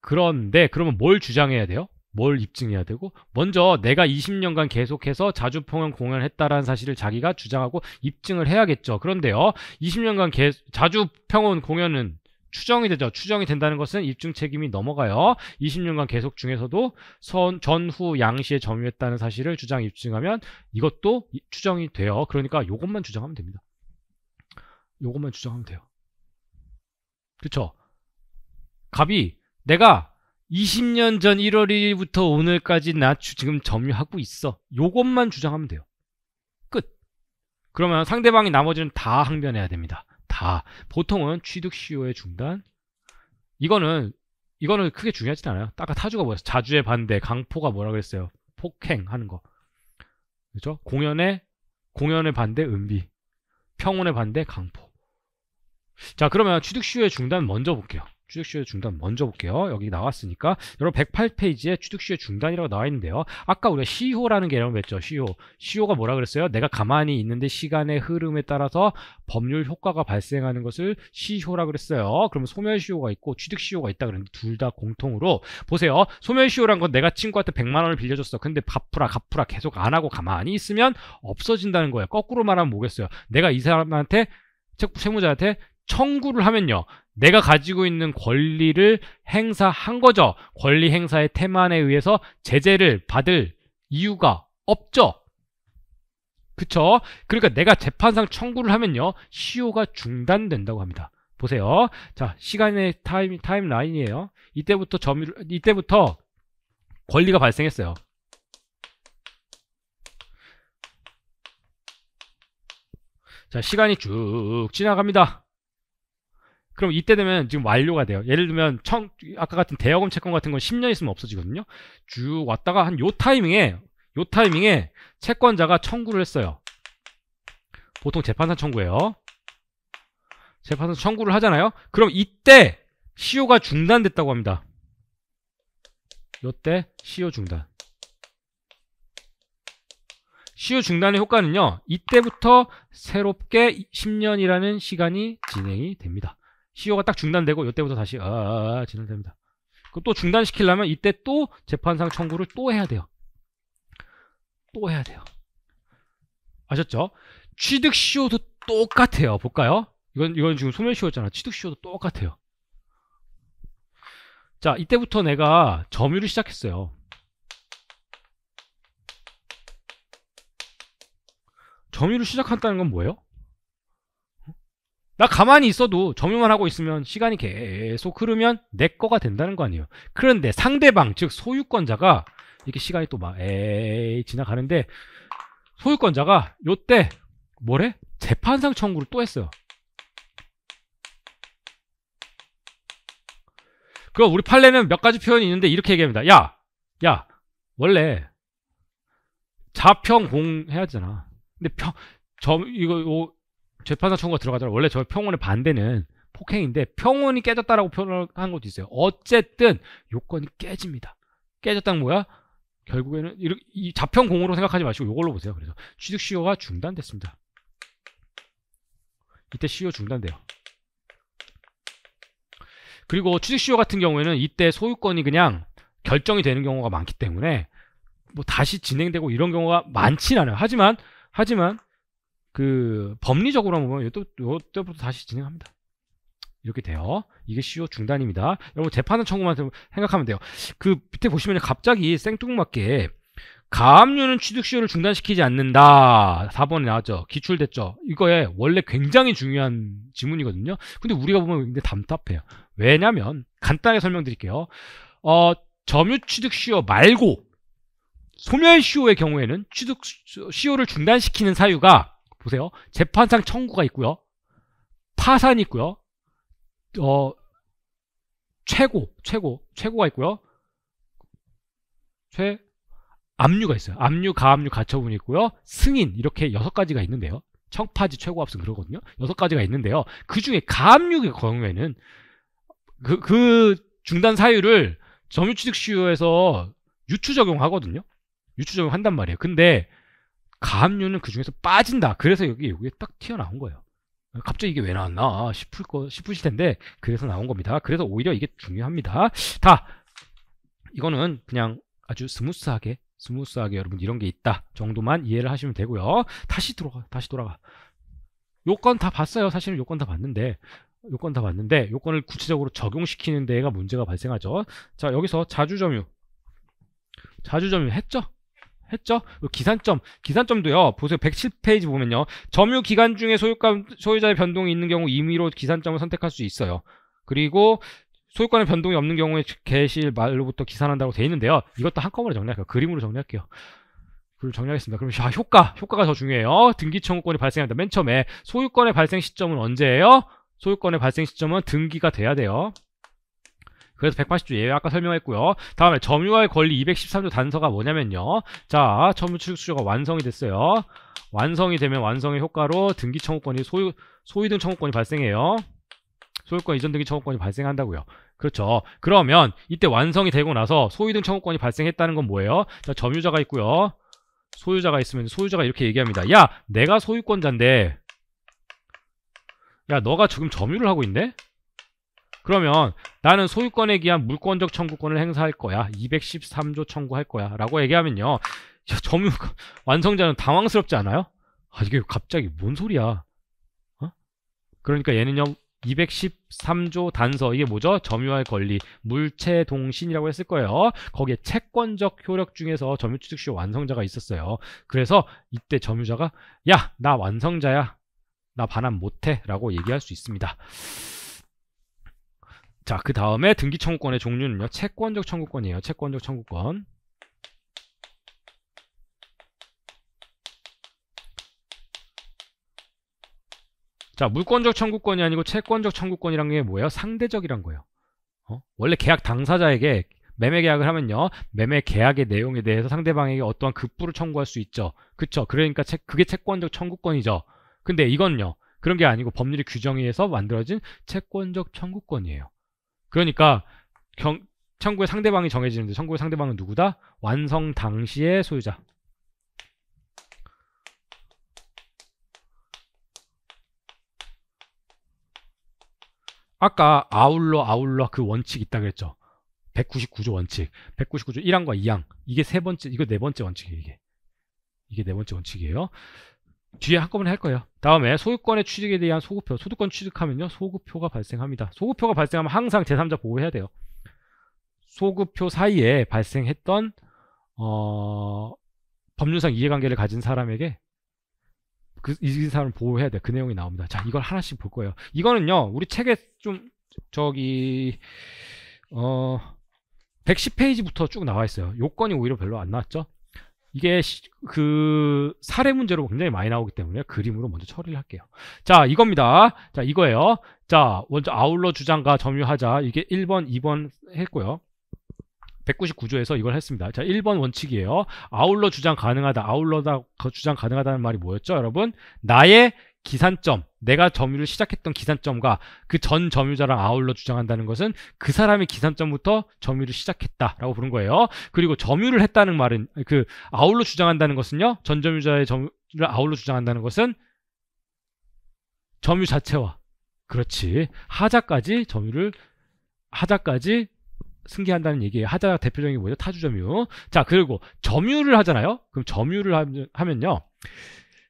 그런데 그러면 뭘 주장해야 돼요 뭘 입증해야 되고 먼저 내가 20년간 계속해서 자주평원 공연했다라는 을 사실을 자기가 주장하고 입증을 해야겠죠. 그런데요. 20년간 개, 자주평원 공연은 추정이 되죠. 추정이 된다는 것은 입증 책임이 넘어가요. 20년간 계속 중에서도 선, 전후 양시에 점유했다는 사실을 주장 입증하면 이것도 추정이 돼요. 그러니까 이것만 주장하면 됩니다. 이것만 주장하면 돼요. 그렇죠? 갑이 내가 20년 전 1월 1일부터 오늘까지 나 주, 지금 점유하고 있어. 요것만 주장하면 돼요. 끝. 그러면 상대방이 나머지는 다 항변해야 됩니다. 다. 보통은 취득 시효의 중단. 이거는 이거는 크게 중요하진 않아요. 아까 타주가 뭐였어? 자주의 반대, 강포가 뭐라 그랬어요? 폭행하는 거. 그죠? 공연의 공연의 반대 은비. 평온의 반대 강포. 자, 그러면 취득 시효의 중단 먼저 볼게요. 취득시효 중단 먼저 볼게요. 여기 나왔으니까 여러분 108페이지에 취득시효 중단이라고 나와 있는데요. 아까 우리가 시효라는 개념을 했죠. 시효. 시효가 뭐라 그랬어요? 내가 가만히 있는데 시간의 흐름에 따라서 법률 효과가 발생하는 것을 시효라 그랬어요. 그러면 소멸시효가 있고 취득시효가 있다 그랬는데 둘 다 공통으로 보세요. 소멸시효란 건 내가 친구한테 100만 원을 빌려줬어. 근데 갚으라 갚으라 계속 안 하고 가만히 있으면 없어진다는 거예요. 거꾸로 말하면 뭐겠어요? 내가 이 사람한테 채무자한테 청구를 하면요. 내가 가지고 있는 권리를 행사한 거죠. 권리 행사의 태만에 의해서 제재를 받을 이유가 없죠. 그쵸? 그러니까 내가 재판상 청구를 하면요. 시효가 중단된다고 합니다. 보세요. 자, 시간의 타임, 타임라인이에요. 이때부터 점유를, 이때부터 권리가 발생했어요. 자, 시간이 쭉 지나갑니다. 그럼 이때 되면 지금 완료가 돼요. 예를 들면 청, 아까 같은 대여금 채권 같은 건 10년 있으면 없어지거든요. 쭉 왔다가 한 요 타이밍에 요 타이밍에 채권자가 청구를 했어요. 보통 재판사 청구예요. 재판사 청구를 하잖아요. 그럼 이때 시효가 중단됐다고 합니다. 요때 시효 중단. 시효 중단의 효과는요. 이때부터 새롭게 10년이라는 시간이 진행이 됩니다. 시효가딱 중단되고 이때부터 다시 아, 아, 아, 아 진행됩니다. 그 또 중단시키려면 이때 또 재판상 청구를 또 해야 돼요. 또 해야 돼요. 아셨죠? 취득 시효도 똑같아요. 볼까요? 이건 이건 지금 소멸 시효잖아. 취득 시효도 똑같아요. 자, 이때부터 내가 점유를 시작했어요. 점유를 시작한다는 건 뭐예요? 나 가만히 있어도 점유만 하고 있으면 시간이 계속 흐르면 내 거가 된다는 거 아니에요. 그런데 상대방 즉 소유권자가 이렇게 시간이 또 막 에이 지나가는데 소유권자가 요때 뭐래? 재판상 청구를 또 했어요. 그 우리 판례는 몇 가지 표현이 있는데 이렇게 얘기합니다. 야, 야, 원래 자평공 해야 되잖아. 근데 평, 점, 이거, 이거 재판사 청구가 들어가잖아요. 원래 저 평원의 반대는 폭행인데 평원이 깨졌다라고 표현한 것도 있어요. 어쨌든 요건이 깨집니다. 깨졌다는 뭐야? 결국에는 이렇게, 이 자평공으로 생각하지 마시고 요걸로 보세요. 그래서 취득 시효가 중단됐습니다. 이때 시효 중단돼요. 그리고 취득 시효 같은 경우에는 이때 소유권이 그냥 결정이 되는 경우가 많기 때문에 뭐 다시 진행되고 이런 경우가 많진 않아요. 하지만 하지만 그 법리적으로 한번 보면 이때, 이때부터 다시 진행합니다. 이렇게 돼요. 이게 시효 e 중단입니다. 여러분 재판은 청구만 생각하면 돼요. 그 밑에 보시면 갑자기 생뚱맞게 가압류는 취득시효를 e 중단시키지 않는다. 4번에 나왔죠. 기출됐죠. 이거에 원래 굉장히 중요한 지문이거든요. 근데 우리가 보면 굉장히 답답해요. 왜냐면 간단하게 설명드릴게요. 어, 점유취득시효 e 말고 소멸시효의 경우에는 취득시효를 중단시키는 사유가 보세요. 재판상 청구가 있고요. 파산이 있고요. 어, 최고, 최고, 최고가 있고요. 최, 압류가 있어요. 압류, 가압류, 가처분이 있고요. 승인 이렇게 여섯 가지가 있는데요. 청파지, 최고압승 그러거든요. 여섯 가지가 있는데요. 그 중에 가압류의 경우에는 그, 그 중단 사유를 점유취득시효에서 유추 적용하거든요. 유추 적용한단 말이에요. 근데 가압류는 그 중에서 빠진다. 그래서 여기 여기에 딱 튀어나온 거예요. 갑자기 이게 왜 나왔나 싶을 거 싶으실 텐데 그래서 나온 겁니다. 그래서 오히려 이게 중요합니다. 다 이거는 그냥 아주 스무스하게 스무스하게 여러분 이런 게 있다 정도만 이해를 하시면 되고요. 다시 들어가 다시 돌아가. 요건 다 봤어요. 사실은 요건 다 봤는데 요건 다 봤는데 요건을 구체적으로 적용시키는 데가 문제가 발생하죠. 자 여기서 자주점유 자주점유 했죠? 했죠. 그 기산점, 기산점도요. 보세요. 107페이지 보면요. 점유 기간 중에 소유권 소유자의 변동이 있는 경우 임의로 기산점을 선택할 수 있어요. 그리고 소유권의 변동이 없는 경우에 개실 말로부터 기산한다고 돼 있는데요. 이것도 한꺼번에 정리할게요. 그림으로 정리할게요. 그걸 정리하겠습니다. 그럼 아, 효과, 효과가 더 중요해요. 등기 청구권이 발생한다. 맨 처음에 소유권의 발생 시점은 언제예요? 소유권의 발생 시점은 등기가 돼야 돼요. 그래서 180조 예외 아까 설명했고요. 다음에 점유할 권리 213조 단서가 뭐냐면요. 자, 처음 취득수조가 완성이 됐어요. 완성이 되면 완성의 효과로 등기 청구권이 소유, 소유등 청구권이 발생해요. 소유권 이전 등기 청구권이 발생한다고요. 그렇죠. 그러면 이때 완성이 되고 나서 소유등 청구권이 발생했다는 건 뭐예요? 자, 점유자가 있고요. 소유자가 있으면 소유자가 이렇게 얘기합니다. 야, 내가 소유권자인데 야, 너가 지금 점유를 하고 있네? 그러면 나는 소유권에 기한 물권적 청구권을 행사할 거야. 213조 청구할 거야. 라고 얘기하면요. 점유 완성자는 당황스럽지 않아요? 아 이게 갑자기 뭔 소리야. 어? 그러니까 얘는요. 213조 단서 이게 뭐죠? 점유할 권리 물체 동신이라고 했을 거예요 거기에 채권적 효력 중에서 점유취득시효 완성자가 있었어요 그래서 이때 점유자가 야 나 완성자야 나 반환 못해 라고 얘기할 수 있습니다 자, 그 다음에 등기 청구권의 종류는요. 채권적 청구권이에요. 채권적 청구권. 자, 물권적 청구권이 아니고 채권적 청구권이란 게 뭐예요? 상대적이란 거예요. 어? 원래 계약 당사자에게 매매 계약을 하면요. 매매 계약의 내용에 대해서 상대방에게 어떠한 급부를 청구할 수 있죠. 그쵸? 그러니까 채, 그게 채권적 청구권이죠. 근데 이건요. 그런 게 아니고 법률의 규정에 의해서 만들어진 채권적 청구권이에요. 그러니까 경, 청구의 상대방이 정해지는데 청구의 상대방은 누구다? 완성 당시의 소유자. 아까 아울러 아울러 그 원칙 있다 그랬죠. 199조 원칙. 199조 1항과 2항. 이게 세 번째, 이거 네 번째 원칙이에요, 이게. 이게 네 번째 원칙이에요. 뒤에 한꺼번에 할 거예요. 다음에 소유권의 취득에 대한 소급표, 소득권 취득하면요. 소급표가 발생합니다. 소급표가 발생하면 항상 제3자 보호해야 돼요. 소급표 사이에 발생했던 어... 법률상 이해관계를 가진 사람에게 그, 이 사람을 보호해야 돼. 그 내용이 나옵니다. 자, 이걸 하나씩 볼 거예요. 이거는요, 우리 책에 좀, 저기, 어, 110페이지부터 쭉 나와 있어요. 요건이 오히려 별로 안 나왔죠? 이게 그 사례 문제로 굉장히 많이 나오기 때문에 그림으로 먼저 처리를 할게요. 자, 이겁니다. 자, 이거예요. 자, 먼저 아울러 주장과 점유하자. 이게 1번, 2번 했고요. 199조에서 이걸 했습니다. 자, 1번 원칙이에요. 아울러 주장 가능하다. 아울러 그 주장 가능하다는 말이 뭐였죠, 여러분? 나의 기산점, 내가 점유를 시작했던 기산점과 그 전 점유자랑 아울러 주장한다는 것은 그사람의 기산점부터 점유를 시작했다라고 부른 거예요. 그리고 점유를 했다는 말은 그 아울러 주장한다는 것은요. 전 점유자의 점유를 아울러 주장한다는 것은 점유 자체와 그렇지 하자까지 점유를 하자까지 승계한다는 얘기예요. 하자 대표적인 게 뭐죠? 타주 점유. 자 그리고 점유를 하잖아요. 그럼 점유를 하면요.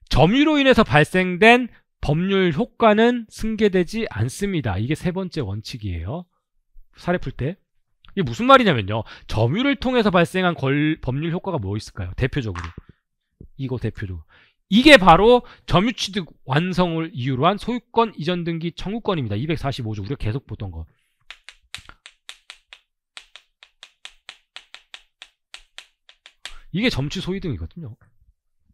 점유로 인해서 발생된 법률 효과는 승계되지 않습니다. 이게 세 번째 원칙이에요. 사례 풀 때. 이게 무슨 말이냐면요. 점유를 통해서 발생한 걸, 법률 효과가 뭐 있을까요? 대표적으로. 이거 대표적으로. 이게 바로 점유취득 완성을 이유로 한 소유권 이전 등기 청구권입니다. 245조 우리가 계속 보던 거. 이게 점취 소유 등이거든요.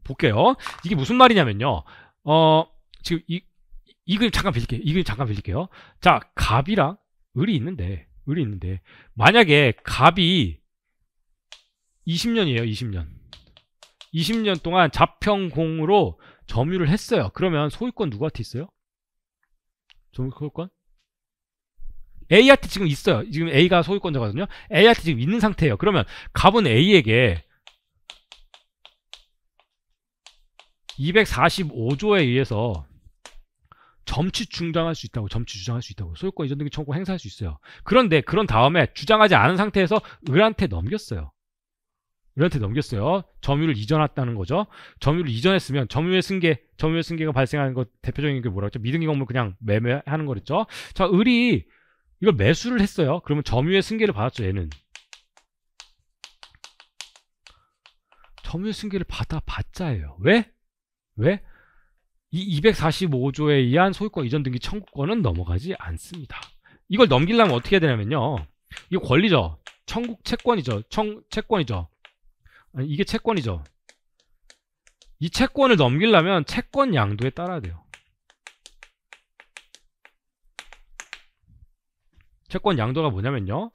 볼게요. 이게 무슨 말이냐면요. 어, 지금 이, 이글 잠깐 빌릴게요. 이 글 잠깐 빌릴게요. 자, 갑이랑 을이 있는데, 을이 있는데, 만약에 갑이 20년이에요, 20년. 20년 동안 자평공으로 점유를 했어요. 그러면 소유권 누구한테 있어요? 소유권? A한테 지금 있어요. 지금 A가 소유권자거든요. A한테 지금 있는 상태예요. 그러면 갑은 A에게 245조에 의해서 점치 중장할 수 있다고 점치 주장할 수 있다고 소유권 이전 등기 청구 행사할 수 있어요. 그런데 그런 다음에 주장하지 않은 상태에서 을한테 넘겼어요. 을한테 넘겼어요. 점유를 이전했다는 거죠. 점유를 이전했으면 점유의 승계, 점유의 승계가 발생하는 것 대표적인 게 뭐라고 했죠? 미등기 건물 그냥 매매하는 거랬죠. 자, 을이 이걸 매수를 했어요. 그러면 점유의 승계를 받았죠, 얘는. 점유의 승계를 받아 봤자예요. 왜? 왜? 이 245조에 의한 소유권 이전 등기 청구권은 넘어가지 않습니다. 이걸 넘기려면 어떻게 해야 되냐면요. 이거 권리죠. 청국 채권이죠. 청 채권이죠. 아니, 이게 채권이죠. 이 채권을 넘기려면 채권 양도에 따라야 돼요. 채권 양도가 뭐냐면요.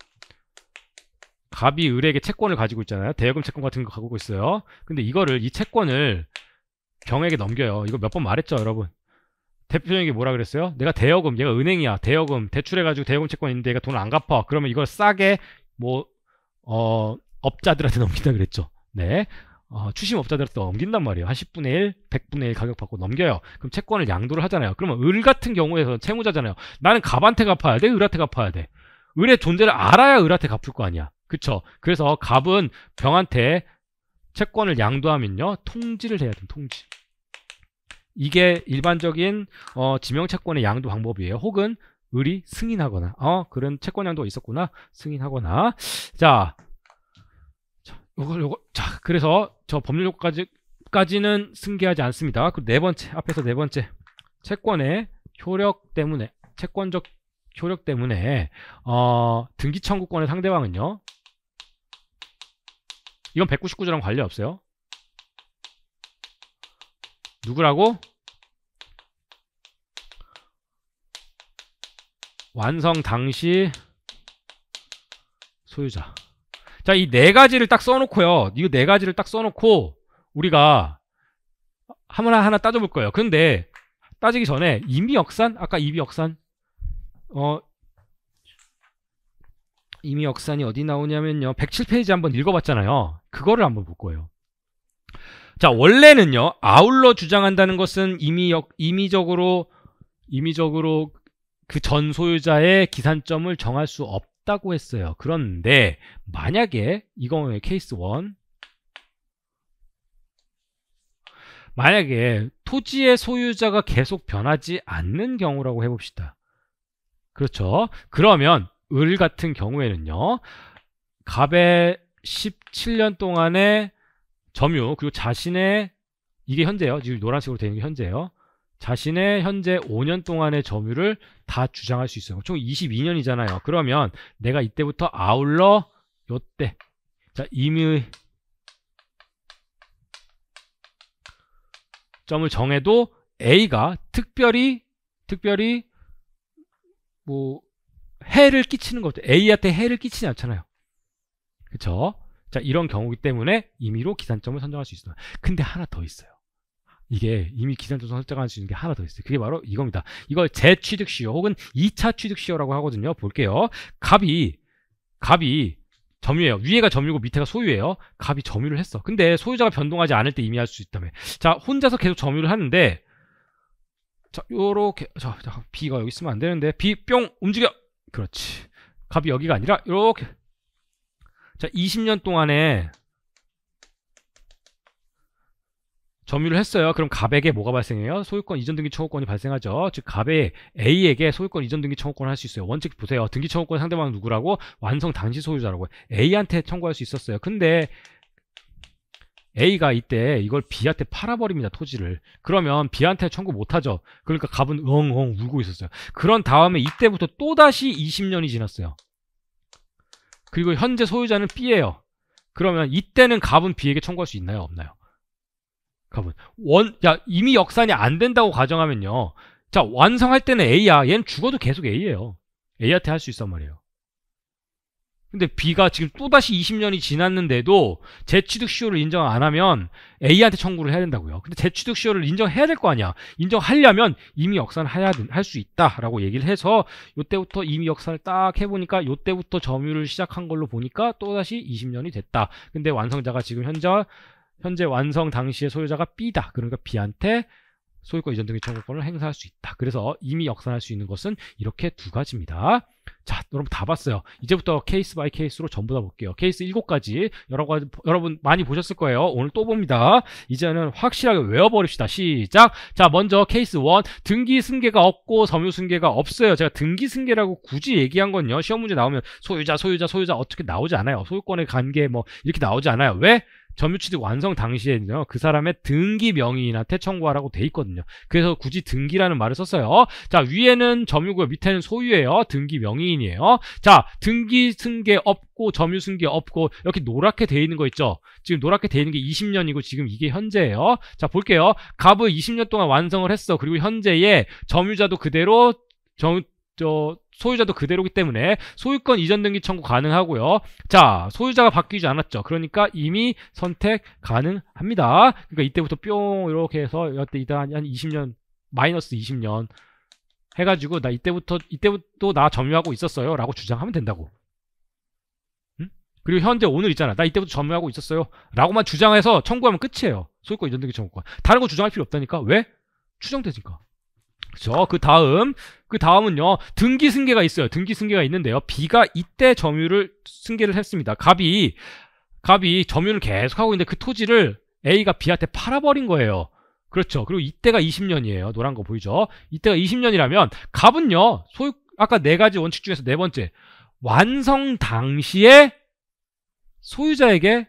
갑이 을에게 채권을 가지고 있잖아요. 대여금 채권 같은 거 가지고 있어요. 근데 이거를 이 채권을 경에게 넘겨요. 이거 몇 번 말했죠, 여러분. 대표적인 게 뭐라 그랬어요? 내가 대여금, 얘가 은행이야. 대여금, 대출해가지고 대여금 채권 있는데 얘가 돈을 안 갚아. 그러면 이걸 싸게, 뭐, 어, 업자들한테 넘긴다 그랬죠. 네. 어, 추심업자들한테 넘긴단 말이에요. 한 10분의 1, 100분의 1 가격 받고 넘겨요. 그럼 채권을 양도를 하잖아요. 그러면 을 같은 경우에서 채무자잖아요. 나는 갑한테 갚아야 돼? 을한테 갚아야 돼? 을의 존재를 알아야 을한테 갚을 거 아니야. 그쵸? 그래서 갑은 병한테 채권을 양도하면요 통지를 해야 돼요 통지 이게 일반적인 어, 지명채권의 양도 방법이에요 혹은 을이 승인하거나 어 그런 채권 양도가 있었구나 승인하거나 자 요걸 요걸 자 그래서 저 법률 효과까지 까지는 승계하지 않습니다 그 네 번째 앞에서 네 번째 채권의 효력 때문에 채권적 효력 때문에 어 등기 청구권의 상대방은요 이건 199조랑 관련 없어요. 누구라고? 완성 당시 소유자. 자, 이 네 가지를 딱 써놓고요. 이네 가지를 딱 써놓고 우리가 하나 하나 따져볼 거예요. 근데 따지기 전에 임의역산, 아까 임의역산, 어, 이미 역산이 어디 나오냐면요. 107페이지 한번 읽어봤잖아요. 그거를 한번 볼 거예요. 자, 원래는요. 아울러 주장한다는 것은 이미 역, 임의적으로 임의적으로 그 전 소유자의 기산점을 정할 수 없다고 했어요. 그런데 만약에 이건 케이스 1 만약에 토지의 소유자가 계속 변하지 않는 경우라고 해봅시다. 그렇죠. 그러면 을 같은 경우에는요. 갑의 17년 동안의 점유 그리고 자신의 이게 현재예요. 지금 노란색으로 되는 게 현재예요. 자신의 현재 5년 동안의 점유를 다 주장할 수 있어요. 총 22년이잖아요. 그러면 내가 이때부터 아울러 요때 자 임의 점을 정해도 A가 특별히 특별히 뭐 해를 끼치는 것도 A한테 해를 끼치지 않잖아요. 그렇죠? 자 이런 경우기 때문에 임의로 기산점을 선정할 수있어요 근데 하나 더 있어요. 이게 이미 기산점을 선정할 수 있는 게 하나 더 있어요. 그게 바로 이겁니다. 이걸 재취득시효 혹은 2차 취득시효라고 하거든요. 볼게요. 갑이 갑이 점유예요. 위에가 점유고 밑에가 소유예요. 갑이 점유를 했어. 근데 소유자가 변동하지 않을 때 임의할 수 있다며. 자 혼자서 계속 점유를 하는데 자 요렇게 자, 자 B가 여기 있으면 안 되는데 B 뿅 움직여 그렇지. 갑이 여기가 아니라 이렇게. 자, 20년 동안에 점유를 했어요. 그럼 갑에게 뭐가 발생해요? 소유권 이전 등기 청구권이 발생하죠. 즉 갑에 A에게 소유권 이전 등기 청구권을 할 수 있어요. 원칙 보세요. 등기 청구권 상대방은 누구라고? 완성 당시 소유자라고. A한테 청구할 수 있었어요. 근데 A가 이때 이걸 B한테 팔아버립니다 토지를 그러면 B한테 청구 못하죠 그러니까 갑은 엉엉 울고 있었어요 그런 다음에 이때부터 또다시 20년이 지났어요 그리고 현재 소유자는 B예요 그러면 이때는 갑은 B에게 청구할 수 있나요 없나요 갑은 원, 야 이미 역산이 안 된다고 가정하면요 자 완성할 때는 A야 얘는 죽어도 계속 A예요 A한테 할 수 있단 말이에요 근데 B가 지금 또다시 20년이 지났는데도 재취득 시효를 인정 안 하면 A한테 청구를 해야 된다고요. 근데 재취득 시효를 인정해야 될 거 아니야. 인정하려면 임의 역산을 해야 할 수 있다라고 얘기를 해서 요때부터 임의 역산을 딱 해보니까 요때부터 점유를 시작한 걸로 보니까 또다시 20년이 됐다. 근데 완성자가 지금 현재 현재 완성 당시의 소유자가 B다. 그러니까 B한테 소유권 이전 등기 청구권을 행사할 수 있다. 그래서 이미 역산할 수 있는 것은 이렇게 두 가지입니다. 자, 여러분 다 봤어요. 이제부터 케이스 바이 케이스로 전부 다 볼게요. 케이스 7가지 여러 가지 여러분 많이 보셨을 거예요. 오늘 또 봅니다. 이제는 확실하게 외워버립시다. 시작. 자, 먼저 케이스 1 등기 승계가 없고 점유 승계가 없어요. 제가 등기 승계라고 굳이 얘기한 건요. 시험 문제 나오면 소유자, 소유자, 소유자 어떻게 나오지 않아요. 소유권의 관계 뭐 이렇게 나오지 않아요. 왜? 점유취득 완성 당시에는요 그 사람의 등기 명의나태 청구하라고 돼 있거든요 그래서 굳이 등기라는 말을 썼어요 자 위에는 점유고요 밑에는 소유예요 등기 명의인이에요 자 등기 승계 없고 점유 승계 없고 이렇게 노랗게 돼 있는 거 있죠 지금 노랗게 돼 있는 게 20년이고 지금 이게 현재예요 자 볼게요 갑을 20년 동안 완성을 했어 그리고 현재의 점유자도 그대로 정, 저 소유자도 그대로기 때문에 소유권 이전 등기 청구 가능하고요. 자, 소유자가 바뀌지 않았죠. 그러니까 이미 선택 가능합니다. 그러니까 이때부터 뿅 이렇게 해서 이때 이단 한 20년 마이너스 20년 해가지고 나 이때부터 이때부터 나 점유하고 있었어요라고 주장하면 된다고. 응? 그리고 현재 오늘 있잖아. 나 이때부터 점유하고 있었어요. 라고만 주장해서 청구하면 끝이에요. 소유권 이전 등기 청구권. 다른 거 주장할 필요 없다니까. 왜? 추정되니까. 그렇그 다음 그 다음은요 등기 승계가 있어요. 등기 승계가 있는데요. 비가 이때 점유를 승계를 했습니다. 갑이 갑이 점유를 계속 하고 있는데 그 토지를 A가 B한테 팔아버린 거예요. 그렇죠. 그리고 이때가 20년이에요. 노란 거 보이죠? 이때가 20년이라면 갑은요 소유 아까 네 가지 원칙 중에서 네 번째 완성 당시에 소유자에게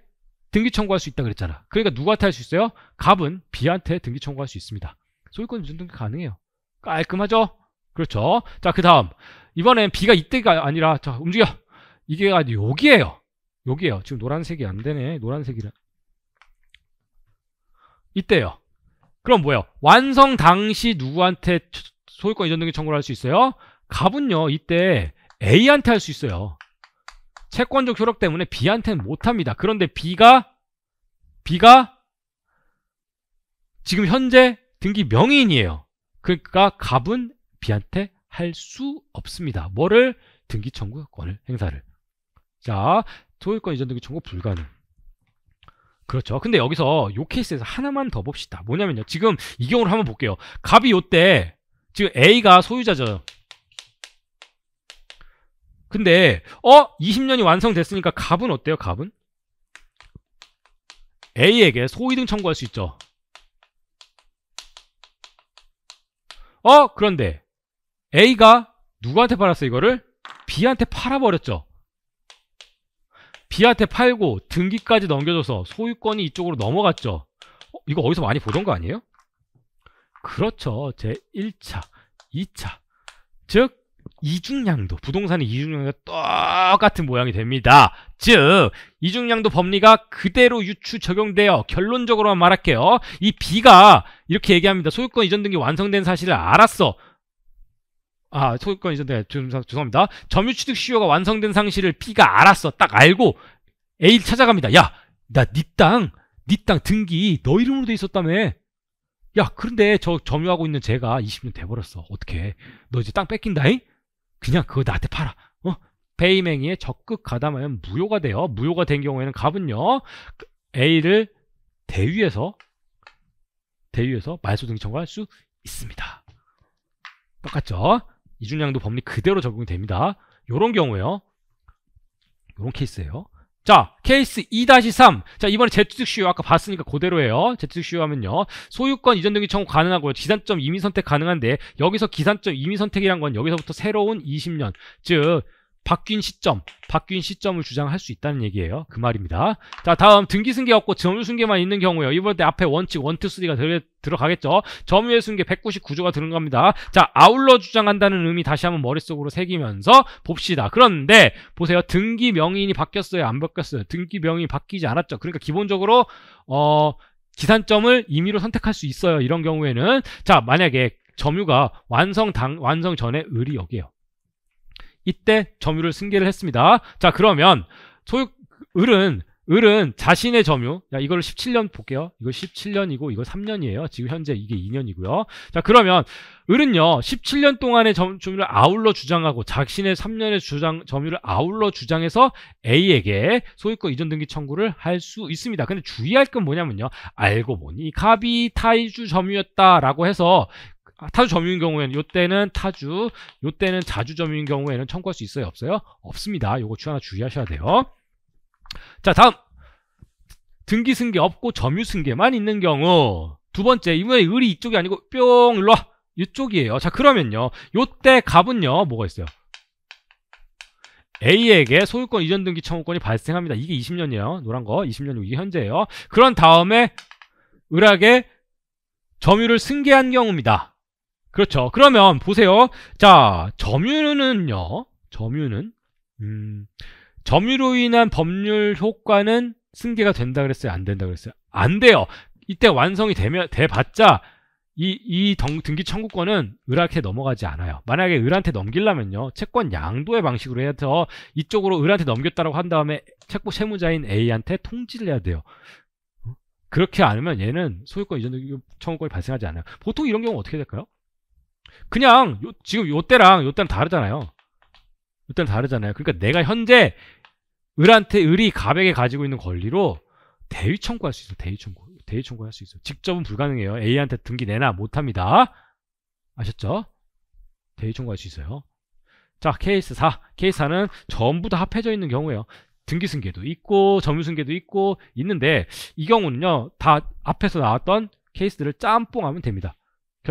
등기 청구할 수 있다 그랬잖아. 그러니까 누구한테 할 수 있어요? 갑은 B한테 등기 청구할 수 있습니다. 소유권 유전등기 가능해요. 깔끔하죠? 그렇죠. 자, 그 다음. 이번엔 B가 이때가 아니라, 자, 움직여. 이게 아니, 여기에요. 여기에요. 지금 노란색이 안 되네. 노란색이라. 이때요. 그럼 뭐예요? 완성 당시 누구한테 소유권 이전 등기 청구를 할 수 있어요? 갑은요, 이때 A한테 할 수 있어요. 채권적 효력 때문에 B한테는 못합니다. 그런데 B가, B가 지금 현재 등기 명의인이에요. 그러니까 갑은 B한테 할 수 없습니다. 뭐를? 등기 청구권을 행사를. 자, 소유권 이전 등기 청구 불가능. 그렇죠. 근데 여기서 요 케이스에서 하나만 더 봅시다. 뭐냐면요. 지금 이 경우를 한번 볼게요. 갑이 요때 지금 A가 소유자죠. 근데 어 20년이 완성됐으니까 갑은 어때요? 갑은 A에게 소유등 청구할 수 있죠. 어 그런데 A가 누구한테 팔았어 이거를? B한테 팔아버렸죠. B한테 팔고 등기까지 넘겨줘서 소유권이 이쪽으로 넘어갔죠. 어, 이거 어디서 많이 보던 거 아니에요? 그렇죠. 제 1차, 2차. 즉 이중량도 부동산의 이중량도 똑같은 모양이 됩니다. 즉 이중량도 법리가 그대로 유추 적용되어 결론적으로만 말할게요. 이 B가 이렇게 얘기합니다. 소유권 이전 등기 완성된 사실을 알았어. 아 소유권 이전 등기 네, 죄송합니다. 점유취득 시효가 완성된 상실을 B가 알았어. 딱 알고 A 를 찾아갑니다. 야나 네땅네 땅 등기 너 이름으로 돼 있었다며. 야 그런데 저 점유하고 있는 제가 20년 돼버렸어. 어떻게 너 이제 땅 뺏긴다잉? 그냥 그거 나한테 팔아. 어? 배이행위에 적극 가담하면 무효가 돼요. 무효가 된 경우에는 갑은요. A를 대위해서 대위에서 말소 등청할 기수 있습니다. 똑같죠? 이중량도 법리 그대로 적용이 됩니다. 이런 경우에요. 요런 케이스예요. 자, 케이스 2-3. 자, 이번에 제트득시효 아까 봤으니까 그대로예요. 제트득시효 하면요. 소유권 이전 등기 청구 가능하고요. 기산점 이미 선택 가능한데 여기서 기산점 이미 선택이란 건 여기서부터 새로운 20년, 즉 바뀐 시점, 바뀐 시점을 주장할 수 있다는 얘기예요. 그 말입니다. 자, 다음 등기승계 없고 점유승계만 있는 경우요. 이번 때 앞에 원칙 1, 2, 3리가 들어가겠죠. 점유의 승계 199조가 들은 겁니다. 자, 아울러 주장한다는 의미 다시 한번 머릿속으로 새기면서 봅시다. 그런데 보세요. 등기 명인이 바뀌었어요, 안 바뀌었어요. 등기 명인이 바뀌지 않았죠. 그러니까 기본적으로 어 기산점을 임의로 선택할 수 있어요. 이런 경우에는 자, 만약에 점유가 완성 당 완성 전에 을이 여기에요. 이때 점유를 승계를 했습니다. 자 그러면 소유 을은 을은 자신의 점유 야 이걸 17년 볼게요 이거 17년이고 이거 3년이에요 지금 현재 이게 2년이고요 자 그러면 을은요 17년 동안의 점, 점유를 아울러 주장하고 자신의 3년의 주장 점유를 아울러 주장해서 A에게 소유권 이전 등기 청구를 할 수 있습니다 근데 주의할 건 뭐냐면요 알고 보니 갑이 타이주 점유였다라고 해서 아, 타주 점유인 경우에는 요때는 타주, 요때는 자주 점유인 경우에는 청구할 수 있어요? 없어요? 없습니다. 요거 하나 주의하셔야 돼요. 자 다음 등기 승계 없고 점유 승계만 있는 경우 두 번째 이번에 을이 이쪽이 아니고 뿅 일로 와 이쪽이에요. 자 그러면요 요때 갑은요 뭐가 있어요? A에게 소유권 이전 등기 청구권이 발생합니다. 이게 20년이에요. 노란 거 20년이고 이게 현재예요. 그런 다음에 을하게 점유를 승계한 경우입니다. 그렇죠. 그러면 보세요. 자, 점유는요. 점유는 음, 점유로 인한 법률 효과는 승계가 된다 그랬어요? 안 된다 그랬어요? 안 돼요. 이때 완성이 되면 돼봤자 이, 이 등, 등기 청구권은 을한테 넘어가지 않아요. 만약에 을한테 넘기려면요. 채권 양도의 방식으로 해서 이쪽으로 을한테 넘겼다고 라한 다음에 채권 채무자인 A한테 통지를 해야 돼요. 그렇게 않으면 얘는 소유권 이전 청구권이 발생하지 않아요. 보통 이런 경우 어떻게 될까요? 그냥 요, 지금 요때랑 요때랑 다르잖아요. 요때는 다르잖아요. 그러니까 내가 현재 을한테 을이 가갑에 가지고 있는 권리로 대위 청구할 수 있어. 대위 청구. 대위 청구할 수 있어. 직접은 불가능해요. A한테 등기 내놔 못 합니다. 아셨죠? 대위 청구할 수 있어요. 자, 케이스 4. 케이스 4는 전부 다 합해져 있는 경우예요. 등기 승계도 있고 점유 승계도 있고 있는데 이 경우는요. 다 앞에서 나왔던 케이스들을 짬뽕하면 됩니다.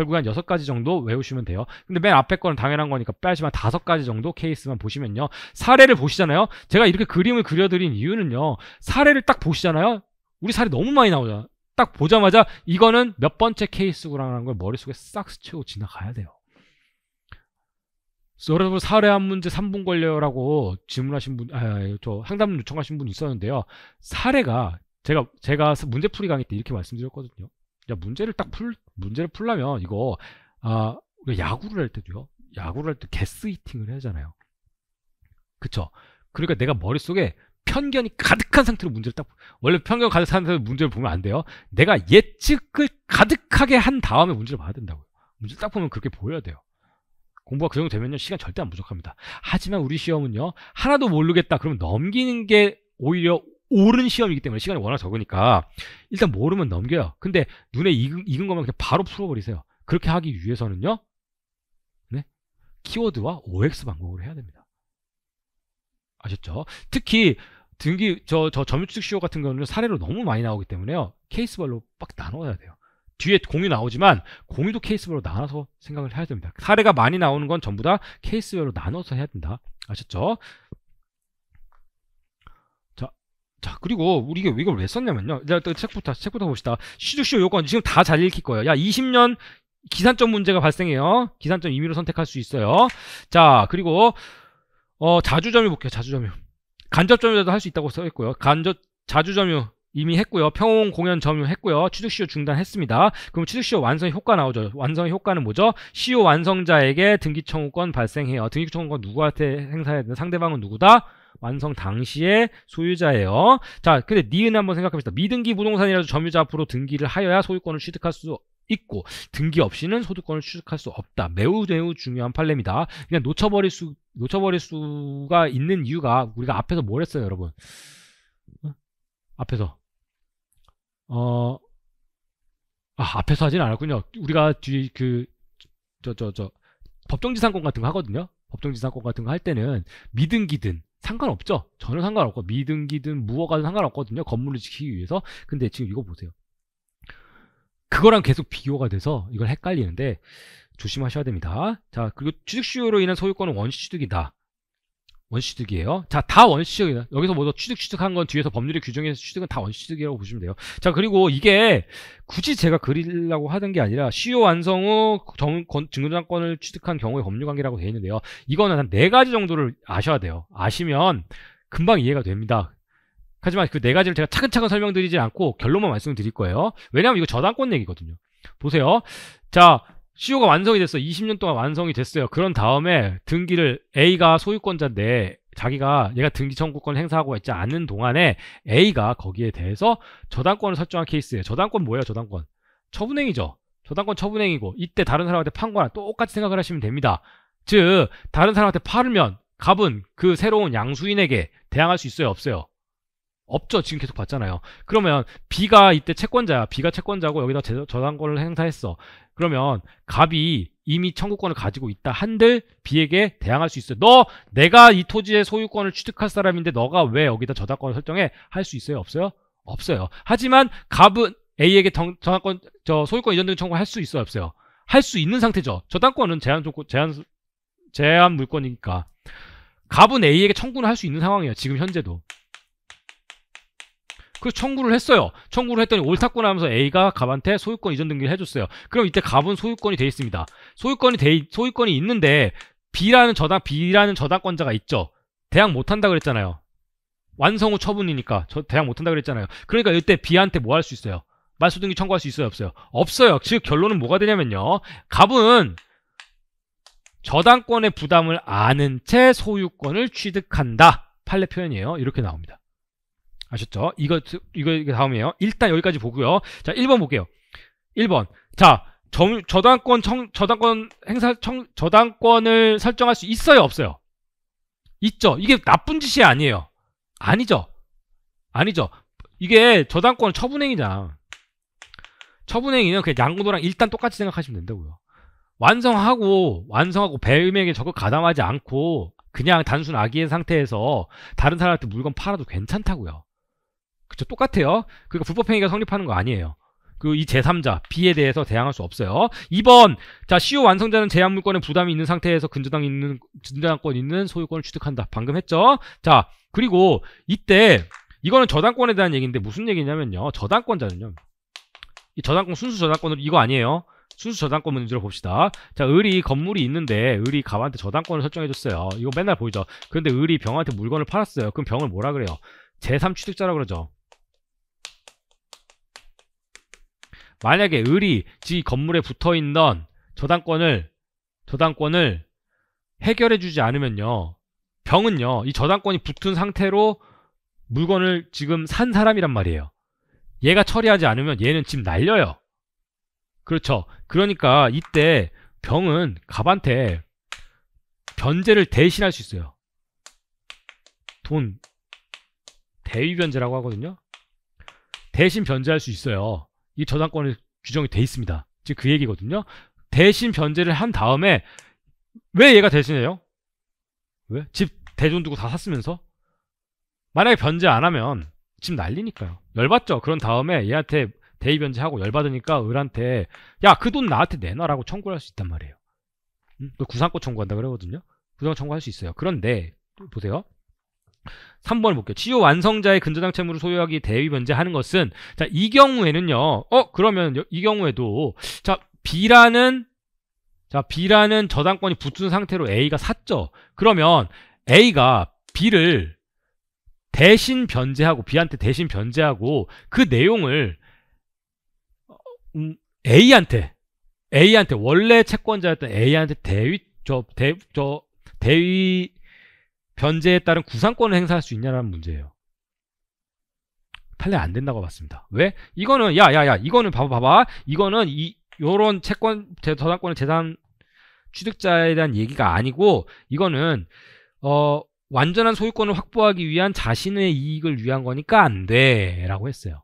결국 한섯가지 정도 외우시면 돼요. 근데 맨 앞에 거는 당연한 거니까 빼시면 5가지 정도 케이스만 보시면요. 사례를 보시잖아요. 제가 이렇게 그림을 그려드린 이유는요. 사례를 딱 보시잖아요. 우리 사례 너무 많이 나오잖아. 딱 보자마자 이거는 몇 번째 케이스구라는 나걸 머릿속에 싹 스치고 지나가야 돼요. 여러분 사례 한 문제 3분 걸려요라고 질문하신 분, 아, 저 상담 요청하신 분 있었는데요. 사례가 제가 제가 문제풀이 강의 때 이렇게 말씀드렸거든요. 문제를 딱 풀, 문제를 풀려면 이거, 아, 야구를 할 때도요. 야구를 할 때 개스이팅을 하잖아요. 그쵸? 그러니까 내가 머릿속에 편견이 가득한 상태로 문제를 딱, 원래 편견 가득한 상태로 문제를 보면 안 돼요. 내가 예측을 가득하게 한 다음에 문제를 봐야 된다고요. 문제를 딱 보면 그렇게 보여야 돼요. 공부가 그 정도 되면요. 시간 절대 안 부족합니다. 하지만 우리 시험은요. 하나도 모르겠다. 그러면 넘기는 게 오히려 오른 시험이기 때문에 시간이 워낙 적으니까 일단 모르면 넘겨요. 근데 눈에 익은, 익은 것만 그냥 바로 풀어버리세요. 그렇게 하기 위해서는요. 네? 키워드와 OX 방법으로 해야 됩니다. 아셨죠? 특히 등기 저, 저 점유측 시효 같은 경우는 사례로 너무 많이 나오기 때문에요. 케이스별로 빡 나눠야 돼요. 뒤에 공유 나오지만 공유도 케이스별로 나눠서 생각을 해야 됩니다. 사례가 많이 나오는 건 전부 다 케이스별로 나눠서 해야 된다. 아셨죠? 자 그리고 우리 이게 이걸 왜 썼냐면요. 자, 또 책부터 책부터 봅시다. 쉬주쇼 요건 지금 다 잘 읽힐 거예요. 야 20년 기산점 문제가 발생해요. 기산점 임의로 선택할 수 있어요. 자 그리고 어 자주점유 볼게요. 자주점유. 간접점유도 할 수 있다고 써 있고요. 간접 자주점유 이미 했고요. 평온 공연 점유 했고요. 취득시효 중단했습니다. 그럼 취득시효 완성 효과 나오죠. 완성 효과는 뭐죠? 시효 완성자에게 등기청구권 발생해요. 등기청구권 누구한테 행사해야 되는 상대방은 누구다? 완성 당시에 소유자예요. 자, 근데 니은 한번 생각해봅시다. 미등기 부동산이라도 점유자 앞으로 등기를 하여야 소유권을 취득할 수 있고 등기 없이는 소득권을 취득할 수 없다. 매우 매우 중요한 판례입니다. 그냥 놓쳐버릴 수 놓쳐버릴 수가 있는 이유가 우리가 앞에서 뭘 했어요, 여러분? 어? 앞에서 어 아, 앞에서 하진 않았군요. 우리가 뒤그저 저 저 법정지상권 같은 거 하거든요. 법정지상권 같은 거 할 때는 미등기든 상관없죠. 전혀 상관없고 미등기든 무허가든 상관없거든요. 건물을 지키기 위해서. 근데 지금 이거 보세요. 그거랑 계속 비교가 돼서 이걸 헷갈리는데 조심하셔야 됩니다. 자, 그리고 취득 수요로 인한 소유권은 원시 취득이다. 원시득이에요. 자, 다 원시득이다. 여기서 뭐 취득 취득한 건 뒤에서 법률이 규정해서 취득은 다 원시득이라고 보시면 돼요. 자, 그리고 이게 굳이 제가 그리려고 하던 게 아니라 시효 e 완성 후 증거장권을 취득한 경우의 법률관계라고 되어 있는데요. 이거는 한 네 가지 정도를 아셔야 돼요. 아시면 금방 이해가 됩니다. 하지만 그 네 가지를 제가 차근차근 설명드리지 않고 결론만 말씀드릴 거예요. 왜냐하면 이거 저당권 얘기거든요. 보세요. 자, CU가 완성이 됐어. 20년 동안 완성이 됐어요. 그런 다음에 등기를 A가 소유권자인데 자기가 얘가 등기 청구권 행사하고 있지 않은 동안에 A가 거기에 대해서 저당권을 설정한 케이스예요. 저당권 뭐예요? 저당권. 처분행위죠. 저당권 처분행위고 이때 다른 사람한테 판 거랑 똑같이 생각을 하시면 됩니다. 즉 다른 사람한테 팔면 갑은 그 새로운 양수인에게 대항할 수 있어요? 없어요? 없죠. 지금 계속 봤잖아요. 그러면 B가 이때 채권자야. B가 채권자고 여기다 저당권을 행사했어. 그러면 갑이 이미 청구권을 가지고 있다 한들 비에게 대항할 수 있어요. 너 내가 이 토지의 소유권을 취득할 사람인데 너가 왜 여기다 저작권을 설정해? 할 수 있어요? 없어요? 없어요. 하지만 갑은 A에게 저작권 저 소유권 이전 등 청구할 수 있어요? 없어요? 할 수 있는 상태죠. 저당권은 제한 조건 제한 제한 물권이니까 갑은 A에게 청구를 할 수 있는 상황이에요. 지금 현재도. 그 청구를 했어요. 청구를 했더니 옳다고 하면서 A가 갑한테 소유권 이전 등기를 해줬어요. 그럼 이때 갑은 소유권이 돼 있습니다. 소유권이 돼 소유권이 있는데 B라는 저당 B라는 저당권자가 있죠. 대항 못한다 그랬잖아요. 완성 후 처분이니까 저 대항 못한다 그랬잖아요. 그러니까 이때 B한테 뭐 할 수 있어요? 말소등기 청구할 수 있어요? 없어요? 없어요. 즉 결론은 뭐가 되냐면요. 갑은 저당권의 부담을 아는 채 소유권을 취득한다. 판례 표현이에요. 이렇게 나옵니다. 아셨죠? 이거, 이거, 이거 다음이에요. 일단 여기까지 보고요. 자, 1번 볼게요. 1번. 자, 저, 저당권 청, 저당권 행사 청, 저당권을 설정할 수 있어요, 없어요? 있죠. 이게 나쁜 짓이 아니에요. 아니죠. 아니죠. 이게 저당권 처분행위냐. 처분행위는 그냥 양구도랑 일단 똑같이 생각하시면 된다고요. 완성하고 완성하고 배음액에 적극 가담하지 않고 그냥 단순 아기의 상태에서 다른 사람한테 물건 팔아도 괜찮다고요. 그렇죠. 똑같아요. 그러니까 불법행위가 성립하는 거 아니에요. 그 이 제3자 B에 대해서 대항할 수 없어요. 2번 자 CU 완성자는 제한물권에 부담이 있는 상태에서 근저당 있는 근저당권 있는 소유권을 취득한다. 방금 했죠. 자 그리고 이때 이거는 저당권에 대한 얘기인데 무슨 얘기냐면요. 저당권자는요. 이 저당권 순수 저당권으로 이거 아니에요. 순수 저당권 문제로 봅시다. 자, 을이 건물이 있는데 을이 가한테 저당권을 설정해줬어요. 이거 맨날 보이죠. 그런데 을이 병한테 물건을 팔았어요. 그럼 병을 뭐라 그래요? 제3 취득자라 그러죠. 만약에 을이 지 건물에 붙어 있던 저당권을 저당권을 해결해 주지 않으면요. 병은요. 이 저당권이 붙은 상태로 물건을 지금 산 사람이란 말이에요. 얘가 처리하지 않으면 얘는 집 날려요. 그렇죠. 그러니까 이때 병은 갑한테 변제를 대신할 수 있어요. 돈 대위 변제라고 하거든요. 대신 변제할 수 있어요. 이 저당권이 규정이 돼 있습니다. 지금 그 얘기거든요. 대신 변제를 한 다음에 왜 얘가 대신해요? 왜? 집 대존 두고 다 샀으면서 만약에 변제 안 하면 집 난리니까요. 열받죠. 그런 다음에 얘한테 대의 변제하고 열받으니까 을한테 야 그 돈 나한테 내놔라고 청구할 수 있단 말이에요. 응? 구상권 청구한다 그러거든요. 구상권 청구할 수 있어요. 그런데 보세요. 3번을 볼게요. 치유 완성자의 근저당 채무를 소유하기 대위 변제하는 것은 자, 이 경우에는요. 어, 그러면 이 경우에도 자, B라는 자, B라는 저당권이 붙은 상태로 A가 샀죠. 그러면 A가 B를 대신 변제하고 B한테 대신 변제하고 그 내용을 음, A한테 A한테 원래 채권자였던 A한테 대위 저대저 대위 변제에 따른 구상권을 행사할 수 있냐라는 문제예요. 판례 안 된다고 봤습니다. 왜? 이거는 야야야 이거는 봐봐 봐봐 이거는 이 요런 채권 저당권의 재산 취득자에 대한 얘기가 아니고 이거는 어 완전한 소유권을 확보하기 위한 자신의 이익을 위한 거니까 안 돼라고 했어요.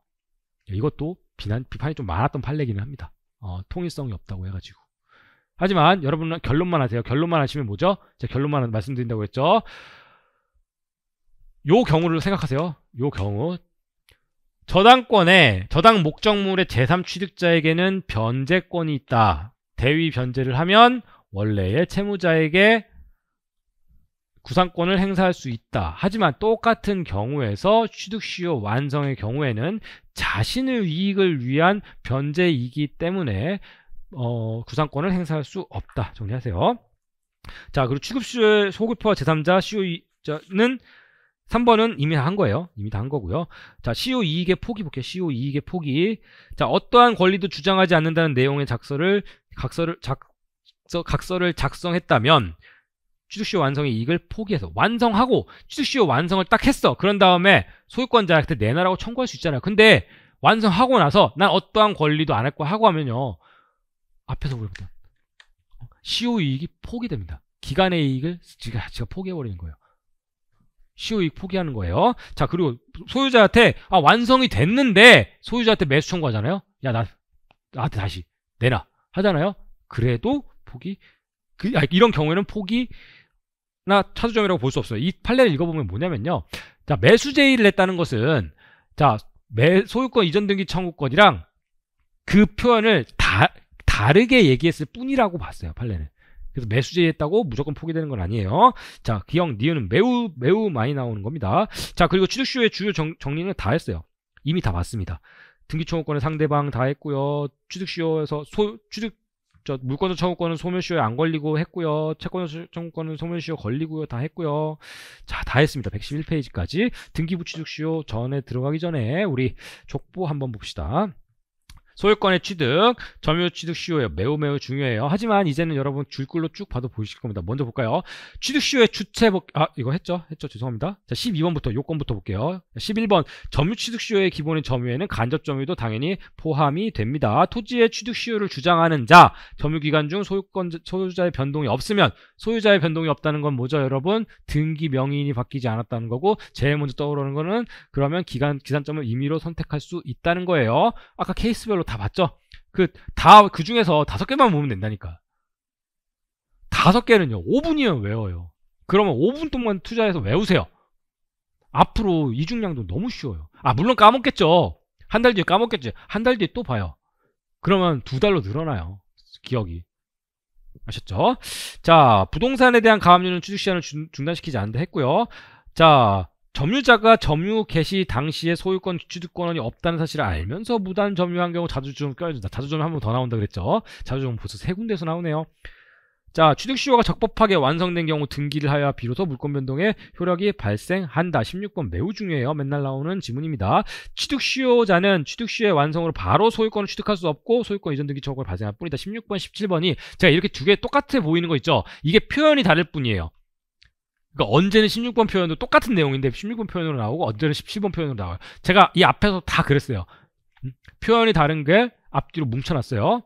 이것도 비난 비판이 좀 많았던 판례기는 합니다. 어, 통일성이 없다고 해가지고. 하지만 여러분 결론만 하세요. 결론만 하시면 뭐죠? 제가 결론만 말씀드린다고 했죠. 요 경우를 생각하세요. 요 경우 저당권에 저당 목적물의 제3 취득자에게는 변제권이 있다. 대위 변제를 하면 원래의 채무자에게 구상권을 행사할 수 있다. 하지만 똑같은 경우에서 취득시효 완성의 경우에는 자신의 이익을 위한 변제이기 때문에 어, 구상권을 행사할 수 없다. 정리하세요. 자, 그리고 취급시효의 소급표와 제3자 시효는 3번은 이미 한 거예요. 이미 다 한 거고요. 자, CO 이익의 포기 볼게요. CO 이익의 포기. 자, 어떠한 권리도 주장하지 않는다는 내용의 작서를 각서를 작서 각서를 작성했다면 취득시효 완성의 이익을 포기해서 완성하고 취득시효 완성을 딱 했어. 그런 다음에 소유권자한테 내놔라고 청구할 수 있잖아요. 근데 완성하고 나서 난 어떠한 권리도 안 할 거야 하고 하면요. 앞에서 보셨던 CO 이익이 포기됩니다. 기간의 이익을 지가, 지가 포기해버리는 거예요. 시효익 포기하는 거예요. 자 그리고 소유자한테 아 완성이 됐는데 소유자한테 매수 청구하잖아요. 야나 나한테 다시 내놔 하잖아요. 그래도 포기 그, 아, 이런 경우에는 포기 나 차주점이라고 볼 수 없어요. 이 판례를 읽어보면 뭐냐면요. 자 매수 제의를 했다는 것은 자 매, 소유권 이전 등기 청구권이랑 그 표현을 다 다르게 얘기했을 뿐이라고 봤어요 판례는. 그래서 매수제했다고 무조건 포기되는 건 아니에요. 자, 기형 그 니은은 매우 매우 많이 나오는 겁니다. 자, 그리고 취득쇼의 주요 정, 정리는 다 했어요. 이미 다 봤습니다. 등기청구권의 상대방 다 했고요. 취득시효에서 소, 취득 저 물권자 청구권은 소멸시효에 안 걸리고 했고요. 채권자 청구권은 소멸시효 걸리고요. 다 했고요. 자, 다 했습니다. 111페이지까지 등기부 취득시효 전에 들어가기 전에 우리 족보 한번 봅시다. 소유권의 취득, 점유 취득 시효에 매우 매우 중요해요. 하지만 이제는 여러분 줄글로 쭉 봐도 보이실 겁니다. 먼저 볼까요? 취득 시효의 주체 아 이거 했죠? 했죠? 죄송합니다. 자 12번부터 요건부터 볼게요. 11번 점유 취득 시효의 기본인 점유에는 간접 점유도 당연히 포함이 됩니다. 토지의 취득 시효를 주장하는 자, 점유 기간 중 소유권 소유자의 변동이 없으면 소유자의 변동이 없다는 건 뭐죠, 여러분? 등기 명인이 바뀌지 않았다는 거고 제일 먼저 떠오르는 거는 그러면 기간 기산점을 임의로 선택할 수 있다는 거예요. 아까 케이스별로 다 봤죠? 그다그 그 중에서 다섯 개만 보면 된다니까. 다섯 개는요. 5분이면 외워요. 그러면 5분 동안 투자해서 외우세요. 앞으로 이중량도 너무 쉬워요. 아 물론 까먹겠죠. 한 달 뒤에 까먹겠죠. 한 달 뒤에 또 봐요. 그러면 두 달로 늘어나요. 기억이. 아셨죠? 자 부동산에 대한 가압류는 취득시간을 중단시키지 않는데 했고요. 자 점유자가 점유 개시 당시에 소유권 취득권이 없다는 사실을 알면서 무단 점유한 경우 자주좀 껴준다. 자주좀 한번 더 나온다 그랬죠. 자주좀 벌써 세군데서 나오네요. 자, 취득시효가 적법하게 완성된 경우 등기를 하여 비로소 물권 변동의 효력이 발생한다. 16번 매우 중요해요. 맨날 나오는 지문입니다. 취득시효자는 취득시효의 완성으로 바로 소유권을 취득할 수 없고 소유권 이전 등기 청구가 발생할 뿐이다. 16번, 17번이 제가 이렇게 두 개 똑같아 보이는 거 있죠? 이게 표현이 다를 뿐이에요. 그러니까 언제는 16번 표현도 똑같은 내용인데 16번 표현으로 나오고 언제는 17번 표현으로 나와요. 제가 이 앞에서 다 그랬어요. 음? 표현이 다른 게 앞뒤로 뭉쳐놨어요.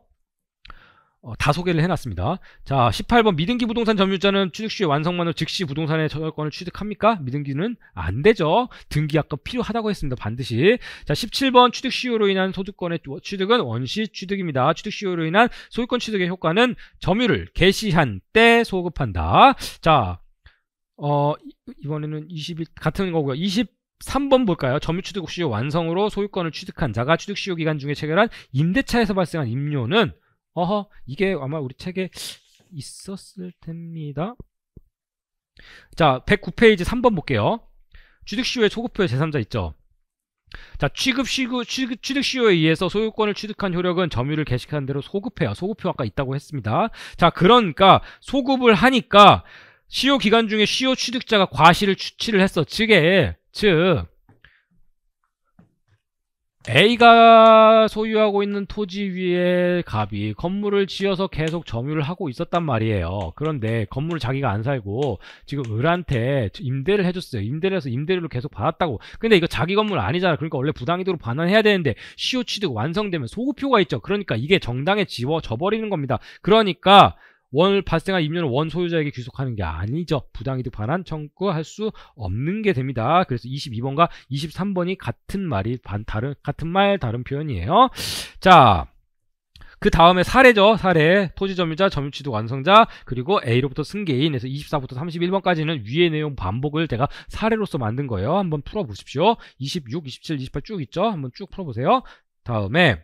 어, 다 소개를 해놨습니다. 자, 18번 미등기 부동산 점유자는 취득시의 완성만으로 즉시 부동산의 저작권을 취득합니까? 미등기는 안 되죠. 등기 약까 필요하다고 했습니다. 반드시. 자, 17번 취득시효로 인한 소득권의 취득은 원시 취득입니다. 취득시효로 인한 소유권 취득의 효과는 점유를 개시한 때 소급한다. 자, 어 이번에는 20일 같은 거고요. 23번 볼까요? 점유취득 시효 완성으로 소유권을 취득한 자가 취득 시효 기간 중에 체결한 임대차에서 발생한 임료는 어허 이게 아마 우리 책에 있었을 텐입니다. 자 109페이지 3번 볼게요. 취득 시효의 소급표의 제3자 있죠. 자 취급 시구 취급, 취득 시효에 의해서 소유권을 취득한 효력은 점유를 개시한 대로 소급해요. 소급표 아까 있다고 했습니다. 자 그러니까 소급을 하니까 시효 기간 중에 시효 취득자가 과실을 추취를 했어. 즉에 즉 A가 소유하고 있는 토지 위에 갑이 건물을 지어서 계속 점유를 하고 있었단 말이에요. 그런데 건물을 자기가 안 살고 지금 을한테 임대를 해줬어요. 임대를 해서 임대료를 계속 받았다고. 근데 이거 자기 건물 아니잖아. 그러니까 원래 부당이득으로 반환해야 되는데 시효 취득 완성되면 소급표가 있죠. 그러니까 이게 정당에 지워져 버리는 겁니다. 그러니까 원을 발생한 임료는 원 소유자에게 귀속하는 게 아니죠. 부당이득 반환 청구할 수 없는 게 됩니다. 그래서 22번과 23번이 같은 말이 반 다른 같은 말 다른 표현이에요. 자. 그 다음에 사례죠. 사례. 토지 점유자, 점유취득 완성자, 그리고 A로부터 승계인에서 24부터 31번까지는 위의 내용 반복을 제가 사례로서 만든 거예요. 한번 풀어보십시오. 26, 27, 28 쭉 있죠. 한번 쭉 풀어보세요. 다음에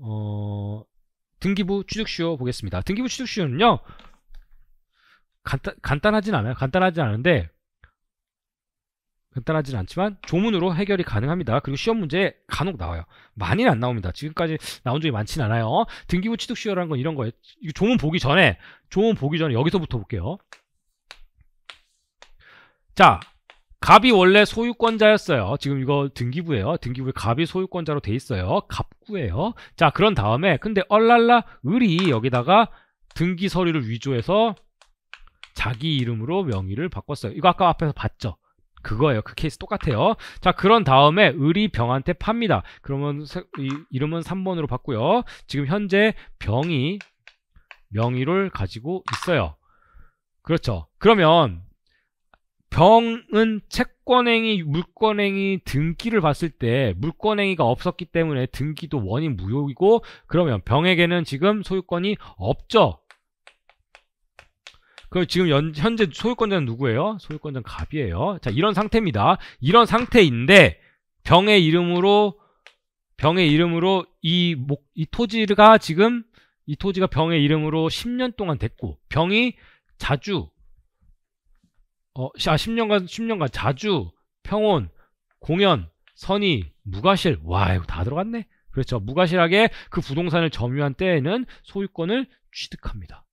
어... 등기부 취득시효 보겠습니다. 등기부 취득시효는요. 간단, 간단하진 않아요. 간단하진 않은데 간단하진 않지만 조문으로 해결이 가능합니다. 그리고 시험 문제 간혹 나와요. 많이는 안 나옵니다. 지금까지 나온 적이 많진 않아요. 등기부 취득 시효라는 건 이런 거예요. 조문 보기 전에 조문 보기 전에 여기서부터 볼게요. 자, 갑이 원래 소유권자였어요. 지금 이거 등기부예요. 등기부에 갑이 소유권자로 돼 있어요. 갑구예요. 자 그런 다음에 근데 얼랄라 을이 여기다가 등기 서류를 위조해서 자기 이름으로 명의를 바꿨어요. 이거 아까 앞에서 봤죠? 그거예요. 그 케이스 똑같아요. 자, 그런 다음에 을이 병한테 팝니다. 그러면 이, 이름은 3번으로 봤고요. 지금 현재 병이 명의를 가지고 있어요. 그렇죠. 그러면 경은 채권행위, 물권행위 등기를 봤을 때 물권행위가 없었기 때문에 등기도 원인 무효이고 그러면 병에게는 지금 소유권이 없죠. 그럼 지금 연, 현재 소유권자는 누구예요? 소유권자는 갑이에요. 자 이런 상태입니다. 이런 상태인데 병의 이름으로 병의 이름으로 이, 목, 이 토지가 지금 이 토지가 병의 이름으로 10년 동안 됐고 병이 자주 어, 아, 10년간 10년간 자주 평온 공연 선의 무과실 와 이거 다 들어갔네. 그렇죠. 무과실하게 그 부동산을 점유한 때에는 소유권을 취득합니다.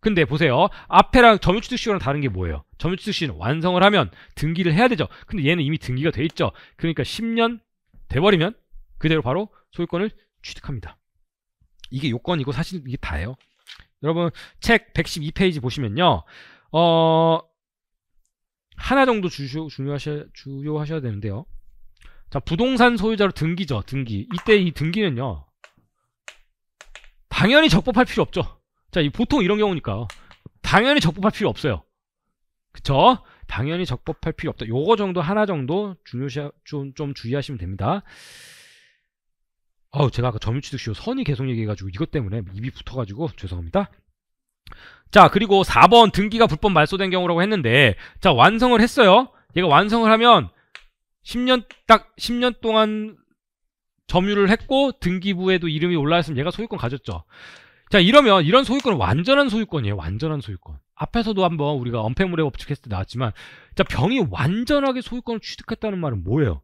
근데 보세요. 앞에랑 점유취득시효랑 다른 게 뭐예요? 점유취득시는 완성을 하면 등기를 해야 되죠. 근데 얘는 이미 등기가 돼 있죠. 그러니까 10년 돼버리면 그대로 바로 소유권을 취득합니다. 이게 요건이고 사실 이게 다예요. 여러분 책 112페이지 보시면요. 어, 하나 정도 주시, 중요하셔, 주요하셔야 되는데요. 자, 부동산 소유자로 등기죠. 등기. 이때 이 등기는요. 당연히 적법할 필요 없죠. 자, 보통 이런 경우니까 당연히 적법할 필요 없어요. 그쵸? 당연히 적법할 필요 없다. 요거 정도 하나 정도 중요시 좀, 좀 주의하시면 됩니다. 어우, 제가 아까 점유취득시효 선이 계속 얘기해가지고 이것 때문에 입이 붙어가지고 죄송합니다. 자 그리고 4번 등기가 불법 말소된 경우라고 했는데 자 완성을 했어요 얘가 완성을 하면 10년 딱 10년 동안 점유를 했고 등기부에도 이름이 올라왔으면 얘가 소유권 가졌죠 자 이러면 이런 소유권은 완전한 소유권이에요 완전한 소유권 앞에서도 한번 우리가 언폐물의 법칙 했을 때 나왔지만 자 병이 완전하게 소유권을 취득했다는 말은 뭐예요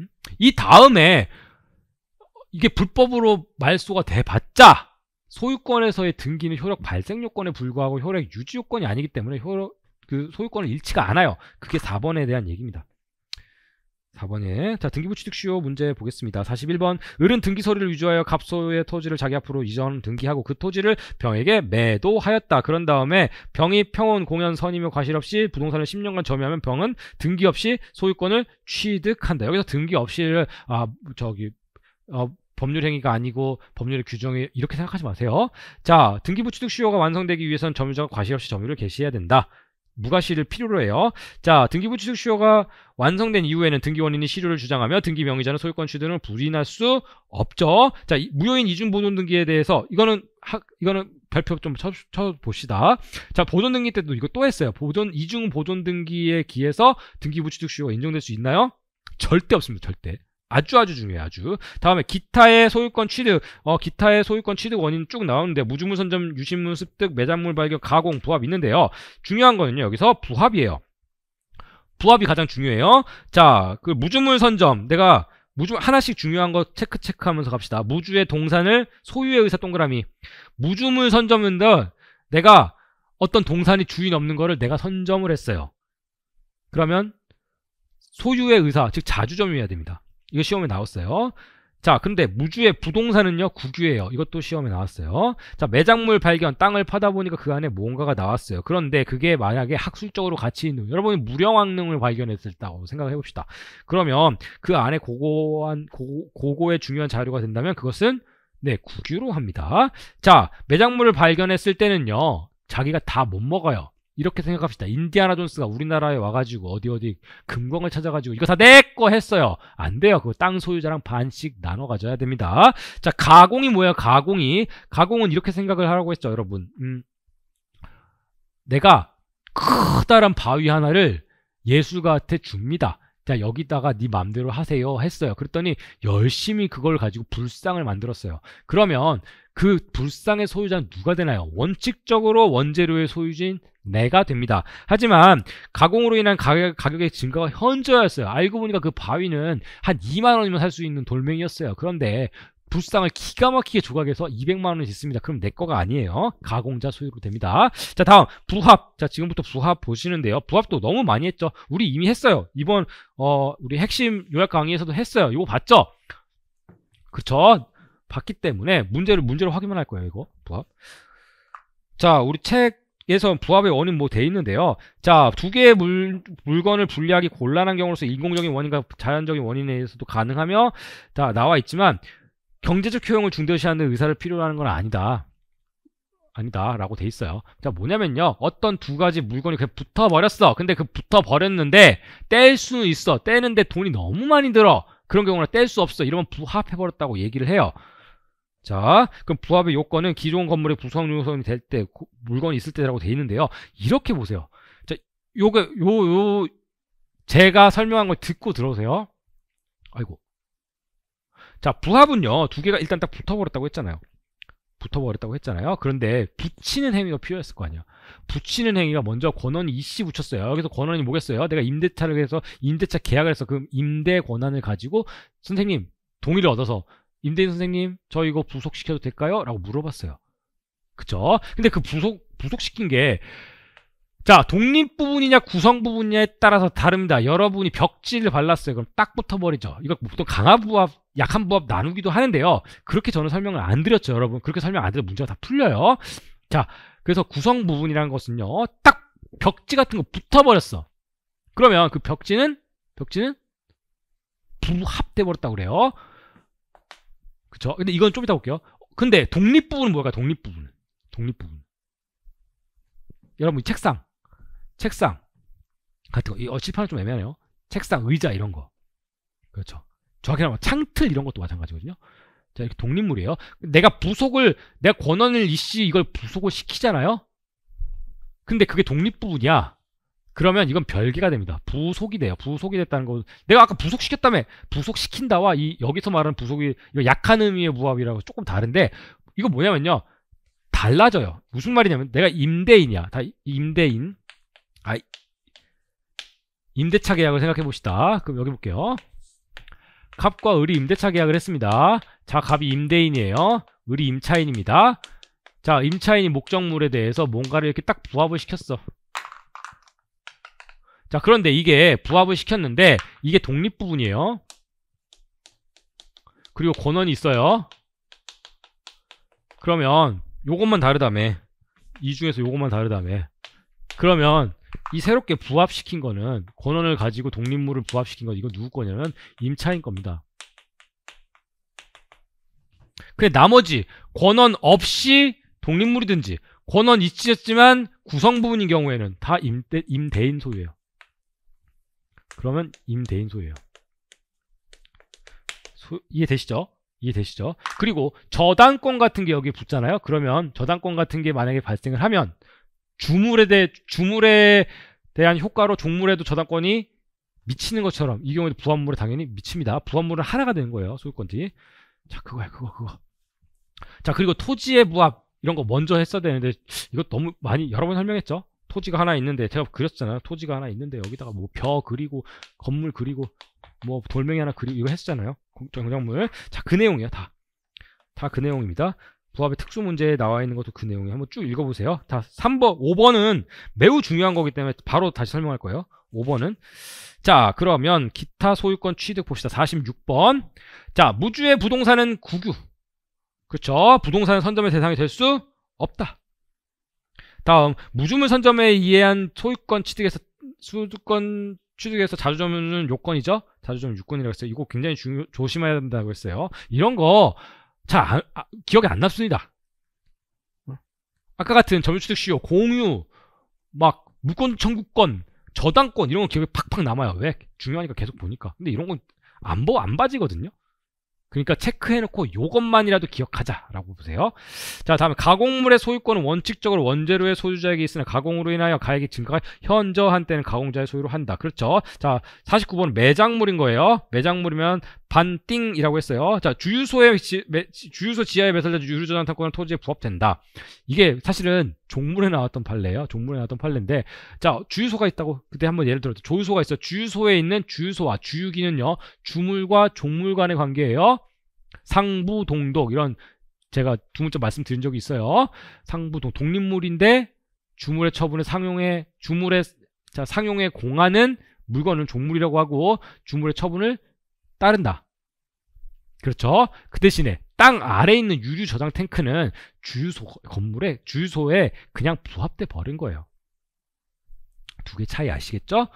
음? 이 다음에 이게 불법으로 말소가 돼봤자 소유권에서의 등기는 효력 발생 요건에 불과하고 효력 유지 요건이 아니기 때문에 효력 그 소유권을 잃지가 않아요. 그게 4번에 대한 얘기입니다. 4번에 자 등기부 취득시효 문제 보겠습니다. 41번 을은 등기서류를 유지하여 갑소의 토지를 자기 앞으로 이전 등기하고 그 토지를 병에게 매도하였다. 그런 다음에 병이 평온 공연 선임의 과실 없이 부동산을 10년간 점유하면 병은 등기 없이 소유권을 취득한다. 여기서 등기 없이를 아 저기 어, 법률 행위가 아니고 법률의 규정에 이렇게 생각하지 마세요. 자, 등기부취득 수요가 완성되기 위해선 점유자가 과실 없이 점유를 개시해야 된다. 무과실을 필요로 해요. 자, 등기부취득 수요가 완성된 이후에는 등기원인이 실효를 주장하며 등기명의자는 소유권 취득을 불이날 수 없죠. 자, 무효인 이중 보존 등기에 대해서 이거는 하, 이거는 발표 좀 쳐, 쳐봅시다. 자, 보존 등기 때도 이거 또 했어요. 보존 이중 보존 등기에 기해서 등기부취득 수요가 인정될 수 있나요? 절대 없습니다. 절대. 아주 아주 중요해 아주. 다음에 기타의 소유권 취득. 어, 기타의 소유권 취득 원인 쭉 나오는데 무주문 선점 유신문 습득 매장물 발견 가공 부합 있는데요. 중요한 거는요. 여기서 부합이에요. 부합이 가장 중요해요. 자, 그 무주문 선점 내가 무주 하나씩 중요한 거 체크 체크하면서 갑시다. 무주의 동산을 소유의 의사 동그라미. 무주문 선점은데 내가 어떤 동산이 주인 없는 거를 내가 선점을 했어요. 그러면 소유의 의사 즉 자주점이어야 됩니다. 이거 시험에 나왔어요. 자, 근데 무주의 부동산은요, 국유예요. 이것도 시험에 나왔어요. 자, 매장물 발견, 땅을 파다 보니까 그 안에 뭔가가 나왔어요. 그런데 그게 만약에 학술적으로 가치 있는, 여러분이 무령왕릉을 발견했을다고 생각해 을 봅시다. 그러면 그 안에 고고한, 고 고고의 중요한 자료가 된다면 그것은 네, 국유로 합니다. 자, 매장물을 발견했을 때는요, 자기가 다 못 먹어요. 이렇게 생각합시다. 인디아나 존스가 우리나라에 와가지고 어디 어디 금광을 찾아가지고 이거 다 내 거 했어요. 안 돼요. 그거 땅 소유자랑 반씩 나눠 가져야 됩니다. 자, 가공이 뭐예요? 가공이. 가공은 이렇게 생각을 하라고 했죠, 여러분. 음, 내가 커다란 바위 하나를 예수가한테 줍니다. 자 여기다가 네 맘대로 하세요 했어요 그랬더니 열심히 그걸 가지고 불상을 만들었어요 그러면 그 불상의 소유자는 누가 되나요? 원칙적으로 원재료의 소유진 내가 됩니다. 하지만 가공으로 인한 가격, 가격의 증가가 현저였어요 알고 보니까 그 바위는 한 2만 원이면 살 수 있는 돌멩이였어요. 그런데 불상을 기가 막히게 조각해서 200만 원이됐습니다 그럼 내 거가 아니에요. 가공자 소유로 됩니다. 자 다음 부합. 자 지금부터 부합 보시는데요. 부합도 너무 많이 했죠. 우리 이미 했어요. 이번 어 우리 핵심 요약 강의에서도 했어요. 이거 봤죠? 그렇죠? 봤기 때문에 문제를 문제로 확인만 할 거예요 이거 부합 자 우리 책에서 부합의 원인 뭐 돼 있는데요 자 두 개의 물, 물건을 분리하기 곤란한 경우로서 인공적인 원인과 자연적인 원인에 의해서도 가능하며 자 나와 있지만 경제적 효용을 중대시하는 의사를 필요로 하는 건 아니다 아니다 라고 돼 있어요 자 뭐냐면요 어떤 두 가지 물건이 그냥 붙어버렸어 근데 그 붙어버렸는데 뗄 수는 있어 떼는데 돈이 너무 많이 들어 그런 경우는 뗄 수 없어 이러면 부합해버렸다고 얘기를 해요 자, 그럼 부합의 요건은 기존 건물의 구성 요소이 될 때, 물건이 있을 때라고 돼 있는데요. 이렇게 보세요. 자, 요게, 요, 요, 제가 설명한 걸 듣고 들어오세요. 아이고. 자, 부합은요, 두 개가 일단 딱 붙어버렸다고 했잖아요. 붙어버렸다고 했잖아요. 그런데 붙이는 행위가 필요했을 거아니에요 붙이는 행위가 먼저 권원이 이씨 붙였어요. 여기서 권원이 뭐겠어요? 내가 임대차를 해서 임대차 계약을 해서 그 임대 권한을 가지고 선생님 동의를 얻어서 임대인 선생님 저 이거 부속시켜도 될까요? 라고 물어봤어요. 그쵸 근데 그 부속, 부속시킨 게 자, 독립 부분이냐 구성 부분이냐에 따라서 다릅니다. 여러분이 벽지를 발랐어요. 그럼 딱 붙어버리죠. 이거 보통 강화 부합, 약한 부합 나누기도 하는데요. 그렇게 저는 설명을 안 드렸죠, 여러분. 그렇게 설명 안 드려 도 문제가 다 풀려요. 자, 그래서 구성 부분이라는 것은요. 딱 벽지 같은 거 붙어버렸어. 그러면 그 벽지는 벽지는 부합돼 버렸다고 그래요. 그쵸? 근데 이건 좀 이따 볼게요. 근데 독립 부분은 뭘까요? 독립 부분. 독립 부분. 여러분 책상, 책상 같은 거. 이 어, 시판은좀 애매하네요. 책상, 의자 이런 거. 그렇죠. 정확히 말하면 뭐 창틀 이런 것도 마찬가지거든요. 자 이렇게 독립물이에요. 내가 부속을 내가 권한을 이씨 이걸 부속을 시키잖아요. 근데 그게 독립 부분이야. 그러면 이건 별개가 됩니다. 부속이 돼요. 부속이 됐다는 거. 내가 아까 부속시켰다며. 부속시킨다와 이 여기서 말하는 부속이 약한 의미의 부합이라고 조금 다른데 이거 뭐냐면요. 달라져요. 무슨 말이냐면 내가 임대인이야. 다 임대인. 아 임대차 계약을 생각해 봅시다. 그럼 여기 볼게요. 갑과 을이 임대차 계약을 했습니다. 자, 갑이 임대인이에요. 을이 임차인입니다. 자, 임차인이 목적물에 대해서 뭔가를 이렇게 딱 부합을 시켰어. 자 그런데 이게 부합을 시켰는데 이게 독립 부분이에요 그리고 권원이 있어요 그러면 요것만 다르다며 이 중에서 요것만 다르다며 그러면 이 새롭게 부합시킨 거는 권원을 가지고 독립물을 부합시킨 건 이거 누구 거냐면 임차인 겁니다 그데 나머지 권원 없이 독립물이든지 권원 있지만 구성 부분인 경우에는 다 임대, 임대인 소유예요 그러면 임대인 소유예요. 소, 이해되시죠? 이해되시죠? 그리고 저당권 같은 게 여기 붙잖아요. 그러면 저당권 같은 게 만약에 발생을 하면 주물에 대해 주물에 대한 효과로 종물에도 저당권이 미치는 것처럼 이 경우에도 부합물에 당연히 미칩니다. 부합물은 하나가 되는 거예요. 소유권지. 자, 그거야, 그거, 그거. 자, 그리고 토지의 부합 이런 거 먼저 했어야 되는데 이거 너무 많이 여러 번 설명했죠? 토지가 하나 있는데 제가 그렸잖아요. 토지가 하나 있는데 여기다가 뭐 벼 그리고 건물 그리고 뭐 돌멩이 하나 그리고 이거 했잖아요. 정작물. 자, 그 내용이야 다. 다 그 내용입니다. 부합의 특수 문제에 나와 있는 것도 그 내용이 한번 쭉 읽어보세요. 다 3번, 5번은 매우 중요한 거기 때문에 바로 다시 설명할 거예요. 5번은 자 그러면 기타 소유권 취득 봅시다. 46번 자 무주의 부동산은 국유 그렇죠. 부동산은 선점의 대상이 될 수 없다. 다음 무주물 선점에 이해한 소유권 취득에서 소유권 취득에서 자주점은 요건이죠. 자주점 유권이라고 했어요. 이거 굉장히 중요, 조심해야 된다고 했어요. 이런 거잘 안, 아, 아, 기억이 안 납습니다. 아까 같은 점유취득 시효, 공유, 막 물권 청구권, 저당권 이런 거 기억에 팍팍 남아요. 왜? 중요하니까 계속 보니까. 근데 이런 건 안 보, 안 봐지거든요. 그러니까 체크해놓고 이것만이라도 기억하자라고 보세요. 자 다음에 가공물의 소유권은 원칙적으로 원재료의 소유자에게 있으나 가공으로 인하여 가액이 증가가 현저한 때는 가공자의 소유로 한다. 그렇죠. 자 49번 매장물인 거예요. 매장물이면 반띵이라고 했어요. 자, 주유소에 지, 매, 주유소 지하에 매설된 유류저장 탄권은 토지에 부합된다. 이게 사실은 종물에 나왔던 판례예요. 종물에 나왔던 판례인데 자, 주유소가 있다고 그때 한번 예를 들어죠 조유소가 있어. 주유소에 있는 주유소와 주유기는요. 주물과 종물 간의 관계예요. 상부 동독 이런 제가 두 문자 말씀드린 적이 있어요. 상부 동 독립물인데 주물의 처분의 상용의 주물의 자, 상용의 공하는 물건을 종물이라고 하고 주물의 처분을 따른다. 그렇죠? 그 대신에 땅 아래에 있는 유류 저장 탱크는 주유소 건물에 주유소에 그냥 부합돼 버린 거예요. 두 개 차이 아시겠죠?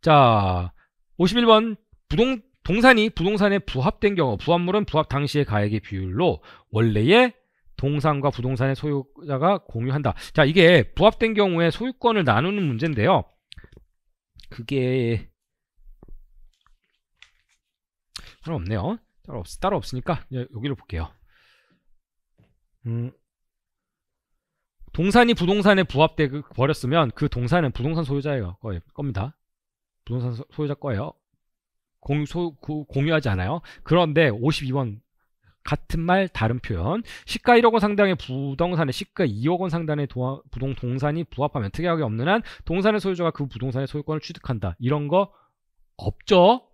자, 51번 부동 동산이 부동산에 부합된 경우 부합물은 부합 당시의 가액의 비율로 원래의 동산과 부동산의 소유자가 공유한다. 자, 이게 부합된 경우에 소유권을 나누는 문제인데요. 그게 따로 없네요. 따로, 없, 따로 없으니까 여기를 볼게요. 음, 동산이 부동산에 부합돼 그, 버렸으면 그 동산은 부동산 소유자의 겁니다. 부동산 소유자 거예요. 공유, 소, 공유하지 않아요. 그런데 52번 같은 말 다른 표현 시가 1억 원 상당의 부동산에 시가 2억 원 상당의 도하, 부동 동산이 부합하면 특약이 없는 한 동산의 소유자가 그 부동산의 소유권을 취득한다 이런 거 없죠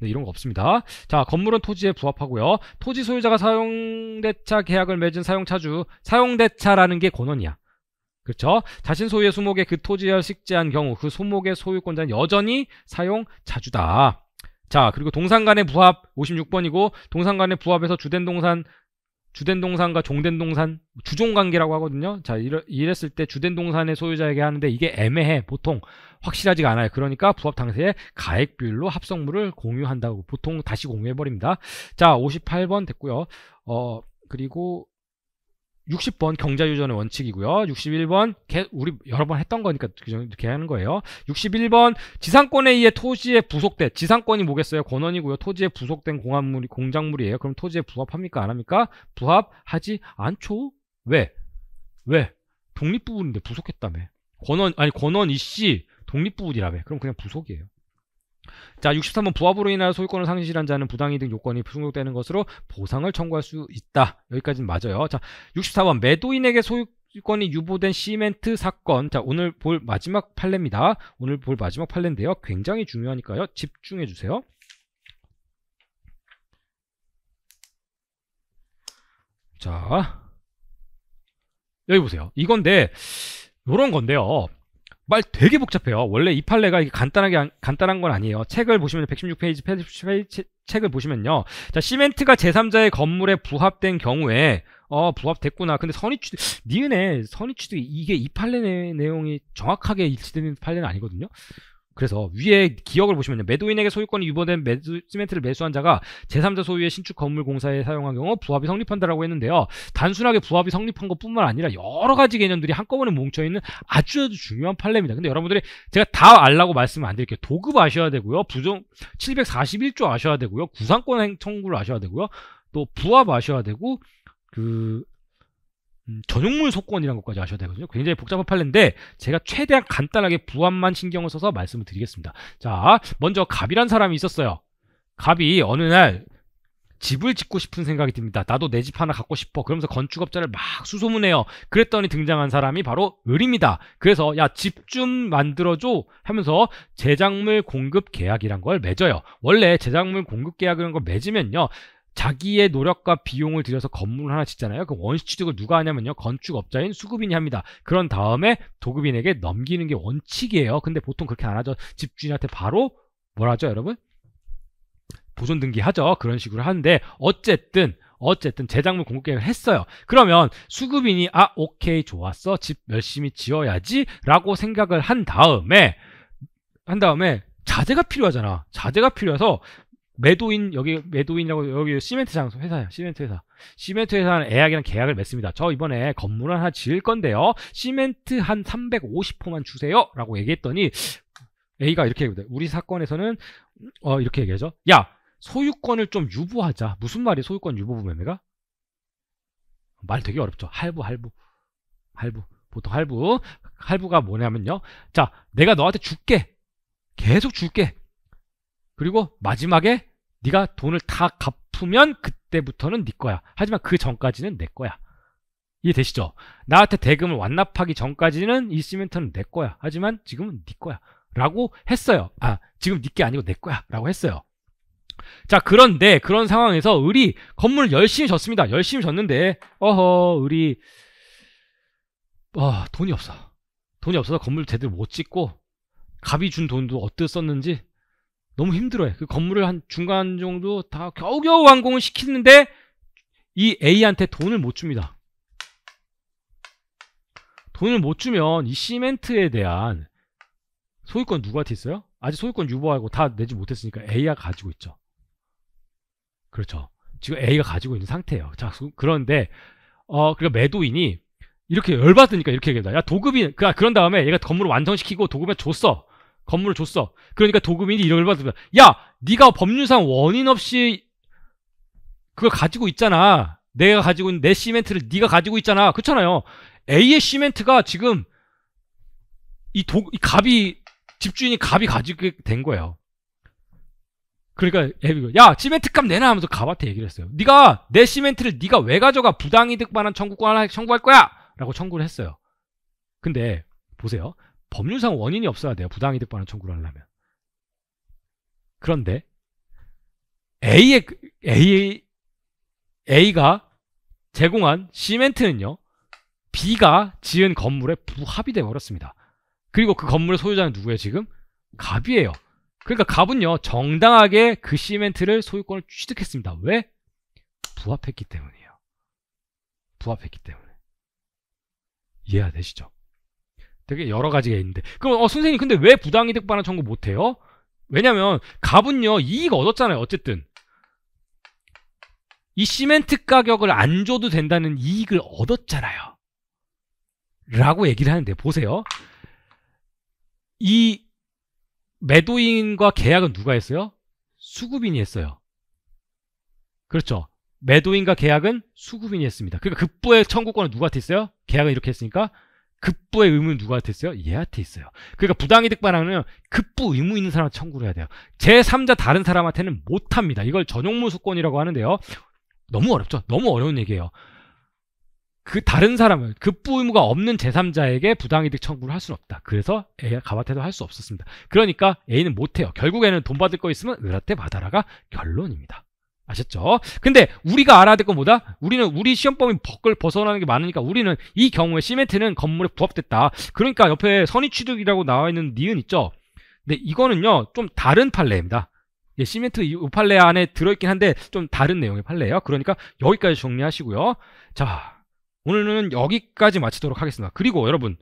네, 이런 거 없습니다. 자, 건물은 토지에 부합하고요. 토지 소유자가 사용대차 계약을 맺은 사용차주, 사용대차라는 게 권원이야. 그렇죠? 자신 소유의 수목에 그 토지를 식재한 경우 그 소목의 소유권자는 여전히 사용차주다. 자, 그리고 동산 간의 부합 56번이고 동산 간의 부합에서 주된 동산 주된 동산과 종된 동산 뭐 주종 관계라고 하거든요. 자 이랬, 이랬을 때 주된 동산의 소유자에게 하는데 이게 애매해 보통 확실하지가 않아요. 그러니까 부합 당세에 가액 비율로 합성물을 공유한다고 보통 다시 공유해 버립니다. 자 58번 됐고요. 어 그리고 60번 경자유전의 원칙이고요. 61번 우리 여러 번 했던 거니까 이렇게 하는 거예요. 61번 지상권에 의해 토지에 부속된 지상권이 뭐겠어요? 권원이고요. 토지에 부속된 공합물이 공작물이에요. 그럼 토지에 부합합니까? 안 합니까? 부합하지 않죠. 왜? 왜? 독립부분인데 부속했다며. 권원 아니 권원 이씨 독립부분이라며. 그럼 그냥 부속이에요. 자, 63번 부합으로 인하여 소유권을 상실한 자는 부당이득 요건이 충족되는 것으로 보상을 청구할 수 있다. 여기까지는 맞아요. 자, 64번 매도인에게 소유권이 유보된 시멘트 사건. 자, 오늘 볼 마지막 판례입니다. 오늘 볼 마지막 판례인데요. 굉장히 중요하니까요. 집중해 주세요. 자, 여기 보세요. 이건데 요런 건데요. 말 되게 복잡해요. 원래 이 판례가 간단하게 간단한 건 아니에요. 책을 보시면 116페이지 페이지, 책을 보시면요. 자, 시멘트가 제3자의 건물에 부합된 경우에 어, 부합됐구나. 근데 선의취득 니은에 선의취득 이게 이 판례 내용이 정확하게 일치되는 판례는 아니거든요. 그래서 위에 기억을 보시면 매도인에게 소유권이 유보된 매수, 시멘트를 매수한 자가 제3자 소유의 신축 건물 공사에 사용한 경우 부합이 성립한다라고 했는데요. 단순하게 부합이 성립한 것뿐만 아니라 여러 가지 개념들이 한꺼번에 뭉쳐있는 아주 아주 중요한 판례입니다. 근데 여러분들이 제가 다 알라고 말씀을 안 드릴게요. 도급 아셔야 되고요. 부정 741조 아셔야 되고요. 구상권 청구를 아셔야 되고요. 또 부합 아셔야 되고 그 음, 전용물 소권이라는 것까지 아셔야 되거든요. 굉장히 복잡한 판례인데 제가 최대한 간단하게 부합만 신경을 써서 말씀을 드리겠습니다. 자, 먼저 갑이란 사람이 있었어요. 갑이 어느 날 집을 짓고 싶은 생각이 듭니다. 나도 내 집 하나 갖고 싶어. 그러면서 건축업자를 막 수소문해요. 그랬더니 등장한 사람이 바로 을입니다. 그래서 야 집 좀 만들어줘 하면서 제작물 공급 계약이란 걸 맺어요. 원래 제작물 공급 계약이란 걸 맺으면요. 자기의 노력과 비용을 들여서 건물을 하나 짓잖아요. 그 원시 취득을 누가 하냐면요. 건축업자인 수급인이 합니다. 그런 다음에 도급인에게 넘기는 게 원칙이에요. 근데 보통 그렇게 안 하죠. 집주인한테 바로 뭘 하죠, 여러분? 보존 등기하죠. 그런 식으로 하는데 어쨌든 어쨌든 제작물 공급 계획을 했어요. 그러면 수급인이 아 오케이 좋았어 집 열심히 지어야지 라고 생각을 한 다음에 한 다음에 자재가 필요하잖아. 자재가 필요해서 매도인 여기 매도인이라고 여기 시멘트 장소 회사야 시멘트 회사 시멘트 회사는 애약이랑 계약을 맺습니다 저 이번에 건물 하나 지을 건데요 시멘트 한 350호만 주세요 라고 얘기했더니 A가 이렇게 얘기해니다 우리 사건에서는 어 이렇게 얘기하죠 야 소유권을 좀 유보하자 무슨 말이 소유권 유보부 매매가 말 되게 어렵죠 할부 할부 할부 보통 할부 할부가 뭐냐면요 자 내가 너한테 줄게 계속 줄게 그리고 마지막에 네가 돈을 다 갚으면 그때부터는 네 거야. 하지만 그 전까지는 내 거야. 이해되시죠? 나한테 대금을 완납하기 전까지는 이 시멘트는 내 거야. 하지만 지금은 네 거야. 라고 했어요. 아, 지금 네 게 아니고 내 거야. 라고 했어요. 자, 그런데 그런 상황에서 을이 건물 열심히 졌습니다. 열심히 졌는데 어허, 을이 어, 돈이 없어. 돈이 없어서 건물 제대로 못 짓고 갑이 준 돈도 어떻게 썼는지 너무 힘들어요. 그 건물을 한 중간 정도 다 겨우겨우 완공을 시키는데 이 A한테 돈을 못 줍니다. 돈을 못 주면 이 시멘트에 대한 소유권 누구한테 있어요? 아직 소유권 유보하고 다 내지 못했으니까 A가 가지고 있죠. 그렇죠. 지금 A가 가지고 있는 상태예요. 자, 그런데 어 그러니까 매도인이 이렇게 열받으니까 이렇게 얘기한다. 야 도급이 그 아, 그런 다음에 얘가 건물을 완성시키고 도급에 줬어. 건물을 줬어. 그러니까 도급인이 1억을 받으면 야 네가 법률상 원인 없이 그걸 가지고 있잖아. 내가 가지고 있는 내 시멘트를 네가 가지고 있잖아. 그렇잖아요. A의 시멘트가 지금 이, 도, 이 갑이 집주인이 갑이 가지게 된 거예요. 그러니까 비가야 시멘트 값 내놔 하면서 갑한테 얘기를 했어요. 네가 내 시멘트를 네가 왜 가져가 부당이득 만한 청구권 하나 청구할 거야 라고 청구를 했어요. 근데 보세요. 법률상 원인이 없어야 돼요. 부당이득 반환 청구를 하려면. 그런데 A의 그, A A가 제공한 시멘트는요. B가 지은 건물에 부합이 돼 버렸습니다. 그리고 그 건물의 소유자는 누구예요, 지금? 갑이에요. 그러니까 갑은요. 정당하게 그 시멘트를 소유권을 취득했습니다. 왜? 부합했기 때문이에요. 부합했기 때문에. 이해가 되시죠? 되게 여러 가지가 있는데 그럼 어 선생님 근데 왜 부당이득 반환 청구 못해요? 왜냐면 갑은요 이익 얻었잖아요 어쨌든 이 시멘트 가격을 안 줘도 된다는 이익을 얻었잖아요 라고 얘기를 하는데 보세요 이 매도인과 계약은 누가 했어요? 수급인이 했어요 그렇죠 매도인과 계약은 수급인이 했습니다 그러니까 급부의 청구권은 누구한테 있어요? 계약은 이렇게 했으니까 급부의 의무는 누구한테 있어요? 얘한테 있어요. 그러니까 부당이득 반환은 급부 의무 있는 사람한 청구를 해야 돼요. 제3자 다른 사람한테는 못합니다. 이걸 전용무수권이라고 하는데요. 너무 어렵죠? 너무 어려운 얘기예요. 그 다른 사람은 급부 의무가 없는 제3자에게 부당이득 청구를 할 수는 없다. 그래서 애가 가밭에도 할 수 없었습니다. 그러니까 A는 못해요. 결국에는 돈 받을 거 있으면 을한테 받아라가 결론입니다. 아셨죠? 근데 우리가 알아야 될것보다 우리는 우리 시험 범위 벗걸 벗어나는 게 많으니까 우리는 이 경우에 시멘트는 건물에 부합됐다. 그러니까 옆에 선의 취득이라고 나와 있는 니은 있죠? 근데 이거는요 좀 다른 판례입니다. 예, 시멘트 이 판례 안에 들어있긴 한데 좀 다른 내용의 판례예요. 그러니까 여기까지 정리하시고요. 자 오늘은 여기까지 마치도록 하겠습니다. 그리고 여러분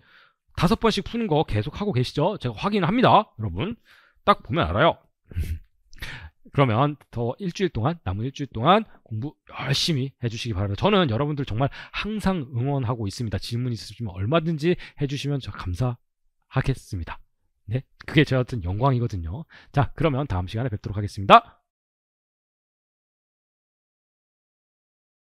다섯 번씩 푸는 거 계속 하고 계시죠? 제가 확인합니다. 여러분 딱 보면 알아요. 그러면 더 일주일 동안 남은 일주일 동안 공부 열심히 해주시기 바랍니다. 저는 여러분들 정말 항상 응원하고 있습니다. 질문 있으시면 얼마든지 해주시면 저 감사하겠습니다. 네, 그게 저가 어떤 영광이거든요. 자, 그러면 다음 시간에 뵙도록 하겠습니다.